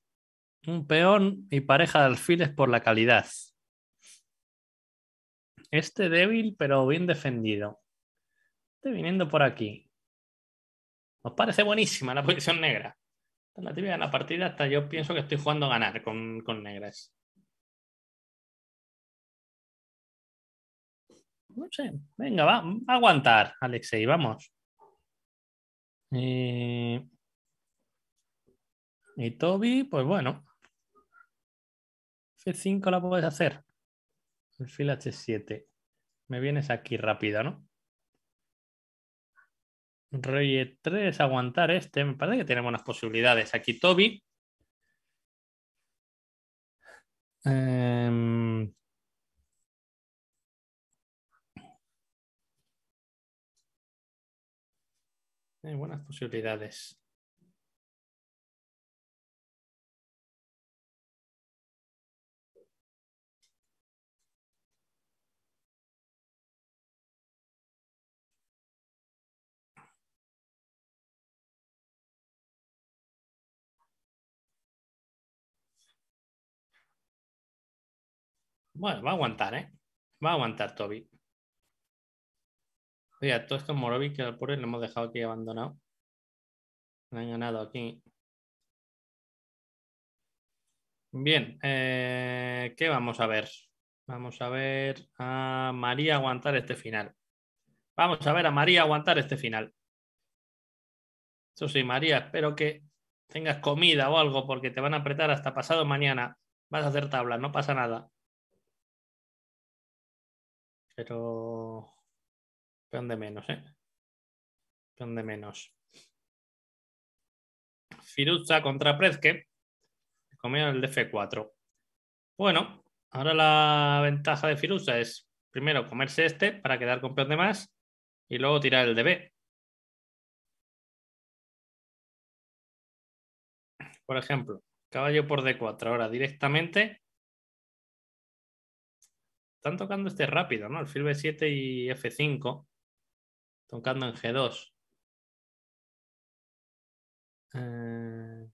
un peón y pareja de alfiles por la calidad. Este débil, pero bien defendido. Estoy viniendo por aquí. Nos parece buenísima la posición negra. En la tibia la partida, hasta yo pienso que estoy jugando a ganar con, negras. No sé. Venga, va, a aguantar, Alexei, vamos. Eh, y Toby, pues bueno. F5 la puedes hacer fila H7. Me vienes aquí rápido, ¿no? Rey 3 e aguantar este. Me parece que tenemos buenas posibilidades. Aquí Toby. Hay em, buenas posibilidades. Bueno, va a aguantar, ¿eh? Va a aguantar Toby. Oye, todo esto Morovic que al pobre lo hemos dejado aquí abandonado. Me han ganado aquí. Bien, eh, ¿qué vamos a ver? Vamos a ver a María aguantar este final. Vamos a ver a María aguantar este final. Eso sí, María, espero que tengas comida o algo porque te van a apretar hasta pasado mañana. Vas a hacer tabla, no pasa nada pero peón de menos, ¿eh? Peón de menos. Firuza contra Prezke. Comieron el DF4. Bueno, ahora la ventaja de Firuza es primero comerse este para quedar con peón de más y luego tirar el DB. Por ejemplo, caballo por D4 ahora directamente están tocando este rápido, ¿no? El B7 y F5. Tocando en G2. Eh,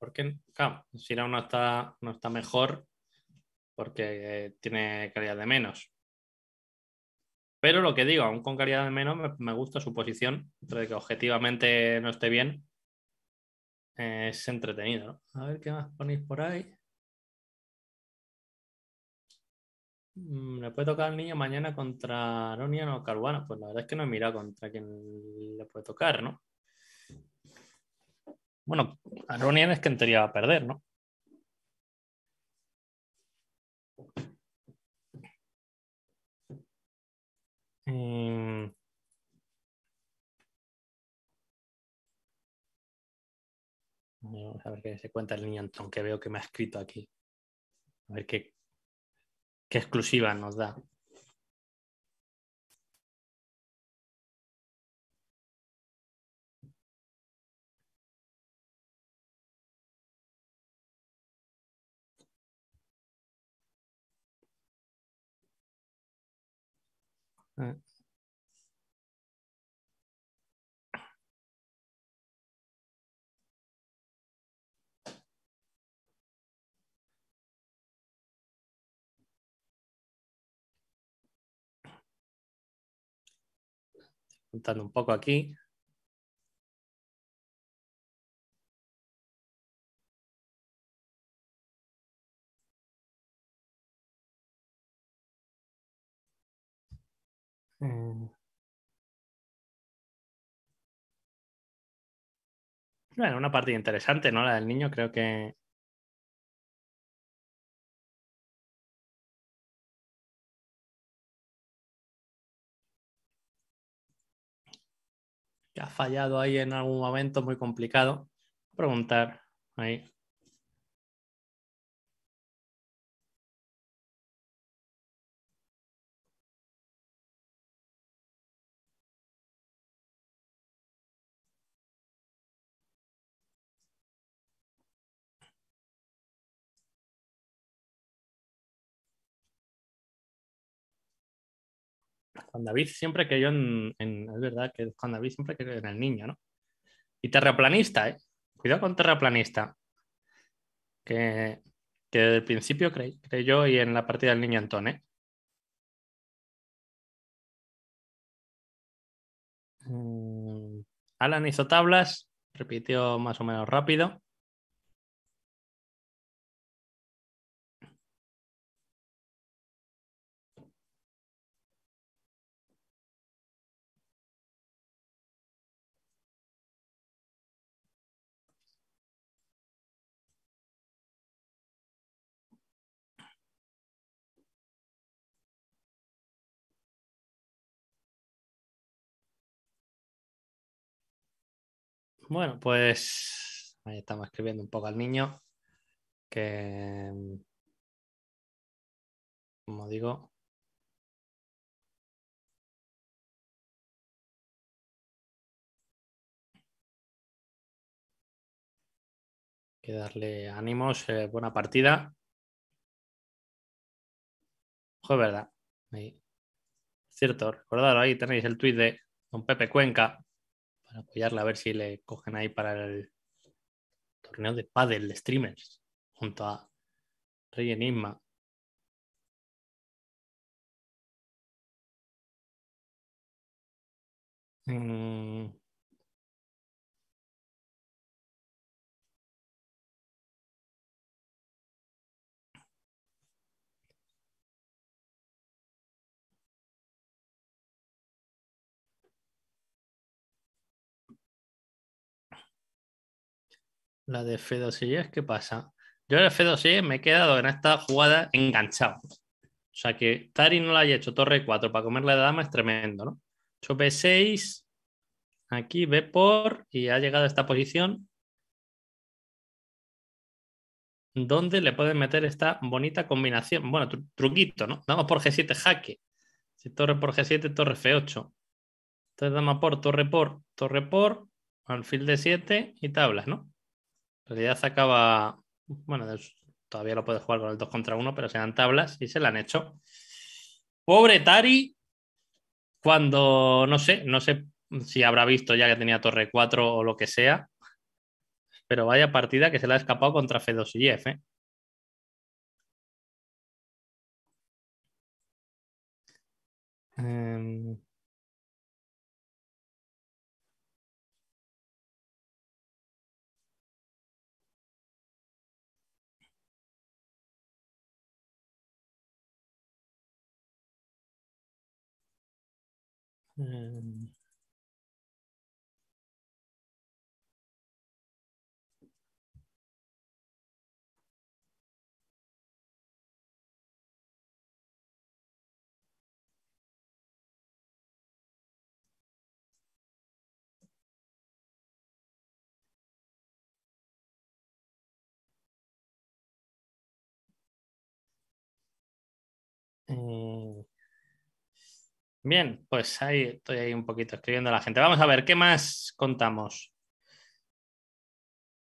porque, Si no está, no está mejor porque eh, tiene calidad de menos. Pero lo que digo, aún con calidad de menos, me, me gusta su posición, entre que objetivamente no esté bien, eh, es entretenido. A ver qué más ponéis por ahí. Mm, ¿Le puede tocar al niño mañana contra Aronian o Caruana? Pues la verdad es que no he mirado contra quién le puede tocar, ¿no? Bueno, Aronian es que te a perder, ¿no? Mm. A ver qué se cuenta el niño Antón, que veo que me ha escrito aquí. A ver qué, qué exclusiva nos da. Ah. un poco aquí. Eh, bueno, una parte interesante, ¿no? La del niño, creo que ha fallado ahí en algún momento muy complicado. Preguntar ahí Juan David siempre creyó en, Es verdad que David siempre que en el niño, ¿no? Y terraplanista, ¿eh? Cuidado con terraplanista. Que, desde el principio creyó y en la partida del niño Antón, ¿eh? mm, Alan hizo tablas, repitió más o menos rápido. Bueno, pues ahí estamos escribiendo un poco al niño, que, como digo, que darle ánimos, eh, buena partida. Ojo, verdad. Ahí. Cierto, recordad, ahí tenéis el tweet de don Pepe Cuenca, para apoyarla, a ver si le cogen ahí para el torneo de paddle de streamers junto a Rey Enigma. Mm. La de F2 F2G, es ¿qué pasa? Yo f2 c me he quedado en esta jugada enganchado. O sea que Tari no la haya hecho torre 4 para comerle la dama es tremendo, ¿no? Hecho B6, aquí B por y ha llegado a esta posición donde le pueden meter esta bonita combinación. Bueno, truquito, ¿no? Damos por G7 jaque. Si torre por G7, torre F8. Entonces dama por, torre por, torre por, alfil de 7 y tablas, ¿no? En realidad acaba, bueno, todavía lo puede jugar con el 2 contra 1, pero se dan tablas y se la han hecho. Pobre Tari, cuando, no sé, no sé si habrá visto ya que tenía torre 4 o lo que sea, pero vaya partida que se la ha escapado contra F2 y ¿eh? 嗯。Bien, pues ahí estoy ahí un poquito escribiendo a la gente. Vamos a ver, ¿qué más contamos?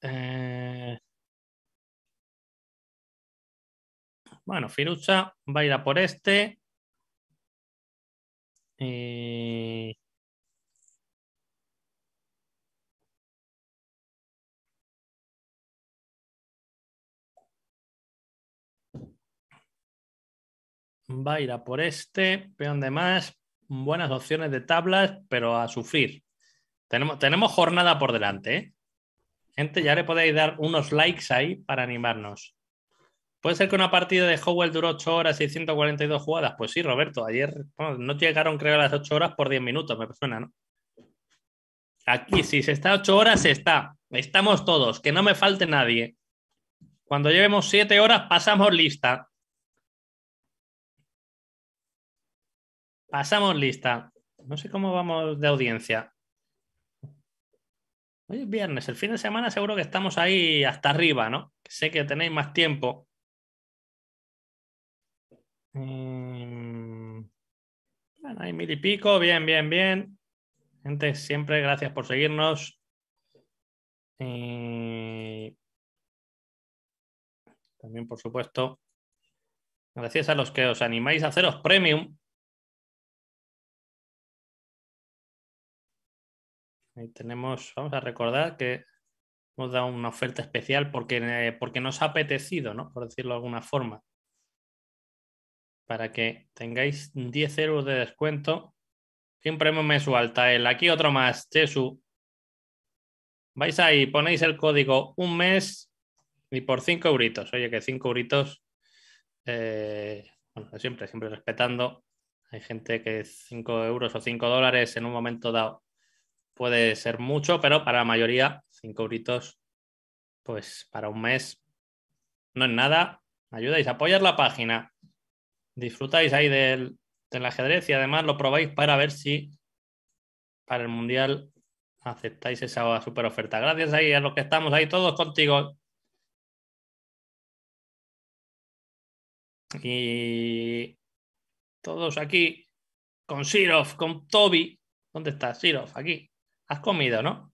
Eh, bueno, Firucha va a ir a por este. Va a ir a por este, peón de más, buenas opciones de tablas, pero a sufrir. Tenemos, tenemos jornada por delante. ¿eh? Gente, ya le podéis dar unos likes ahí para animarnos. ¿Puede ser que una partida de Howell duró 8 horas y 142 jugadas? Pues sí, Roberto. Ayer no llegaron, creo, a las 8 horas por 10 minutos, me suena, ¿no? Aquí, si se está 8 horas, se está. Estamos todos, que no me falte nadie. Cuando llevemos 7 horas, pasamos lista. Pasamos lista. No sé cómo vamos de audiencia. Hoy es viernes, el fin de semana seguro que estamos ahí hasta arriba, ¿no? Sé que tenéis más tiempo. Mm. Bueno, hay mil y pico, bien, bien, bien. Gente, siempre gracias por seguirnos. También, por supuesto, gracias a los que os animáis a haceros premium. Ahí tenemos, vamos a recordar que hemos dado una oferta especial porque, eh, porque nos ha apetecido, ¿no? Por decirlo de alguna forma. Para que tengáis 10 euros de descuento. siempre hemos mensual, el Aquí otro más, Chesu. Vais ahí, ponéis el código un mes y por 5 euritos. Oye, que 5 euritos, eh, bueno, siempre, siempre respetando. Hay gente que 5 euros o 5 dólares en un momento dado puede ser mucho, pero para la mayoría, cinco gritos, pues para un mes no es nada. Ayudáis, a apoyar la página, disfrutáis ahí del, ajedrez y además lo probáis para ver si para el mundial aceptáis esa super oferta. Gracias ahí a los que estamos ahí todos contigo. Y todos aquí con Sirov, con Toby. ¿Dónde está Sirov? Aquí. Has comido, ¿no?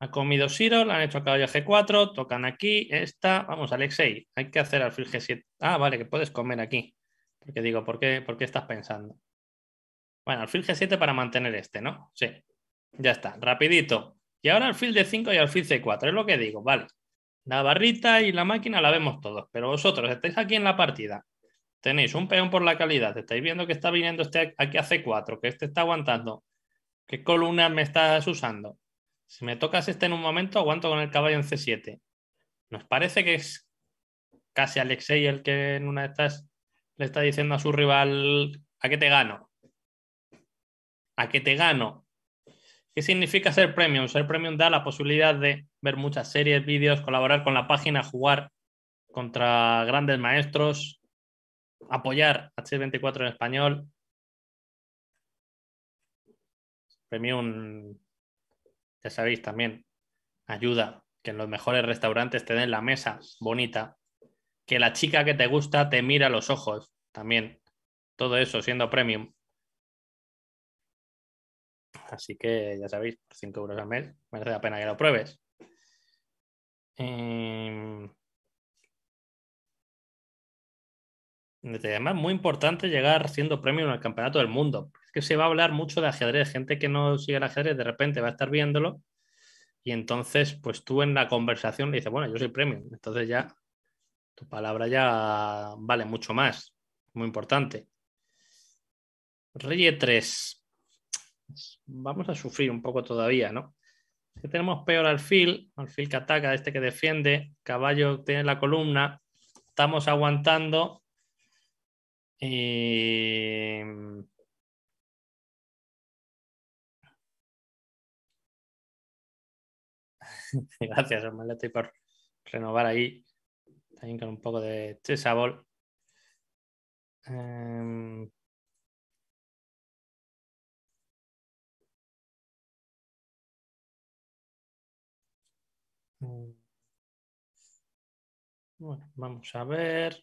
Ha comido lo han hecho caballo G4, tocan aquí, esta. Vamos, Alexei, hay que hacer alfil G7. Ah, vale, que puedes comer aquí. Porque digo, ¿por qué, ¿por qué estás pensando? Bueno, alfil G7 para mantener este, ¿no? Sí. Ya está, rapidito. Y ahora alfil D5 y alfil C4, es lo que digo, vale. La barrita y la máquina la vemos todos, pero vosotros estáis aquí en la partida. Tenéis un peón por la calidad, estáis viendo que está viniendo este aquí a C4, que este está aguantando ¿Qué columna me estás usando? Si me tocas este en un momento, aguanto con el caballo en C7. ¿Nos parece que es casi Alexei el que en una de estas le está diciendo a su rival a qué te gano? ¿A qué te gano? ¿Qué significa ser premium? Ser premium da la posibilidad de ver muchas series, vídeos, colaborar con la página, jugar contra grandes maestros, apoyar H24 en español, Premium, ya sabéis, también ayuda que en los mejores restaurantes te den la mesa bonita, que la chica que te gusta te mira a los ojos también. Todo eso siendo premium. Así que ya sabéis, por 5 euros al mes merece la pena que lo pruebes. Em, Además, muy importante llegar siendo premio en el campeonato del mundo. Es que se va a hablar mucho de ajedrez. Gente que no sigue el ajedrez de repente va a estar viéndolo. Y entonces, pues tú en la conversación le dices, bueno, yo soy premio, Entonces ya tu palabra ya vale mucho más. Muy importante. rey 3. Vamos a sufrir un poco todavía, ¿no? Que tenemos peor alfil, alfil que ataca, este que defiende, caballo tiene la columna. Estamos aguantando, eh, <laughs> Gracias, hermano, por renovar ahí. También con un poco de, sabor. Em, mm, bueno, vamos a ver.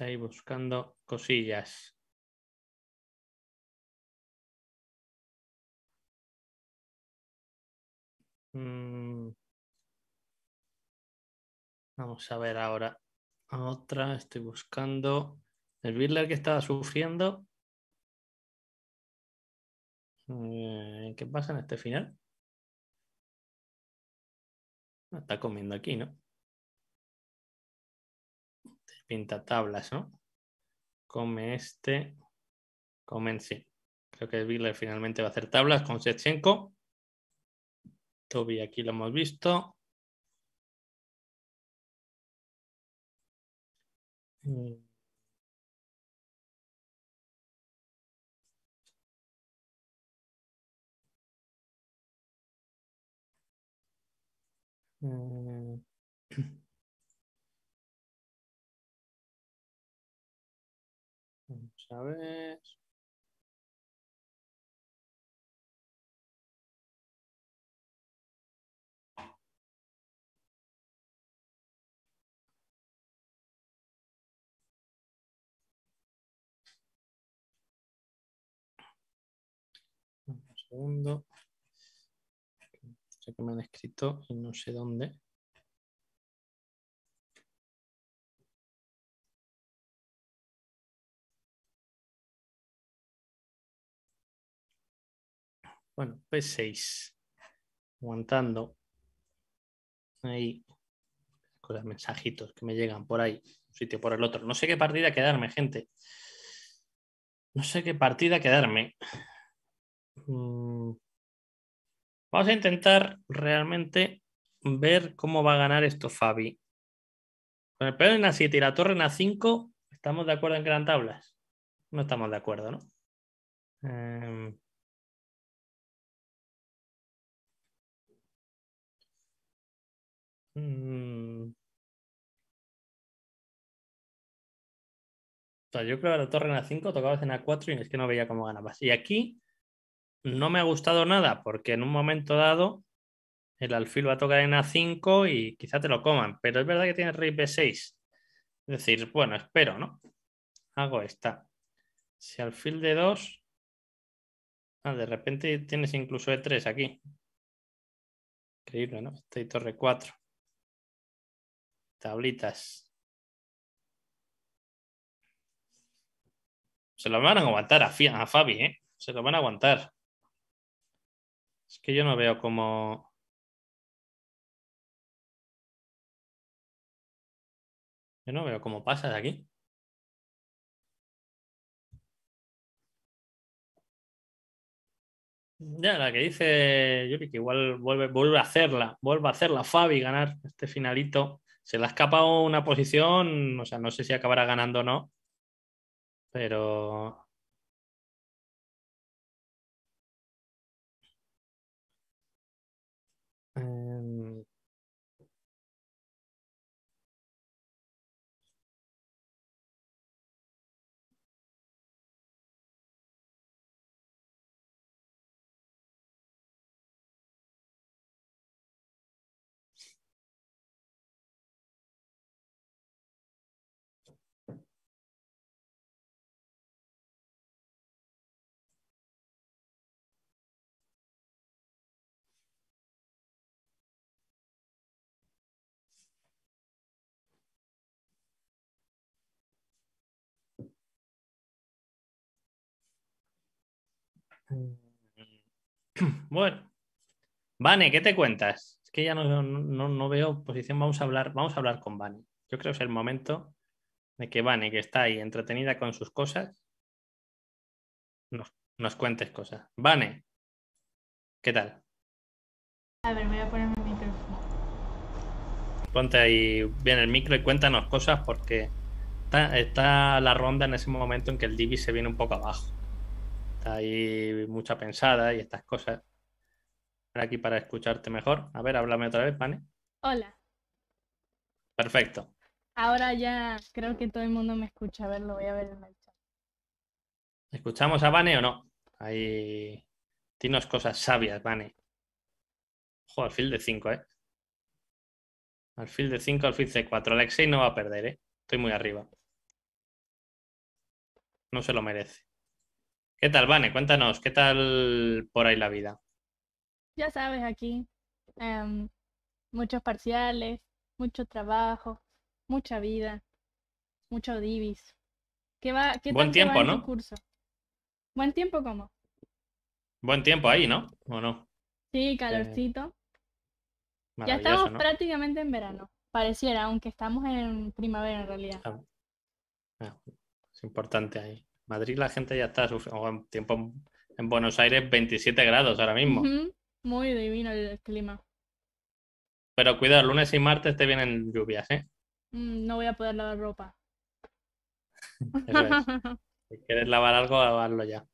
ahí buscando cosillas. Mm. Vamos a ver ahora otra. Estoy buscando el viril que estaba sufriendo. Eh, ¿Qué pasa en este final? Está comiendo aquí, ¿no? Pinta tablas, ¿no? Come este, comen sí. Creo que Biller finalmente va a hacer tablas con Sechenko. Toby aquí lo hemos visto. Mm. Mm. a ver. Un segundo. Sé que me han escrito y no sé dónde. Bueno, P6. Aguantando. Ahí. Con los mensajitos que me llegan por ahí, un sitio por el otro. No sé qué partida quedarme, gente. No sé qué partida quedarme. Mm. Vamos a intentar realmente ver cómo va a ganar esto Fabi. Con el peón en A7 y la torre en A5, ¿estamos de acuerdo en que tablas? No estamos de acuerdo, ¿no? Em, Mm. yo creo que la torre en A5 tocaba en A4 y es que no veía cómo ganaba Y aquí no me ha gustado nada porque en un momento dado el alfil va a tocar en A5 y quizá te lo coman, pero es verdad que tiene rey B6. Es decir, bueno, espero, ¿no? Hago esta. Si alfil de 2... Ah, de repente tienes incluso E3 aquí. Increíble, ¿no? Estoy torre 4. Tablitas. Se lo van a aguantar a, Fabi, ¿eh? Se lo van a aguantar. Es que yo no veo cómo. Yo no veo cómo pasa de aquí. Ya, la que dice yo que igual vuelve, vuelve a hacerla, vuelve a hacerla Fabi ganar este finalito se le ha escapado una posición, o sea, no sé si acabará ganando o no, pero Mm. <clears throat> Bueno, Vane, ¿qué te cuentas? Es que ya no, no, veo posición. Vamos a hablar, vamos a hablar con Vane. Yo creo que es el momento de que Vane, que está ahí entretenida con sus cosas, nos, nos cuentes cosas. Vane, ¿qué tal? A ver, voy a poner mi micrófono. Ponte ahí bien el micro y cuéntanos cosas porque está, está la ronda en ese momento en que el Divi se viene un poco abajo. Hay ahí mucha pensada y estas cosas. Aquí para escucharte mejor. A ver, háblame otra vez, Vane. Hola. Perfecto. Ahora ya creo que todo el mundo me escucha. A ver, lo voy a ver en el chat. ¿Escuchamos a Vane o no? Ahí. Dinos cosas sabias, Vane. Ojo, alfil de 5, ¿eh? Alfil de 5, alfil de 4 Alexei no va a perder, ¿eh? Estoy muy arriba. No se lo merece. ¿Qué tal, Vane? Cuéntanos, ¿qué tal por ahí la vida? Ya sabes, aquí em, muchos parciales, mucho trabajo, mucha vida, mucho divis. ¿Qué va, qué Buen tiempo, ¿no? Curso? Buen tiempo, ¿cómo? Buen tiempo ahí, ¿no? ¿O no? Sí, eh, calorcito. Ya estamos prácticamente en verano, pareciera, aunque estamos en primavera en realidad. Ah, ah, es importante ahí. Madrid la gente ya está sufriendo tiempo en Buenos Aires 27 grados ahora mismo. Muy divino el clima. Pero cuidado, lunes y martes te vienen lluvias, ¿eh? Mm, no voy a poder lavar ropa. <laughs> si quieres lavar algo, lavarlo ya.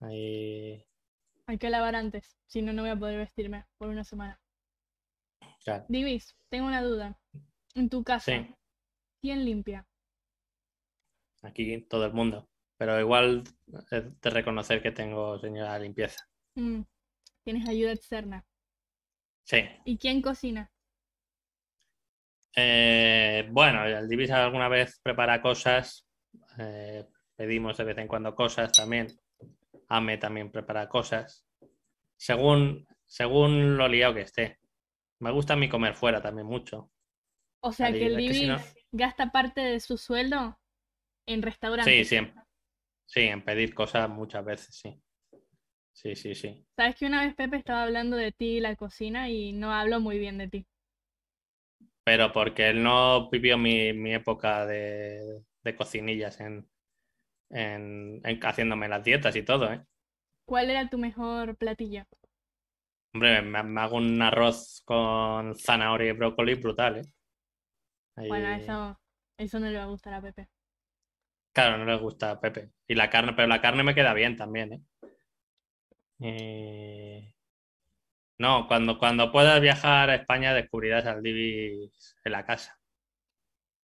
Hay que lavar antes, si no, no voy a poder vestirme por una semana. Divis, tengo una duda. En tu casa, ¿quién limpia? aquí todo el mundo. Pero igual eh, de reconocer que tengo señora limpieza. Mm, tienes ayuda externa. Sí. ¿Y quién cocina? Eh, bueno, el Divisa alguna vez prepara cosas. Eh, pedimos de vez en cuando cosas también. Ame también prepara cosas. Según, según lo liado que esté. Me gusta a mí comer fuera también mucho. O sea, que el Divis gasta parte de su sueldo en restaurantes. Sí, sí. Sí, en pedir cosas muchas veces, sí. Sí, sí, sí. Sabes que una vez Pepe estaba hablando de ti y la cocina y no habló muy bien de ti. Pero porque él no vivió mi, época de, de cocinillas en, en, haciéndome las dietas y todo, ¿eh? ¿Cuál era tu mejor platilla? Hombre, me, hago un arroz con zanahoria y brócoli brutal, ¿eh? Bueno, eso, eso no le va a gustar a Pepe. Claro, no les gusta a Pepe. Y la carne, pero la carne me queda bien también, ¿eh? eh no, cuando, cuando puedas viajar a España descubrirás al Divi en la casa.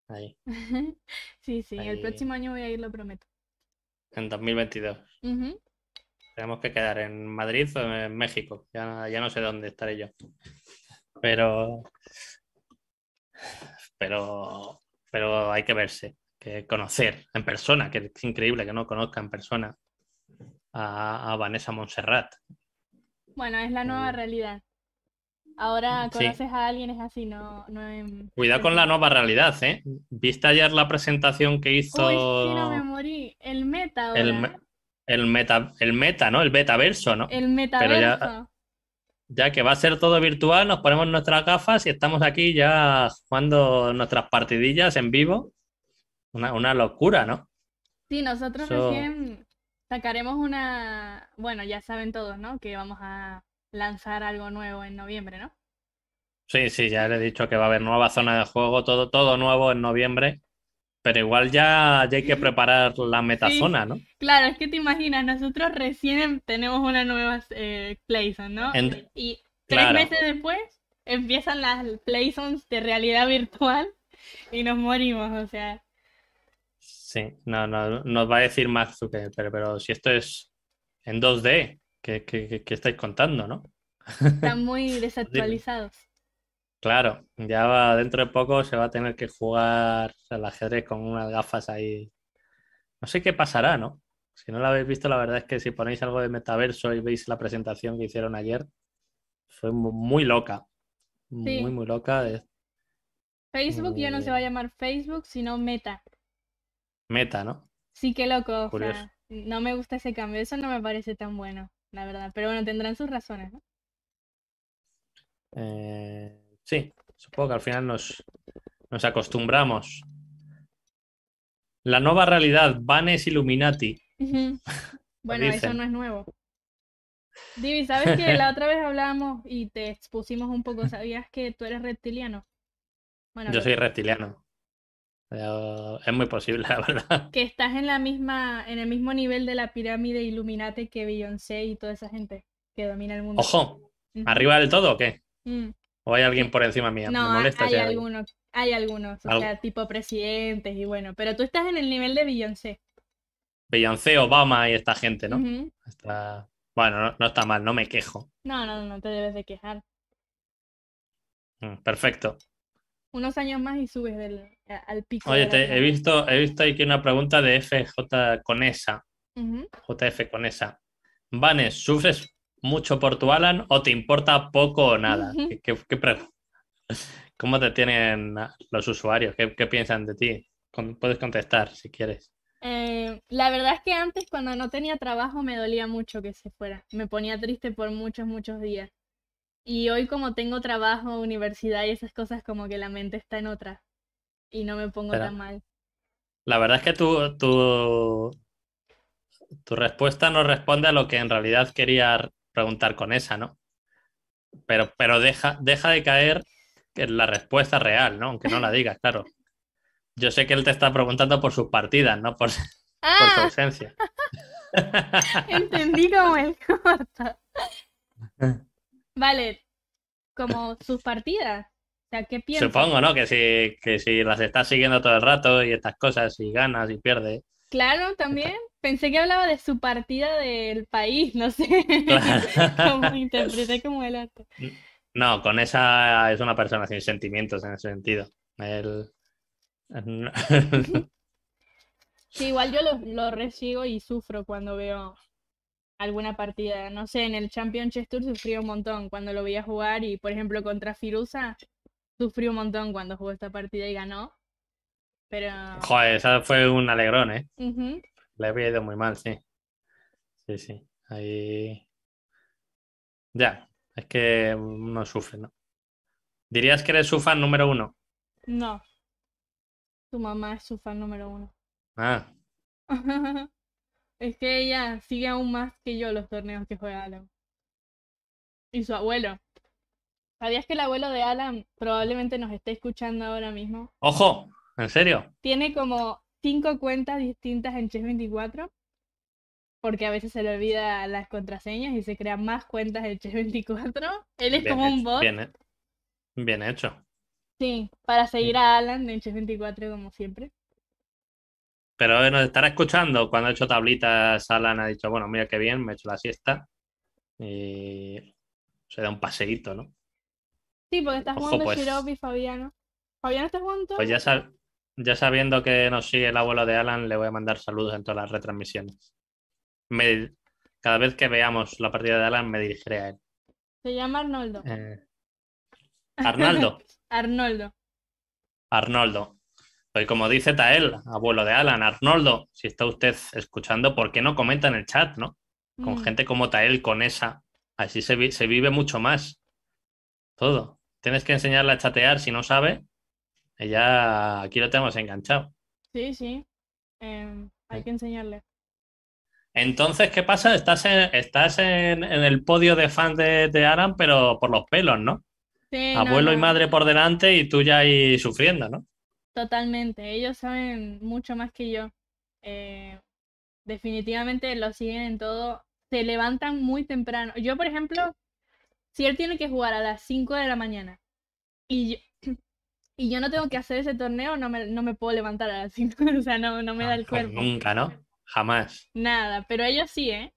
Ahí. <laughs> sí, sí, el próximo año voy a ir, lo prometo. En 2022. Tenemos que quedar en Madrid o en México. Ya, ya no sé dónde estaré yo. Pero. Pero. Pero hay que verse conocer en persona, que es increíble que no conozca en persona a, Vanessa Montserrat. Bueno, es la mm. nueva realidad. Ahora conoces a alguien, es así, no, Cuidado con la nueva realidad, ¿eh? ¿Viste ayer la presentación que hizo... me morí. El meta, El, meta, el meta, ¿no? El betaverso, ¿no? El metaverso. Pero ya, ya que va a ser todo virtual, nos ponemos nuestras gafas y estamos aquí ya jugando nuestras partidillas en vivo una, locura, ¿no? Sí, nosotros recién sacaremos una, bueno, ya saben todos, ¿no? Que vamos a lanzar algo nuevo en noviembre, ¿no? Sí, sí, ya le he dicho que va a haber nueva zona de juego, todo, todo nuevo en noviembre. Pero igual ya, hay que preparar la metazona, ¿no? Claro, es que te imaginas, nosotros recién em, tenemos una nueva PlayStation, eh, Playzone, ¿no? y tres meses después empiezan las Playzones de realidad virtual y nos morimos, o sea. Sí, no, no, nos va a decir más pero, pero si esto es en 2D, ¿qué, estáis contando, no? Están <laughs> muy desactualizados. Claro, ya dentro de poco se va a tener que jugar al ajedrez con unas gafas ahí. No sé qué pasará, ¿no? Si no lo habéis visto, la verdad es que si ponéis algo de metaverso y veis la presentación que hicieron ayer, fue muy loca. Muy, muy loca. Facebook ya no se va a llamar Facebook, sino Meta meta, ¿no? Sí, qué loco. no me gusta ese cambio. Eso no me parece tan bueno, la verdad. Pero bueno, tendrán sus razones, ¿no? Eh, sí, supongo que al final nos, nos acostumbramos. La nueva realidad, Vanes Illuminati. <laughs> <laughs> bueno, eso no es nuevo. Divi, ¿sabes que la otra vez hablábamos y te expusimos un poco? ¿Sabías que tú eres reptiliano? Bueno, yo soy reptiliano es muy posible, <laughs> la verdad. Que estás en la misma, en el mismo nivel de la pirámide Illuminati que Beyoncé y toda esa gente que domina el mundo. Ojo, arriba del todo o qué? Mm. ¿O hay alguien por encima mía? No, hay, hay, algunos, hay algunos, o sea, tipo presidentes y bueno, pero tú estás en el nivel de Beyoncé. Beyoncé, Obama y esta gente, ¿no? Bueno, no, no, está mal, no me quejo. No, no, no te debes de quejar. Mm, perfecto. Unos años más y subes del, al pico. Oye, te, he, visto, he visto aquí una pregunta de FJ con esa jf JF esa Vanes, ¿sufres mucho por tu Alan o te importa poco o nada? qué, qué cómo te tienen los usuarios? ¿Qué, piensan de ti? puedes contestar si quieres. Eh, la verdad es que antes cuando no tenía trabajo me dolía mucho que se fuera. Me ponía triste por muchos, muchos días. Y hoy como tengo trabajo, universidad y esas cosas, como que la mente está en otra y no me pongo tan mal. La verdad es que tu, tu, tu respuesta no responde a lo que en realidad quería preguntar con esa, ¿no? Pero, pero deja, deja de caer en la respuesta real, ¿no? Aunque no la digas, claro. Yo sé que él te está preguntando por sus partidas, no por, ah. su ausencia. <laughs> Entendí cómo el <laughs> Vale, como sus partidas. ¿qué Supongo, ¿no? Que si, si las estás siguiendo todo el rato y estas cosas, y ganas y pierdes. Claro, también. Pensé que hablaba de su partida del país, no sé. <laughs> como interpreté como el No, con esa es una persona sin sentimientos en ese sentido. Él... <laughs> sí, igual yo lo, recibo resigo y sufro cuando veo alguna partida. No sé, en el Champions Tour sufrí un montón cuando lo veía jugar y, por ejemplo, contra Firusa sufrió un montón cuando jugó esta partida y ganó. Pero. Joder, esa fue un alegrón, ¿eh? Le había ido muy mal, sí. Sí, sí. Ahí. Ya, es que uno sufre, ¿no? ¿Dirías que eres su fan número uno? No. Tu mamá es su fan número uno. Ah. <laughs> es que ella sigue aún más que yo los torneos que juega Alan. Y su abuelo. ¿Sabías que el abuelo de Alan probablemente nos esté escuchando ahora mismo? Ojo, ¿en serio? Tiene como cinco cuentas distintas en Chess 24 porque a veces se le olvida las contraseñas y se crean más cuentas en Chess 24. Él es como un bot. Bien, bien, hecho. Sí, para seguir a Alan en Chess 24 como siempre. Pero nos estará escuchando. Cuando ha hecho tablitas, Alan ha dicho, bueno, mira qué bien, me he hecho la siesta. Y se da un paseíto, ¿no? Sí, porque estás jugando pues. y Fabiano. Fabiano estás jugando Pues ya, sabiendo que nos sigue el abuelo de Alan, le voy a mandar saludos en todas las retransmisiones. Cada vez que veamos la partida de Alan, me dirigiré a él. Se llama Arnoldo. Eh, <laughs> ¿Arnoldo? Arnoldo. Arnoldo. Pues como dice Tael, abuelo de Alan, Arnoldo, si está usted escuchando, ¿por qué no comenta en el chat, no? Con mm. gente como Tael, con esa. Así se vive mucho más. Todo. Tienes que enseñarle a chatear si no sabe. Ella aquí lo tenemos enganchado. Sí, sí. Em, hay que enseñarle. Entonces, ¿qué pasa? Estás en, estás en, el podio de fans de, de, pero por los pelos, ¿no? Sí, Abuelo y madre por delante y tú ya ahí sufriendo, ¿no? Totalmente. Ellos saben mucho más que yo. Eh, definitivamente lo siguen en todo. Se levantan muy temprano. Yo, por ejemplo, si él tiene que jugar a las 5 de la mañana y yo, <clears throat> y yo no tengo que hacer ese torneo, no me, puedo levantar a las 5. <laughs> O sea, no, me da ah, el pues cuerpo. Nunca, ¿no? Jamás. Nada, pero ellos sí, ¿eh?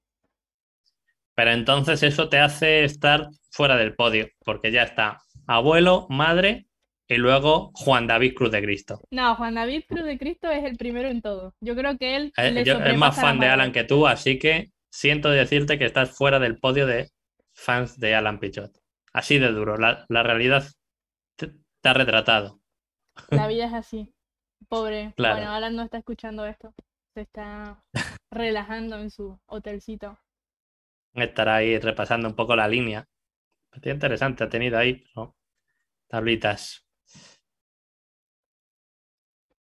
Pero entonces eso te hace estar fuera del podio, porque ya está abuelo, madre y luego Juan David Cruz de Cristo. No, Juan David Cruz de Cristo es el primero en todo. Yo creo que él eh, es más fan de Alan que tú, así que siento decirte que estás fuera del podio de fans de Alan Pichot. Así de duro, la, realidad te, ha retratado. La vida es así. Pobre. <laughs> Claro. Bueno, Alan no está escuchando esto. Se está <laughs> relajando en su hotelcito. Estará ahí repasando un poco la línea. Bastante interesante ha tenido ahí, ¿no? Tablitas.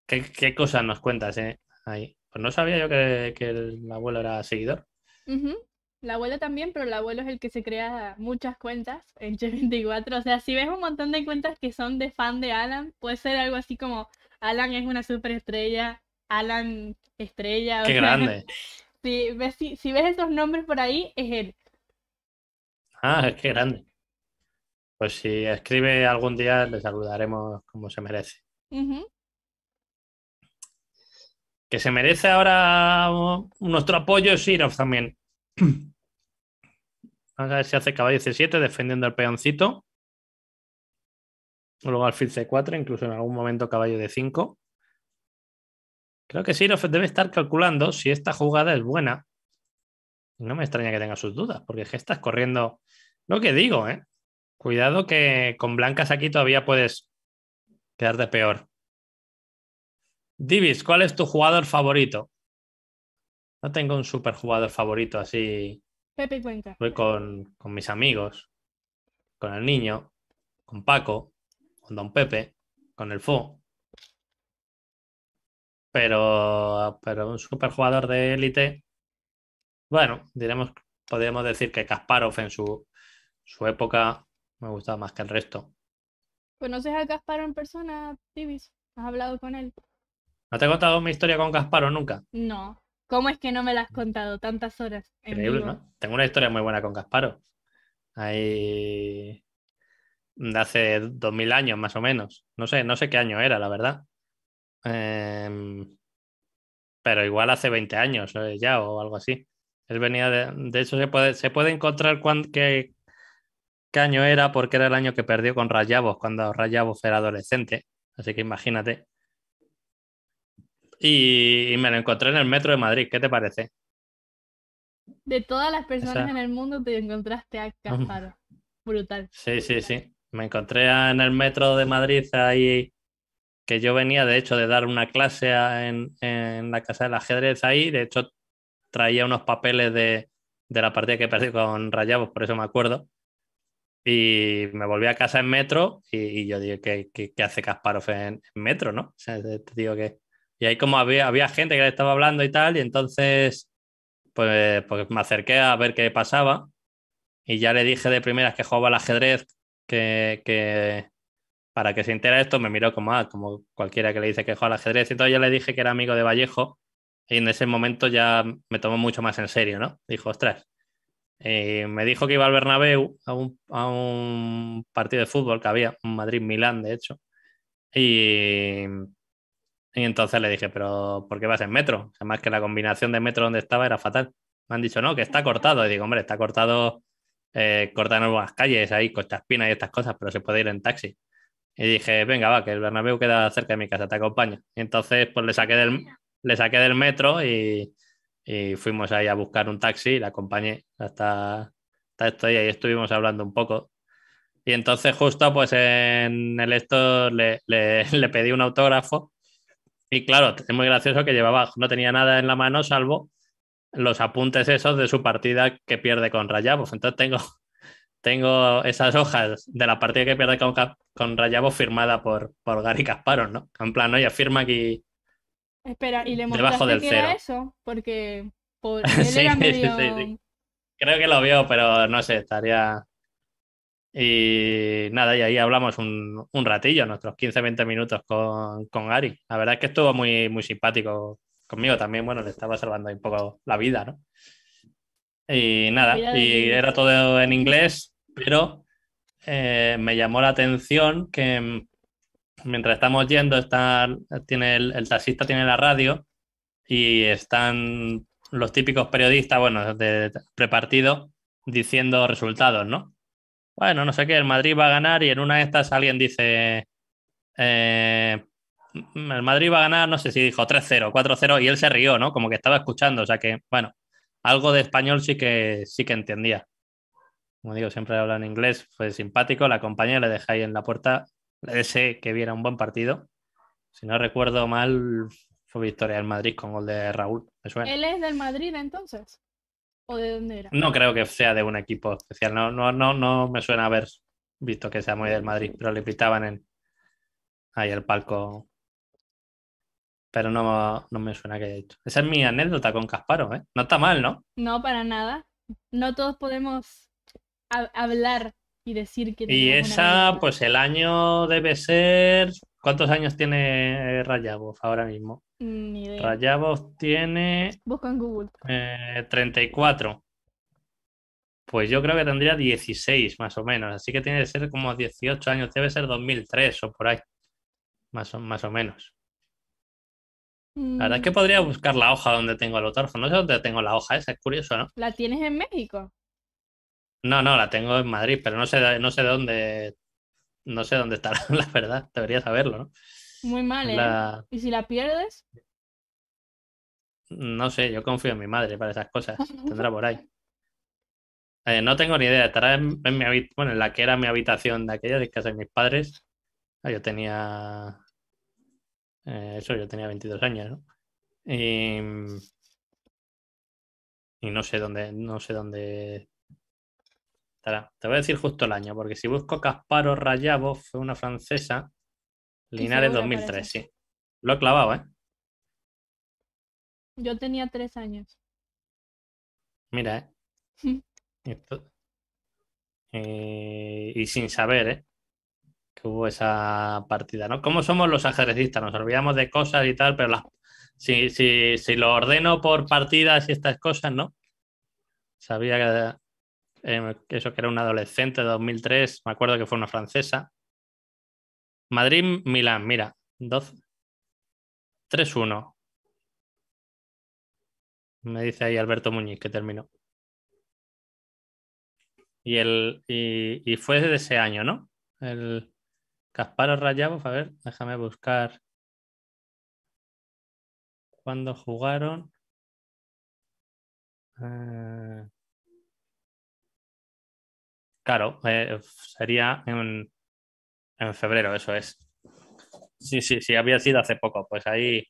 ¿Qué, ¿Qué, cosas nos cuentas, eh? Ahí. Pues no sabía yo que, que el abuelo era seguidor. La abuela también, pero el abuelo es el que se crea muchas cuentas en <laughs> Che24. O sea, si ves un montón de cuentas que son de fan de Alan, puede ser algo así como Alan es una superestrella, Alan estrella. Qué grande. <laughs> Si ves, si, esos nombres por ahí, es él. Ah, qué grande. Pues si escribe algún día, le saludaremos como se merece. Que se merece ahora nuestro apoyo Sirov también. <clears throat> Vamos a ver si hace caballo C7 defendiendo el peoncito. Luego alfil C4, incluso en algún momento caballo d 5. Creo que sí debe estar calculando si esta jugada es buena. No me extraña que tenga sus dudas, porque es que estás corriendo lo que digo, ¿eh? Cuidado que con blancas aquí todavía puedes quedarte peor. Divis, ¿cuál es tu jugador favorito? No tengo un super jugador favorito así. Pepe Cuenca. Voy con, mis amigos, con el niño, con Paco, con Don Pepe, con el Fo. Pero, pero un superjugador de élite. Bueno, diremos, podríamos decir que Kasparov en su, su época me gustaba más que el resto. ¿Conoces a Kasparov en persona, Tibis? ¿Has hablado con él? ¿No te he contado mi historia con Kasparov nunca? No. ¿Cómo es que no me la has contado tantas horas? Increíble, ¿no? Tengo una historia muy buena con Gasparo. Ahí... De hace 2000 años más o menos. No sé, no sé qué año era, la verdad. Em, pero igual hace 20 años eh, ya o algo así. Él venía de, de hecho se puede, se puede encontrar qué, qué año era porque era el año que perdió con Rayabos cuando Rayabos era adolescente. Así que imagínate y, me lo encontré en el metro de Madrid. ¿Qué te parece? De todas las personas en el mundo te encontraste a Casparo. Brutal. Sí, sí, sí. Me encontré en el metro de Madrid ahí, que yo venía de hecho de dar una clase en, la Casa del Ajedrez ahí. De hecho, traía unos papeles de, la partida que perdí con Rayabos, por eso me acuerdo. Y me volví a casa en metro y, yo dije ¿qué, hace Kasparov en, metro, no? te digo que y ahí como había, había gente que le estaba hablando y tal, y entonces pues, pues, me acerqué a ver qué pasaba y ya le dije de primeras que jugaba al ajedrez, que, para que se entera esto me miró como, ah, como cualquiera que le dice que juega al ajedrez, y entonces ya le dije que era amigo de Vallejo y en ese momento ya me tomó mucho más en serio, ¿no? Dijo, ostras. Y me dijo que iba al Bernabéu a un, a un partido de fútbol que había, Madrid-Milán, de hecho. Y, y entonces le dije, pero ¿por qué vas en metro? Además que la combinación de metro donde estaba era fatal. Me han dicho, no, que está cortado. Y digo, hombre, está cortado, eh, cortan nuevas calles ahí, Costa espinas y estas cosas, pero se puede ir en taxi. Y dije, venga, va, que el Bernabéu queda cerca de mi casa, te acompaño. Y entonces, pues le saqué del, le saqué del metro y, fuimos ahí a buscar un taxi y la acompañé hasta, hasta esto. Y ahí estuvimos hablando un poco y entonces justo pues en el esto le, <laughs> pedí un autógrafo y claro, es muy gracioso que llevaba, no tenía nada en la mano salvo los apuntes esos de su partida que pierde con Rayabos. Entonces tengo, <laughs> tengo esas hojas de la partida que pierde con, con firmada por, por Gary Kasparov, ¿no? En plan, oye, firma aquí. Espera, y le debajo del que cero. eso, porque Creo que lo vio, pero no sé, estaría y nada, y ahí hablamos un, un ratillo, nuestros 15-20 minutos con, con, Ari. La verdad es que estuvo muy, muy simpático conmigo también. Bueno, le estaba salvando ahí un poco la vida, ¿no? Y nada, y era todo en inglés, pero eh, me llamó la atención que mientras estamos yendo, está, tiene el, taxista tiene la radio y están los típico's periodistas, bueno, de, de prepartido, diciendo resultados, ¿no? bueno, no sé qué, el Madrid va a ganar y en una de estas alguien dice, eh, el Madrid va a ganar, no sé si dijo 3-0, 4-0 y él se rió, ¿no? Como que estaba escuchando, o sea que, bueno, algo de español sí que, sí que entendía. Como digo, siempre habla en inglés, fue simpático, la compañía le dejé ahí en la puerta, le deseé que viera un buen partido. Si no recuerdo mal, fue victoria del Madrid con gol de Raúl, ¿Él es del Madrid entonces? ¿O No creo que sea de un equipo especial. No, no, no, no me suena haber visto que sea muy del Madrid, pero le invitaban en ahí al palco. Pero no, no me suena que haya hecho. Esa es mi anécdota con Casparo, ¿eh? No está mal, ¿no? No, para nada. No todos podemos hablar y decir que. Y esa, pues el año debe ser. ¿Cuántos años tiene Rayabov ahora mismo? Ni tiene. Busca en Google. 34. Eh, pues yo creo que tendría 16 más o menos, así que tiene que ser como 18 años, debe ser 2003 o por ahí, más o, más o menos. La verdad es que mm. podría buscar la hoja donde tengo el autógrafo, no sé dónde tengo la hoja esa, ¿eh? es curioso, ¿no? ¿La tienes en México? No, no, la tengo en Madrid, pero no sé, no sé dónde, no sé dónde está <laughs> la verdad, debería saberlo, ¿no? Muy mal, ¿eh? ¿Y si la pierdes? No sé, yo confío en mi madre para esas cosas. <laughs> Tendrá por ahí. Eh, no tengo ni idea. Estará en, mi bueno, en la que era mi habitación de aquella de casa de mis padres. Ah, yo tenía. Eh, eso, yo tenía 22 años, ¿no? Y, y no sé dónde, no sé dónde estará. Te voy a decir justo el año, porque si busco Casparo Rayabo, fue una francesa Linares 2003, sí. Lo he clavado, ¿eh? Yo tenía tres años. Mira, ¿eh? <laughs> ¿eh? y sin saber, ¿eh? Que hubo esa partida, ¿no? ¿Cómo somos los ajedrecistas? Nos olvidamos de cosas y tal, pero las... si, si, lo ordeno por partidas y estas cosas, ¿no? Sabía que, eh, eso que era un adolescente de 2003, me acuerdo que fue una francesa, Madrid-Milán, mira, 3-1. Me dice ahí Alberto Muñiz que terminó. Y, el, y, fue desde ese año, ¿no? El Casparo Rayabov, a ver, déjame buscar. ¿Cuándo jugaron? Eh, claro, eh, sería en en febrero, eso es. Sí, sí, sí, había sido hace poco. Pues ahí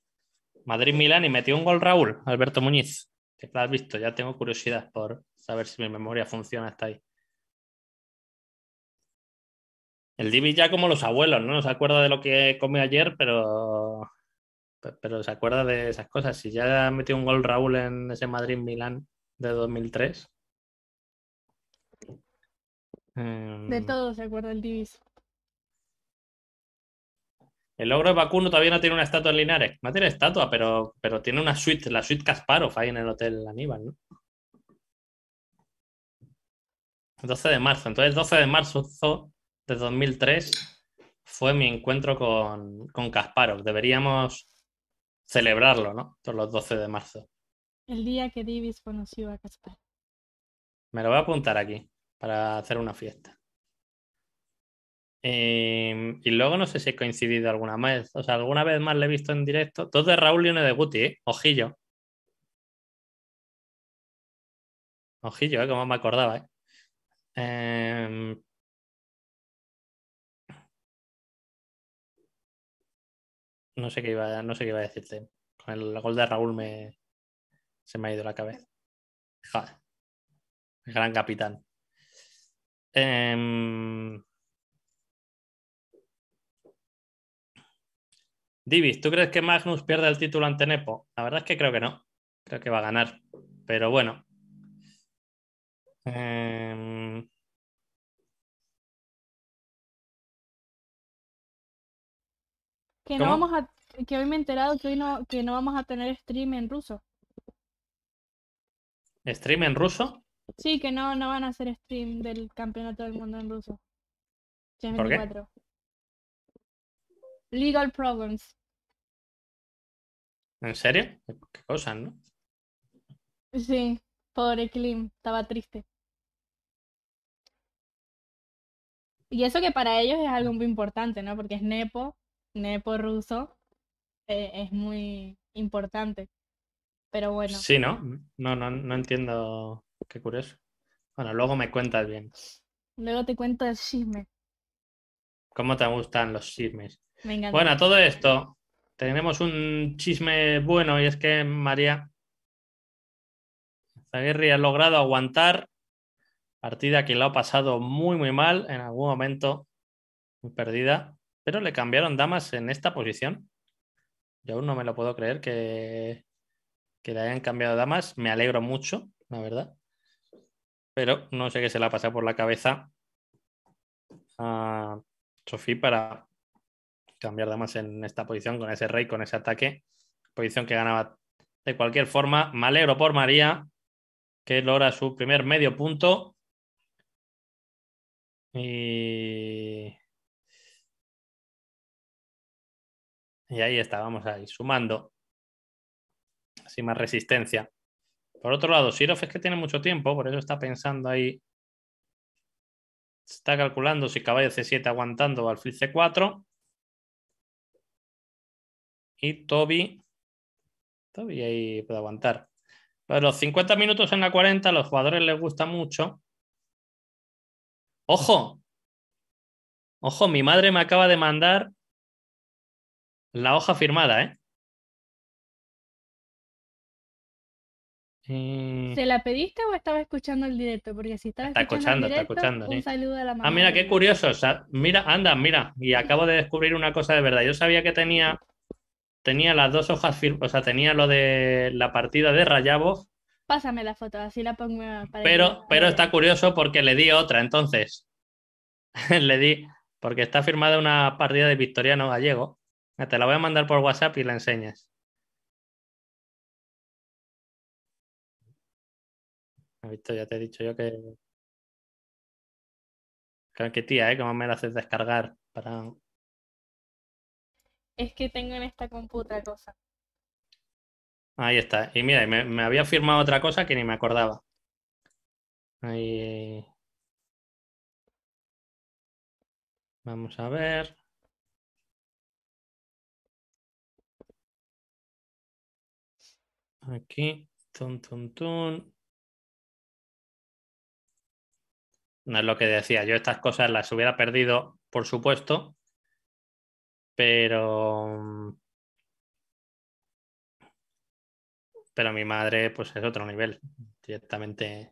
Madrid-Milán y metió un gol Raúl, Alberto Muñiz. Que lo has visto, ya tengo curiosidad por saber si mi memoria funciona hasta ahí. El Divi ya como los abuelos, ¿no? se acuerda de lo que comió ayer, pero, pero se acuerda de esas cosas. Si ya metió un gol Raúl en ese Madrid-Milán de 2003. De em, todo se acuerda el Divis. El logro de vacuno todavía no tiene una estatua en Linares. No tiene estatua, pero, pero tiene una suite, la suite Kasparov ahí en el Hotel Aníbal, ¿no? 12 de marzo. Entonces, 12 de marzo de 2003 fue mi encuentro con, con Kasparov. Deberíamos celebrarlo, ¿no? Todos los 12 de marzo. El día que Divis conoció a Kasparov. Me lo voy a apuntar aquí para hacer una fiesta. Em, y luego no sé si he coincidido alguna vez. O sea, alguna vez más le he visto en directo. Dos de Raúl y uno de Guti, ¿eh? Ojillo. Ojillo, ¿eh? Como me acordaba, ¿eh? em, No sé qué iba, a, no sé qué iba a decirte. Con el gol de Raúl me, se me ha ido la cabeza. Gran capitán. Em, Divis, ¿tú crees que Magnus pierde el título ante Nepo? La verdad es que creo que no. Creo que va a ganar. Pero bueno. Em, que no vamos a. Que hoy me he enterado que hoy no, que no vamos a tener stream en ruso. ¿Stream en ruso? Sí, que no, no van a hacer stream del campeonato del mundo en ruso. ¿Por qué? Legal Problems. ¿En serio? Qué cosa, ¿no? Sí, pobre Klim, estaba triste. Y eso que para ellos es algo muy importante, ¿no? Porque es Nepo, Nepo ruso, eh, es muy importante. Pero bueno. Sí, ¿no? No, no, no entiendo. Qué curioso. Bueno, luego me cuentas bien. Luego te cuento el chisme. ¿Cómo te gustan los chismes? Bueno, todo esto, tenemos un chisme bueno y es que María Zaguerri ha logrado aguantar partida que la ha pasado muy, muy mal en algún momento, muy perdida, pero le cambiaron damas en esta posición. Yo aún no me lo puedo creer que, que le hayan cambiado damas. Me alegro mucho, la verdad. Pero no sé qué se le ha pasado por la cabeza a Sofía para cambiar además en esta posición con ese rey, con ese ataque. Posición que ganaba de cualquier forma. Me alegro por María, que logra su primer medio punto. Y... ahí está, vamos ahí, sumando. Así más resistencia. Por otro lado, Sirof es que tiene mucho tiempo, por eso está pensando ahí. Está calculando si caballo C7 aguantando o alfil C4. Toby. Toby ahí puede aguantar. los 50 minutos en la 40 a los jugadores les gusta mucho. ¡Ojo! Ojo, mi madre me acaba de mandar la hoja firmada, ¿eh? eh ¿Se la pediste o estaba escuchando el directo? Porque si estaba está escuchando, está escuchando, un saludo a la mamá. Ah, mira, qué curioso. mira, anda, mira. Y acabo de descubrir una cosa de verdad. Yo sabía que tenía tenía las dos hojas, o sea, tenía lo de la partida de Rayabos. Pásame la foto, así la pongo Pero, pero está curioso porque le di otra entonces. <laughs> le di, porque está firmada una partida de Victoriano Gallego. Te la voy a mandar por WhatsApp y la enseñas. visto, ya te he dicho yo que. Que tía, ¿eh? Cómo me la haces descargar para es que tengo en esta computadora cosa. Ahí está. Y mira, me, había firmado otra cosa que ni me acordaba. Ahí... Vamos a ver. Aquí, tun, tun, tun. No es lo que decía, yo estas cosas las hubiera perdido, por supuesto, pero. Pero mi madre, pues es otro nivel. Directamente.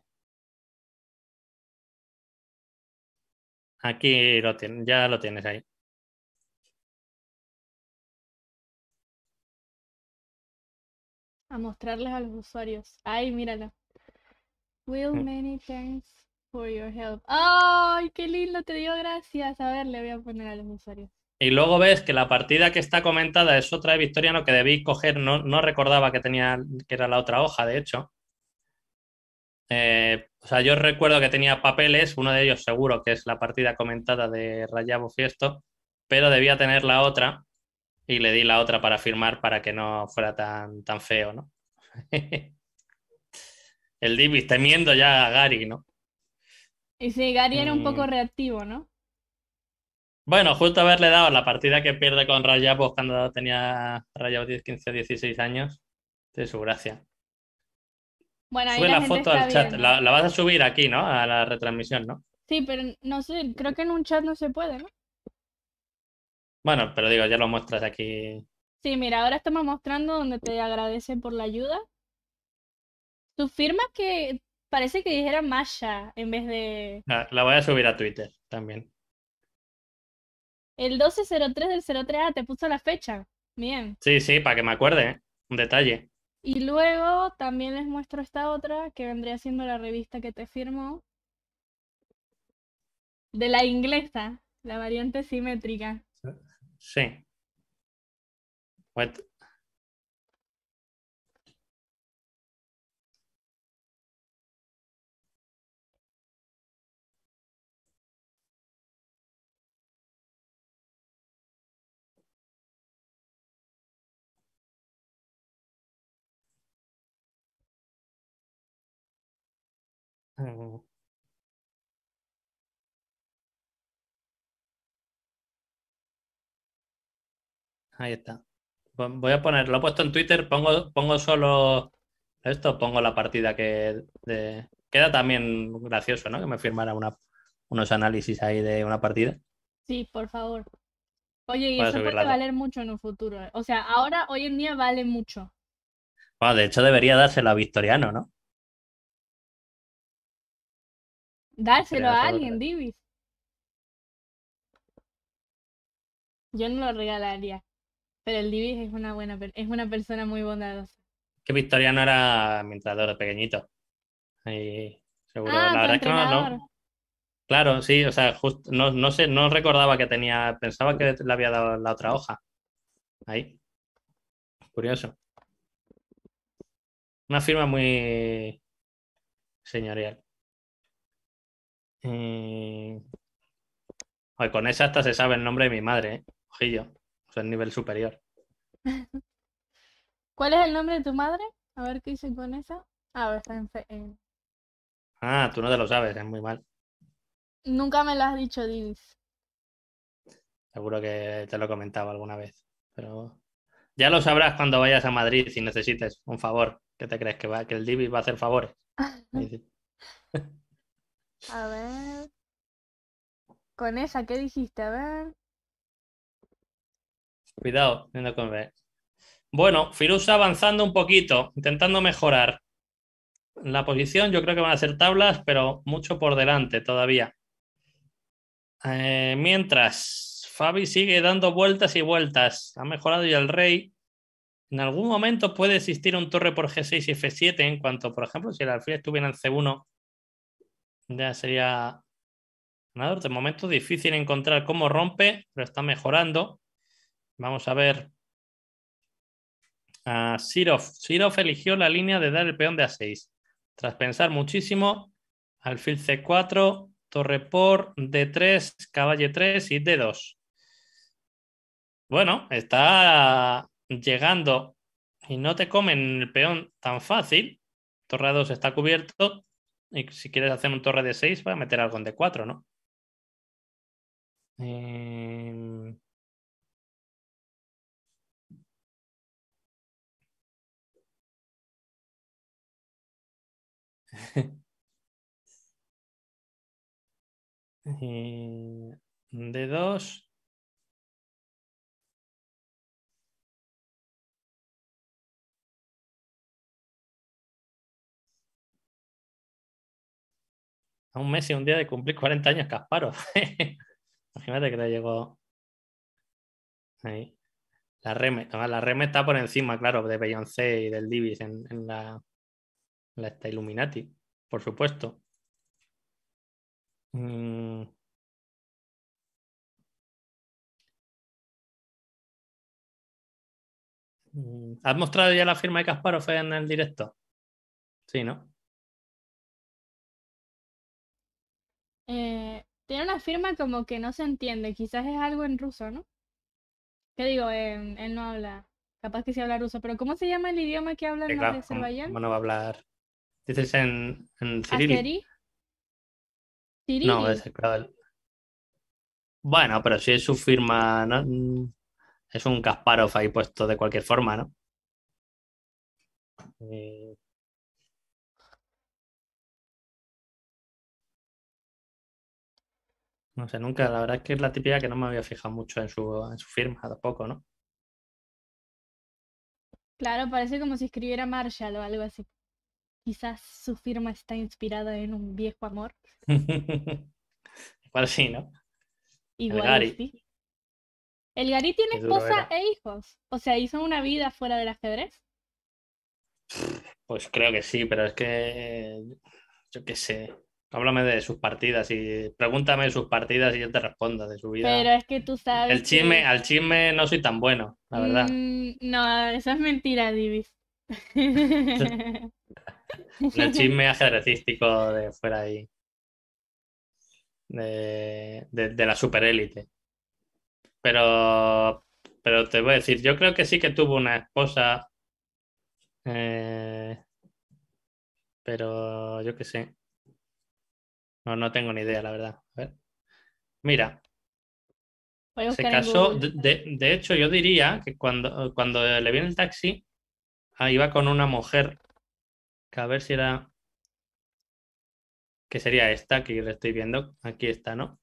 Aquí lo tienes, ya lo tienes ahí. A mostrarles a los usuarios. Ay, míralo. Will, mm. many thanks for your help. ¡Ay, qué lindo! Te dio gracias. A ver, le voy a poner a los usuarios y luego ves que la partida que está comentada es otra de Victoriano que debí coger, no, no recordaba que tenía, que era la otra hoja, de hecho. Eh, o sea, yo recuerdo que tenía papeles, uno de ellos seguro que es la partida comentada de Rayabo Fiesto, pero debía tener la otra y le di la otra para firmar para que no fuera tan, tan feo, ¿no? <laughs> El Divis temiendo ya a Gary, ¿no? Y sí, Gary era un poco mm. reactivo, ¿no? Bueno, justo haberle dado la partida que pierde con raya pues cuando tenía raya 10, 15, 16 años. De su gracia. Bueno, ahí Sube la, foto al chat. La, vas a subir aquí, ¿no? A la retransmisión, ¿no? Sí, pero no sé, creo que en un chat no se puede, ¿no? Bueno, pero digo, ya lo muestras aquí. Sí, mira, ahora estamos mostrando donde te agradece por la ayuda. Tu firma que parece que dijera Masha en vez de. la voy a subir a Twitter también. El 1203 del 03, a ah, te puso la fecha. Bien. Sí, sí, para que me acuerde, un detalle. Y luego también les muestro esta otra que vendría siendo la revista que te firmó. De la inglesa, la variante simétrica. Sí. Pues Ahí está. Voy a poner, lo he puesto en Twitter, pongo, pongo solo esto, pongo la partida que queda también gracioso, ¿no? Que me firmara unos análisis ahí de una partida. Sí, por favor. Oye, y eso puede valer mucho en un futuro. ¿eh? O sea, ahora, hoy en día, vale mucho. Bueno, de hecho, debería dárselo a Victoriano, ¿no? Dárselo a alguien, Divis. Yo no lo regalaría. Pero el Divis es una buena es una persona muy bondadosa. Que no era era pequeñito. seguro. Ah, la verdad es que no, Claro, sí, o sea, no, no sé, no recordaba que tenía, pensaba que le había dado la otra hoja. Ahí. Curioso. Una firma muy señorial. Mm. con esa hasta se sabe el nombre de mi madre, ¿eh? ojillo. O sea, el nivel superior. <laughs> ¿Cuál es el nombre de tu madre? A ver qué hice con esa. Ah, está Ah, tú no te lo sabes, es muy mal. Nunca me lo has dicho, Divis. Seguro que te lo comentaba alguna vez, pero ya lo sabrás cuando vayas a Madrid si necesites un favor. ¿Qué te crees que va que el Divis va a hacer favores? <laughs> <laughs> A ver. Con esa, ¿qué dijiste? A ver. Cuidado, con B. Bueno, Firusa avanzando un poquito, intentando mejorar la posición. Yo creo que van a ser tablas, pero mucho por delante todavía. Eh, mientras, Fabi sigue dando vueltas y vueltas. Ha mejorado ya el rey. En algún momento puede existir un torre por G6 y F7 en cuanto, por ejemplo, si el alfil estuviera en C1 ya sería De momento difícil encontrar cómo rompe, pero está mejorando. Vamos a ver. A ah, Sirov. Sirov eligió la línea de dar el peón de A6. Tras pensar muchísimo, alfil C4, torre por D3, caballo 3 y D2. Bueno, está llegando y no te comen el peón tan fácil. Torre 2 está cubierto, y si quieres hacer un torre de 6, a pues, meter algo en de 4, ¿no? Em, <laughs> eh... de 2 a un mes y un día de cumplir 40 años Kasparov. <laughs> Imagínate que le llegó ahí. La Reme, la Reme está por encima, claro, de Beyoncé y del Divis en, la, esta Illuminati, por supuesto. Mm. Mm, ¿Has mostrado ya la firma de Kasparov en el directo? Sí, ¿no? Eh, tiene una firma como que no se entiende, quizás es algo en ruso, ¿no? ¿Qué digo? él no habla, capaz que sí habla ruso, pero ¿cómo se llama el idioma que habla en eh, Azerbaiyán? ¿Cómo no va a hablar? ¿Dices en, en No, es el cruel Bueno, pero si es su firma, ¿no? es un Kasparov ahí puesto de cualquier forma, ¿no? Eh, No sé, nunca, la verdad es que es la típica que no me había fijado mucho en su, en su firma tampoco, ¿no? Claro, parece como si escribiera Marshall o algo así. Quizás su firma está inspirada en un viejo amor. <laughs> Igual sí, ¿no? Igual El Gary. El Gary tiene esposa e hijos. O sea, hizo una vida fuera del ajedrez. Pues creo que sí, pero es que yo qué sé. Háblame de sus partidas y pregúntame de sus partidas y yo te respondo de su vida. Pero es que tú sabes. El chisme, al chisme no soy tan bueno, la verdad. Mm, no, eso es mentira, Divis. <laughs> el chisme <laughs> ajedrecístico de fuera ahí. De, de, la superélite. Pero, pero te voy a decir, yo creo que sí que tuvo una esposa. Eh, pero yo qué sé. No, no tengo ni idea, la verdad. Mira. Se casó, de, hecho, yo diría que cuando, cuando le viene el taxi, ah, iba con una mujer, que a ver si era, que sería esta, que le estoy viendo, aquí está, ¿no?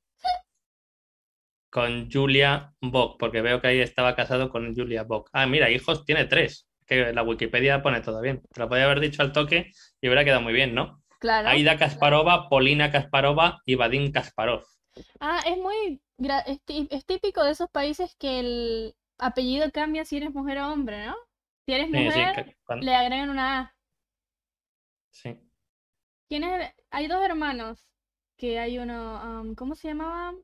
Con Julia Bock, porque veo que ahí estaba casado con Julia Bock. Ah, mira, hijos tiene tres, que la Wikipedia pone todo bien. Te lo podía haber dicho al toque y hubiera quedado muy bien, ¿no? Aida Kasparova, Polina Kasparova y Vadim Kasparov. Ah, es muy. Es típico de esos países que el apellido cambia si eres mujer o hombre, ¿no? Si eres mujer, le agregan una A. Sí. ¿Quién Hay dos hermanos. Que hay uno. Um, ¿Cómo se llamaba?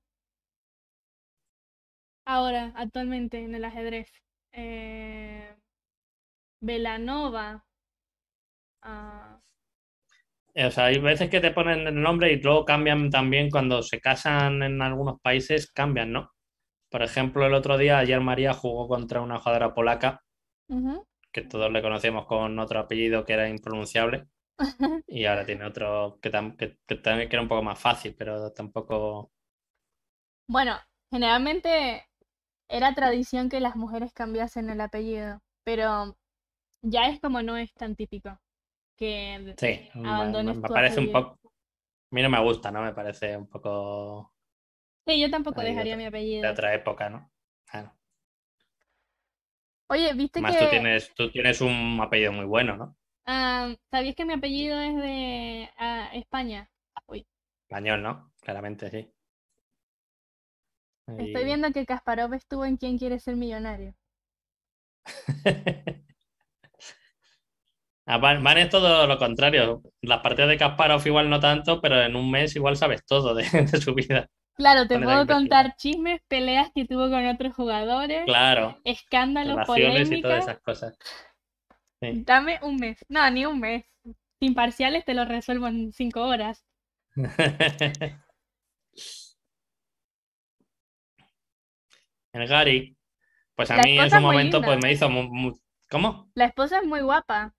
Ahora, actualmente, en el ajedrez. Eh... Velanova. Ah, eh, o sea, hay veces que te ponen el nombre y luego cambian también cuando se casan en algunos países, cambian, ¿no? Por ejemplo, el otro día, ayer María jugó contra una jugadora polaca, que todos le conocíamos con otro apellido que era impronunciable, <laughs> y ahora tiene otro que, también que, que era un poco más fácil, pero tampoco... Bueno, generalmente era tradición que las mujeres cambiasen el apellido, pero ya es como no es tan típico que sí, abandones me, parece un poco a mí no me gusta, ¿no? Me parece un poco Sí, yo tampoco dejaría mi apellido. De otra época, ¿no? Claro. Oye, viste que tú tienes tú tienes un apellido muy bueno, ¿no? Ah, ¿Sabías que mi apellido es de ah, España? Español, ¿no? Claramente, sí. Estoy viendo que Kasparov estuvo en Quién quiere ser millonario. <laughs> Ah, van, es todo lo contrario. Las partidas de Kasparov igual no tanto, pero en un mes igual sabes todo de, <laughs> su vida. Claro, te puedo contar chismes, peleas que tuvo con otros jugadores. Escándalos, polémicas. y todas esas cosas. Dame un mes. No, ni un mes. Imparciales te lo resuelvo en cinco horas. <laughs> El Gary. Pues a mí en su momento pues me hizo ¿Cómo? La esposa es muy guapa.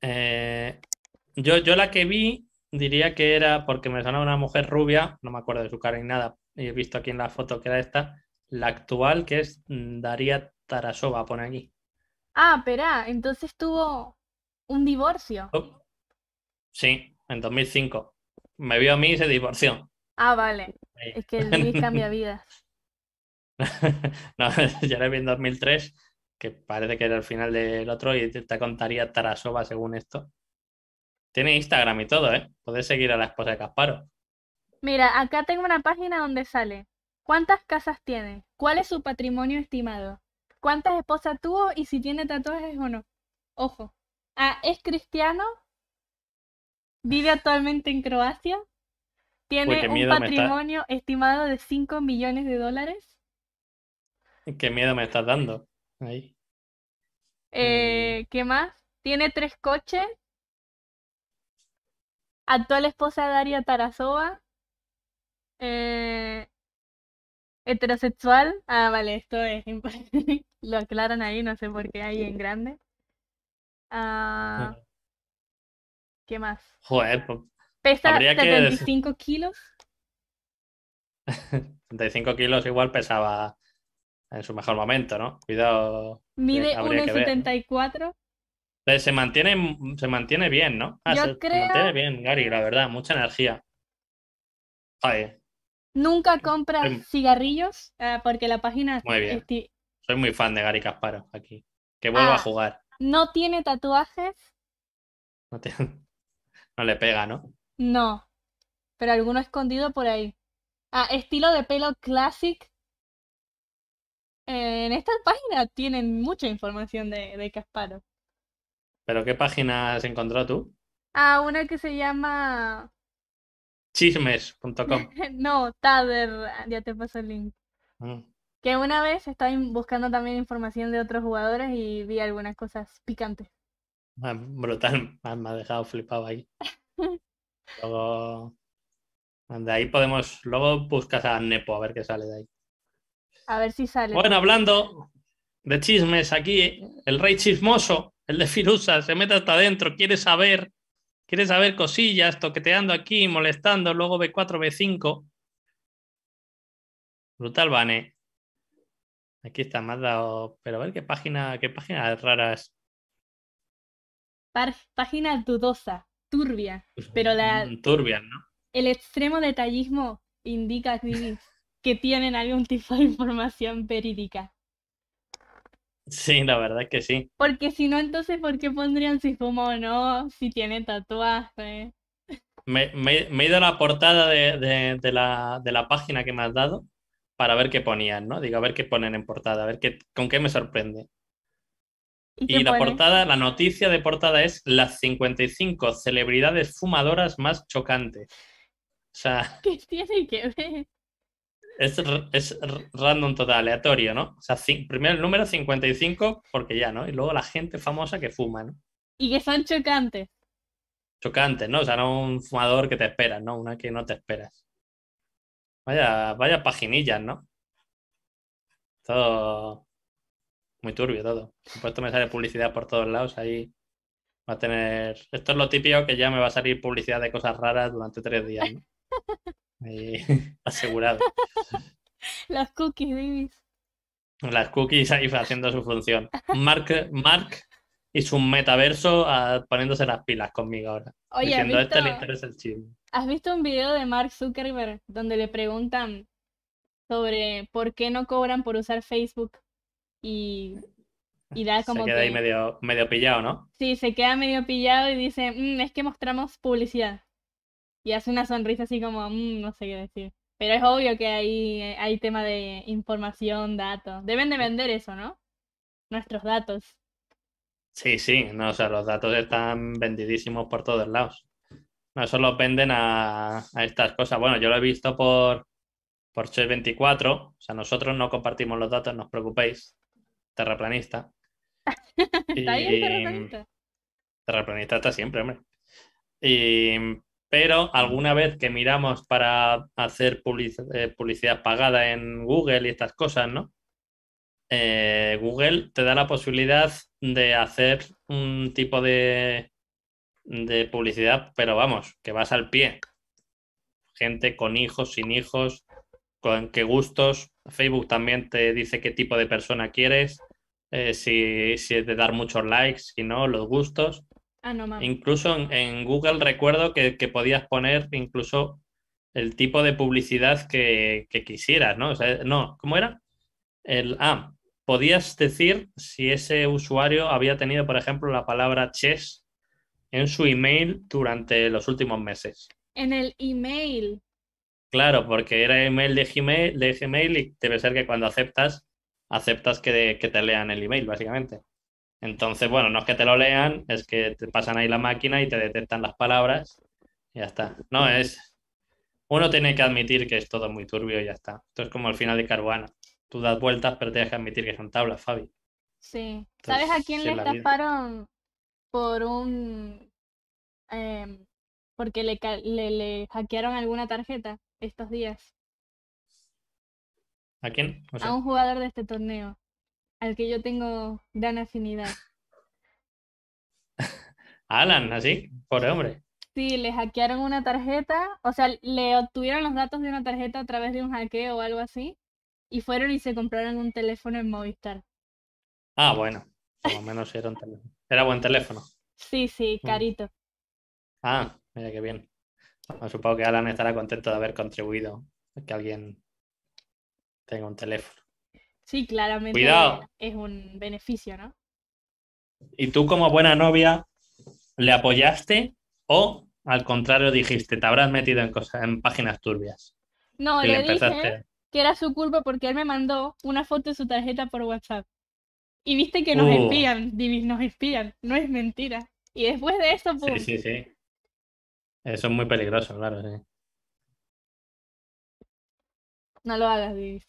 Eh, yo, yo la que vi diría que era porque me sonaba una mujer rubia, no me acuerdo de su cara ni nada, he visto aquí en la foto que era esta, la actual que es Daría Tarasova, pone aquí. Ah, espera, entonces tuvo un divorcio. Oh, sí, en 2005. Me vio a mí y se divorció. Ah, vale. Es que el cambia vidas. <laughs> no, <laughs> yo la vi en 2003 que parece que era el final del otro y te contaría Tarasova según esto. Tiene Instagram y todo, ¿eh? Podés seguir a la esposa de Casparo. Mira, acá tengo una página donde sale. ¿Cuántas casas tiene? ¿Cuál es su patrimonio estimado? ¿Cuántas esposas tuvo y si tiene tatuajes o no? Ojo. Ah, es cristiano. Vive actualmente en Croacia. Tiene un patrimonio estimado de 5 millones de dólares. ¿Qué miedo me estás dando? Eh, ¿Qué más? Tiene tres coches. Actual esposa de Daria Tarasova. Eh, heterosexual. Ah, vale, esto es. <laughs> Lo aclaran ahí, no sé por qué ahí en grande. Ah, ¿Qué más? Joder, pesa 35 75 kilos. 75 <laughs> kilos igual pesaba en su mejor momento, ¿no? Cuidado. Mide 1,74. Eh, se mantiene, se mantiene bien, ¿no? Ah, Yo se, creo... mantiene bien, Gary, la verdad, mucha energía. Nunca compras em, cigarrillos eh, porque la página... Muy bien. Soy muy fan de Gary Casparo aquí. Que vuelva a ah, jugar. No tiene tatuajes. No, <laughs> no le pega, ¿no? No. Pero alguno escondido por ahí. Ah, estilo de pelo classic en esta página tienen mucha información de, de ¿Pero qué página has encontrado tú? Ah, una que se llama... Chismes.com. <laughs> no, Tader, ya te paso el link. Mm. Que una vez estaba buscando también información de otros jugadores y vi algunas cosas picantes. Ah, brutal, me ha dejado flipado ahí. <laughs> luego, de ahí podemos, luego buscas a Nepo a ver qué sale de ahí. A ver si sale. Bueno, hablando de chismes, aquí el rey chismoso, el de Firusa, se mete hasta adentro, quiere saber, quiere saber cosillas, toqueteando aquí, molestando, luego B4, B5. Brutal, Vane. Aquí está, me dado. Pero a ver qué página, qué páginas raras. Página dudosa, turbia. Pero la. Turbia, ¿no? El extremo detallismo indica que tienen algún tipo de información verídica. Sí, la verdad es que sí. Porque si no, entonces, ¿por qué pondrían si fuma o no? Si tiene tatuaje. Me, he ido a la portada de, la, página que me has dado para ver qué ponían, ¿no? Digo, a ver qué ponen en portada, a ver qué, con qué me sorprende. Y, la portada, la noticia de portada es las 55 celebridades fumadoras más chocantes. O sea. ¿Qué tiene que ver? Es, random total, aleatorio, ¿no? O sea, primero el número 55, porque ya, ¿no? Y luego la gente famosa que fuma, ¿no? Y que son chocantes. Chocantes, ¿no? O sea, no un fumador que te esperas, ¿no? Una que no te esperas. Vaya, vaya paginillas, ¿no? Todo muy turbio todo. Por supuesto me sale publicidad por todos lados. Ahí va a tener. Esto es lo típico que ya me va a salir publicidad de cosas raras durante tres días, ¿no? <laughs> Eh, <laughs> asegurado. <laughs> Las cookies, Las cookies ahí haciendo su función. <laughs> Mark, Mark y su metaverso ah, poniéndose las pilas conmigo ahora. diciendo, este le interesa el chisme. ¿Has visto un video de Mark Zuckerberg donde le preguntan sobre por qué no cobran por usar Facebook? Y, da como. Se queda ahí medio, medio pillado, ¿no? Sí, se queda medio pillado y dice: mm, es que mostramos publicidad y hace una sonrisa así como, mm, no sé qué decir. Pero es obvio que hay, eh, hay tema de información, datos. Deben de vender eso, ¿no? Nuestros datos. Sí, sí, no, o sea, los datos están vendidísimos por todos lados. No, solo venden a, estas cosas. Bueno, yo lo he visto por, por 24. O sea, nosotros no compartimos los datos, no os preocupéis. Terraplanista. <laughs> ¿Está y... terraplanista? Terraplanista está siempre, hombre. Y pero alguna vez que miramos para hacer eh, publicidad pagada en Google y estas cosas, ¿no? Eh, Google te da la posibilidad de hacer un tipo de, publicidad, pero vamos, que vas al pie. Gente con hijos, sin hijos, con qué gustos. Facebook también te dice qué tipo de persona quieres, eh, si es de dar muchos likes, si no, los gustos. Ah, incluso en, Google recuerdo que, podías poner incluso el tipo de publicidad que, quisieras, ¿no? O no, ¿cómo era? El, ah, podías decir si ese usuario había tenido, por ejemplo, la palabra chess en su email durante los últimos meses. En el email. Claro, porque era email de Gmail, y debe ser que cuando aceptas, aceptas que te lean el email, básicamente. Entonces, bueno, no es que te lo lean, es que te pasan ahí la máquina y te detectan las palabras. Y ya está. No, es. Uno tiene que admitir que es todo muy turbio y ya está. Esto es como el final de Caruana. Tú das vueltas, pero tienes que admitir que son tablas, Fabi. Sí. ¿Sabes a quién le estafaron por un. Em, porque le, le, hackearon alguna tarjeta estos días? ¿A quién? A un jugador de este torneo al que yo tengo gran afinidad. <laughs> Alan, así, pobre hombre. Sí, le hackearon una tarjeta, o sea, le obtuvieron los datos de una tarjeta a través de un hackeo o algo así, y fueron y se compraron un teléfono en Movistar. Ah, bueno, por lo menos era, un teléfono. era buen teléfono. Sí, sí, mm. carito. Ah, mira qué bien. supongo que Alan estará contento de haber contribuido a que alguien tenga un teléfono. Sí, claramente es un beneficio, ¿no? ¿Y tú como buena novia le apoyaste o al contrario dijiste, te habrás metido en cosas, en páginas turbias? No, le, dije que era su culpa porque él me mandó una foto de su tarjeta por WhatsApp. Y viste que nos uh. espían, Divis, nos espían, no es mentira. Y después de eso, pues... Sí, sí, sí. Eso es muy peligroso, claro, sí. No lo hagas, Divis.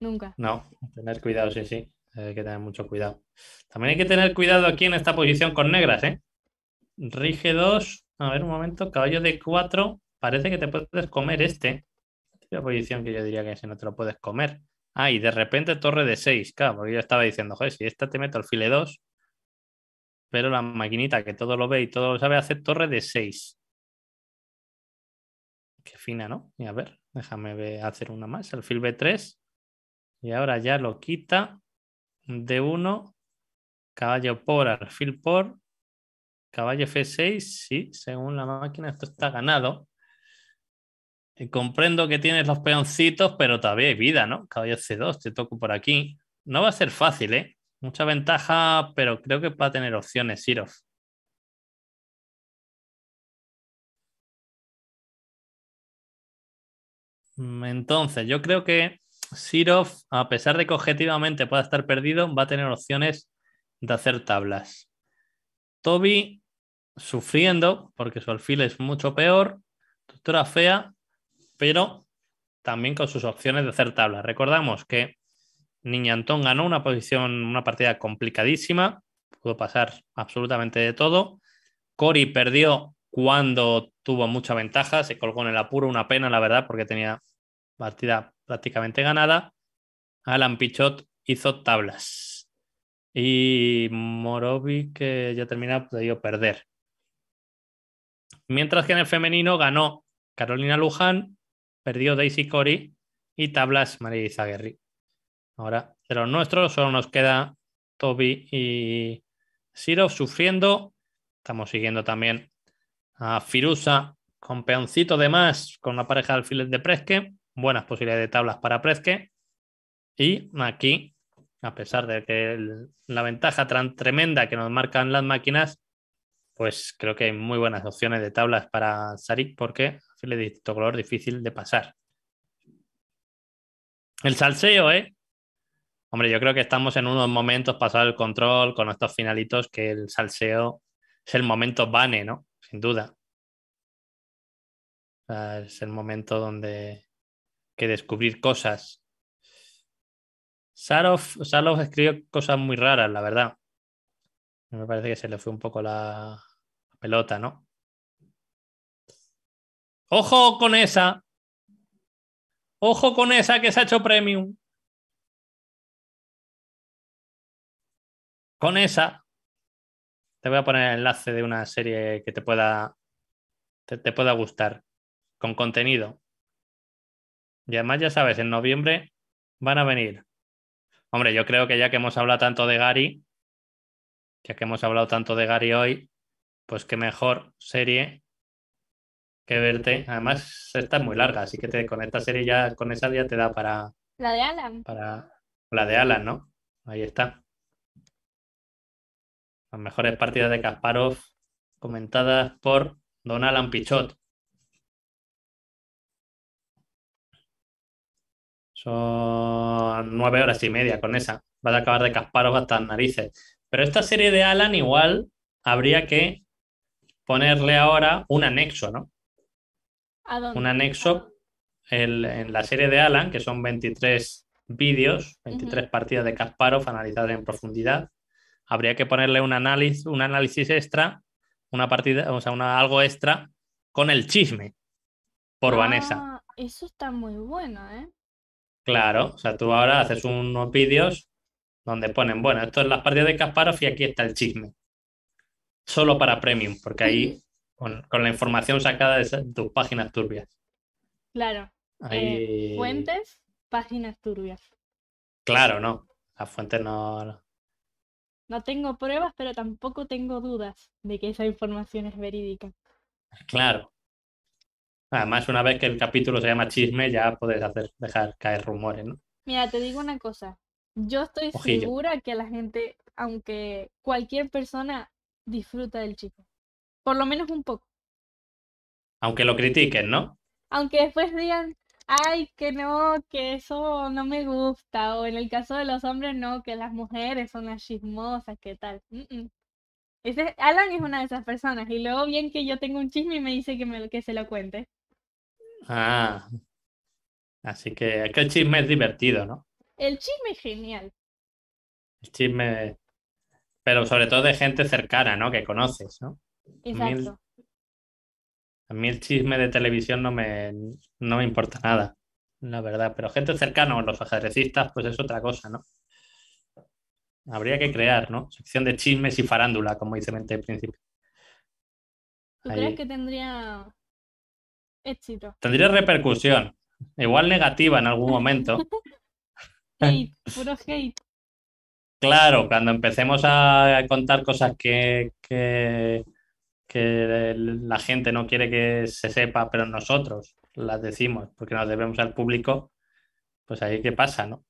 Nunca. No, tener cuidado, sí, sí. Hay que tener mucho cuidado. También hay que tener cuidado aquí en esta posición con negras, ¿eh? Rige 2. A ver, un momento. Caballo de 4. Parece que te puedes comer este. La posición que yo diría que si no te lo puedes comer. Ah, y de repente torre de 6. Claro, porque yo estaba diciendo, joder, si esta te meto alfile 2. Pero la maquinita que todo lo ve y todo lo sabe hace torre de 6. Qué fina, ¿no? Y a ver, déjame hacer una más. Alfil B3. Y ahora ya lo quita d 1 caballo por, alfil por, caballo F6, sí, según la máquina esto está ganado. Y comprendo que tienes los peoncitos, pero todavía hay vida, ¿no? Caballo C2, te toco por aquí. No va a ser fácil, ¿eh? Mucha ventaja, pero creo que va a tener opciones, Sirov. Mm, entonces, yo creo que Sirov, a pesar de que objetivamente pueda estar perdido, va a tener opciones de hacer tablas. Toby sufriendo, porque su alfil es mucho peor, doctora fea, pero también con sus opciones de hacer tablas. Recordamos que Niñantón ganó una posición, una partida complicadísima, pudo pasar absolutamente de todo. Cory perdió cuando tuvo mucha ventaja, se colgó en el apuro, una pena, la verdad, porque tenía partida prácticamente ganada, Alan Pichot hizo tablas. Y Morovi... que ya termina, podido pues, perder. Mientras que en el femenino ganó Carolina Luján, perdió Daisy Cori y tablas María Izaguerri... Ahora, de los nuestros solo nos queda Toby y ...Siro sufriendo. Estamos siguiendo también a Firusa con peoncito de más con la pareja de alfiles de Presque buenas posibilidades de tablas para Prezque. Y aquí, a pesar de que la ventaja tremenda que nos marcan las máquinas, pues creo que hay muy buenas opciones de tablas para Sarik porque le distinto color difícil de pasar. El salseo, ¿eh? Hombre, yo creo que estamos en unos momentos pasados el control con estos finalitos que el salseo es el momento bane, ¿no? Sin duda. es el momento donde que descubrir cosas. Sarov, Sarov escribió cosas muy raras, la verdad. Me parece que se le fue un poco la pelota, ¿no? Ojo con esa. Ojo con esa que se ha hecho premium. Con esa. Te voy a poner el enlace de una serie que te pueda, te pueda gustar. Con contenido. Y además, ya sabes, en noviembre van a venir. Hombre, yo creo que ya que hemos hablado tanto de Gary, ya que hemos hablado tanto de Gary hoy, pues qué mejor serie que verte. Además, esta es muy larga, así que te, con esta serie ya, con esa ya te da para. La de Alan. Para, la de Alan, ¿no? Ahí está. Las mejores partidas de Kasparov comentadas por Don Alan Pichot. Son nueve horas y media con esa. va a acabar de casparos hasta las narices. Pero esta serie de Alan igual habría que ponerle ahora un anexo, ¿no? Un anexo en la serie de Alan, que son 23 vídeos, 23 partidas de Kasparov analizadas en profundidad. Habría que ponerle un análisis, un análisis extra, una partida, o sea, algo extra con el chisme por ah, Vanessa. Eso está muy bueno, ¿eh? Claro, o sea, tú ahora haces unos vídeos donde ponen, bueno, esto es las partidas de Kasparov y aquí está el chisme. Solo para premium, porque ahí con, la información sacada de tus páginas turbias. Claro. Eh, fuentes, páginas turbias. Claro, no. Las fuentes no. No tengo pruebas, pero tampoco tengo dudas de que esa información es verídica. Claro. Además, una vez que el capítulo se llama chisme, ya puedes hacer, dejar caer rumores, ¿no? Mira, te digo una cosa. Yo estoy segura que la gente, aunque cualquier persona disfruta del chico. Por lo menos un poco. Aunque lo critiquen, ¿no? Aunque después digan, ay, que no, que eso no me gusta. O en el caso de los hombres, no, que las mujeres son las chismosas, qué tal. Alan es una de esas personas. Y luego bien que yo tengo un chisme y me dice que, me, que se lo cuente. Ah, así que el chisme es divertido, ¿no? El chisme es genial. El chisme, pero sobre todo de gente cercana, ¿no? Que conoces, ¿no? Exacto. A mí el chisme de televisión no me, no me importa nada, la verdad. Pero gente cercana o los ajedrecistas, pues es otra cosa, ¿no? Habría que crear, ¿no? Sección de chismes y farándula, como dice en principio. ¿Tú crees que tendría Tendría repercusión, igual negativa en algún momento. <laughs> hate, puro hate. Claro, cuando empecemos a contar cosas que, que, la gente no quiere que se sepa, pero nosotros las decimos porque nos debemos al público, pues ahí qué pasa, ¿no?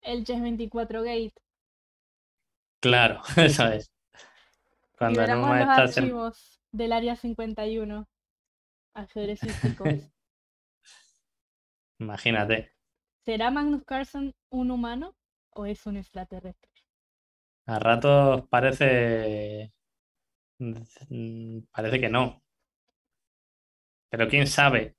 El Chess 24 Gate. Claro, <laughs> eso es. Cuando en un... los archivos del área 51. <laughs> Imagínate. ¿Será Magnus Carlsen un humano o es un extraterrestre? A ratos parece. Pues mm, parece que no. Pero quién sabe.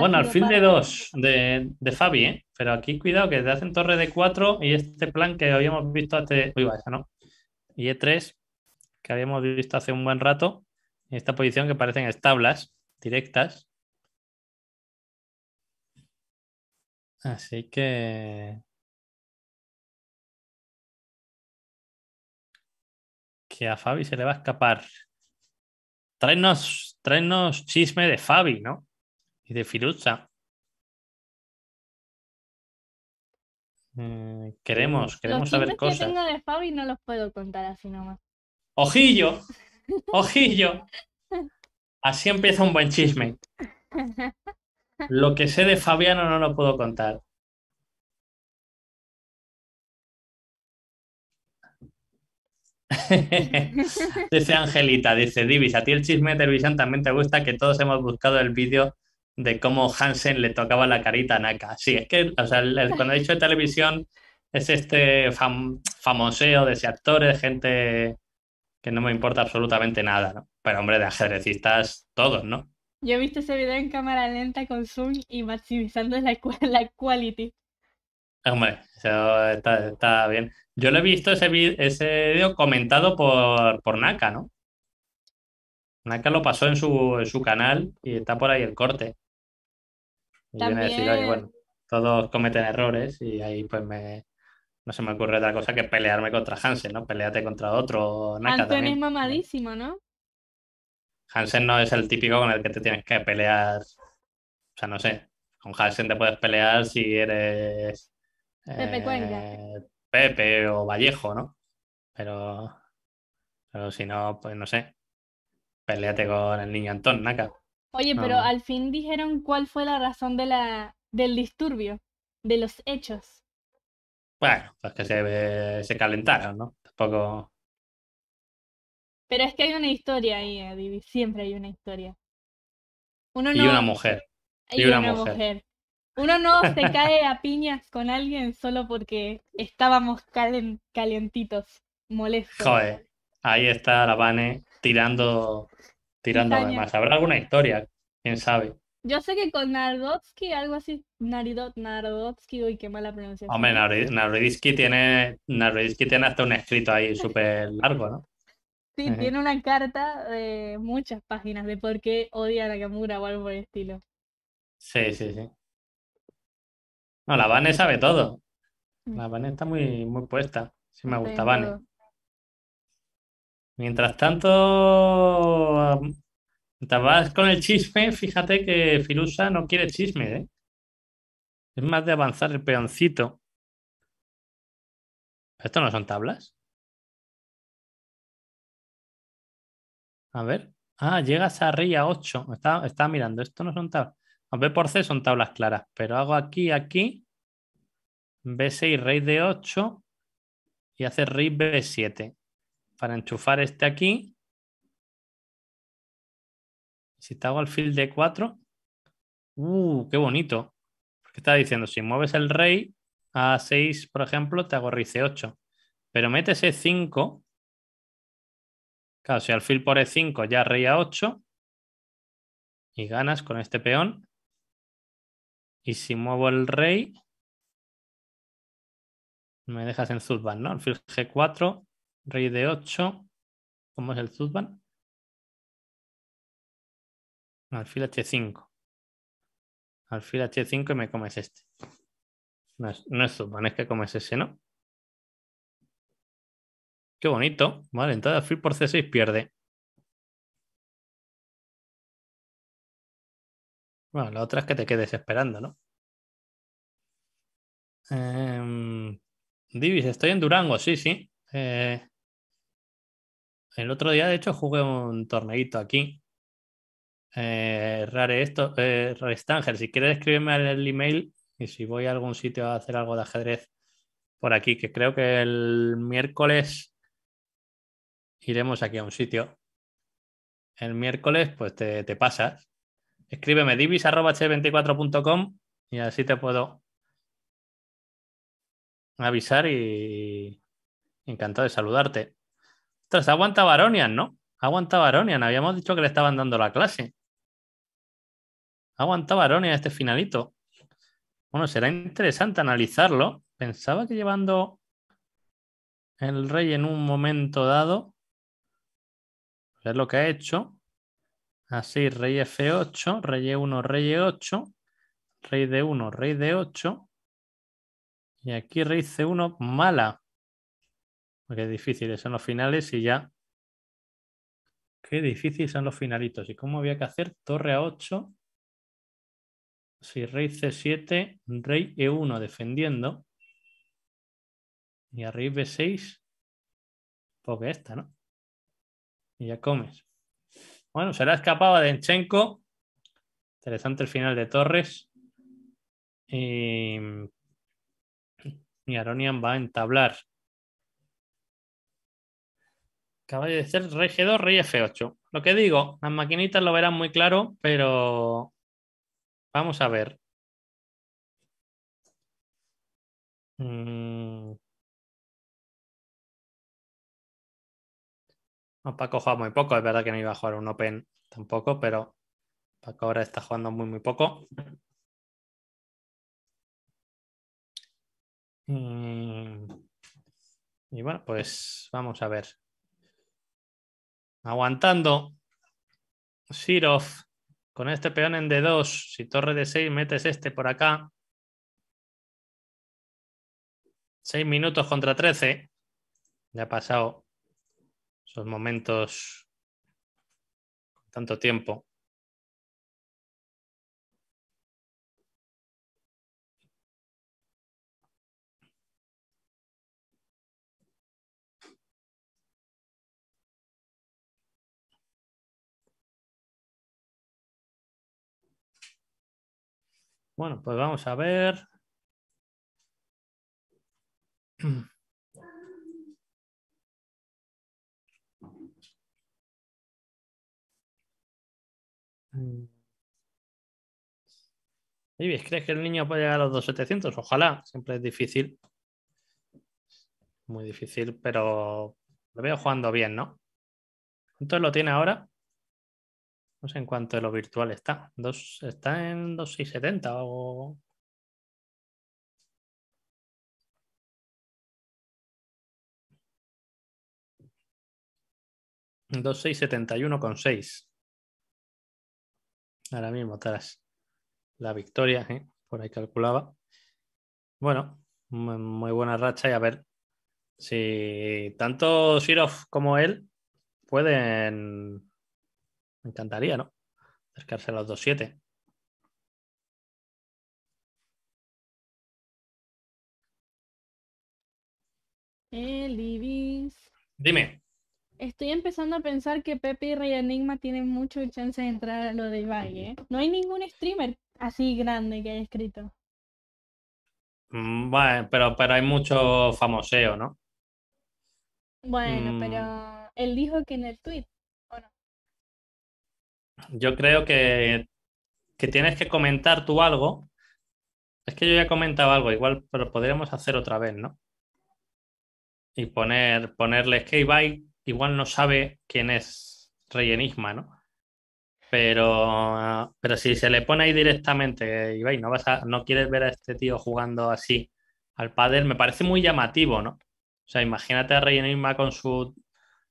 Bueno, al fin de dos de, Fabi, ¿eh? Pero aquí cuidado que te hacen torre de cuatro y este plan que habíamos visto hace. ¿no? Y E3, que habíamos visto hace un buen rato, en esta posición que parecen establas directas. Así que... Que a Fabi se le va a escapar. Tráenos, chisme de Fabi, ¿no? Y de Firuza. Mm, queremos, queremos saber cosas. Los de Fabi no los puedo contar así nomás. ¡Ojillo! <laughs> Ojillo. Así empieza un buen chisme. Lo que sé de Fabiano no lo puedo contar. <laughs> dice Angelita, dice Divis, a ti el chisme de televisión también te gusta que todos hemos buscado el vídeo de cómo Hansen le tocaba la carita a Naka. Sí, es que o sea, cuando he dicho de televisión es este famoso de ese actor, de gente que no me importa absolutamente nada, ¿no? Pero hombre, de ajedrecistas todos, ¿no? Yo he visto ese video en cámara lenta con Zoom y maximizando la, <laughs> la quality. Hombre, eso está, bien. Yo lo he visto ese, ese video comentado por, por Naka, ¿no? Naka lo pasó en su, canal y está por ahí el corte. Y También... viene bueno, todos cometen errores y ahí pues me, no se me ocurre otra cosa que pelearme contra Hansen, ¿no? Peleate contra otro. Naka Hansen es mamadísimo, ¿no? Hansen no es el típico con el que te tienes que pelear. O sea, no sé. Con Hansen te puedes pelear si eres. Pepe eh, Pepe o Vallejo, ¿no? Pero. Pero si no, pues no sé. Peleate con el niño Antón, Naka. Oye, pero al fin dijeron cuál fue la razón de la, del disturbio, de los hechos. Bueno, pues que se, se calentaron, ¿no? Tampoco. Pero es que hay una historia ahí, Siempre hay una historia. Y una mujer. Y, una, mujer. Uno no se cae a piñas con alguien solo porque estábamos calen... calientitos, molestos. Joder, ahí está la Vane tirando, tirando además. Habrá alguna historia, quién sabe. Yo sé que con Narodotsky, algo así, Naridot, Narodotsky, uy, qué mala pronunciación. Hombre, Narodotsky tiene, tiene hasta un escrito ahí súper largo, ¿no? Sí, eh. tiene una carta de muchas páginas de por qué odia a Nakamura o algo por el estilo. Sí, sí, sí. No, la Vane sabe todo. La mm. Vane está muy, muy puesta. Sí, me gusta Vane. Mientras tanto, te con el chisme, fíjate que Filusa no quiere chisme, ¿eh? Es más de avanzar el peoncito. ¿Esto no son tablas? A ver. Ah, llegas a a 8. Estaba, estaba mirando. Esto no son tablas. B por C son tablas claras. Pero hago aquí, aquí. B6, rey de 8. Y hace rey B7. Para enchufar este aquí. Si te hago alfil de 4, ¡uh! ¡Qué bonito! Porque estaba diciendo, si mueves el rey a 6, por ejemplo, te hago rey C8. Pero metes E5. Claro, si alfil por E5 ya rey A8. Y ganas con este peón. Y si muevo el rey, me dejas en Zuzban, ¿no? Alfil G4, rey de 8 ¿Cómo es el Zuzban? Alfil H5. Alfil H5 y me comes este. No es, no es es que comes ese, ¿no? Qué bonito. Vale, entonces alfil por C6 pierde. Bueno, la otra es que te quedes esperando, ¿no? Em, Divis, estoy en Durango, sí, sí. Eh, el otro día, de hecho, jugué un torneito aquí eh, rare esto, eh, si quieres escribirme el email y si voy a algún sitio a hacer algo de ajedrez por aquí, que creo que el miércoles iremos aquí a un sitio. El miércoles, pues te, pasas. Escríbeme divis.h24.com y así te puedo avisar y encantado de saludarte. entonces aguanta Baronian, ¿no? Aguanta Baronian. Habíamos dicho que le estaban dando la clase. Aguantaba Aronia este finalito. Bueno, será interesante analizarlo. Pensaba que llevando el rey en un momento dado, ver lo que ha hecho. Así, rey e F8, rey E1, rey E8, rey D1, rey D8. Y aquí rey C1, mala. Porque difíciles son los finales y ya. Qué difíciles son los finalitos. ¿Y cómo había que hacer? Torre a 8, si rey c7, rey e1 defendiendo. Y a rey b6, porque esta, ¿no? Y ya comes. Bueno, se la escapado de Enchenko. Interesante el final de Torres. Y, y Aronian va a entablar. Caballo de ser rey G2, rey F8. Lo que digo, las maquinitas lo verán muy claro, pero Vamos a ver. Mm. Paco juega muy poco, es verdad que no iba a jugar un Open tampoco, pero Paco ahora está jugando muy, muy poco. Mm. Y bueno, pues vamos a ver. Aguantando. Sirov con este peón en D2, si torre de 6 metes este por acá. 6 minutos contra 13. Ya ha pasado esos momentos tanto tiempo. Bueno, pues vamos a ver. <clears throat> ¿crees que el niño puede llegar a los 2700? Ojalá, siempre es difícil. Muy difícil, pero lo veo jugando bien, ¿no? Entonces lo tiene ahora? No sé en cuanto a lo virtual está. Dos, está en 2670 o. Dos con Ahora mismo tras la victoria, ¿eh? por ahí calculaba. Bueno, muy buena racha y a ver si tanto Sirov como él pueden me encantaría, ¿no? Acercarse a los 2.7. El eh, Dime. Estoy empezando a pensar que Pepe y Rey Enigma tienen mucho chance de entrar a lo de Ibai, ¿eh? No hay ningún streamer así grande que haya escrito. Bueno, mm, pero, pero hay mucho famoseo, ¿no? Bueno, mm. pero él dijo que en el tweet yo creo que, tienes que comentar tú algo. Es que yo ya he comentado algo, igual, pero podríamos hacer otra vez, ¿no? Y poner, ponerle que Ibai igual no sabe quién es Rey Enigma, ¿no? Pero, pero si se le pone ahí directamente, Ibai, no, vas no quieres ver a este tío jugando así al pádel, me parece muy llamativo, ¿no? O sea, imagínate a Rey Enigma con su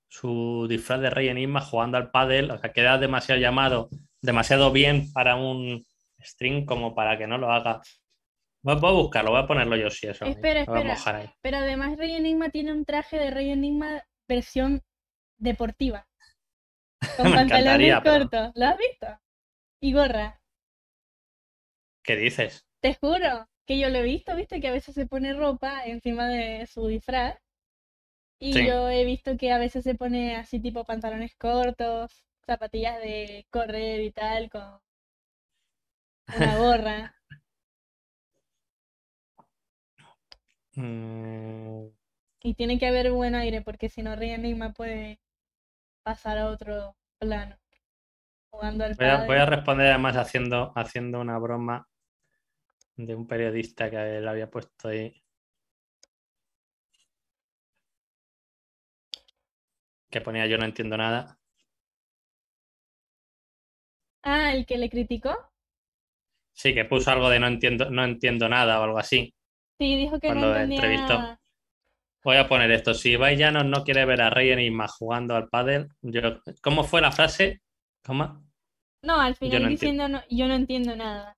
su disfraz de Rey Enigma jugando al pádel, o sea, queda demasiado llamado, demasiado bien para un stream como para que no lo haga. Voy a buscarlo, voy a ponerlo yo si eso. Espera, espera. Pero además Rey Enigma tiene un traje de Rey Enigma versión deportiva. <laughs> Con pantalones cortos. ¿Lo has visto? Y gorra. ¿Qué dices? Te juro que yo lo he visto, viste, que a veces se pone ropa encima de su disfraz y yo he visto que a veces se pone así tipo pantalones cortos, zapatillas de correr y tal, con una gorra. <laughs> Mm. y tiene que haber buen aire, porque si no ríe Enigma puede pasar a otro plano. voy, a, responder además haciendo, haciendo una broma de un periodista que él había puesto ahí que ponía yo no entiendo nada. Ah, el que le criticó. Sí, que puso algo de no entiendo, no entiendo nada o algo así. Sí, dijo que no entendía... entrevistó. Voy a poner esto. Si Ibai no quiere ver a Rey más jugando al pádel, ¿cómo fue la frase? No, al final diciendo yo no entiendo nada.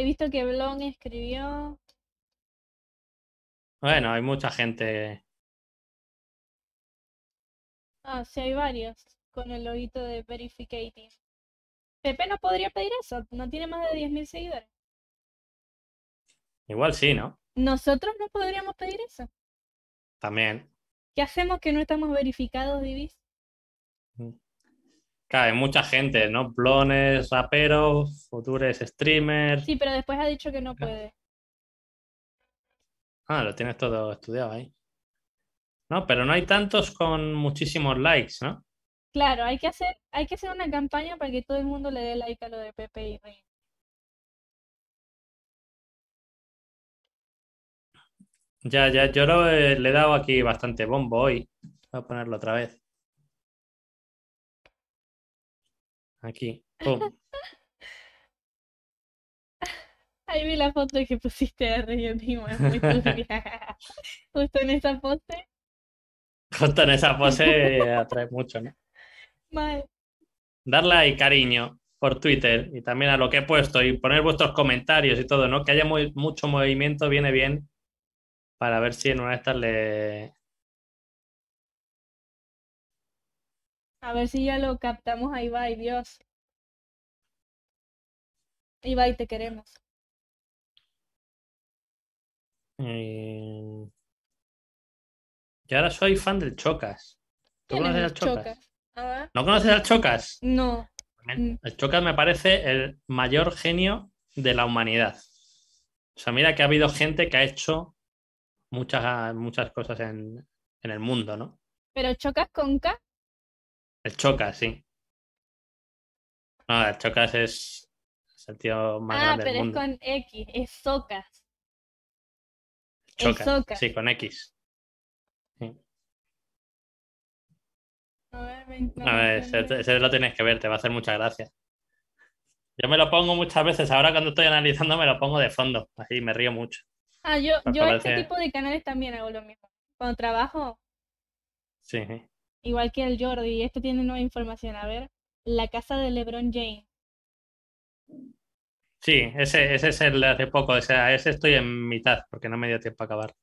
He visto que Blon escribió. Bueno, hay mucha gente. Ah, sí, hay varios con el logito de Verificating. Pepe no podría pedir eso, no tiene más de 10.000 seguidores. Igual sí, ¿no? Nosotros no podríamos pedir eso. También. ¿Qué hacemos que no estamos verificados, Divis? Mm. Claro, hay mucha gente, ¿no? Blones, raperos, futures streamers. Sí, pero después ha dicho que no puede. Ah, lo tienes todo estudiado ahí. No, pero no hay tantos con muchísimos likes, ¿no? Claro, hay que hacer, hay que hacer una campaña para que todo el mundo le dé like a lo de Pepe y Rey. Ya, ya, yo le he dado aquí bastante bombo hoy. Voy a ponerlo otra vez. Aquí. <laughs> Ahí vi la foto que pusiste de y es muy <laughs> <laughs> Justo en esa pose. Justo en esa pose eh, atrae mucho, ¿no? Darle ahí cariño por Twitter y también a lo que he puesto y poner vuestros comentarios y todo, ¿no? Que haya mucho movimiento viene bien para ver si en una de estas le, A ver si ya lo captamos va y Dios. y te queremos. Eh, Yo ahora soy fan del Chocas. ¿Tú conoces al Chocas? ¿No conoces al Chocas? No. El Chocas me parece el mayor genio de la humanidad. O sea, mira que ha habido gente que ha hecho muchas, muchas cosas en, en el mundo, ¿no? ¿Pero Chocas con K? El Chocas, sí. No, el Chocas es, el tío más ah, grande del mundo. pero es con X, es Socas. Chocas, sí, con X. A ver, ese, lo tienes que ver, te va a hacer mucha gracia. Yo me lo pongo muchas veces, ahora cuando estoy analizando me lo pongo de fondo, así me río mucho. Ah, yo, yo este tipo de canales también hago lo mismo. Cuando trabajo. Sí igual que el Jordi, esto tiene nueva información, a ver, la casa de LeBron James. Sí, ese, ese es el de hace poco, o sea, ese estoy en mitad porque no me dio tiempo a acabar.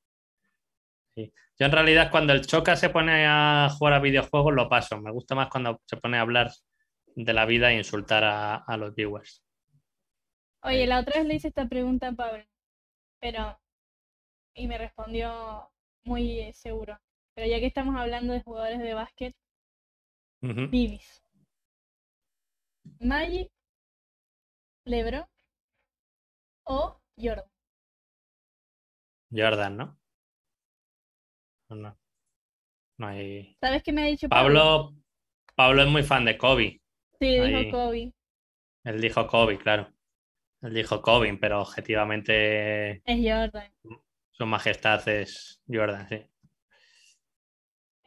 Yo en realidad cuando el Choca se pone a jugar a videojuegos lo paso, me gusta más cuando se pone a hablar de la vida e insultar a, a los viewers. Oye, la otra vez le hice esta pregunta a Pablo, pero... Y me respondió muy eh, seguro. Pero ya que estamos hablando de jugadores de básquet, uh Magic, LeBron o Jordan. Jordan, ¿no? No. hay. ¿Sabes qué me ha dicho Pablo? Pablo, es muy fan de Kobe. Sí, dijo Kobe. Él dijo Kobe, claro. Él dijo Kobe, pero objetivamente. Es Jordan. Su majestad es Jordan, sí.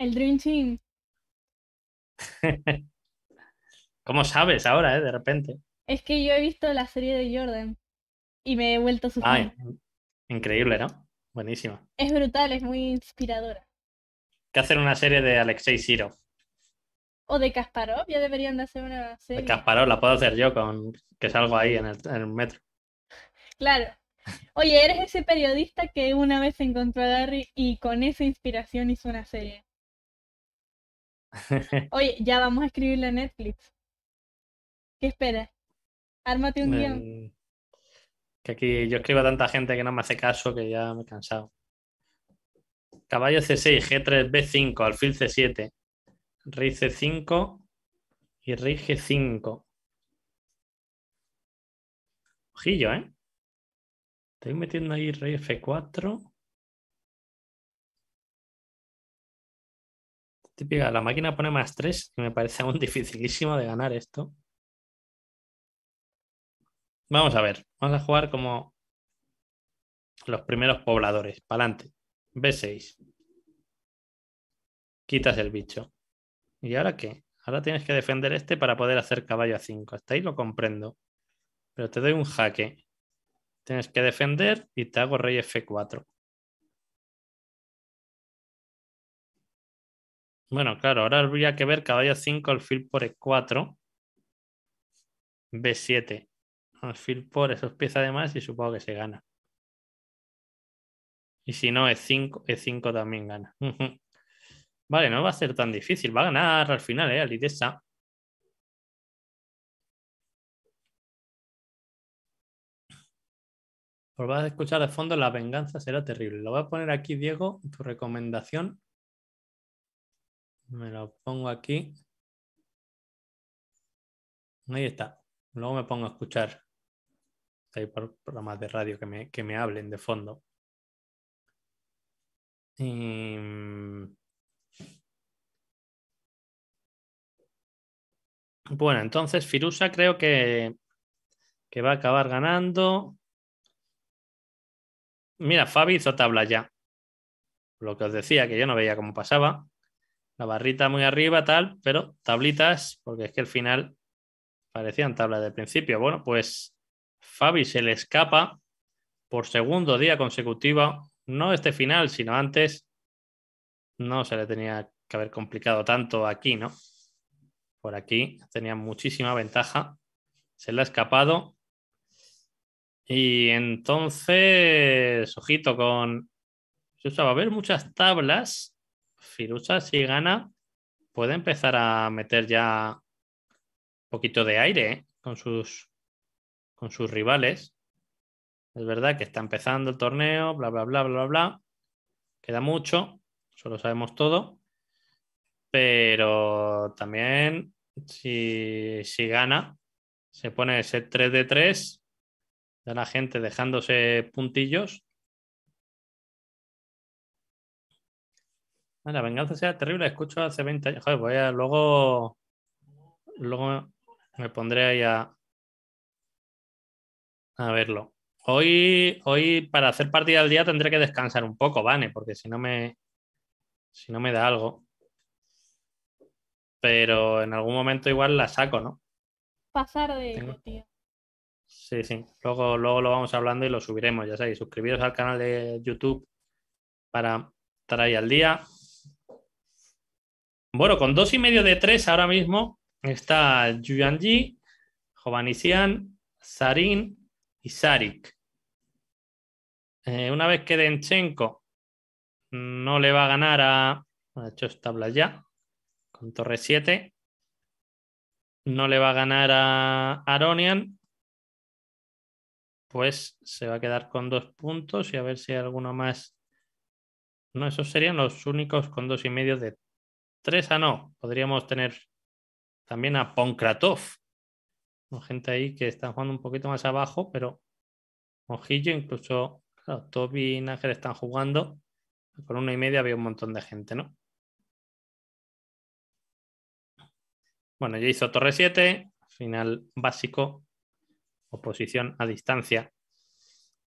El Dream Team. <laughs> ¿Cómo sabes ahora, eh, de repente? Es que yo he visto la serie de Jordan y me he vuelto su ah, fan. Increíble, ¿no? Buenísima. Es brutal, es muy inspiradora. ¿Qué hacer una serie de Alexei siro O de Kasparov, ya deberían de hacer una serie. De Kasparov la puedo hacer yo con que salgo ahí en el, en el metro. Claro. Oye, eres ese periodista que una vez encontró a Darry y con esa inspiración hizo una serie. <laughs> Oye, ya vamos a escribirle a Netflix. ¿Qué esperas? Ármate un guión. Mm, que aquí yo escribo a tanta gente que no me hace caso que ya me he cansado. Caballo C6, G3, B5, alfil C7, rey C5 y rey G5. Ojillo, ¿eh? Estoy metiendo ahí rey F4. la máquina pone más 3, y me parece aún <laughs> dificilísimo de ganar esto. Vamos a ver, vamos a jugar como los primeros pobladores. Para adelante. B6. Quitas el bicho. ¿Y ahora qué? Ahora tienes que defender este para poder hacer caballo a 5. Hasta ahí lo comprendo. Pero te doy un jaque. Tienes que defender y te hago rey F4. Bueno, claro, ahora habría que ver caballo 5, alfil por E4, B7, alfil por esos piezas de más y supongo que se gana. Y si no, E5, E5 también gana. <laughs> vale, no va a ser tan difícil, va a ganar al final, ¿eh? Alidesa. Os vas a escuchar de fondo, la venganza será terrible. Lo voy a poner aquí, Diego, tu recomendación me lo pongo aquí. Ahí está. Luego me pongo a escuchar. Hay programas de radio que me, que me hablen de fondo. Em, bueno, entonces Firusa creo que, que va a acabar ganando. Mira, Fabi hizo tabla ya. Lo que os decía, que yo no veía cómo pasaba la barrita muy arriba, tal, pero tablitas, porque es que al final parecían tablas de principio. Bueno, pues Fabi se le escapa por segundo día consecutivo, no este final, sino antes. No se le tenía que haber complicado tanto aquí, ¿no? Por aquí tenía muchísima ventaja. Se le ha escapado. Y entonces, ojito con. Se usaba ver muchas tablas Firusa, si gana, puede empezar a meter ya un poquito de aire ¿eh? con, sus, con sus rivales. Es verdad que está empezando el torneo, bla, bla, bla, bla, bla. Queda mucho, solo sabemos todo. Pero también, si, si gana, se pone ese 3 de 3 de la gente dejándose puntillos La venganza sea terrible, escucho hace 20 años. Joder, voy pues a luego. Luego me pondré ahí a. A verlo. Hoy, hoy, para hacer partida al día, tendré que descansar un poco, Vane, porque si no me. Si no me da algo. Pero en algún momento igual la saco, ¿no? Pasar de. Sí, sí. Luego, luego lo vamos hablando y lo subiremos, ya sabéis. Suscribiros al canal de YouTube para estar ahí al día. Bueno, con dos y medio de tres ahora mismo está Yuan Ji, Jovanisian, Sarin y Sarik. Eh, una vez que Denchenko no le va a ganar a. Ha hecho tabla ya. Con torre 7. No le va a ganar a Aronian. Pues se va a quedar con dos puntos y a ver si hay alguno más. No, esos serían los únicos con dos y medio de a ah, no. Podríamos tener también a Ponkratov. Gente ahí que está jugando un poquito más abajo, pero Mojillo, incluso Toby y están jugando. Con una y media había un montón de gente, ¿no? Bueno, ya hizo torre 7, final básico, oposición a distancia.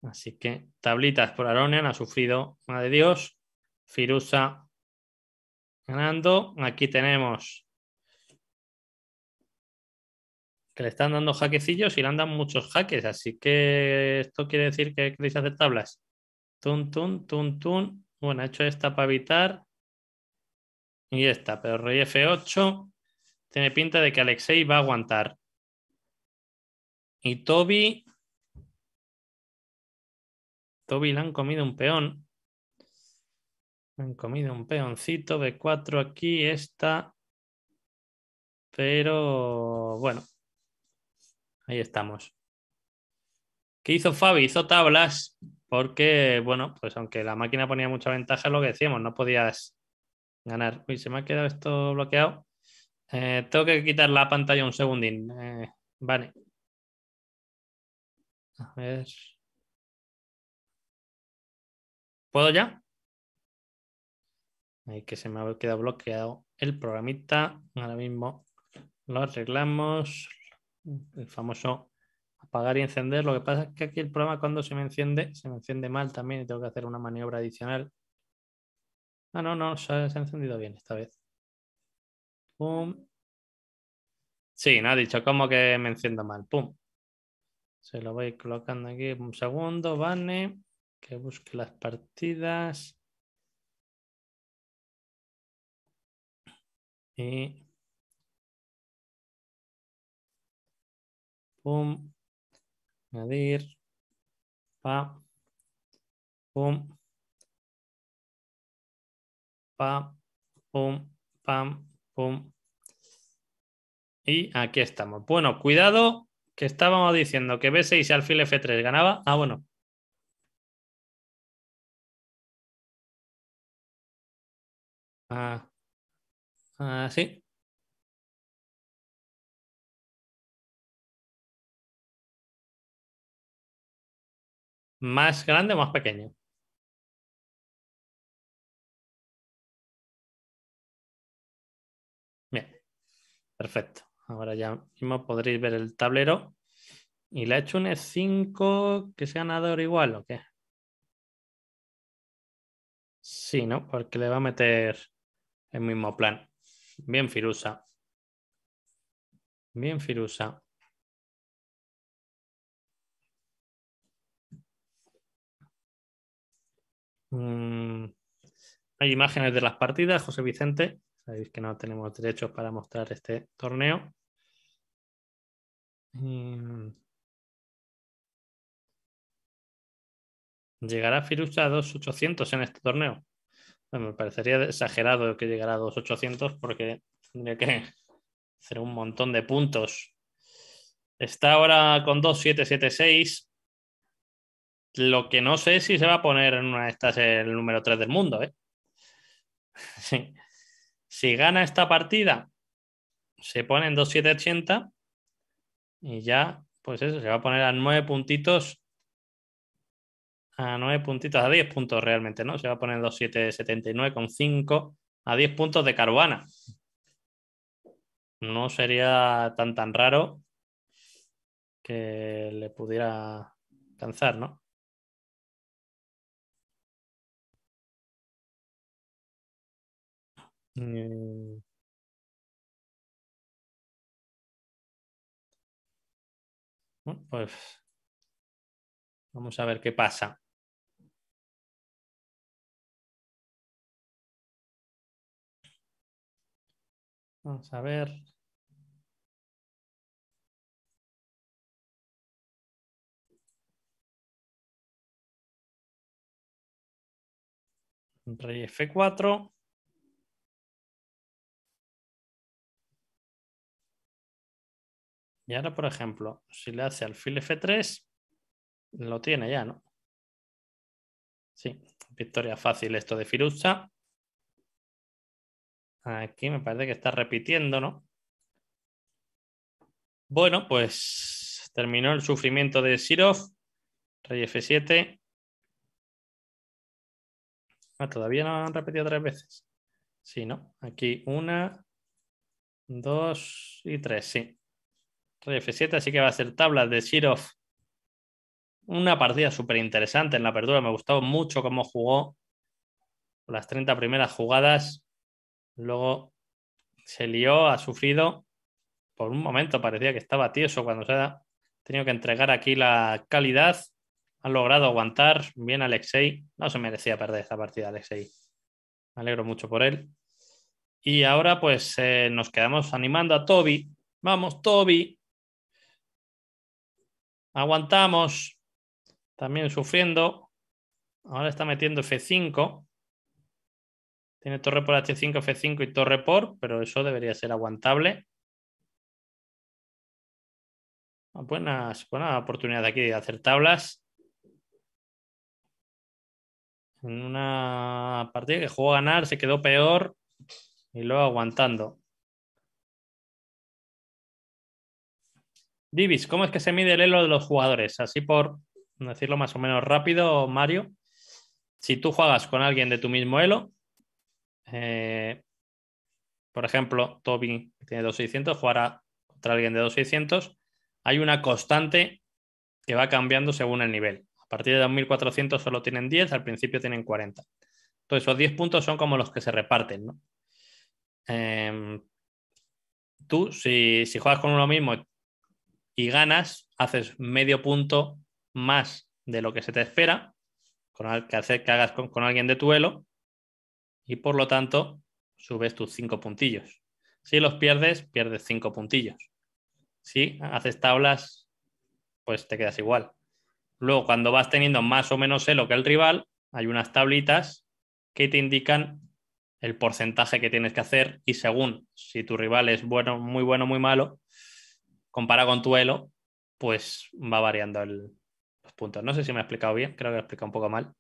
Así que tablitas por Aronian, ha sufrido, madre de Dios. Firusa ganando. Aquí tenemos que le están dando jaquecillos y le andan muchos jaques, así que esto quiere decir que queréis hacer tablas. Tun, tun, tun, tun. Bueno, ha hecho esta para evitar. Y esta, pero rey F8 tiene pinta de que Alexei va a aguantar. Y Toby. Toby le han comido un peón. Han comido un peoncito. B4 aquí está. Pero bueno. Ahí estamos. ¿Qué hizo Fabi? Hizo tablas. Porque, bueno, pues aunque la máquina ponía mucha ventaja, lo que decíamos, no podías ganar. Uy, se me ha quedado esto bloqueado. Eh, tengo que quitar la pantalla un segundín. Eh, vale. A ver. ¿Puedo ya? Ahí que se me ha quedado bloqueado el programita. Ahora mismo lo arreglamos. El famoso apagar y encender. Lo que pasa es que aquí el programa cuando se me enciende, se me enciende mal también y tengo que hacer una maniobra adicional. Ah, no, no, se ha, encendido bien esta vez. Pum. Sí, no ha dicho como que me encienda mal. Pum. Se lo voy colocando aquí un segundo, Vane, que busque las partidas. Y eh, pum, pa, pum, pa, pum, pam, pum. Y aquí estamos. Bueno, cuidado que estábamos diciendo que B6 y alfil F3 ganaba. Ah, bueno. Ah. Ah, sí. ¿Más grande o más pequeño? Bien, perfecto. Ahora ya mismo podréis ver el tablero. ¿Y le ha hecho un 5 que sea ganador igual o qué? Sí, ¿no? Porque le va a meter el mismo plan. Bien, Firusa. Bien, Firusa. Mm, hay imágenes de las partidas, José Vicente. Sabéis que no tenemos derechos para mostrar este torneo. Mm. ¿Llegará Firusa a 2.800 en este torneo? me parecería exagerado que llegara a 2.800 porque tendría que hacer un montón de puntos. Está ahora con 2776. Lo que no sé si se va a poner en una de estas el número 3 del mundo. ¿eh? <laughs> Si gana esta partida, se pone en 2780 y ya, pues eso, se va a poner a 9 puntitos a 9 puntitos, a 10 puntos realmente, ¿no? Se va a poner 2.779,5 con 5 a 10 puntos de Caruana. No sería tan tan raro que le pudiera alcanzar, ¿no? Mm. pues vamos a ver qué pasa. Vamos a ver. Rey F4. Y ahora, por ejemplo, si le hace alfil F3, lo tiene ya, ¿no? Sí, victoria fácil esto de Firuza. Aquí me parece que está repitiendo, ¿no? Bueno, pues terminó el sufrimiento de Sirov. Rey F7. Ah, todavía no han repetido tres veces. Sí, ¿no? Aquí una, dos y tres, sí. Rey F7, así que va a ser tabla de Sirov. Una partida súper interesante en la apertura. Me gustó mucho cómo jugó las 30 primeras jugadas. Luego se lió, ha sufrido. Por un momento parecía que estaba tieso cuando se ha tenido que entregar aquí la calidad. ha logrado aguantar bien Alexei. No se merecía perder esta partida, Alexei. Me alegro mucho por él. Y ahora pues eh, nos quedamos animando a Toby. Vamos, Toby. Aguantamos. También sufriendo. Ahora está metiendo F5. Tiene torre por H5, F5 y torre por, pero eso debería ser aguantable. Ah, buena oportunidad aquí de hacer tablas. En una partida que jugó a ganar, se quedó peor y luego aguantando. Divis, ¿cómo es que se mide el elo de los jugadores? Así por decirlo más o menos rápido, Mario. Si tú juegas con alguien de tu mismo elo, eh, por ejemplo, Toby, tiene 2600, jugará contra alguien de 2600. Hay una constante que va cambiando según el nivel. A partir de 2400 solo tienen 10, al principio tienen 40. Entonces, esos 10 puntos son como los que se reparten. Em, tú, si, juegas con uno mismo y ganas, haces medio punto más de lo que se te espera, con que, hagas con, alguien de tu y por lo tanto subes tus cinco puntillos. Si los pierdes, pierdes cinco puntillos. Si haces tablas, pues te quedas igual. Luego, cuando vas teniendo más o menos elo que el rival, hay unas tablitas que te indican el porcentaje que tienes que hacer y según si tu rival es bueno, muy bueno, muy malo, compara con tu elo, pues va variando los puntos. No sé si me he explicado bien, creo que lo he explicado un poco mal.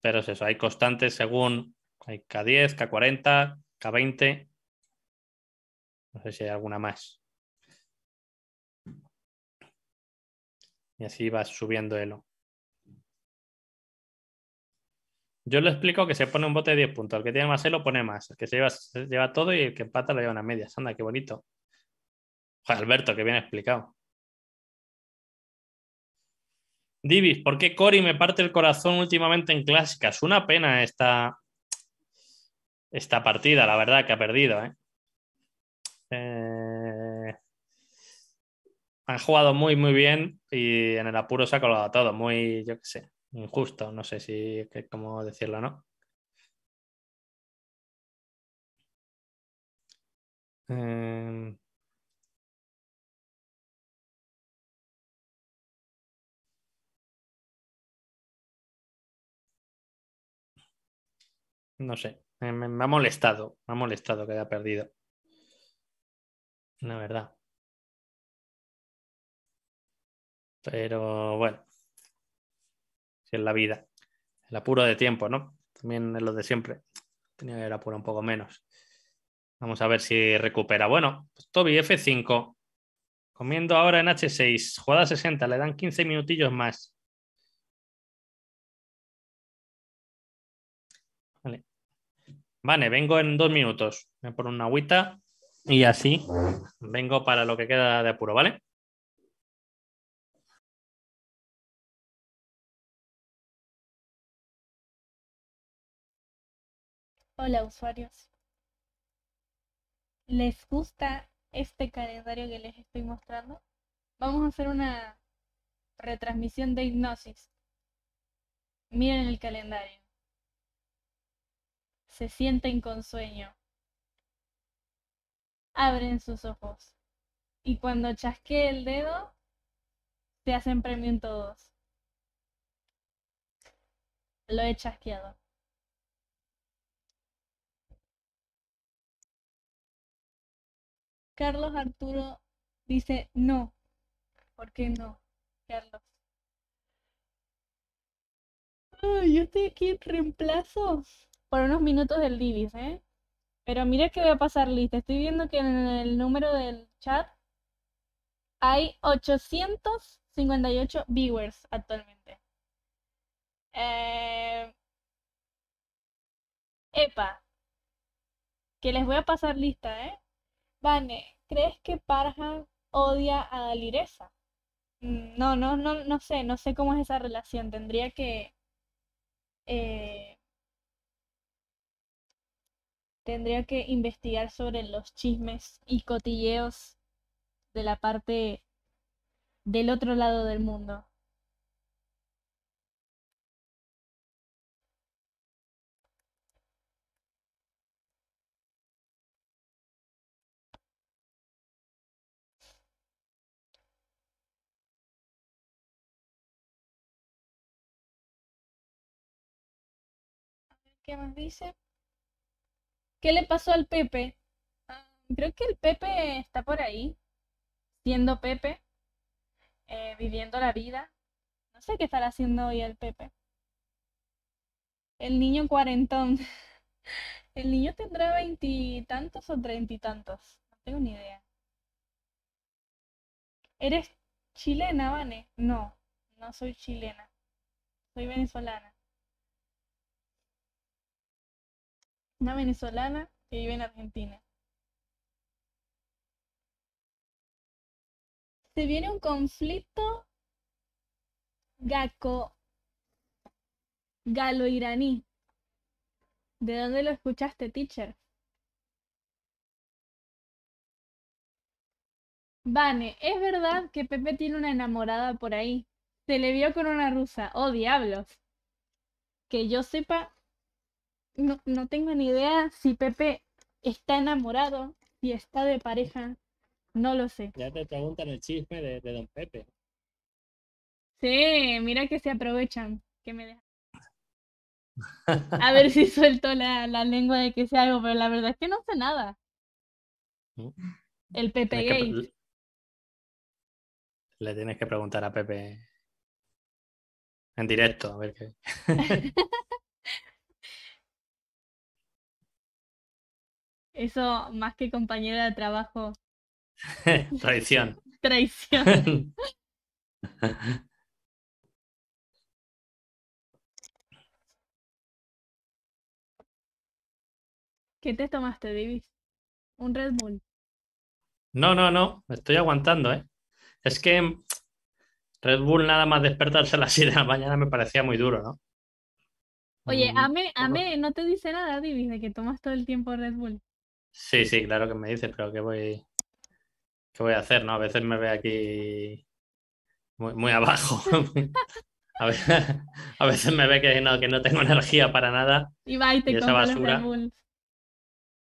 Pero es eso, hay constantes según hay K10, K40, K20. No sé si hay alguna más. Y así vas subiendo elo. Yo le explico que se pone un bote de 10 puntos. El que tiene más elo pone más. El que se lleva, todo y el que empata lo lleva una media. Anda, qué bonito. Alberto, qué bien explicado. Divis, ¿por qué Cori me parte el corazón últimamente en clásicas? Una pena esta, esta partida, la verdad que ha perdido. ¿eh? ¿eh? Han jugado muy, muy bien y en el apuro se ha colado todo, muy, yo qué sé, injusto, no sé si cómo decirlo, ¿no? Eh, no sé. Me, ha molestado, me ha molestado que haya perdido. La verdad. Pero bueno, si es la vida. El apuro de tiempo, ¿no? También es lo de siempre. Tenía que haber un poco menos. Vamos a ver si recupera. Bueno, pues Toby F5. Comiendo ahora en H6. Jugada 60. Le dan 15 minutillos más. Vale, vengo en dos minutos. Me pongo una agüita y así vengo para lo que queda de apuro, ¿vale? Hola usuarios. ¿Les gusta este calendario que les estoy mostrando? Vamos a hacer una retransmisión de hipnosis. Miren el calendario se sienten con sueño. Abren sus ojos. Y cuando chasquee el dedo, te hacen premio en todos. Lo he chasqueado. Carlos Arturo dice no. ¿Por qué no, Carlos? Ay, yo estoy aquí en reemplazo por unos minutos del Divis, ¿eh? Pero mira que voy a pasar lista. Estoy viendo que en el número del chat hay 858 viewers actualmente. Eh, epa, que les voy a pasar lista, ¿eh? Vane, ¿crees que parja odia a Dalireza? Mm, no, no, no, no sé, no sé cómo es esa relación. Tendría que eh, tendría que investigar sobre los chismes y cotilleos de la parte del otro lado del mundo. ¿Qué más dice? ¿Qué le pasó al Pepe? Ah, creo que el Pepe está por ahí, siendo Pepe, eh, viviendo la vida. No sé qué estará haciendo hoy el Pepe. El niño cuarentón. <laughs> El niño tendrá veintitantos o treinta y tantos. No tengo ni idea. ¿Eres chilena, Vane? No, no soy chilena. Soy venezolana. una venezolana que vive en Argentina. Se viene un conflicto gaco galo-iraní. ¿De dónde lo escuchaste, teacher? Vane, ¿es verdad que Pepe tiene una enamorada por ahí? Se le vio con una rusa. ¡Oh, diablos! Que yo sepa, no, tengo ni idea si Pepe está enamorado, si está de pareja, no lo sé. Ya te preguntan el chisme de, don Pepe. Sí, mira que se aprovechan, que me dejan. <laughs> A ver si suelto la, la, lengua de que sea algo, pero la verdad es que no sé nada. El Pepe Gay. le tienes que preguntar a Pepe en directo, a ver qué. <laughs> Eso más que compañera de trabajo. <laughs> Traición. <laughs> Traición. <laughs> ¿Qué te tomaste, Divis? ¿Un Red Bull? No, no, no. Me estoy aguantando, ¿eh? Es que Red Bull nada más despertarse a las 7 de la mañana me parecía muy duro, ¿no? Oye, mm, Ame, Ame no te dice nada, Divis, de que tomas todo el tiempo Red Bull. Sí, sí, claro que me dices, pero ¿qué voy, qué voy a hacer? ¿no? A veces me ve aquí muy, abajo. <laughs> <laughs> a, veces, me ve que no, que no tengo energía para nada. Y va y te esa basura.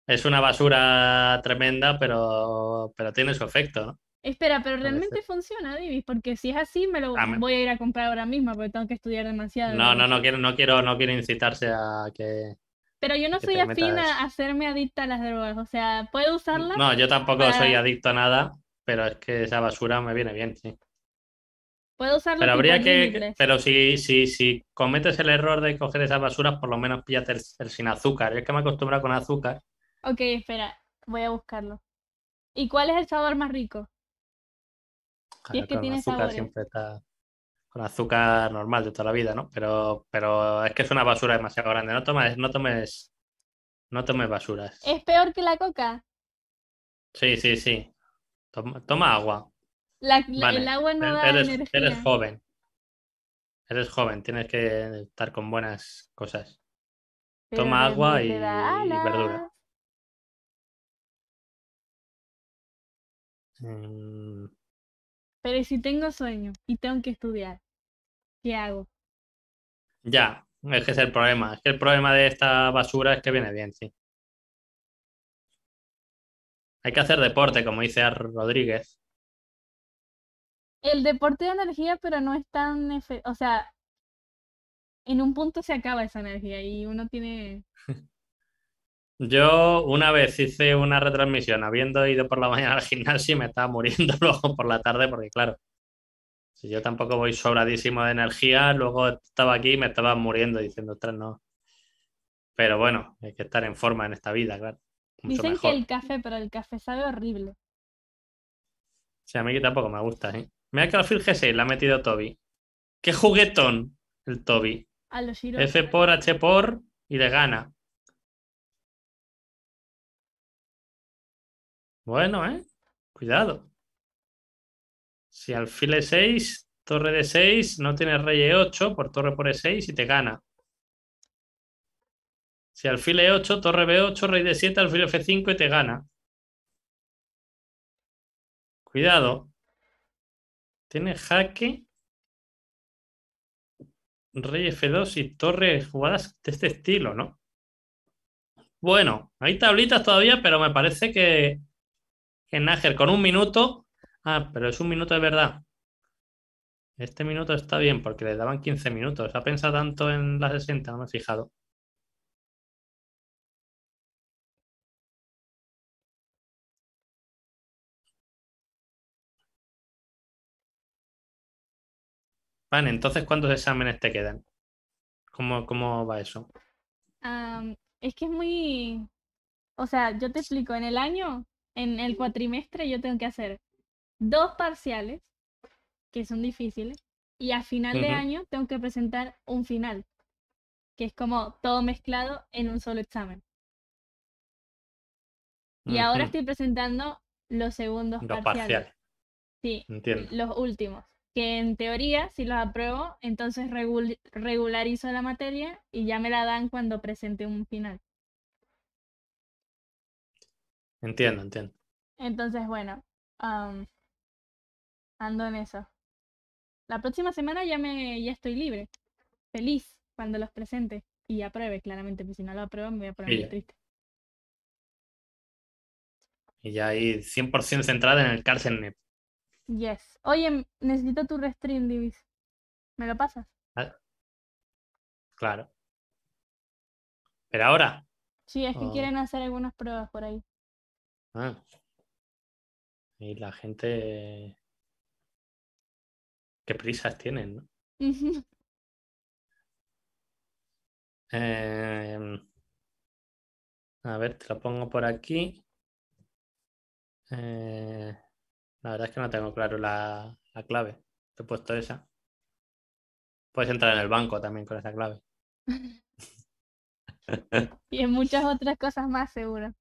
es una basura tremenda, pero, pero tiene su efecto, ¿no? Espera, pero realmente funciona, Divis, porque si es así, me lo ah, voy a ir a comprar ahora mismo, porque tengo que estudiar demasiado. No, no, no quiero, no quiero, no quiero incitarse a que, pero yo no soy afín a hacerme adicta a las drogas, o sea, ¿puedo usarlas? No, yo tampoco soy adicto a nada, pero es que esa basura me viene bien, sí. Puedo usarlo. Pero habría que. Pero si, si, si cometes el error de coger esas basuras, por lo menos píllate el, sin azúcar. es que me acostumbrado con azúcar. Ok, espera, voy a buscarlo. ¿Y cuál es el sabor más rico? Y es que tiene azúcar con azúcar normal de toda la vida, ¿no? Pero, pero es que es una basura demasiado grande. No tomes, no tomes, no tomes basuras. ¿Es peor que la coca? Sí, sí, sí. Toma, agua. El agua no da eres, Eres joven. Eres joven, tienes que estar con buenas cosas. toma agua y, verdura. Mm. Pero si tengo sueño y tengo que estudiar. ¿Qué hago? Ya, es que es el problema. Es que el problema de esta basura es que viene bien, sí. Hay que hacer deporte, como dice Rodríguez. El deporte de energía, pero no es tan. O sea, en un punto se acaba esa energía y uno tiene. <laughs> Yo una vez hice una retransmisión habiendo ido por la mañana al gimnasio y me estaba muriendo <laughs> luego por la tarde porque, claro, si yo tampoco voy sobradísimo de energía, luego estaba aquí y me estaba muriendo diciendo, ostras, no. Pero bueno, hay que estar en forma en esta vida, claro. Dicen que el café, pero el café sabe horrible. Sí, a mí tampoco me gusta, ¿eh? Mira que al G6 la ha metido Toby. ¡Qué juguetón el Toby! F por, H por y de gana. Bueno, ¿eh? Cuidado. Si alfil E6, torre de 6, no tienes rey E8, por torre por E6 y te gana. Si alfil E8, torre B8, rey de 7, alfil F5 y te gana. Cuidado. Tiene jaque. Rey F2 y torre jugadas de este estilo, ¿no? Bueno, hay tablitas todavía, pero me parece que, En Nájer con un minuto Ah, pero es un minuto de verdad. Este minuto está bien porque le daban 15 minutos. Ha pensado tanto en las 60, no me he fijado. Vale, entonces, ¿cuántos exámenes te quedan? ¿Cómo, cómo va eso? es que es muy... O sea, yo te explico, en el año, en el cuatrimestre yo tengo que hacer dos parciales, que son difíciles, y a final de año tengo que presentar un final, que es como todo mezclado en un solo examen. Y ahora estoy presentando los segundos parciales. Sí, los últimos. Que en teoría, si los apruebo, entonces regularizo la materia y ya me la dan cuando presente un final. Entiendo, entiendo. Entonces, bueno, Ando en eso. La próxima semana ya me ya estoy libre. Feliz cuando los presente. Y apruebe, claramente, porque si no lo apruebo me voy a poner triste. Y ya ahí 100% centrada en el cárcel Yes. Oye, necesito tu restream, Divis. ¿Me lo pasas? Ah, claro. ¿Pero ahora? Sí, es que oh. quieren hacer algunas pruebas por ahí. Ah. Y la gente qué prisas tienen, ¿no? Em, a ver, te lo pongo por aquí. Eh, la verdad es que no tengo claro la, la clave. Te he puesto esa. Puedes entrar en el banco también con esa clave. <laughs> y en muchas otras cosas más, seguro.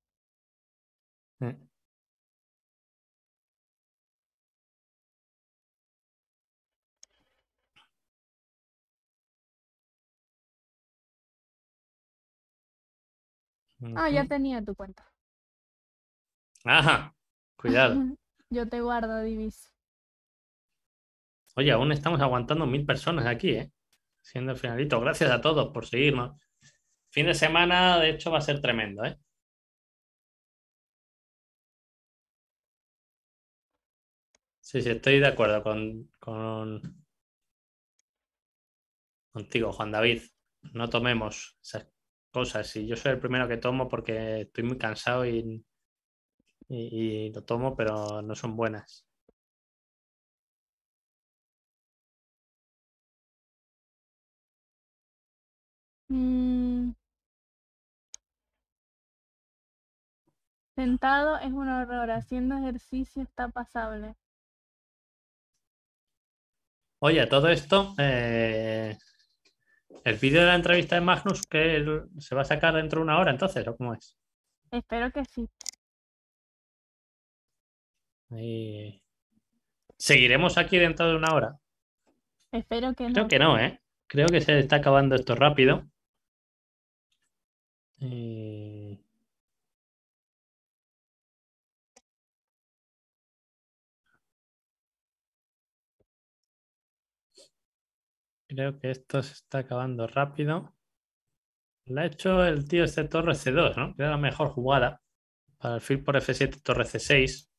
Eh, Ah, ya tenía tu cuenta. Ajá, cuidado. <laughs> Yo te guardo, Divis. Oye, aún estamos aguantando mil personas aquí, ¿eh? Siendo el finalito. Gracias a todos por seguirnos. Fin de semana, de hecho, va a ser tremendo, ¿eh? Sí, sí, estoy de acuerdo con, con... contigo, Juan David. No tomemos esas cosas y yo soy el primero que tomo porque estoy muy cansado y, lo tomo, pero no son buenas. Mm. Sentado es un horror, haciendo ejercicio está pasable. Oye, todo esto, eh, ¿El vídeo de la entrevista de Magnus que se va a sacar dentro de una hora entonces cómo es? Espero que sí. ¿Seguiremos aquí dentro de una hora? Espero que no. Creo que no, ¿eh? Creo que se está acabando esto rápido. Eh, Creo que esto se está acabando rápido. La ha hecho el tío este torre C2, ¿no? Que era la mejor jugada para el fil por F7, torre C6.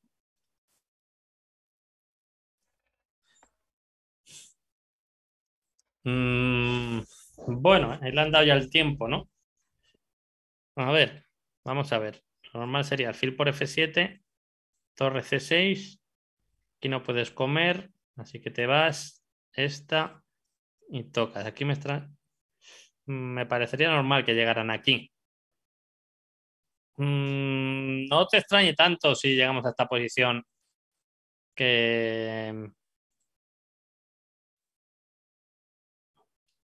Mm, bueno, ahí le han dado ya el tiempo, ¿no? A ver, vamos a ver. Lo normal sería alfil por F7, torre C6. Aquí no puedes comer, así que te vas. Esta, y tocas. Aquí me extra... Mm, me parecería normal que llegaran aquí. Mm, no te extrañe tanto si llegamos a esta posición que... Mm,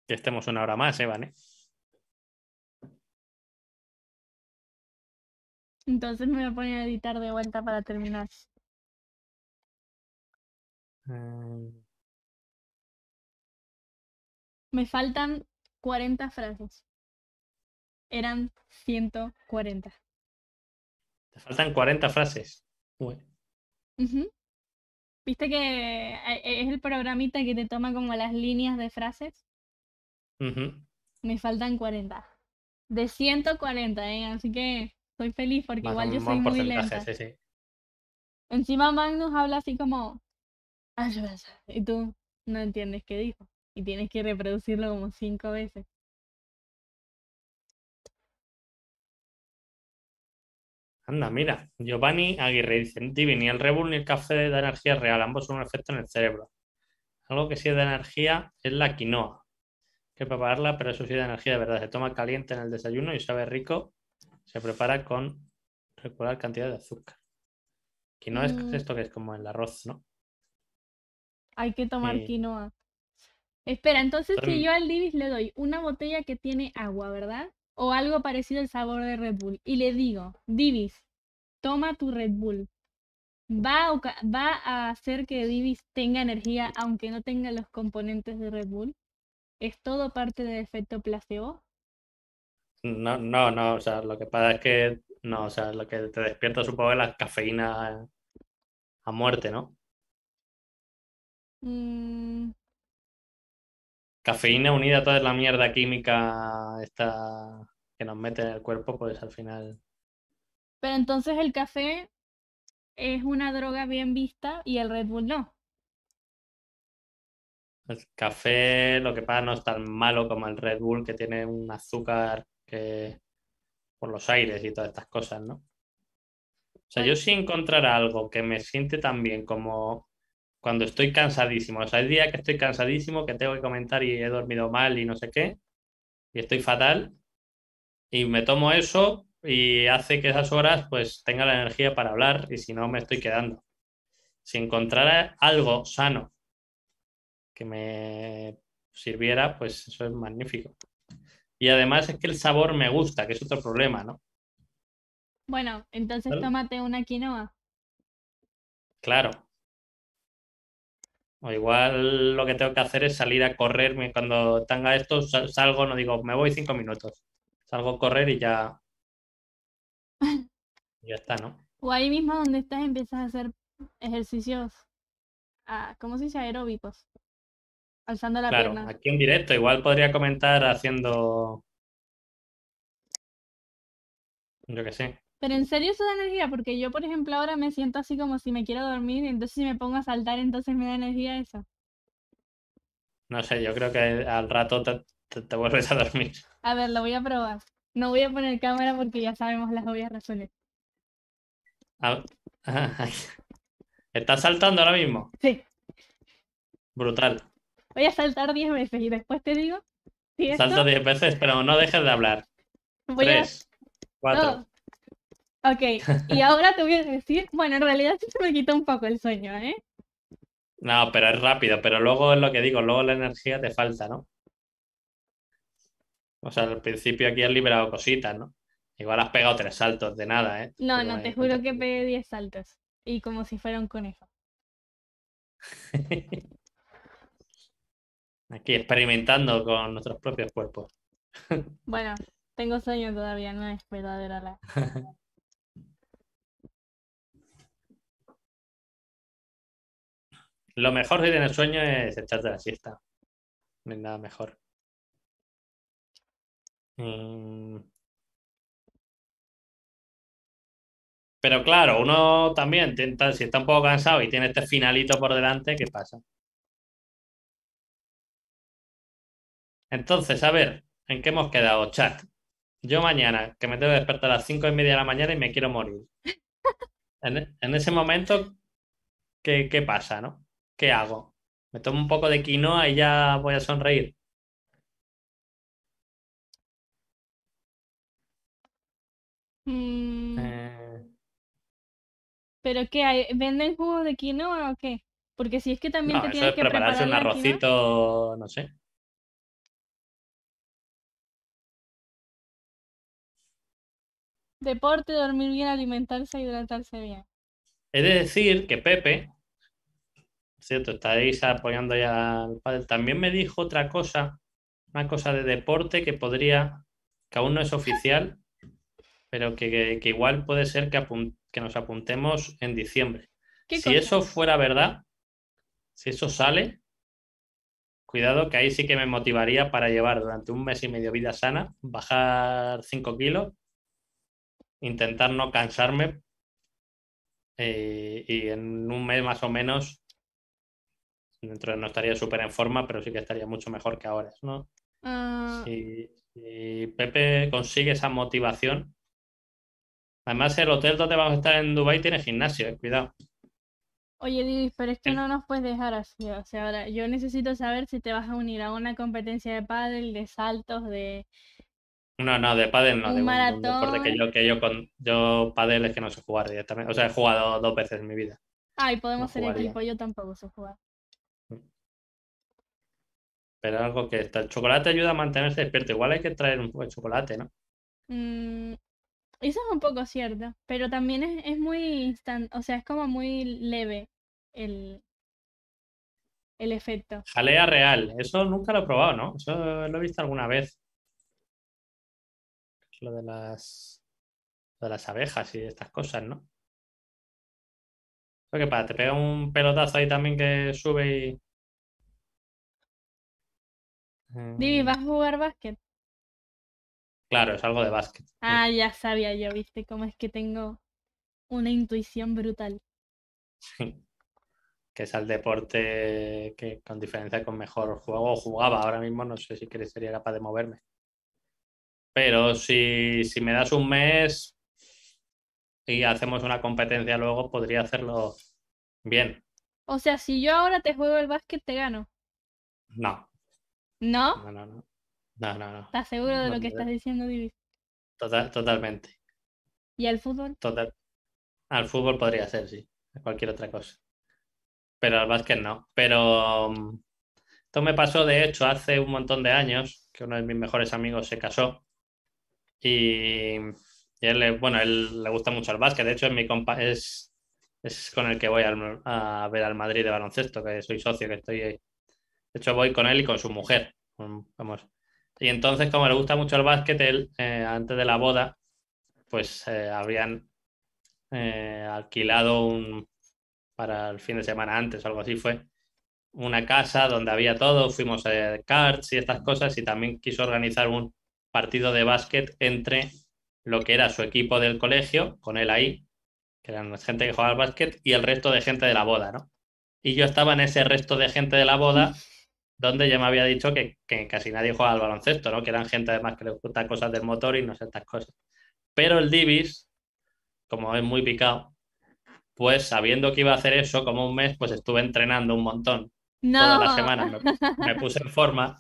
que estemos una hora más, ¿eh, Entonces me voy a poner a editar de vuelta para terminar. Eh, me faltan 40 frases. Eran 140. Te faltan 40 frases. Viste que eh, eh, es el programita que te toma como las líneas de frases. Me faltan 40. De 140, ¿eh? Así que estoy feliz porque igual yo soy muy lenta. Encima Magnus habla así como... Y tú no entiendes qué dijo y tienes que reproducirlo como cinco veces. Anda, mira, Giovanni Aguirre dice, ni el reborn, ni el café da energía real, ambos son un efecto en el cerebro. Algo que sí da energía es la quinoa, que prepararla, pero eso sí da energía de verdad. Se toma caliente en el desayuno y sabe rico, se prepara con regular cantidad de azúcar. Quinoa es mm. esto que es como el arroz, ¿no? Hay que tomar quinoa. Espera, entonces si em. yo al Divis le doy una botella que tiene agua, ¿verdad? O algo parecido al sabor de Red Bull. Y le digo, Divis, toma tu Red Bull. ¿Va a, ¿Va a hacer que Divis tenga energía aunque no tenga los componentes de Red Bull? ¿Es todo parte del efecto placebo? No, no, no, o sea, lo que pasa es que, no, o sea, lo que te despierta supongo es la cafeína a muerte, ¿no? Mm. Cafeína unida a toda la mierda química esta que nos mete en el cuerpo, pues al final. Pero entonces el café es una droga bien vista y el Red Bull no. El café, lo que pasa, no es tan malo como el Red Bull, que tiene un azúcar que por los aires y todas estas cosas, ¿no? O sea, yo ah. si encontrar algo que me siente tan bien como cuando estoy cansadísimo. O sea, el día que estoy cansadísimo, que tengo que comentar y he dormido mal y no sé qué, y estoy fatal, y me tomo eso y hace que esas horas pues tenga la energía para hablar y si no me estoy quedando. Si encontrara algo sano que me sirviera, pues eso es magnífico. Y además es que el sabor me gusta, que es otro problema, ¿no? Bueno, entonces tómate una quinoa. Claro, o igual lo que tengo que hacer es salir a correr. Cuando tenga esto, salgo, no digo, me voy cinco minutos. Salgo a correr y ya. <laughs> ya está, ¿no? O ahí mismo donde estás empiezas a hacer ejercicios, ah, ¿cómo se dice? Aeróbicos. Alzando la claro, Aquí en directo, igual podría comentar haciendo. Yo qué sé. Pero en serio eso da energía, porque yo, por ejemplo, ahora me siento así como si me quiero dormir, y entonces si me pongo a saltar, entonces me da energía eso. No sé, yo creo que al rato te, vuelves a dormir. A ver, lo voy a probar. No voy a poner cámara porque ya sabemos las obvias razones. Ah, ah, ¿Estás saltando ahora mismo? Sí. Brutal. Voy a saltar diez veces y después te digo. Si Salto 10 veces, pero no dejes de hablar. Voy 3, Ok, y ahora te voy a decir, bueno, en realidad se me quita un poco el sueño, ¿eh? No, pero es rápido, pero luego es lo que digo, luego la energía te falta, ¿no? O sea, al principio aquí has liberado cositas, ¿no? Igual has pegado tres saltos de nada, ¿eh? No, no, te juro que pegué diez saltos. Y como si fuera un conejo. <laughs> aquí experimentando con nuestros propios cuerpos. bueno, tengo sueño todavía, no es verdadera la. <laughs> Lo mejor si tienes sueño es echarte la siesta. No hay nada mejor. Mm. Pero claro, uno también, si está un poco cansado y tiene este finalito por delante, ¿qué pasa? Entonces, a ver, ¿en qué hemos quedado, chat? Yo mañana, que me tengo que despertar a las cinco y media de la mañana y me quiero morir. En, ese momento, ¿qué pasa, no? ¿qué hago? ¿Me tomo un poco de quinoa y ya voy a sonreír? Mm, eh. ¿Pero qué ¿Venden jugo de quinoa o qué? Porque si es que también te tienes es que prepararse un arrocito, no sé. Deporte, dormir bien, alimentarse, hidratarse bien. Es de decir que Pepe cierto, estaréis apoyando ya al padre. También me dijo otra cosa, una cosa de deporte que podría, que aún no es oficial, pero que, igual puede ser que, que, nos apuntemos en diciembre. Si eso fuera verdad, si eso sale, cuidado que ahí sí que me motivaría para llevar durante un mes y medio vida sana, bajar 5 kilos, intentar no cansarme eh, y en un mes más o menos Dentro no estaría súper en forma, pero sí que estaría mucho mejor que ahora, ¿no? Ah. Si, Pepe consigue esa motivación. Además, el hotel donde vamos a estar en Dubai tiene gimnasio, eh, cuidado. Oye, Didi, pero es que no nos puedes dejar así. O sea, ahora yo necesito saber si te vas a unir a una competencia de pádel, de saltos, de. No, no, de pádel no. de maratón. porque que yo, que yo con yo pádel es que no sé jugar directamente. O sea, he jugado dos veces en mi vida. y podemos ser equipo. Yo tampoco sé jugar. Pero algo que está. El chocolate ayuda a mantenerse despierto. Igual hay que traer un poco de chocolate, ¿no? Mm, eso es un poco cierto. Pero también es, muy O sea, es como muy leve el, el efecto. Jalea real. Eso nunca lo he probado, ¿no? Eso lo he visto alguna vez. Lo de las. Lo de las abejas y estas cosas, ¿no? Lo que pasa, te pega un pelotazo ahí también que sube y Divi, em, ¿vas a jugar básquet? Claro, es algo de básquet. Ah, ya sabía yo, viste, cómo es que tengo una intuición brutal. Sí. Que es al deporte que con diferencia con mejor juego jugaba. Ahora mismo no sé si sería capaz de moverme. Pero si, si me das un mes y hacemos una competencia luego, podría hacerlo bien. O sea, si yo ahora te juego el básquet, te gano. No. ¿No? No, no, no. No, estás seguro de lo que estás diciendo, Divis? totalmente. ¿Y al fútbol? Total. Al fútbol podría ser, sí. A cualquier otra cosa. Pero al básquet no. Pero mm, esto me pasó, de hecho, hace un montón de años, que uno de mis mejores amigos se casó. Y, él él, bueno, él le gusta mucho el básquet. De hecho, es mi compa es, es con el que voy a ver al Madrid de baloncesto, que soy socio, que estoy ahí de hecho, voy con él y con su mujer. Vamos. Y entonces, como le gusta mucho el básquet, él, eh, antes de la boda, pues eh, habían eh, alquilado un, para el fin de semana antes algo así fue, una casa donde había todo, fuimos a Cards y estas cosas, y también quiso organizar un partido de básquet entre lo que era su equipo del colegio, con él ahí, que eran gente que jugaba al básquet, y el resto de gente de la boda, ¿no? Y yo estaba en ese resto de gente de la boda donde ya me había dicho que, casi nadie juega al baloncesto, ¿no? Que eran gente además que le gustan cosas del motor y no sé estas cosas. Pero el Divis, como es muy picado, pues sabiendo que iba a hacer eso como un mes, pues estuve entrenando un montón. No. Todas las semanas me, puse en forma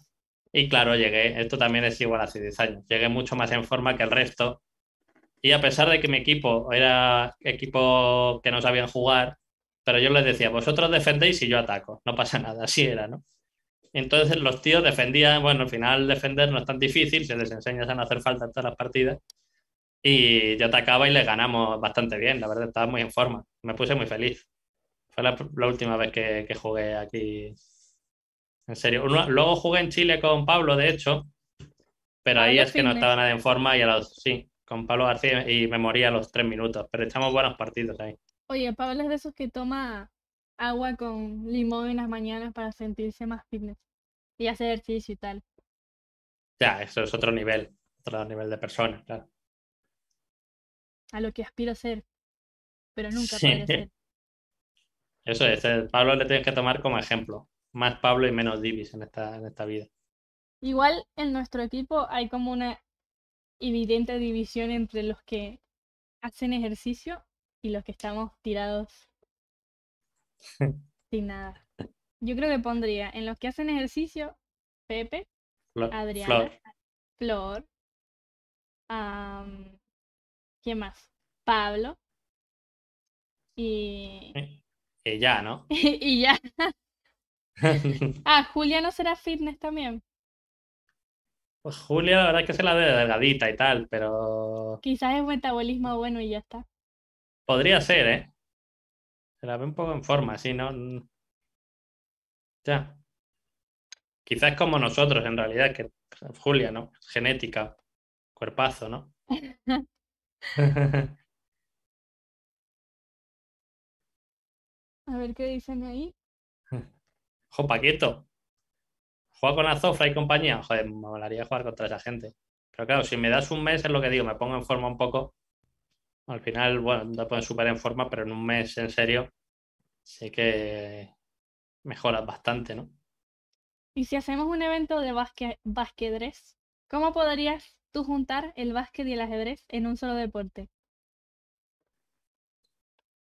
y claro, llegué, esto también es igual hace 10 años, llegué mucho más en forma que el resto. Y a pesar de que mi equipo era equipo que no sabían jugar, pero yo les decía, vosotros defendéis y yo ataco, no pasa nada, así era, ¿no? Entonces los tíos defendían, bueno, al final defender no es tan difícil, se les enseña a no hacer falta en todas las partidas. Y yo atacaba y le ganamos bastante bien, la verdad, estaba muy en forma. Me puse muy feliz. Fue la, última vez que, jugué aquí. En serio. luego jugué en Chile con Pablo, de hecho, pero ah, ahí es que no estaba nada en forma y a los, sí, con Pablo García y me moría a los tres minutos, pero echamos buenos partidos ahí. Oye, Pablo es de esos que toma agua con limón en las mañanas para sentirse más fitness y hacer ejercicio y tal. Ya, eso es otro nivel, otro nivel de persona, claro. A lo que aspiro a ser, pero nunca sí. <laughs> Eso es, eh, Pablo le tienes que tomar como ejemplo. Más Pablo y menos Divis en esta, en esta vida. Igual en nuestro equipo hay como una evidente división entre los que hacen ejercicio y los que estamos tirados <laughs> Sin nada. Yo creo que pondría en los que hacen ejercicio, Pepe, Adriana, Flor, ¿quién más? Pablo. Y... ella eh, eh, ¿no? <laughs> y ya. <laughs> ah, Julia no será fitness también. Pues Julia, la verdad que se la ve delgadita y tal, pero. Quizás es metabolismo bueno y ya está. Podría ser, ¿eh? Se la ve un poco en forma, sí, ¿no? Mm. Ya. Quizás como nosotros, en realidad, que Julia, ¿no? Genética, cuerpazo, ¿no? <laughs> <laughs> A ver qué dicen ahí. Jo, Paquito. Juega con Azofra y compañía. Joder, me molaría jugar contra esa gente. Pero claro, si me das un mes es lo que digo, me pongo en forma un poco al final, bueno, te pueden superar en forma, pero en un mes en serio sé que mejoras bastante, ¿no? Y si hacemos un evento de básquet, ¿cómo podrías tú juntar el básquet y el ajedrez en un solo deporte?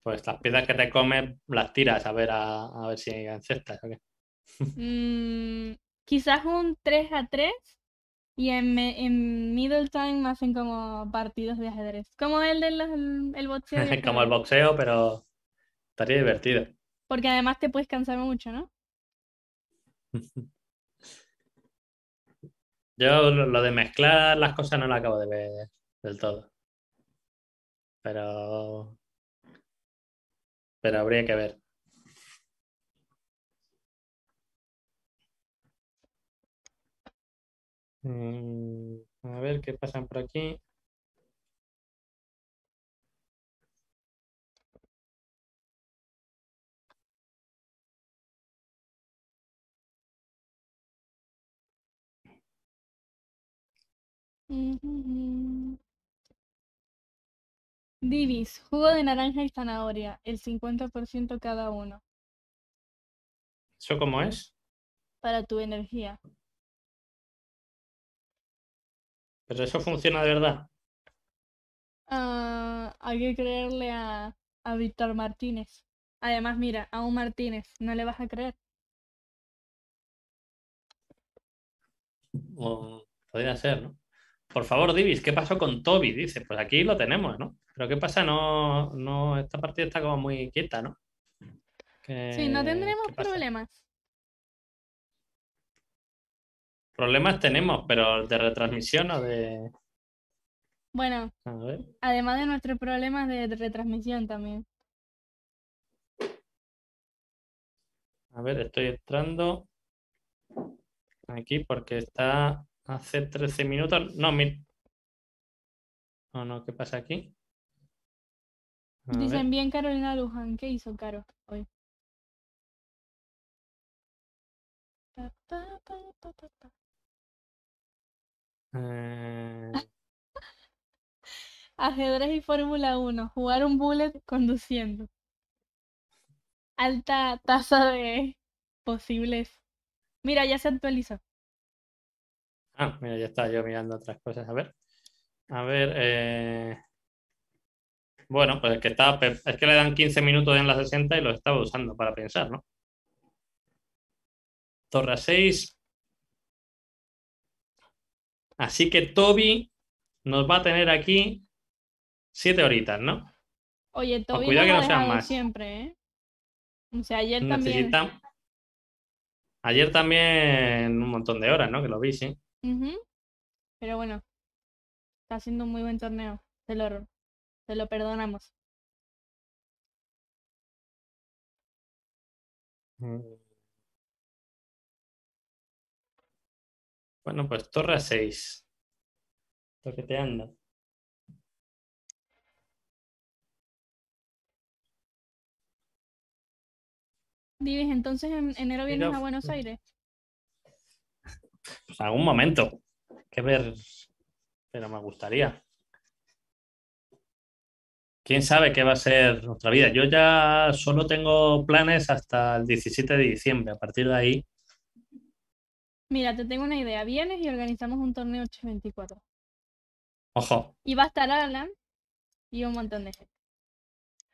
Pues las piezas que te comes las tiras a ver a, ver si encestas o mm, quizás un 3 a 3 y en, Middle Time hacen como partidos de ajedrez. Como el el boxeo. <laughs> como el boxeo, pero estaría divertido. Porque además te puedes cansar mucho, ¿no? <laughs> Yo lo de mezclar las cosas no lo acabo de ver del todo. Pero. Pero habría que ver. Mm, a ver qué pasan por aquí. Mm. Divis, jugo de naranja y zanahoria, el 50% cada uno. ¿Eso cómo es? Para tu energía. ¿Pero eso funciona de verdad? Ah, hay que creerle a, a Víctor Martínez. Además, mira, a un Martínez, no le vas a creer. podría ser, ¿no? Por favor, Divis, ¿qué pasó con Toby? Dice, pues aquí lo tenemos, ¿no? Pero ¿qué pasa? No, no, esta partida está como muy quieta, ¿no? sí, no tendremos problemas. Problemas este, tenemos, pero de retransmisión o de. Bueno, además de nuestros problemas de retransmisión también. A ver, estoy entrando aquí porque está hace 13 minutos. No, mil. No, no, ¿qué pasa aquí? Dicen bien Carolina Luján. ¿Qué hizo Caro hoy? Eh, Ajedrez y Fórmula 1, jugar un bullet conduciendo. Alta tasa de posibles. Mira, ya se actualizó. Ah, mira, ya estaba yo mirando otras cosas. A ver. A ver. Eh, bueno, pues es que, estaba es que le dan 15 minutos en la 60 y lo estaba usando para pensar, ¿no? Torre 6, Así que Toby nos va a tener aquí siete horitas, ¿no? Oye, Toby cuidado que no sean más. siempre, ¿eh? O sea, ayer Necesita... también. Ayer también un montón de horas, ¿no? Que lo vi, sí. Pero bueno, está haciendo un muy buen torneo. Te lo, te lo perdonamos. Mm. Bueno, pues torre 6. Lo que te anda. ¿Vives entonces en enero vienes a Buenos pues. Aires? Pues algún momento. Que ver. Pero me gustaría. Quién sabe qué va a ser nuestra vida. Yo ya solo tengo planes hasta el 17 de diciembre. A partir de ahí Mira, te tengo una idea. Vienes y organizamos un torneo 824. Ojo. Y va a estar Alan y un montón de gente.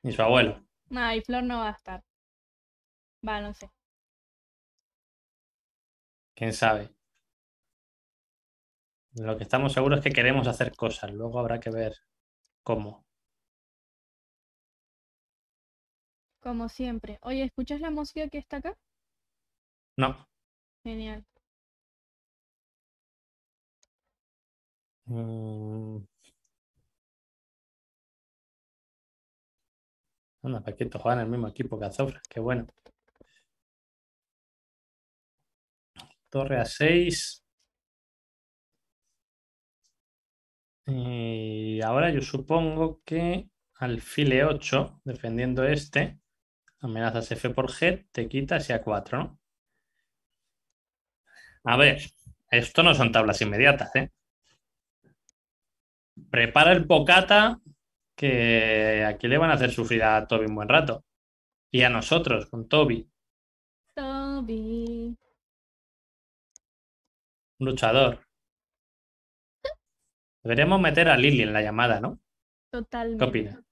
Y su abuelo. No, y Flor no va a estar. Va, no sé. ¿Quién sabe? Lo que estamos seguros es que queremos hacer cosas. Luego habrá que ver cómo. Como siempre. Oye, ¿escuchas la música que está acá? No. Genial. Mm. Anda, Paquito juega en el mismo equipo que Azofra, que bueno. Torre a 6. Y ahora yo supongo que Al file 8, defendiendo este, amenazas F por G, te quitas y a 4, A ver, esto no son tablas inmediatas, ¿eh? prepara el bocata que aquí le van a hacer sufrir a Toby un buen rato. Y a nosotros, con Toby. Toby. Un luchador. Deberíamos meter a Lily en la llamada, ¿no? Totalmente. ¿Qué opina?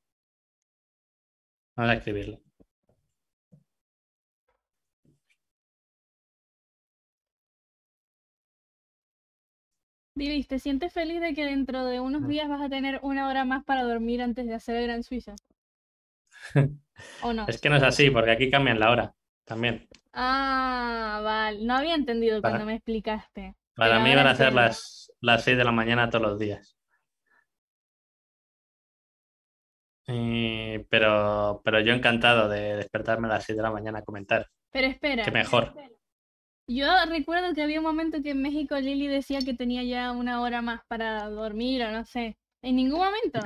Vamos a escribirle. Dilis, ¿te sientes feliz de que dentro de unos mm. días vas a tener una hora más para dormir antes de hacer el Gran Suiza? <laughs> ¿O no? Es que no es así, porque aquí cambian la hora también. Ah, vale. No había entendido cuando me explicaste. Para mí van a ser las, las 6 de la mañana todos los días. pero, pero yo encantado de despertarme a las 6 de la mañana a comentar. Pero espera. Que mejor. Yo recuerdo que había un momento que en México Lili decía que tenía ya una hora más para dormir o no sé. ¿En ningún momento?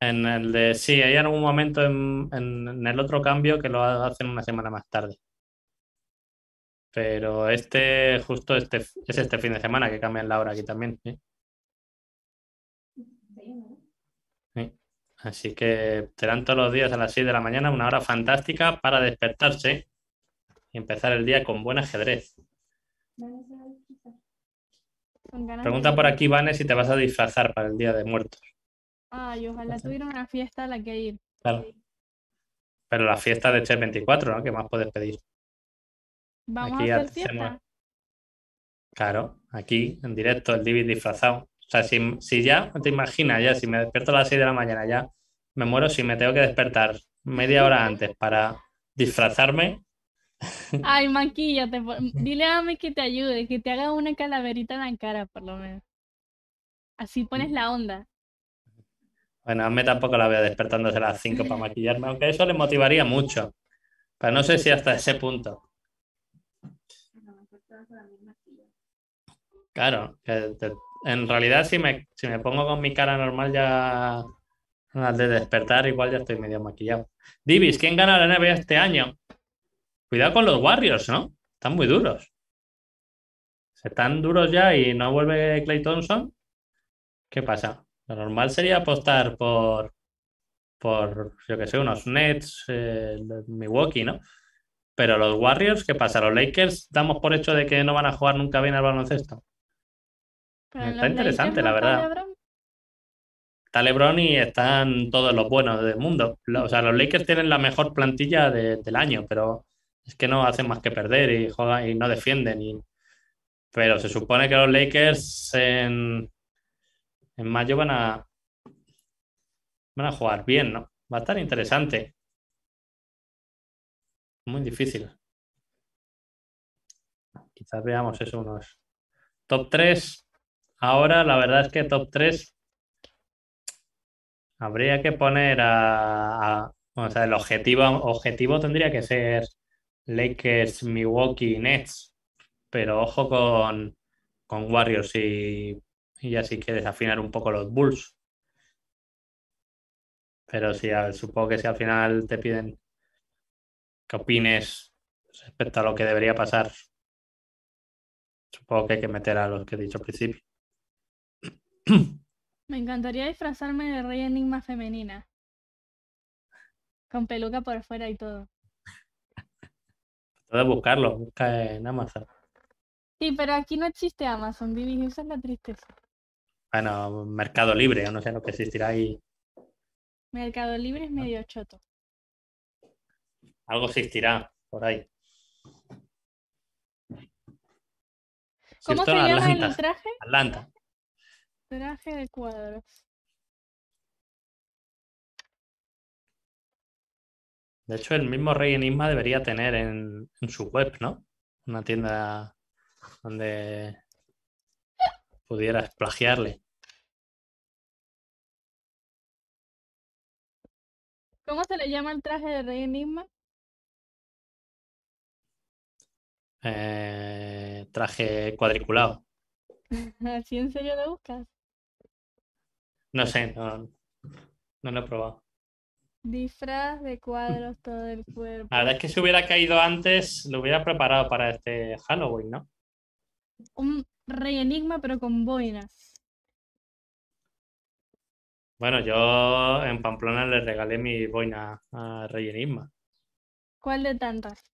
En el de, sí, hay algún momento en, el otro cambio que lo hacen una semana más tarde. Pero este, justo este, es este fin de semana que cambian la hora aquí también. ¿sí? Así que serán todos los días a las 6 de la mañana una hora fantástica para despertarse empezar el día con buen ajedrez. Pregunta por aquí, Vane, si te vas a disfrazar para el Día de Muertos. Ay, ojalá tuviera una fiesta a la que ir. Claro. Pero la fiesta de Chef 24, ¿no? ¿Qué más puedes pedir? Vamos a hacer fiesta. Claro, aquí en directo, el Divi disfrazado. O sea, si, si ya, te imaginas, ya, si me despierto a las 6 de la mañana, ya me muero si me tengo que despertar media hora antes para disfrazarme, Ay, maquillate. <laughs> Dile a mí que te ayude, que te haga una calaverita en la cara, por lo menos. Así pones mm. la onda. Bueno, a mí tampoco la veo despertándose a las 5 para maquillarme, aunque eso le motivaría mucho. Pero no sé si hasta ese punto. Claro, en realidad si me, si me pongo con mi cara normal ya al de despertar igual ya estoy medio maquillado. Divis, ¿quién gana la NBA este año? Cuidado con los Warriors, ¿no? Están muy duros. Están duros ya y no vuelve Clay Thompson. ¿Qué pues pasa? Lo normal sería apostar por, por yo qué sé, unos Nets, eh, Milwaukee, ¿no? Pero los Warriors, ¿qué pasa? Los Lakers damos por hecho de que no van a jugar nunca bien al baloncesto. está interesante, la verdad. Está Lebron. y están todos los buenos del mundo. O sea, los Lakers tienen la mejor plantilla del año, pero es que no hacen más que perder y y no defienden. Pero se supone que los Lakers en, mayo van a, van a jugar bien, ¿no? Va a estar interesante. Muy difícil. Quizás veamos eso unos. Top 3. Ahora la verdad es que top 3 habría que poner a, a o sea, el objetivo, objetivo tendría que ser Lakers, Milwaukee, Nets. Pero ojo con, con Warriors y, y ya si quieres afinar un poco los Bulls. Pero si, supongo que si al final te piden que opines respecto a lo que debería pasar, supongo que hay que meter a los que he dicho al principio. <clears throat> Me encantaría disfrazarme de rey enigma femenina. Con peluca por fuera y todo. Puedes buscarlo, busca en Amazon. Sí, pero aquí no existe Amazon, Vivi, esa es la tristeza. Bueno, Mercado Libre, no sé lo que existirá ahí. Mercado Libre es ah. medio choto. Algo existirá por ahí. ¿Cómo se llama el traje? Atlanta. Traje de cuadros. De hecho, el mismo Rey Enigma debería tener en, su web, ¿no? Una tienda donde pudiera plagiarle. ¿Cómo se le llama el traje de Rey Enigma? Eh, traje cuadriculado. <laughs> ¿Así en serio lo buscas? No pues sé, no, no lo he probado. Disfraz de cuadros todo el cuerpo. La verdad es que si hubiera caído antes, lo hubiera preparado para este Halloween, ¿no? Un rey enigma, pero con boinas. Bueno, yo en Pamplona le regalé mi boina a Rey Enigma. ¿Cuál de tantas?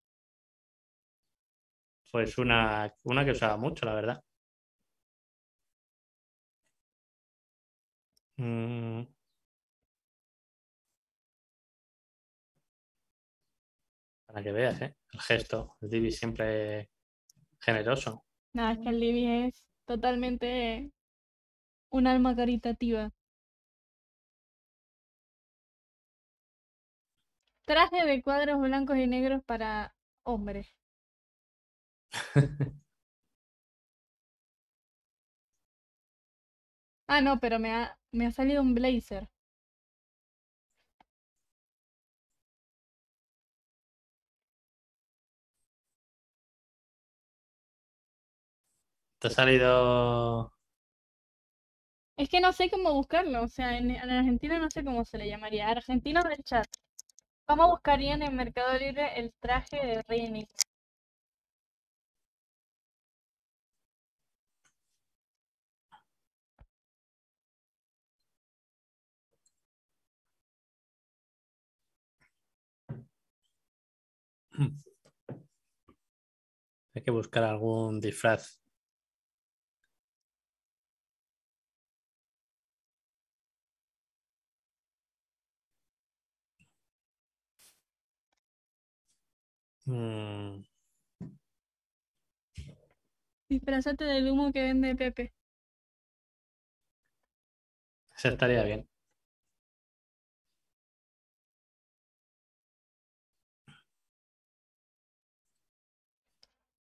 Pues una, una que usaba mucho, la verdad. Mm, Para que veas, ¿eh? El gesto. El Divi siempre generoso. No, es que el Divi es totalmente un alma caritativa. Traje de cuadros blancos y negros para hombres. <laughs> ah, no, pero me ha, me ha salido un blazer. ¿Te ha salido...? Es que no sé cómo buscarlo, o sea, en, Argentina no sé cómo se le llamaría. argentino del chat, ¿cómo buscarían en Mercado Libre el traje de Rey hmm. Hay que buscar algún disfraz Disfrazate mm. del humo que vende Pepe. Esa estaría bien.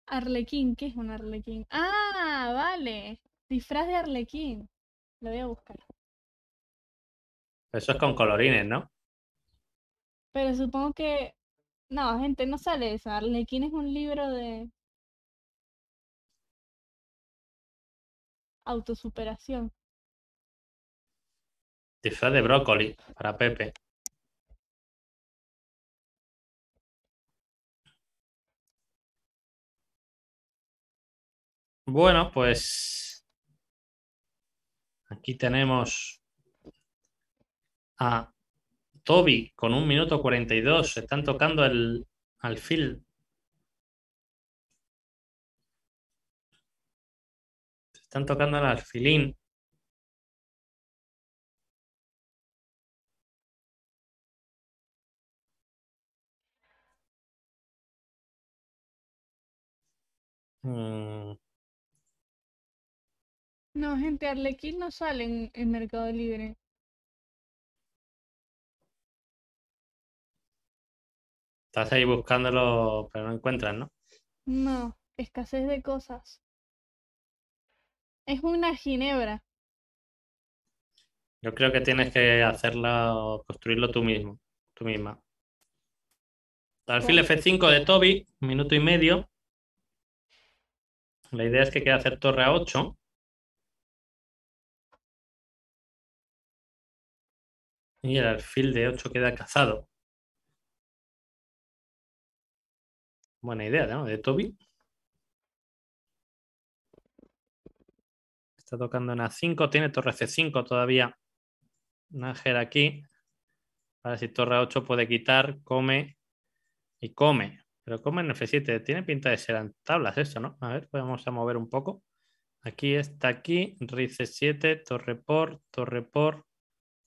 Arlequín, ¿qué es un arlequín? Ah, vale. Disfraz de arlequín. Lo voy a buscar. Eso es con colorines, ¿no? Pero supongo que no, gente, no sale eso. Arlequín es un libro de autosuperación. fue de brócoli para Pepe. Bueno, pues aquí tenemos a Toby con un minuto 42. Se están tocando el, alfil Se están tocando el alfilín. Mm. No, gente, Arlequín no sale en Mercado Libre. a ahí buscándolo, pero no encuentras, ¿no? No, escasez de cosas. Es una ginebra. Yo creo que tienes que hacerlo construirlo tú mismo, tú misma. Alfil F5 de Toby, minuto y medio. La idea es que quede hacer torre a 8. Y el alfil de 8 queda cazado. Buena idea, ¿no? De Toby. Está tocando en A5, tiene torre C5 todavía. Nájer aquí. Para si torre A8 puede quitar, come y come. Pero come en F7. Tiene pinta de ser en tablas eso, ¿no? A ver, podemos a mover un poco. Aquí está aquí, rice 7, torre por, torre por,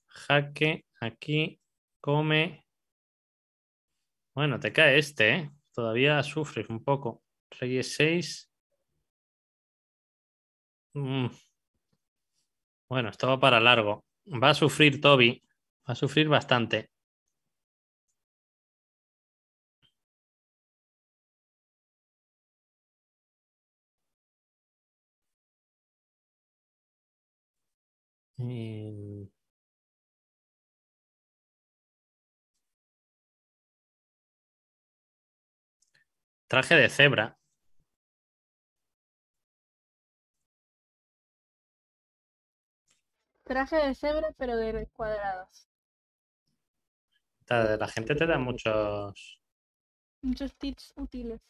jaque, aquí, come. Bueno, te cae este, ¿eh? todavía sufre un poco. Reyes 6. Mm. Bueno, esto va para largo. Va a sufrir Toby. Va a sufrir bastante. Eh, Traje de cebra. Traje de cebra, pero de cuadrados. La gente te da muchos. Muchos tips útiles.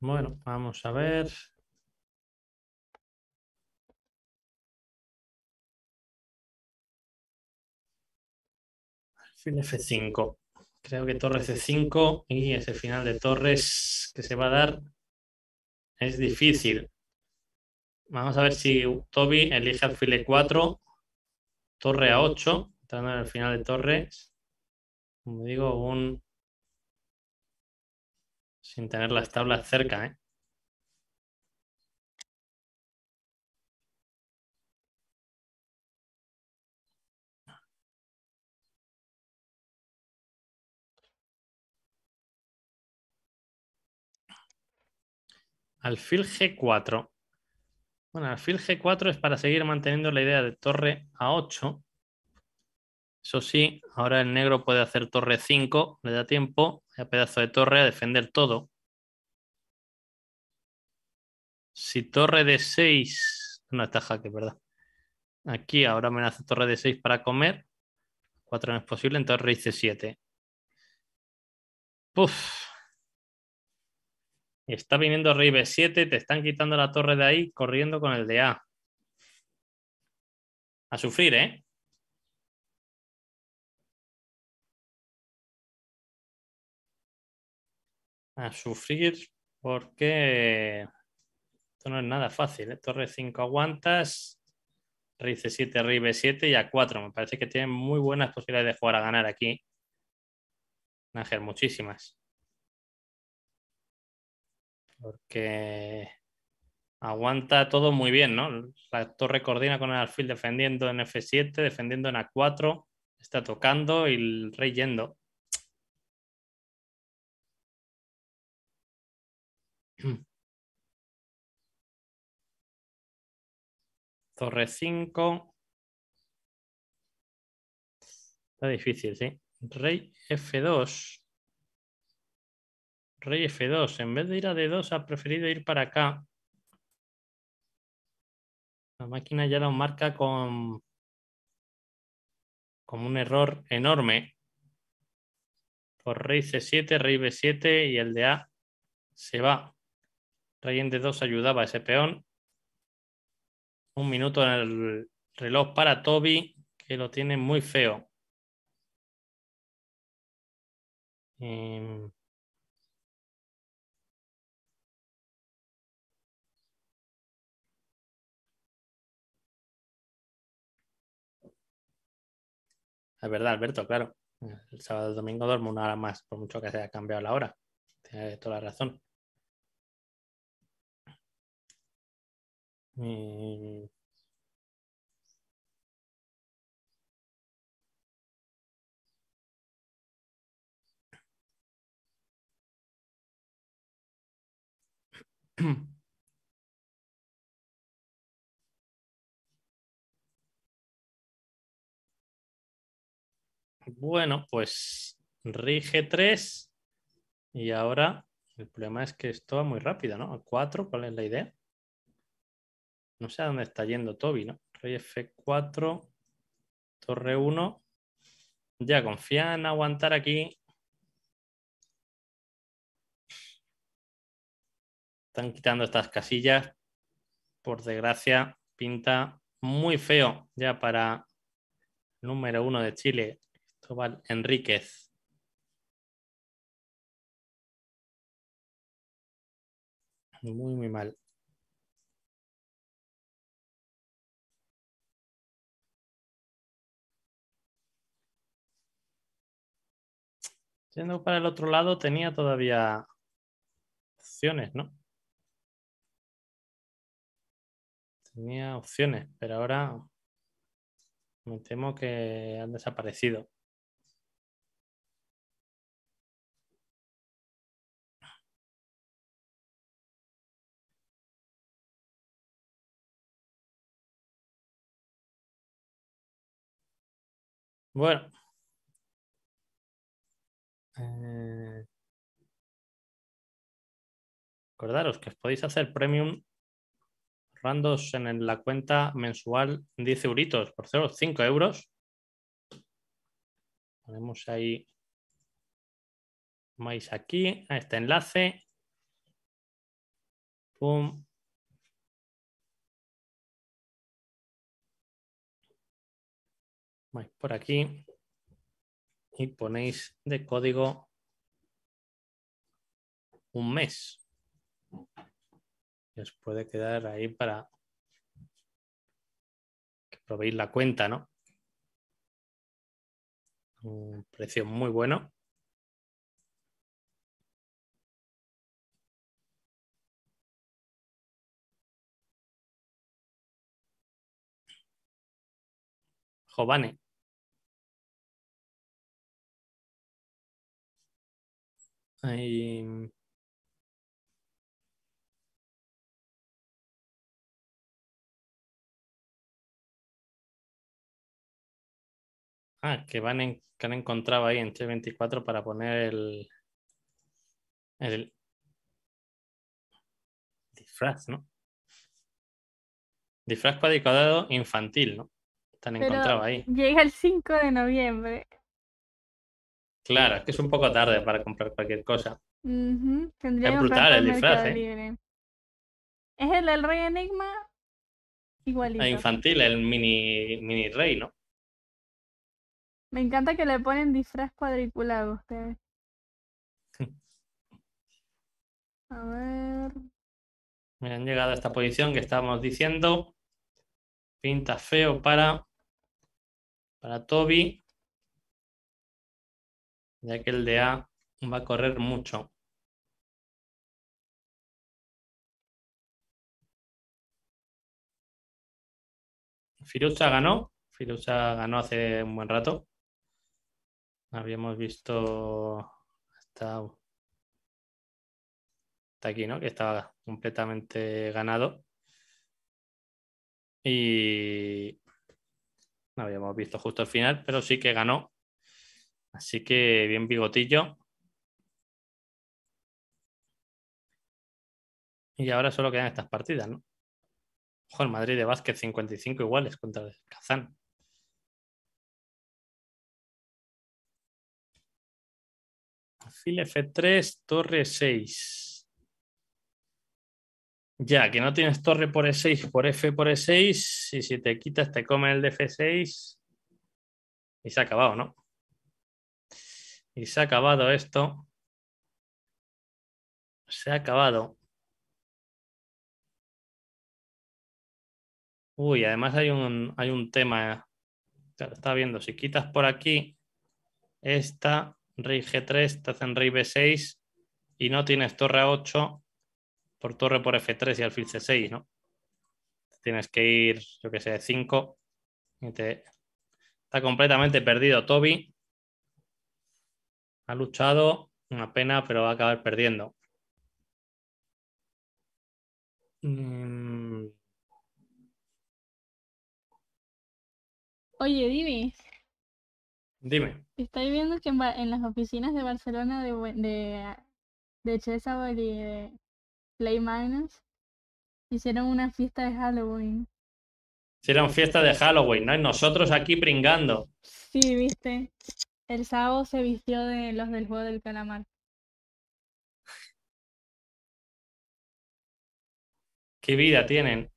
Bueno, vamos a ver. F5. Creo que torre C5 y ese final de torres que se va a dar es difícil. Vamos a ver si Toby elige alfil 4 torre A8, entrando en el final de torres. Como digo, un... sin tener las tablas cerca, ¿eh? Alfil G4. Bueno, alfil G4 es para seguir manteniendo la idea de torre A8. Eso sí, ahora el negro puede hacer torre 5, le da tiempo a pedazo de torre a defender todo. Si torre de 6, no está jaque, ¿verdad? Aquí ahora amenaza torre de 6 para comer. 4 no es posible, entonces rey C7. Puf, Está viniendo Ribe B7, te están quitando la torre de ahí, corriendo con el de A. A sufrir, ¿eh? A sufrir porque esto no es nada fácil. ¿eh? Torre 5 aguantas, rey 7 rey 7 y A4. Me parece que tienen muy buenas posibilidades de jugar a ganar aquí. Ángel, muchísimas. Porque aguanta todo muy bien, ¿no? La torre coordina con el alfil defendiendo en F7, defendiendo en A4, está tocando y el rey yendo. <clears throat> Torre 5. Está difícil, ¿sí? Rey F2. Rey F2. En vez de ir a D2, ha preferido ir para acá. La máquina ya lo marca con, un error enorme. Por Rey C7, Rey B7 y el de A se va. Rey en D2 ayudaba a ese peón. Un minuto en el reloj para Toby, que lo tiene muy feo. Eh... Es verdad, Alberto, claro. El sábado y domingo duermo una hora más, por mucho que se haya cambiado la hora. Tienes toda la razón. <clears throat> <clears throat> Bueno, pues rige 3 y ahora el problema es que esto va muy rápido, ¿no? A 4, ¿cuál es la idea? No sé a dónde está yendo Toby, ¿no? Rey F4, torre 1. Ya confían en aguantar aquí. Están quitando estas casillas. Por desgracia, pinta muy feo ya para número uno de Chile, Enríquez. Muy, muy mal. Yendo para el otro lado tenía todavía opciones, ¿no? Tenía opciones, pero ahora me temo que han desaparecido. Bueno. Eh, acordaros que os podéis hacer premium randos en la cuenta mensual 10 euritos por 0,5 euros. Ponemos ahí vais aquí a este enlace. Pum. por aquí y ponéis de código un mes. Y os puede quedar ahí para que probéis la cuenta, ¿no? Un precio muy bueno. Jovane. Ah, que van en, que han encontrado ahí en 24 para poner el, el disfraz, ¿no? Disfraz cuadriculado infantil, ¿no? Están encontrados ahí. Llega el 5 de noviembre. Claro, es que es un poco tarde para comprar cualquier cosa. es brutal el disfraz, ¿eh? Es el, rey enigma igualito. La infantil, el mini, mini rey, ¿no? Me encanta que le ponen disfraz cuadriculado a ustedes. <laughs> A ver. Me han llegado a esta posición que estábamos diciendo. Pinta feo para, para Toby ya que el de A va a correr mucho. Firuza ganó. Firuza ganó hace un buen rato. Habíamos visto Está aquí, ¿no? Que estaba completamente ganado. Y no habíamos visto justo al final, pero sí que ganó Así que bien bigotillo. Y ahora solo quedan estas partidas, ¿no? Ojo, el Madrid de Vázquez 55 iguales contra el Kazán. Afil F3, torre 6. Ya, que no tienes torre por E6, por F por E6, y si te quitas te come el de F6 y se ha acabado, ¿no? Y se ha acabado esto. Se ha acabado. Uy, además hay un, tema. que está viendo. Si quitas por aquí esta, rey G3, te hacen rey B6 y no tienes torre A8 por torre por F3 y alfil C6, ¿no? Tienes que ir, yo que sé, 5. Está completamente perdido Toby. Ha luchado, una pena, pero va a acabar perdiendo. Mm. Oye, Dime. Dime. Estoy viendo que en, las oficinas de Barcelona de, de, de y de Play Magnus hicieron una fiesta de Halloween. Hicieron fiesta de Halloween, ¿no? Y nosotros aquí pringando. Sí, viste. El Sao se vistió de los del juego del calamar. ¿Qué vida tienen?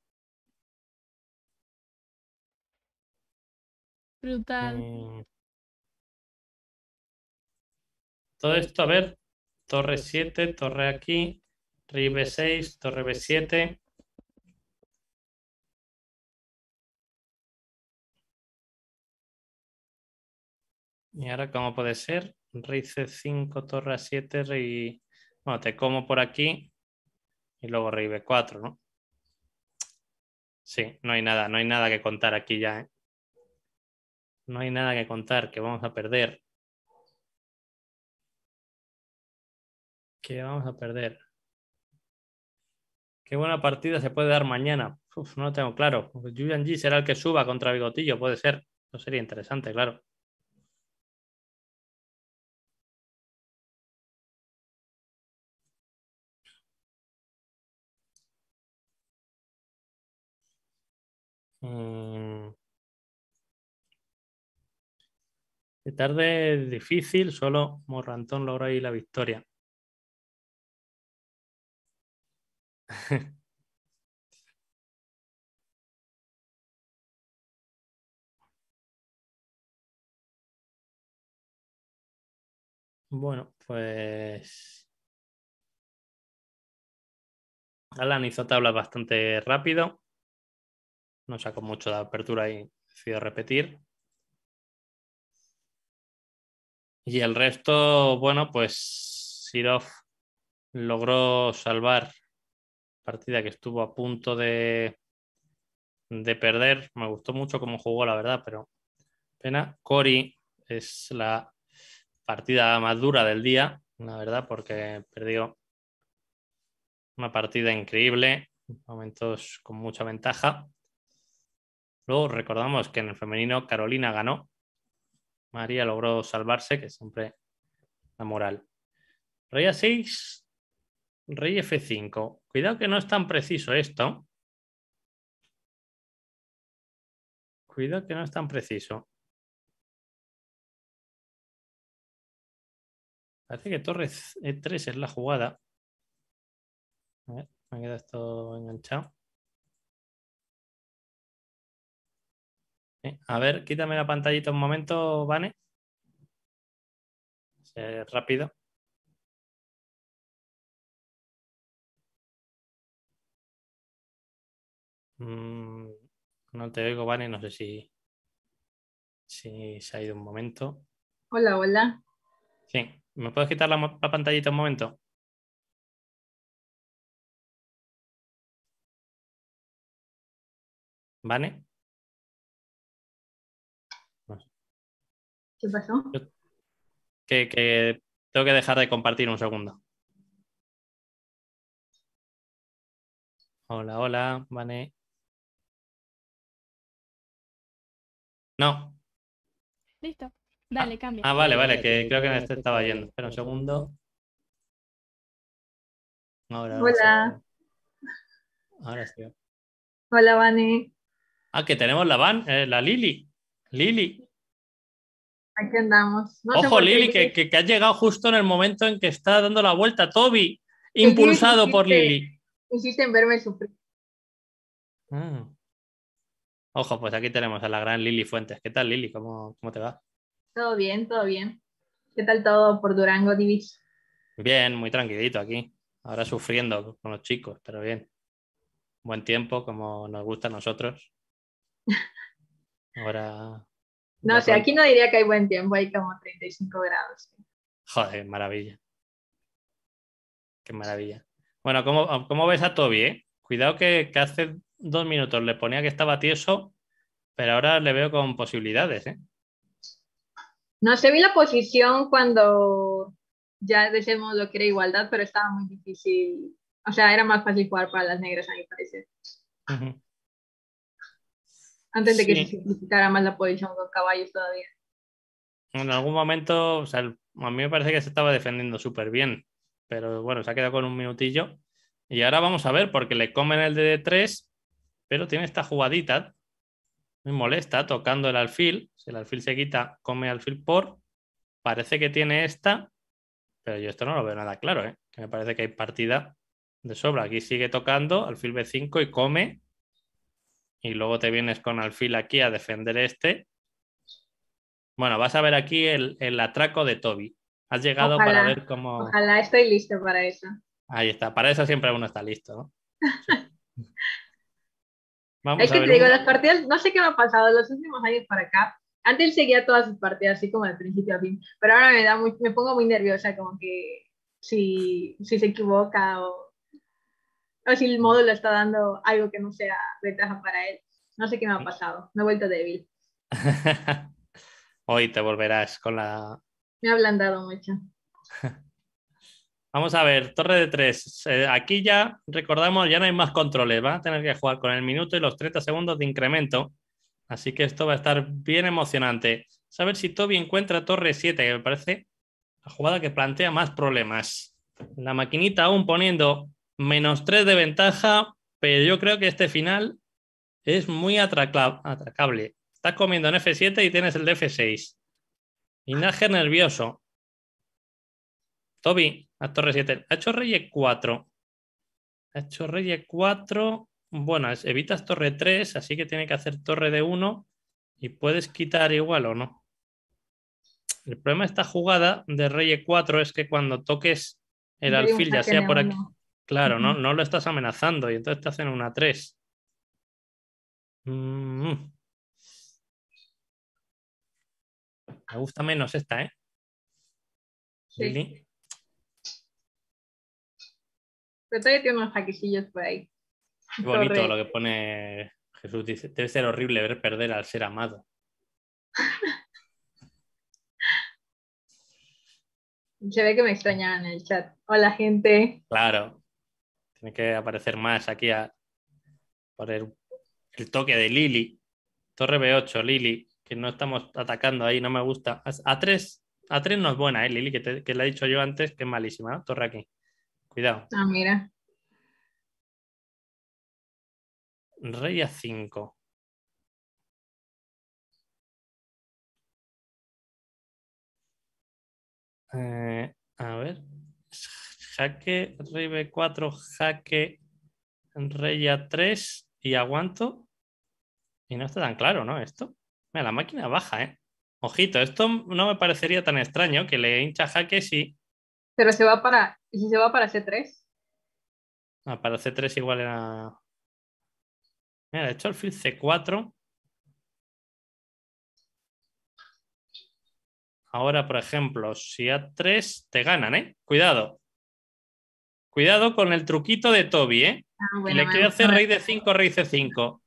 Brutal. Eh, todo esto, a ver, torre 7, torre aquí, ribe 6, torre b7, ¿Y ahora cómo puede ser? Rey C5, torre A7, rey... Bueno, te como por aquí y luego rey B4, ¿no? Sí, no hay nada, no hay nada que contar aquí ya. ¿eh? No hay nada que contar, que vamos a perder. Que vamos a perder. Qué buena partida se puede dar mañana. Uf, no lo tengo claro. Julian G será el que suba contra Bigotillo, puede ser. No sería interesante, claro. Mm. De tarde difícil, solo Morrantón logra ahí la victoria. <laughs> Bueno, pues Alan hizo tablas bastante rápido. No saco mucho de apertura y decido repetir. Y el resto, bueno, pues Sirov logró salvar partida que estuvo a punto de, de perder. Me gustó mucho cómo jugó, la verdad, pero pena. Cori es la partida más dura del día, la verdad, porque perdió una partida increíble, momentos con mucha ventaja. Luego recordamos que en el femenino Carolina ganó. María logró salvarse, que siempre la moral. Rey A6, Rey F5. Cuidado que no es tan preciso esto. Cuidado que no es tan preciso. Parece que torre E3 es la jugada. A ver, me queda esto enganchado. Eh, a ver, quítame la pantallita un momento, Vane. Eh, rápido. Mm, no te oigo, Vane, no sé si, si se ha ido un momento. Hola, hola. Sí, ¿me puedes quitar la, pantallita un momento? Vane ¿Qué pasó? Que, tengo que dejar de compartir un segundo. Hola, hola, Vane. No. Listo. Dale, ah, cambia. Ah, vale, vale, que creo que me estaba yendo. Espera un segundo. Ahora, hola. Ahora sí. Hola, Vane. Ah, que tenemos la van, eh, la Lili. Lili. Aquí andamos. Ojo, Lili, que, que, llegado justo en el momento en que está dando la vuelta. Toby, impulsado por Lili. Insiste en verme sufrir. Mm. Ojo, pues aquí tenemos a la gran Lili Fuentes. ¿Qué tal, Lili? ¿Cómo, ¿Cómo, te va? Todo bien, todo bien. ¿Qué tal todo por Durango, Divis? Bien, muy tranquilito aquí. Ahora sufriendo con los chicos, pero bien. Buen tiempo, como nos gusta a nosotros. <laughs> Ahora no sé, aquí no diría que hay buen tiempo, hay como 35 grados. Joder, maravilla. Qué maravilla. Bueno, ¿cómo, ves a Toby? Eh? Cuidado que, hace dos minutos le ponía que estaba tieso, pero ahora le veo con posibilidades. Eh. No sé, vi la posición cuando ya decíamos lo que era igualdad, pero estaba muy difícil. O sea, era más fácil jugar para las negras, a mi parecer. Antes de que se más la posición con caballos todavía. En algún momento, o sea, a mí me parece que se estaba defendiendo súper bien, pero bueno, se ha quedado con un minutillo. Y ahora vamos a ver, porque le comen el de 3 pero tiene esta jugadita, Muy molesta, tocando el alfil. Si el alfil se quita, come alfil por. Parece que tiene esta, pero yo esto no lo veo nada claro, ¿eh? que me parece que hay partida de sobra. Aquí sigue tocando, alfil B5 y come y luego te vienes con alfil aquí a defender este. Bueno, vas a ver aquí el, atraco de Toby. Has llegado para ver cómo. Ojalá estoy listo para eso. Ahí está, para eso siempre uno está listo. <laughs> Vamos es que te digo, las partidas, no sé qué me ha pasado los últimos años para acá. Antes seguía todas sus partidas, así como al principio a fin, pero ahora me, da me pongo muy nerviosa, como que si se equivoca o ver si el módulo está dando algo que no sea ventaja para él. No sé qué me ha pasado, me he vuelto débil. <laughs> Hoy te volverás con la... Me ha ablandado mucho. <laughs> Vamos a ver, torre de tres. Eh, aquí ya recordamos, ya no hay más controles. Va a tener que jugar con el minuto y los 30 segundos de incremento. Así que esto va a estar bien emocionante. Saber si Toby encuentra torre 7, que me parece la jugada que plantea más problemas. La maquinita aún poniendo menos 3 de ventaja, pero yo creo que este final es muy atracable. Estás comiendo en F7 y tienes el de F6. Linaje nervioso. Toby, a torre 7. Ha hecho rey 4 e Ha hecho rey 4 e Bueno, evitas torre 3, así que tiene que hacer torre de 1 y puedes quitar igual o no. El problema de esta jugada de rey 4 e es que cuando toques el alfil, ya sea por aquí, Claro, no, no lo estás amenazando y entonces te hacen una 3. Mm. Me gusta menos esta, ¿eh? Sí. Pero todavía tiene unos jaquecillos por ahí. Qué bonito lo que pone Jesús. Dice, debe ser horrible ver perder al ser amado. <laughs> Se ve que me extrañan en el chat. Hola, gente. Claro. Tiene que aparecer más aquí a poner el, toque de Lili. Torre B8, Lili, que no estamos atacando ahí, no me gusta. A3, A3 no es buena, ¿eh, Lili, que, le he dicho yo antes, que es malísima, Torre aquí. Cuidado. Ah, mira. Rey A5. Eh, a ver jaque, rey b4, jaque, rey a3 y aguanto. Y no está tan claro, ¿no? Esto. Mira, la máquina baja, ¿eh? Ojito, esto no me parecería tan extraño que le hincha jaque sí. Pero se va para. ¿Y si se va para C3? Ah, para C3 igual era. Mira, de hecho, alfil C4. Ahora, por ejemplo, si A3 te ganan, ¿eh? Cuidado. Cuidado con el truquito de Toby, ¿eh? Ah, le quiere hacer rey de 5, rey C5.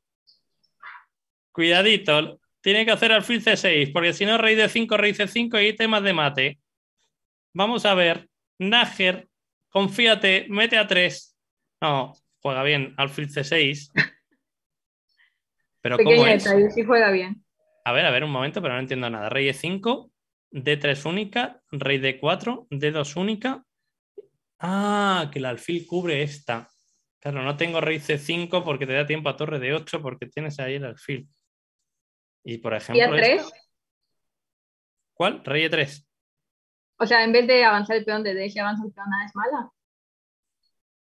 Cuidadito, tiene que hacer alfil C6, porque si no, rey de 5, rey C5 y temas de mate. Vamos a ver. Nager, confíate, mete a 3. No, juega bien, alfil C6. <laughs> Pero ¿cómo es? juega bien. A ver, a ver, un momento, pero no entiendo nada. Rey E5, D3 única, rey D4, D2 única, Ah, que el alfil cubre esta. Claro, no tengo rey c5 porque te da tiempo a torre de 8 porque tienes ahí el alfil. Y por ejemplo. ¿Y 3 ¿Cuál? Rey e3. O sea, en vez de avanzar el peón de D, si avanza el peón A es mala.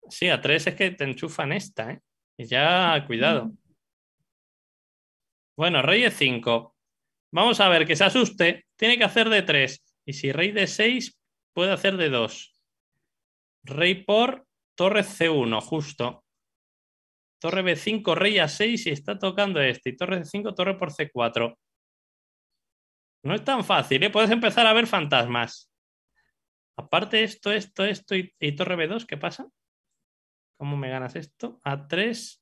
Sí, a 3 es que te enchufan esta, ¿eh? Y ya, mm. cuidado. Bueno, rey e5. Vamos a ver, que se asuste. Tiene que hacer de 3. Y si rey de 6, puede hacer de 2. Rey por torre C1, justo. Torre B5, rey A6 y está tocando este. Y torre C5, torre por C4. No es tan fácil, ¿eh? Puedes empezar a ver fantasmas. Aparte esto, esto, esto y, torre B2, ¿qué pasa? ¿Cómo me ganas esto? A3.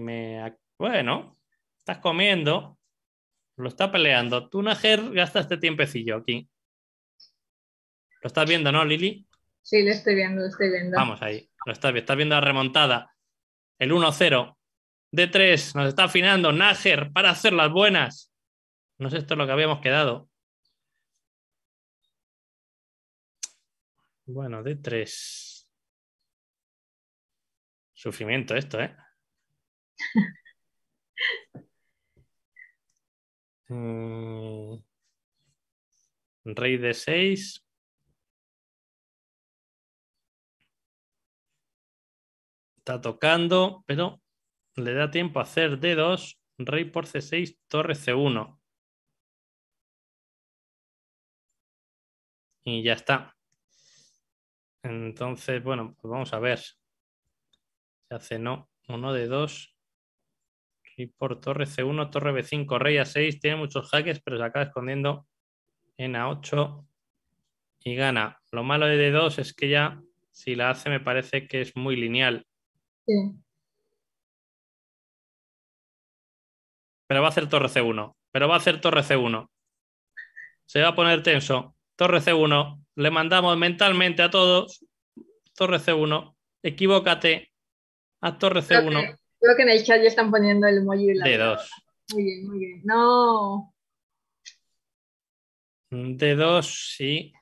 me... Bueno, estás comiendo. Lo está peleando. Tú, Nager, gastaste tiempecillo aquí. Lo estás viendo, ¿no, Lili? Sí, lo estoy viendo, lo estoy viendo. Vamos ahí, lo estás, viendo la remontada. El 1-0 de 3 nos está afinando Nager para hacer las buenas. No sé, esto es lo que habíamos quedado. Bueno, de 3 Sufrimiento esto, ¿eh? <laughs> Mm. Rey de 6 Está tocando, pero le da tiempo a hacer D2, rey por C6, torre C1. Y ya está. Entonces, bueno, pues vamos a ver. Se hace no, uno de dos. Y por torre C1, torre B5, rey A6. Tiene muchos jaques, pero se acaba escondiendo en A8 y gana. Lo malo de D2 es que ya, si la hace, me parece que es muy lineal. Pero va a hacer torre C1. Pero va a hacer torre C1. Se va a poner tenso. Torre C1. Le mandamos mentalmente a todos. Torre C1. Equivócate. A torre C1. Creo que, en el chat ya están poniendo el emoji de la. D2. Muy bien, muy bien. No. D2, sí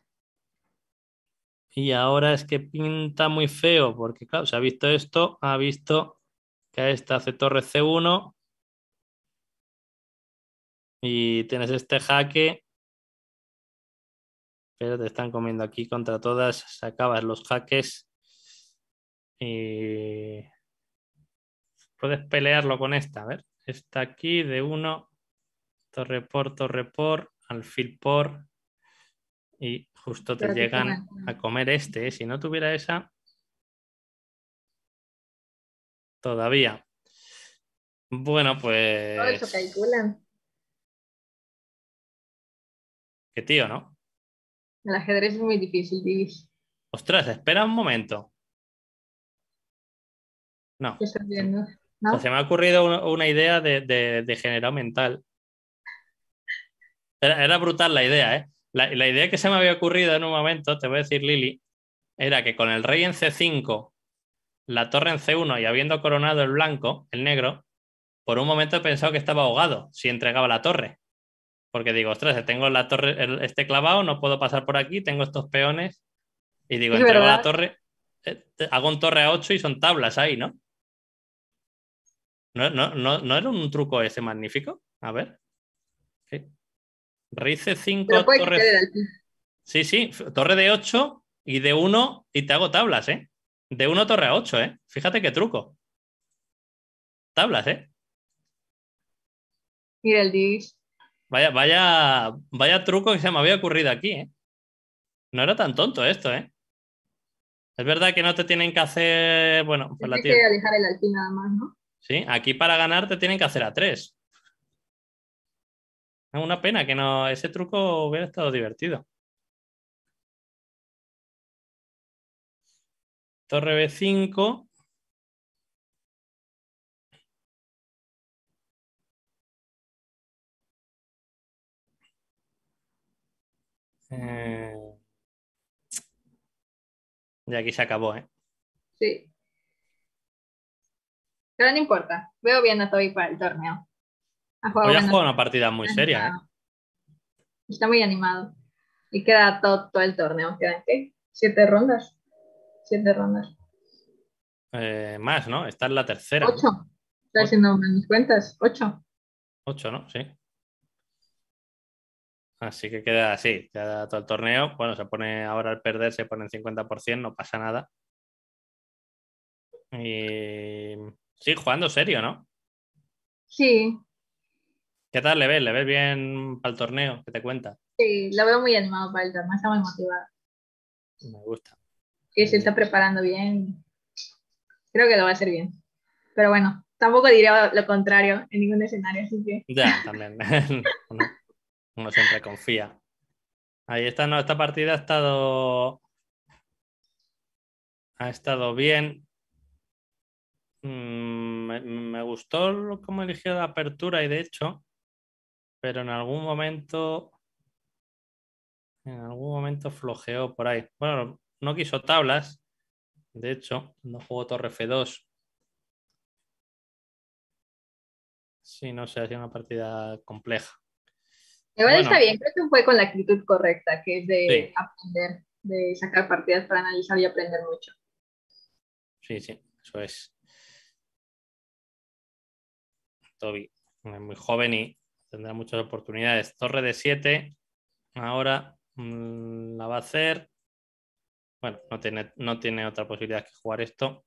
y ahora es que pinta muy feo, porque claro, se ha visto esto, ha visto que esta hace torre C1 y tienes este jaque, pero te están comiendo aquí contra todas, sacabas los jaques y puedes pelearlo con esta, a ver, está aquí de uno. torre por, torre por, alfil por y Justo te llegan a comer este. ¿eh? Si no tuviera esa, todavía. Bueno, pues. Todo eso pues, calculan. Qué tío, ¿no? El ajedrez es muy difícil, Divis. Ostras, espera un momento. No. se me ha ocurrido una, idea de, de, mental. era, brutal la idea, ¿eh? La, idea que se me había ocurrido en un momento, te voy a decir, Lili, era que con el rey en C5, la torre en C1 y habiendo coronado el blanco, el negro, por un momento he pensado que estaba ahogado si entregaba la torre. Porque digo, ostras, tengo la torre, este clavado, no puedo pasar por aquí, tengo estos peones. Y digo, entrega entrego la torre, eh, eh, hago un torre a 8 y son tablas ahí, ¿No, no, no, no era un truco ese magnífico? A ver. Rice 5 torre... Sí, sí, torre de 8 y de 1 y te hago tablas, ¿eh? De 1 torre a 8, ¿eh? Fíjate qué truco. Tablas, ¿eh? Mira el 10. Vaya, vaya, vaya truco que se me había ocurrido aquí, ¿eh? No era tan tonto esto, ¿eh? Es verdad que no te tienen que hacer, bueno, pues la dejar el nada más, ¿no? Sí, aquí para ganar te tienen que hacer a 3. Es una pena que no, ese truco hubiera estado divertido. Torre B5. Eh, ya Y aquí se acabó, ¿eh? Sí. Pero no importa. Veo bien a Toby para el torneo. Ah, ha jugado, Hoy una partida muy seria. ¿eh? Está muy animado. Y queda todo, el torneo. ¿Quedan qué? ¿Siete rondas? Siete rondas. Eh, más, ¿no? Esta es la tercera. Ocho. Estoy haciendo mis cuentas. Ocho. Ocho, ¿no? Sí. Así que queda así, queda todo el torneo. Bueno, se pone ahora al perder, se pone el 50%, no pasa nada. Y sí, jugando serio, ¿no? Sí, ¿Qué tal le ves? ¿Le ves bien para el torneo? ¿Qué te cuenta? Sí, lo veo muy animado para el torneo, está muy motivado. Me gusta. Que se está preparando bien. Creo que lo va a hacer bien. Pero bueno, tampoco diría lo contrario en ningún escenario, así que. Ya, <laughs> también. <laughs> uno, siempre confía. Ahí está, no, esta partida ha estado. Ha estado bien. Mm, me, me, gustó cómo eligió la apertura y de hecho, pero en algún momento, en algún momento flojeó por ahí. Bueno, no quiso tablas, de hecho, no jugó torre F2. Sí, no sé, ha una partida compleja. Igual está bien, creo que fue con la actitud correcta, que es de aprender, de sacar partidas para analizar y aprender mucho. Sí, sí, eso es. Toby muy joven y tendrá muchas oportunidades. Torre de 7, ahora mm, la va a hacer. Bueno, no tiene, no tiene otra posibilidad que jugar esto.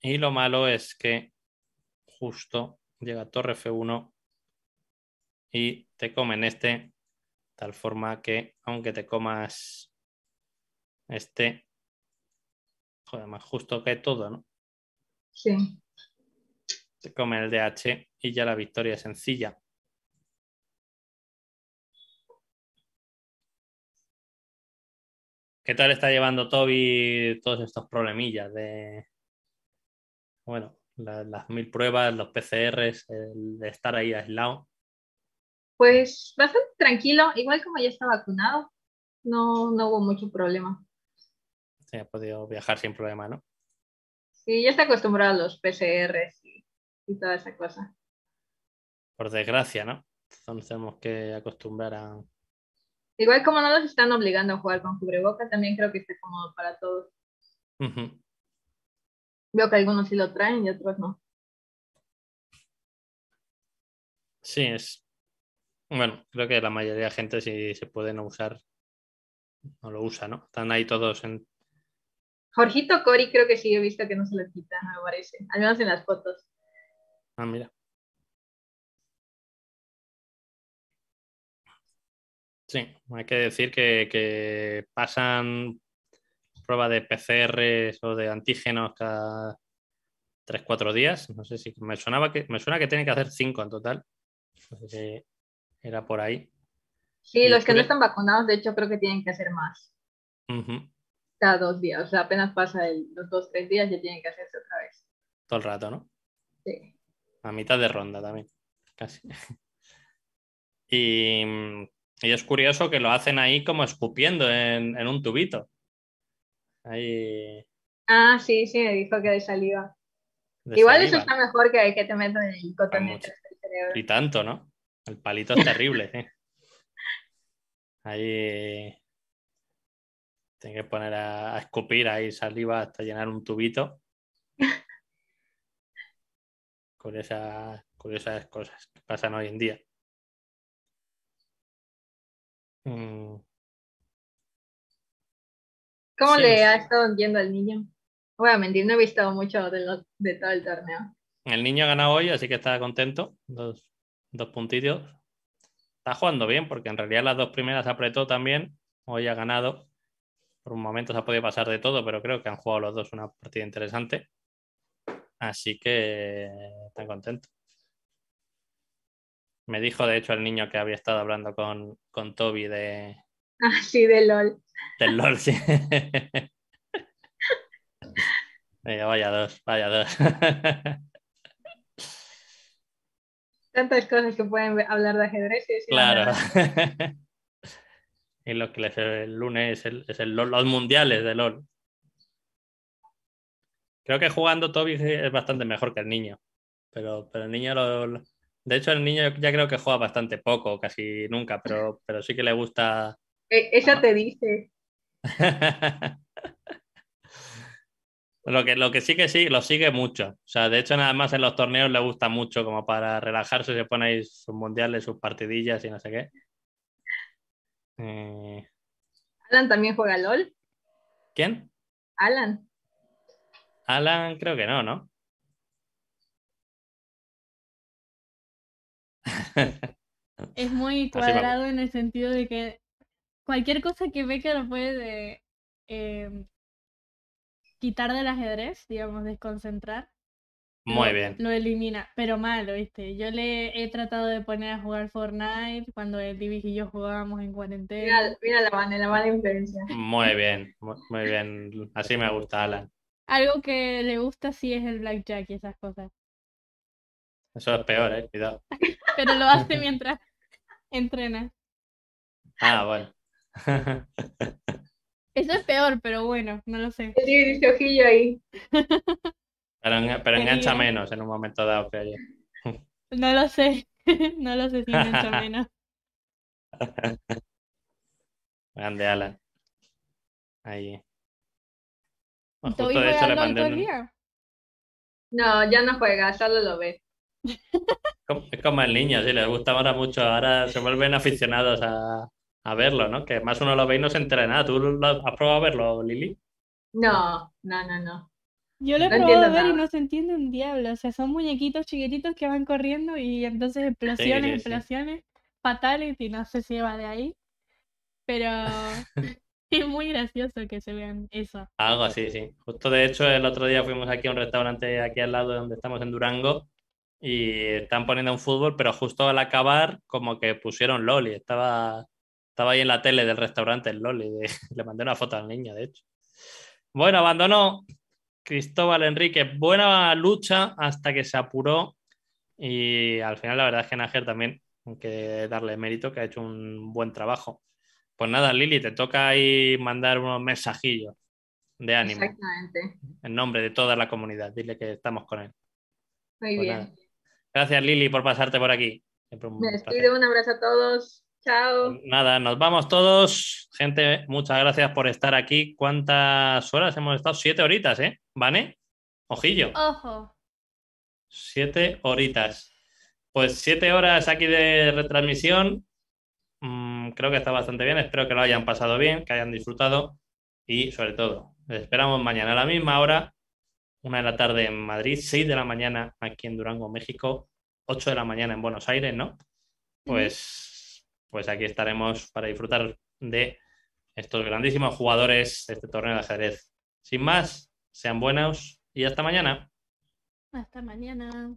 Y lo malo es que justo llega torre F1 y te comen este, tal forma que aunque te comas este, joder, más justo que todo, ¿no? Sí. Te come el DH y ya la victoria es sencilla. ¿Qué tal está llevando Toby todos estos problemillas de, bueno, las mil pruebas, los PCRs, el de estar ahí aislado? Pues bastante tranquilo, igual como ya está vacunado, no, no hubo mucho problema. Se ha podido viajar sin problema, ¿no? Sí, ya está acostumbrado a los PCRs y, y toda esa cosa por desgracia, ¿no? Entonces tenemos que acostumbrar a... Igual como no los están obligando a jugar con cubrebocas, también creo que está cómodo para todos. Veo que algunos sí lo traen y otros no. Sí, es. Bueno, creo que la mayoría de gente, si se puede no usar, no lo usa, ¿no? Están ahí todos en. Jorgito Cori, creo que sí, he visto que no se lo quita, me parece. Al menos en las fotos. Ah, mira. Sí, hay que decir que, pasan pruebas de PCR o de antígenos cada 3-4 días. No sé si me sonaba que me suena que tienen que hacer 5 en total. era por ahí. Sí, los que no están vacunados, de hecho, creo que tienen que hacer más. Cada dos días. O sea, apenas pasa los 2-3 días, ya tienen que hacerse otra vez. Todo el rato, ¿no? Sí. A mitad de ronda también. Casi. <laughs> y mm, y es curioso que lo hacen ahí como escupiendo en, un tubito. Ahí... Ah, sí, sí, me dijo que de saliva. Igual eso está mejor que que te en el cotonete Y tanto, ¿no? El palito es terrible. Ahí. Tiene que poner a, escupir ahí saliva hasta llenar un tubito. <laughs> con curiosas cosas que pasan hoy en día. Mm. ¿Cómo le ha estado yendo al niño? Voy a mentir, no he visto mucho de, todo el torneo. El niño ha ganado hoy, así que está contento. Dos, dos puntitos. Está jugando bien, porque en realidad las dos primeras apretó también. Hoy ha ganado. Por un momento se ha podido pasar de todo, pero creo que han jugado los dos una partida interesante. Así que está contento me dijo, de hecho, el niño que había estado hablando con, con Toby de... <laughs> Ah, sí, de LOL. Del LOL, sí. <laughs> vaya dos, vaya dos. <laughs> Tantas cosas que pueden hablar de ajedrez. claro. y lo que les, el lunes es el, LOL, los mundiales de LOL. Creo que jugando Toby es bastante mejor que el niño. Pero, pero el niño lo, de hecho, el niño ya creo que juega bastante poco, casi nunca, pero, pero sí que le gusta. E, ella te dice. <laughs> lo, que, lo que sí que sí, lo sigue mucho. O sea, de hecho, nada más en los torneos le gusta mucho, como para relajarse, se pone ahí sus mundiales, sus partidillas y no sé qué. Eh, ¿Alan también juega LOL? ¿Quién? Alan. Alan, creo que no, ¿no? <laughs> es muy cuadrado en el sentido de que cualquier cosa que que lo puede em, quitar del ajedrez, digamos, desconcentrar. Muy bien. Lo elimina, pero malo, ¿viste? Yo le he tratado de poner a jugar Fortnite cuando el Divis y yo jugábamos en cuarentena. Mira, la mala, influencia. Muy bien, muy, muy bien. Así me gusta, Alan. Algo que le gusta sí es el blackjack y esas cosas. Eso es peor, eh, cuidado. <laughs> Pero lo hace mientras entrena. Ah, bueno. <laughs> Eso es peor, pero bueno, no lo sé. Sí, este ojillo ahí. <laughs> Pero, engancha menos en un momento dado, peor. No lo sé, no lo sé si engancha menos. Grande Alan. Ahí. ¿Estoy justo de hecho le No, ya no juega, solo lo ve. Es como el niño, sí, les gusta ahora mucho, ahora se vuelven aficionados a, verlo, ¿no? Que más uno lo ve y no se entera ¿Tú has probado a verlo, Lili? No, no, no, no. Yo lo he probado a ver y no se entiende un diablo. O sea, son muñequitos chiquititos que van corriendo y entonces explosiones, explosiones, fatales y no sé si va de ahí. Pero <laughs> es muy gracioso que se vean eso. Algo así, sí. Justo de hecho, el otro día fuimos aquí a un restaurante aquí al lado donde estamos en Durango y están poniendo un fútbol, pero justo al acabar como que pusieron Loli, estaba, estaba ahí en la tele del restaurante el Loli, <laughs> le mandé una foto al niño, de hecho. Bueno, abandonó Cristóbal Enrique, buena lucha hasta que se apuró y al final la verdad es que Nager también hay que darle mérito que ha hecho un buen trabajo. Pues nada, Lili, te toca ahí mandar unos mensajillos de ánimo. Exactamente. En nombre de toda la comunidad, dile que estamos con él. Muy pues bien. Gracias, Lili, por pasarte por aquí. Un un abrazo a todos. Chao. Nada, nos vamos todos. Gente, muchas gracias por estar aquí. ¿Cuántas horas hemos estado? Siete horitas, ¿eh? ¿Vane? Ojillo. Ojo. Siete horitas. Pues siete horas aquí de retransmisión. Mm, creo que está bastante bien. Espero que lo hayan pasado bien, que hayan disfrutado. Y sobre todo, esperamos mañana a la misma hora una de la tarde en Madrid, seis de la mañana aquí en Durango, México, ocho de la mañana en Buenos Aires, ¿no? Pues, pues aquí estaremos para disfrutar de estos grandísimos jugadores de este torneo de ajedrez. Sin más, sean buenos y hasta mañana. Hasta mañana.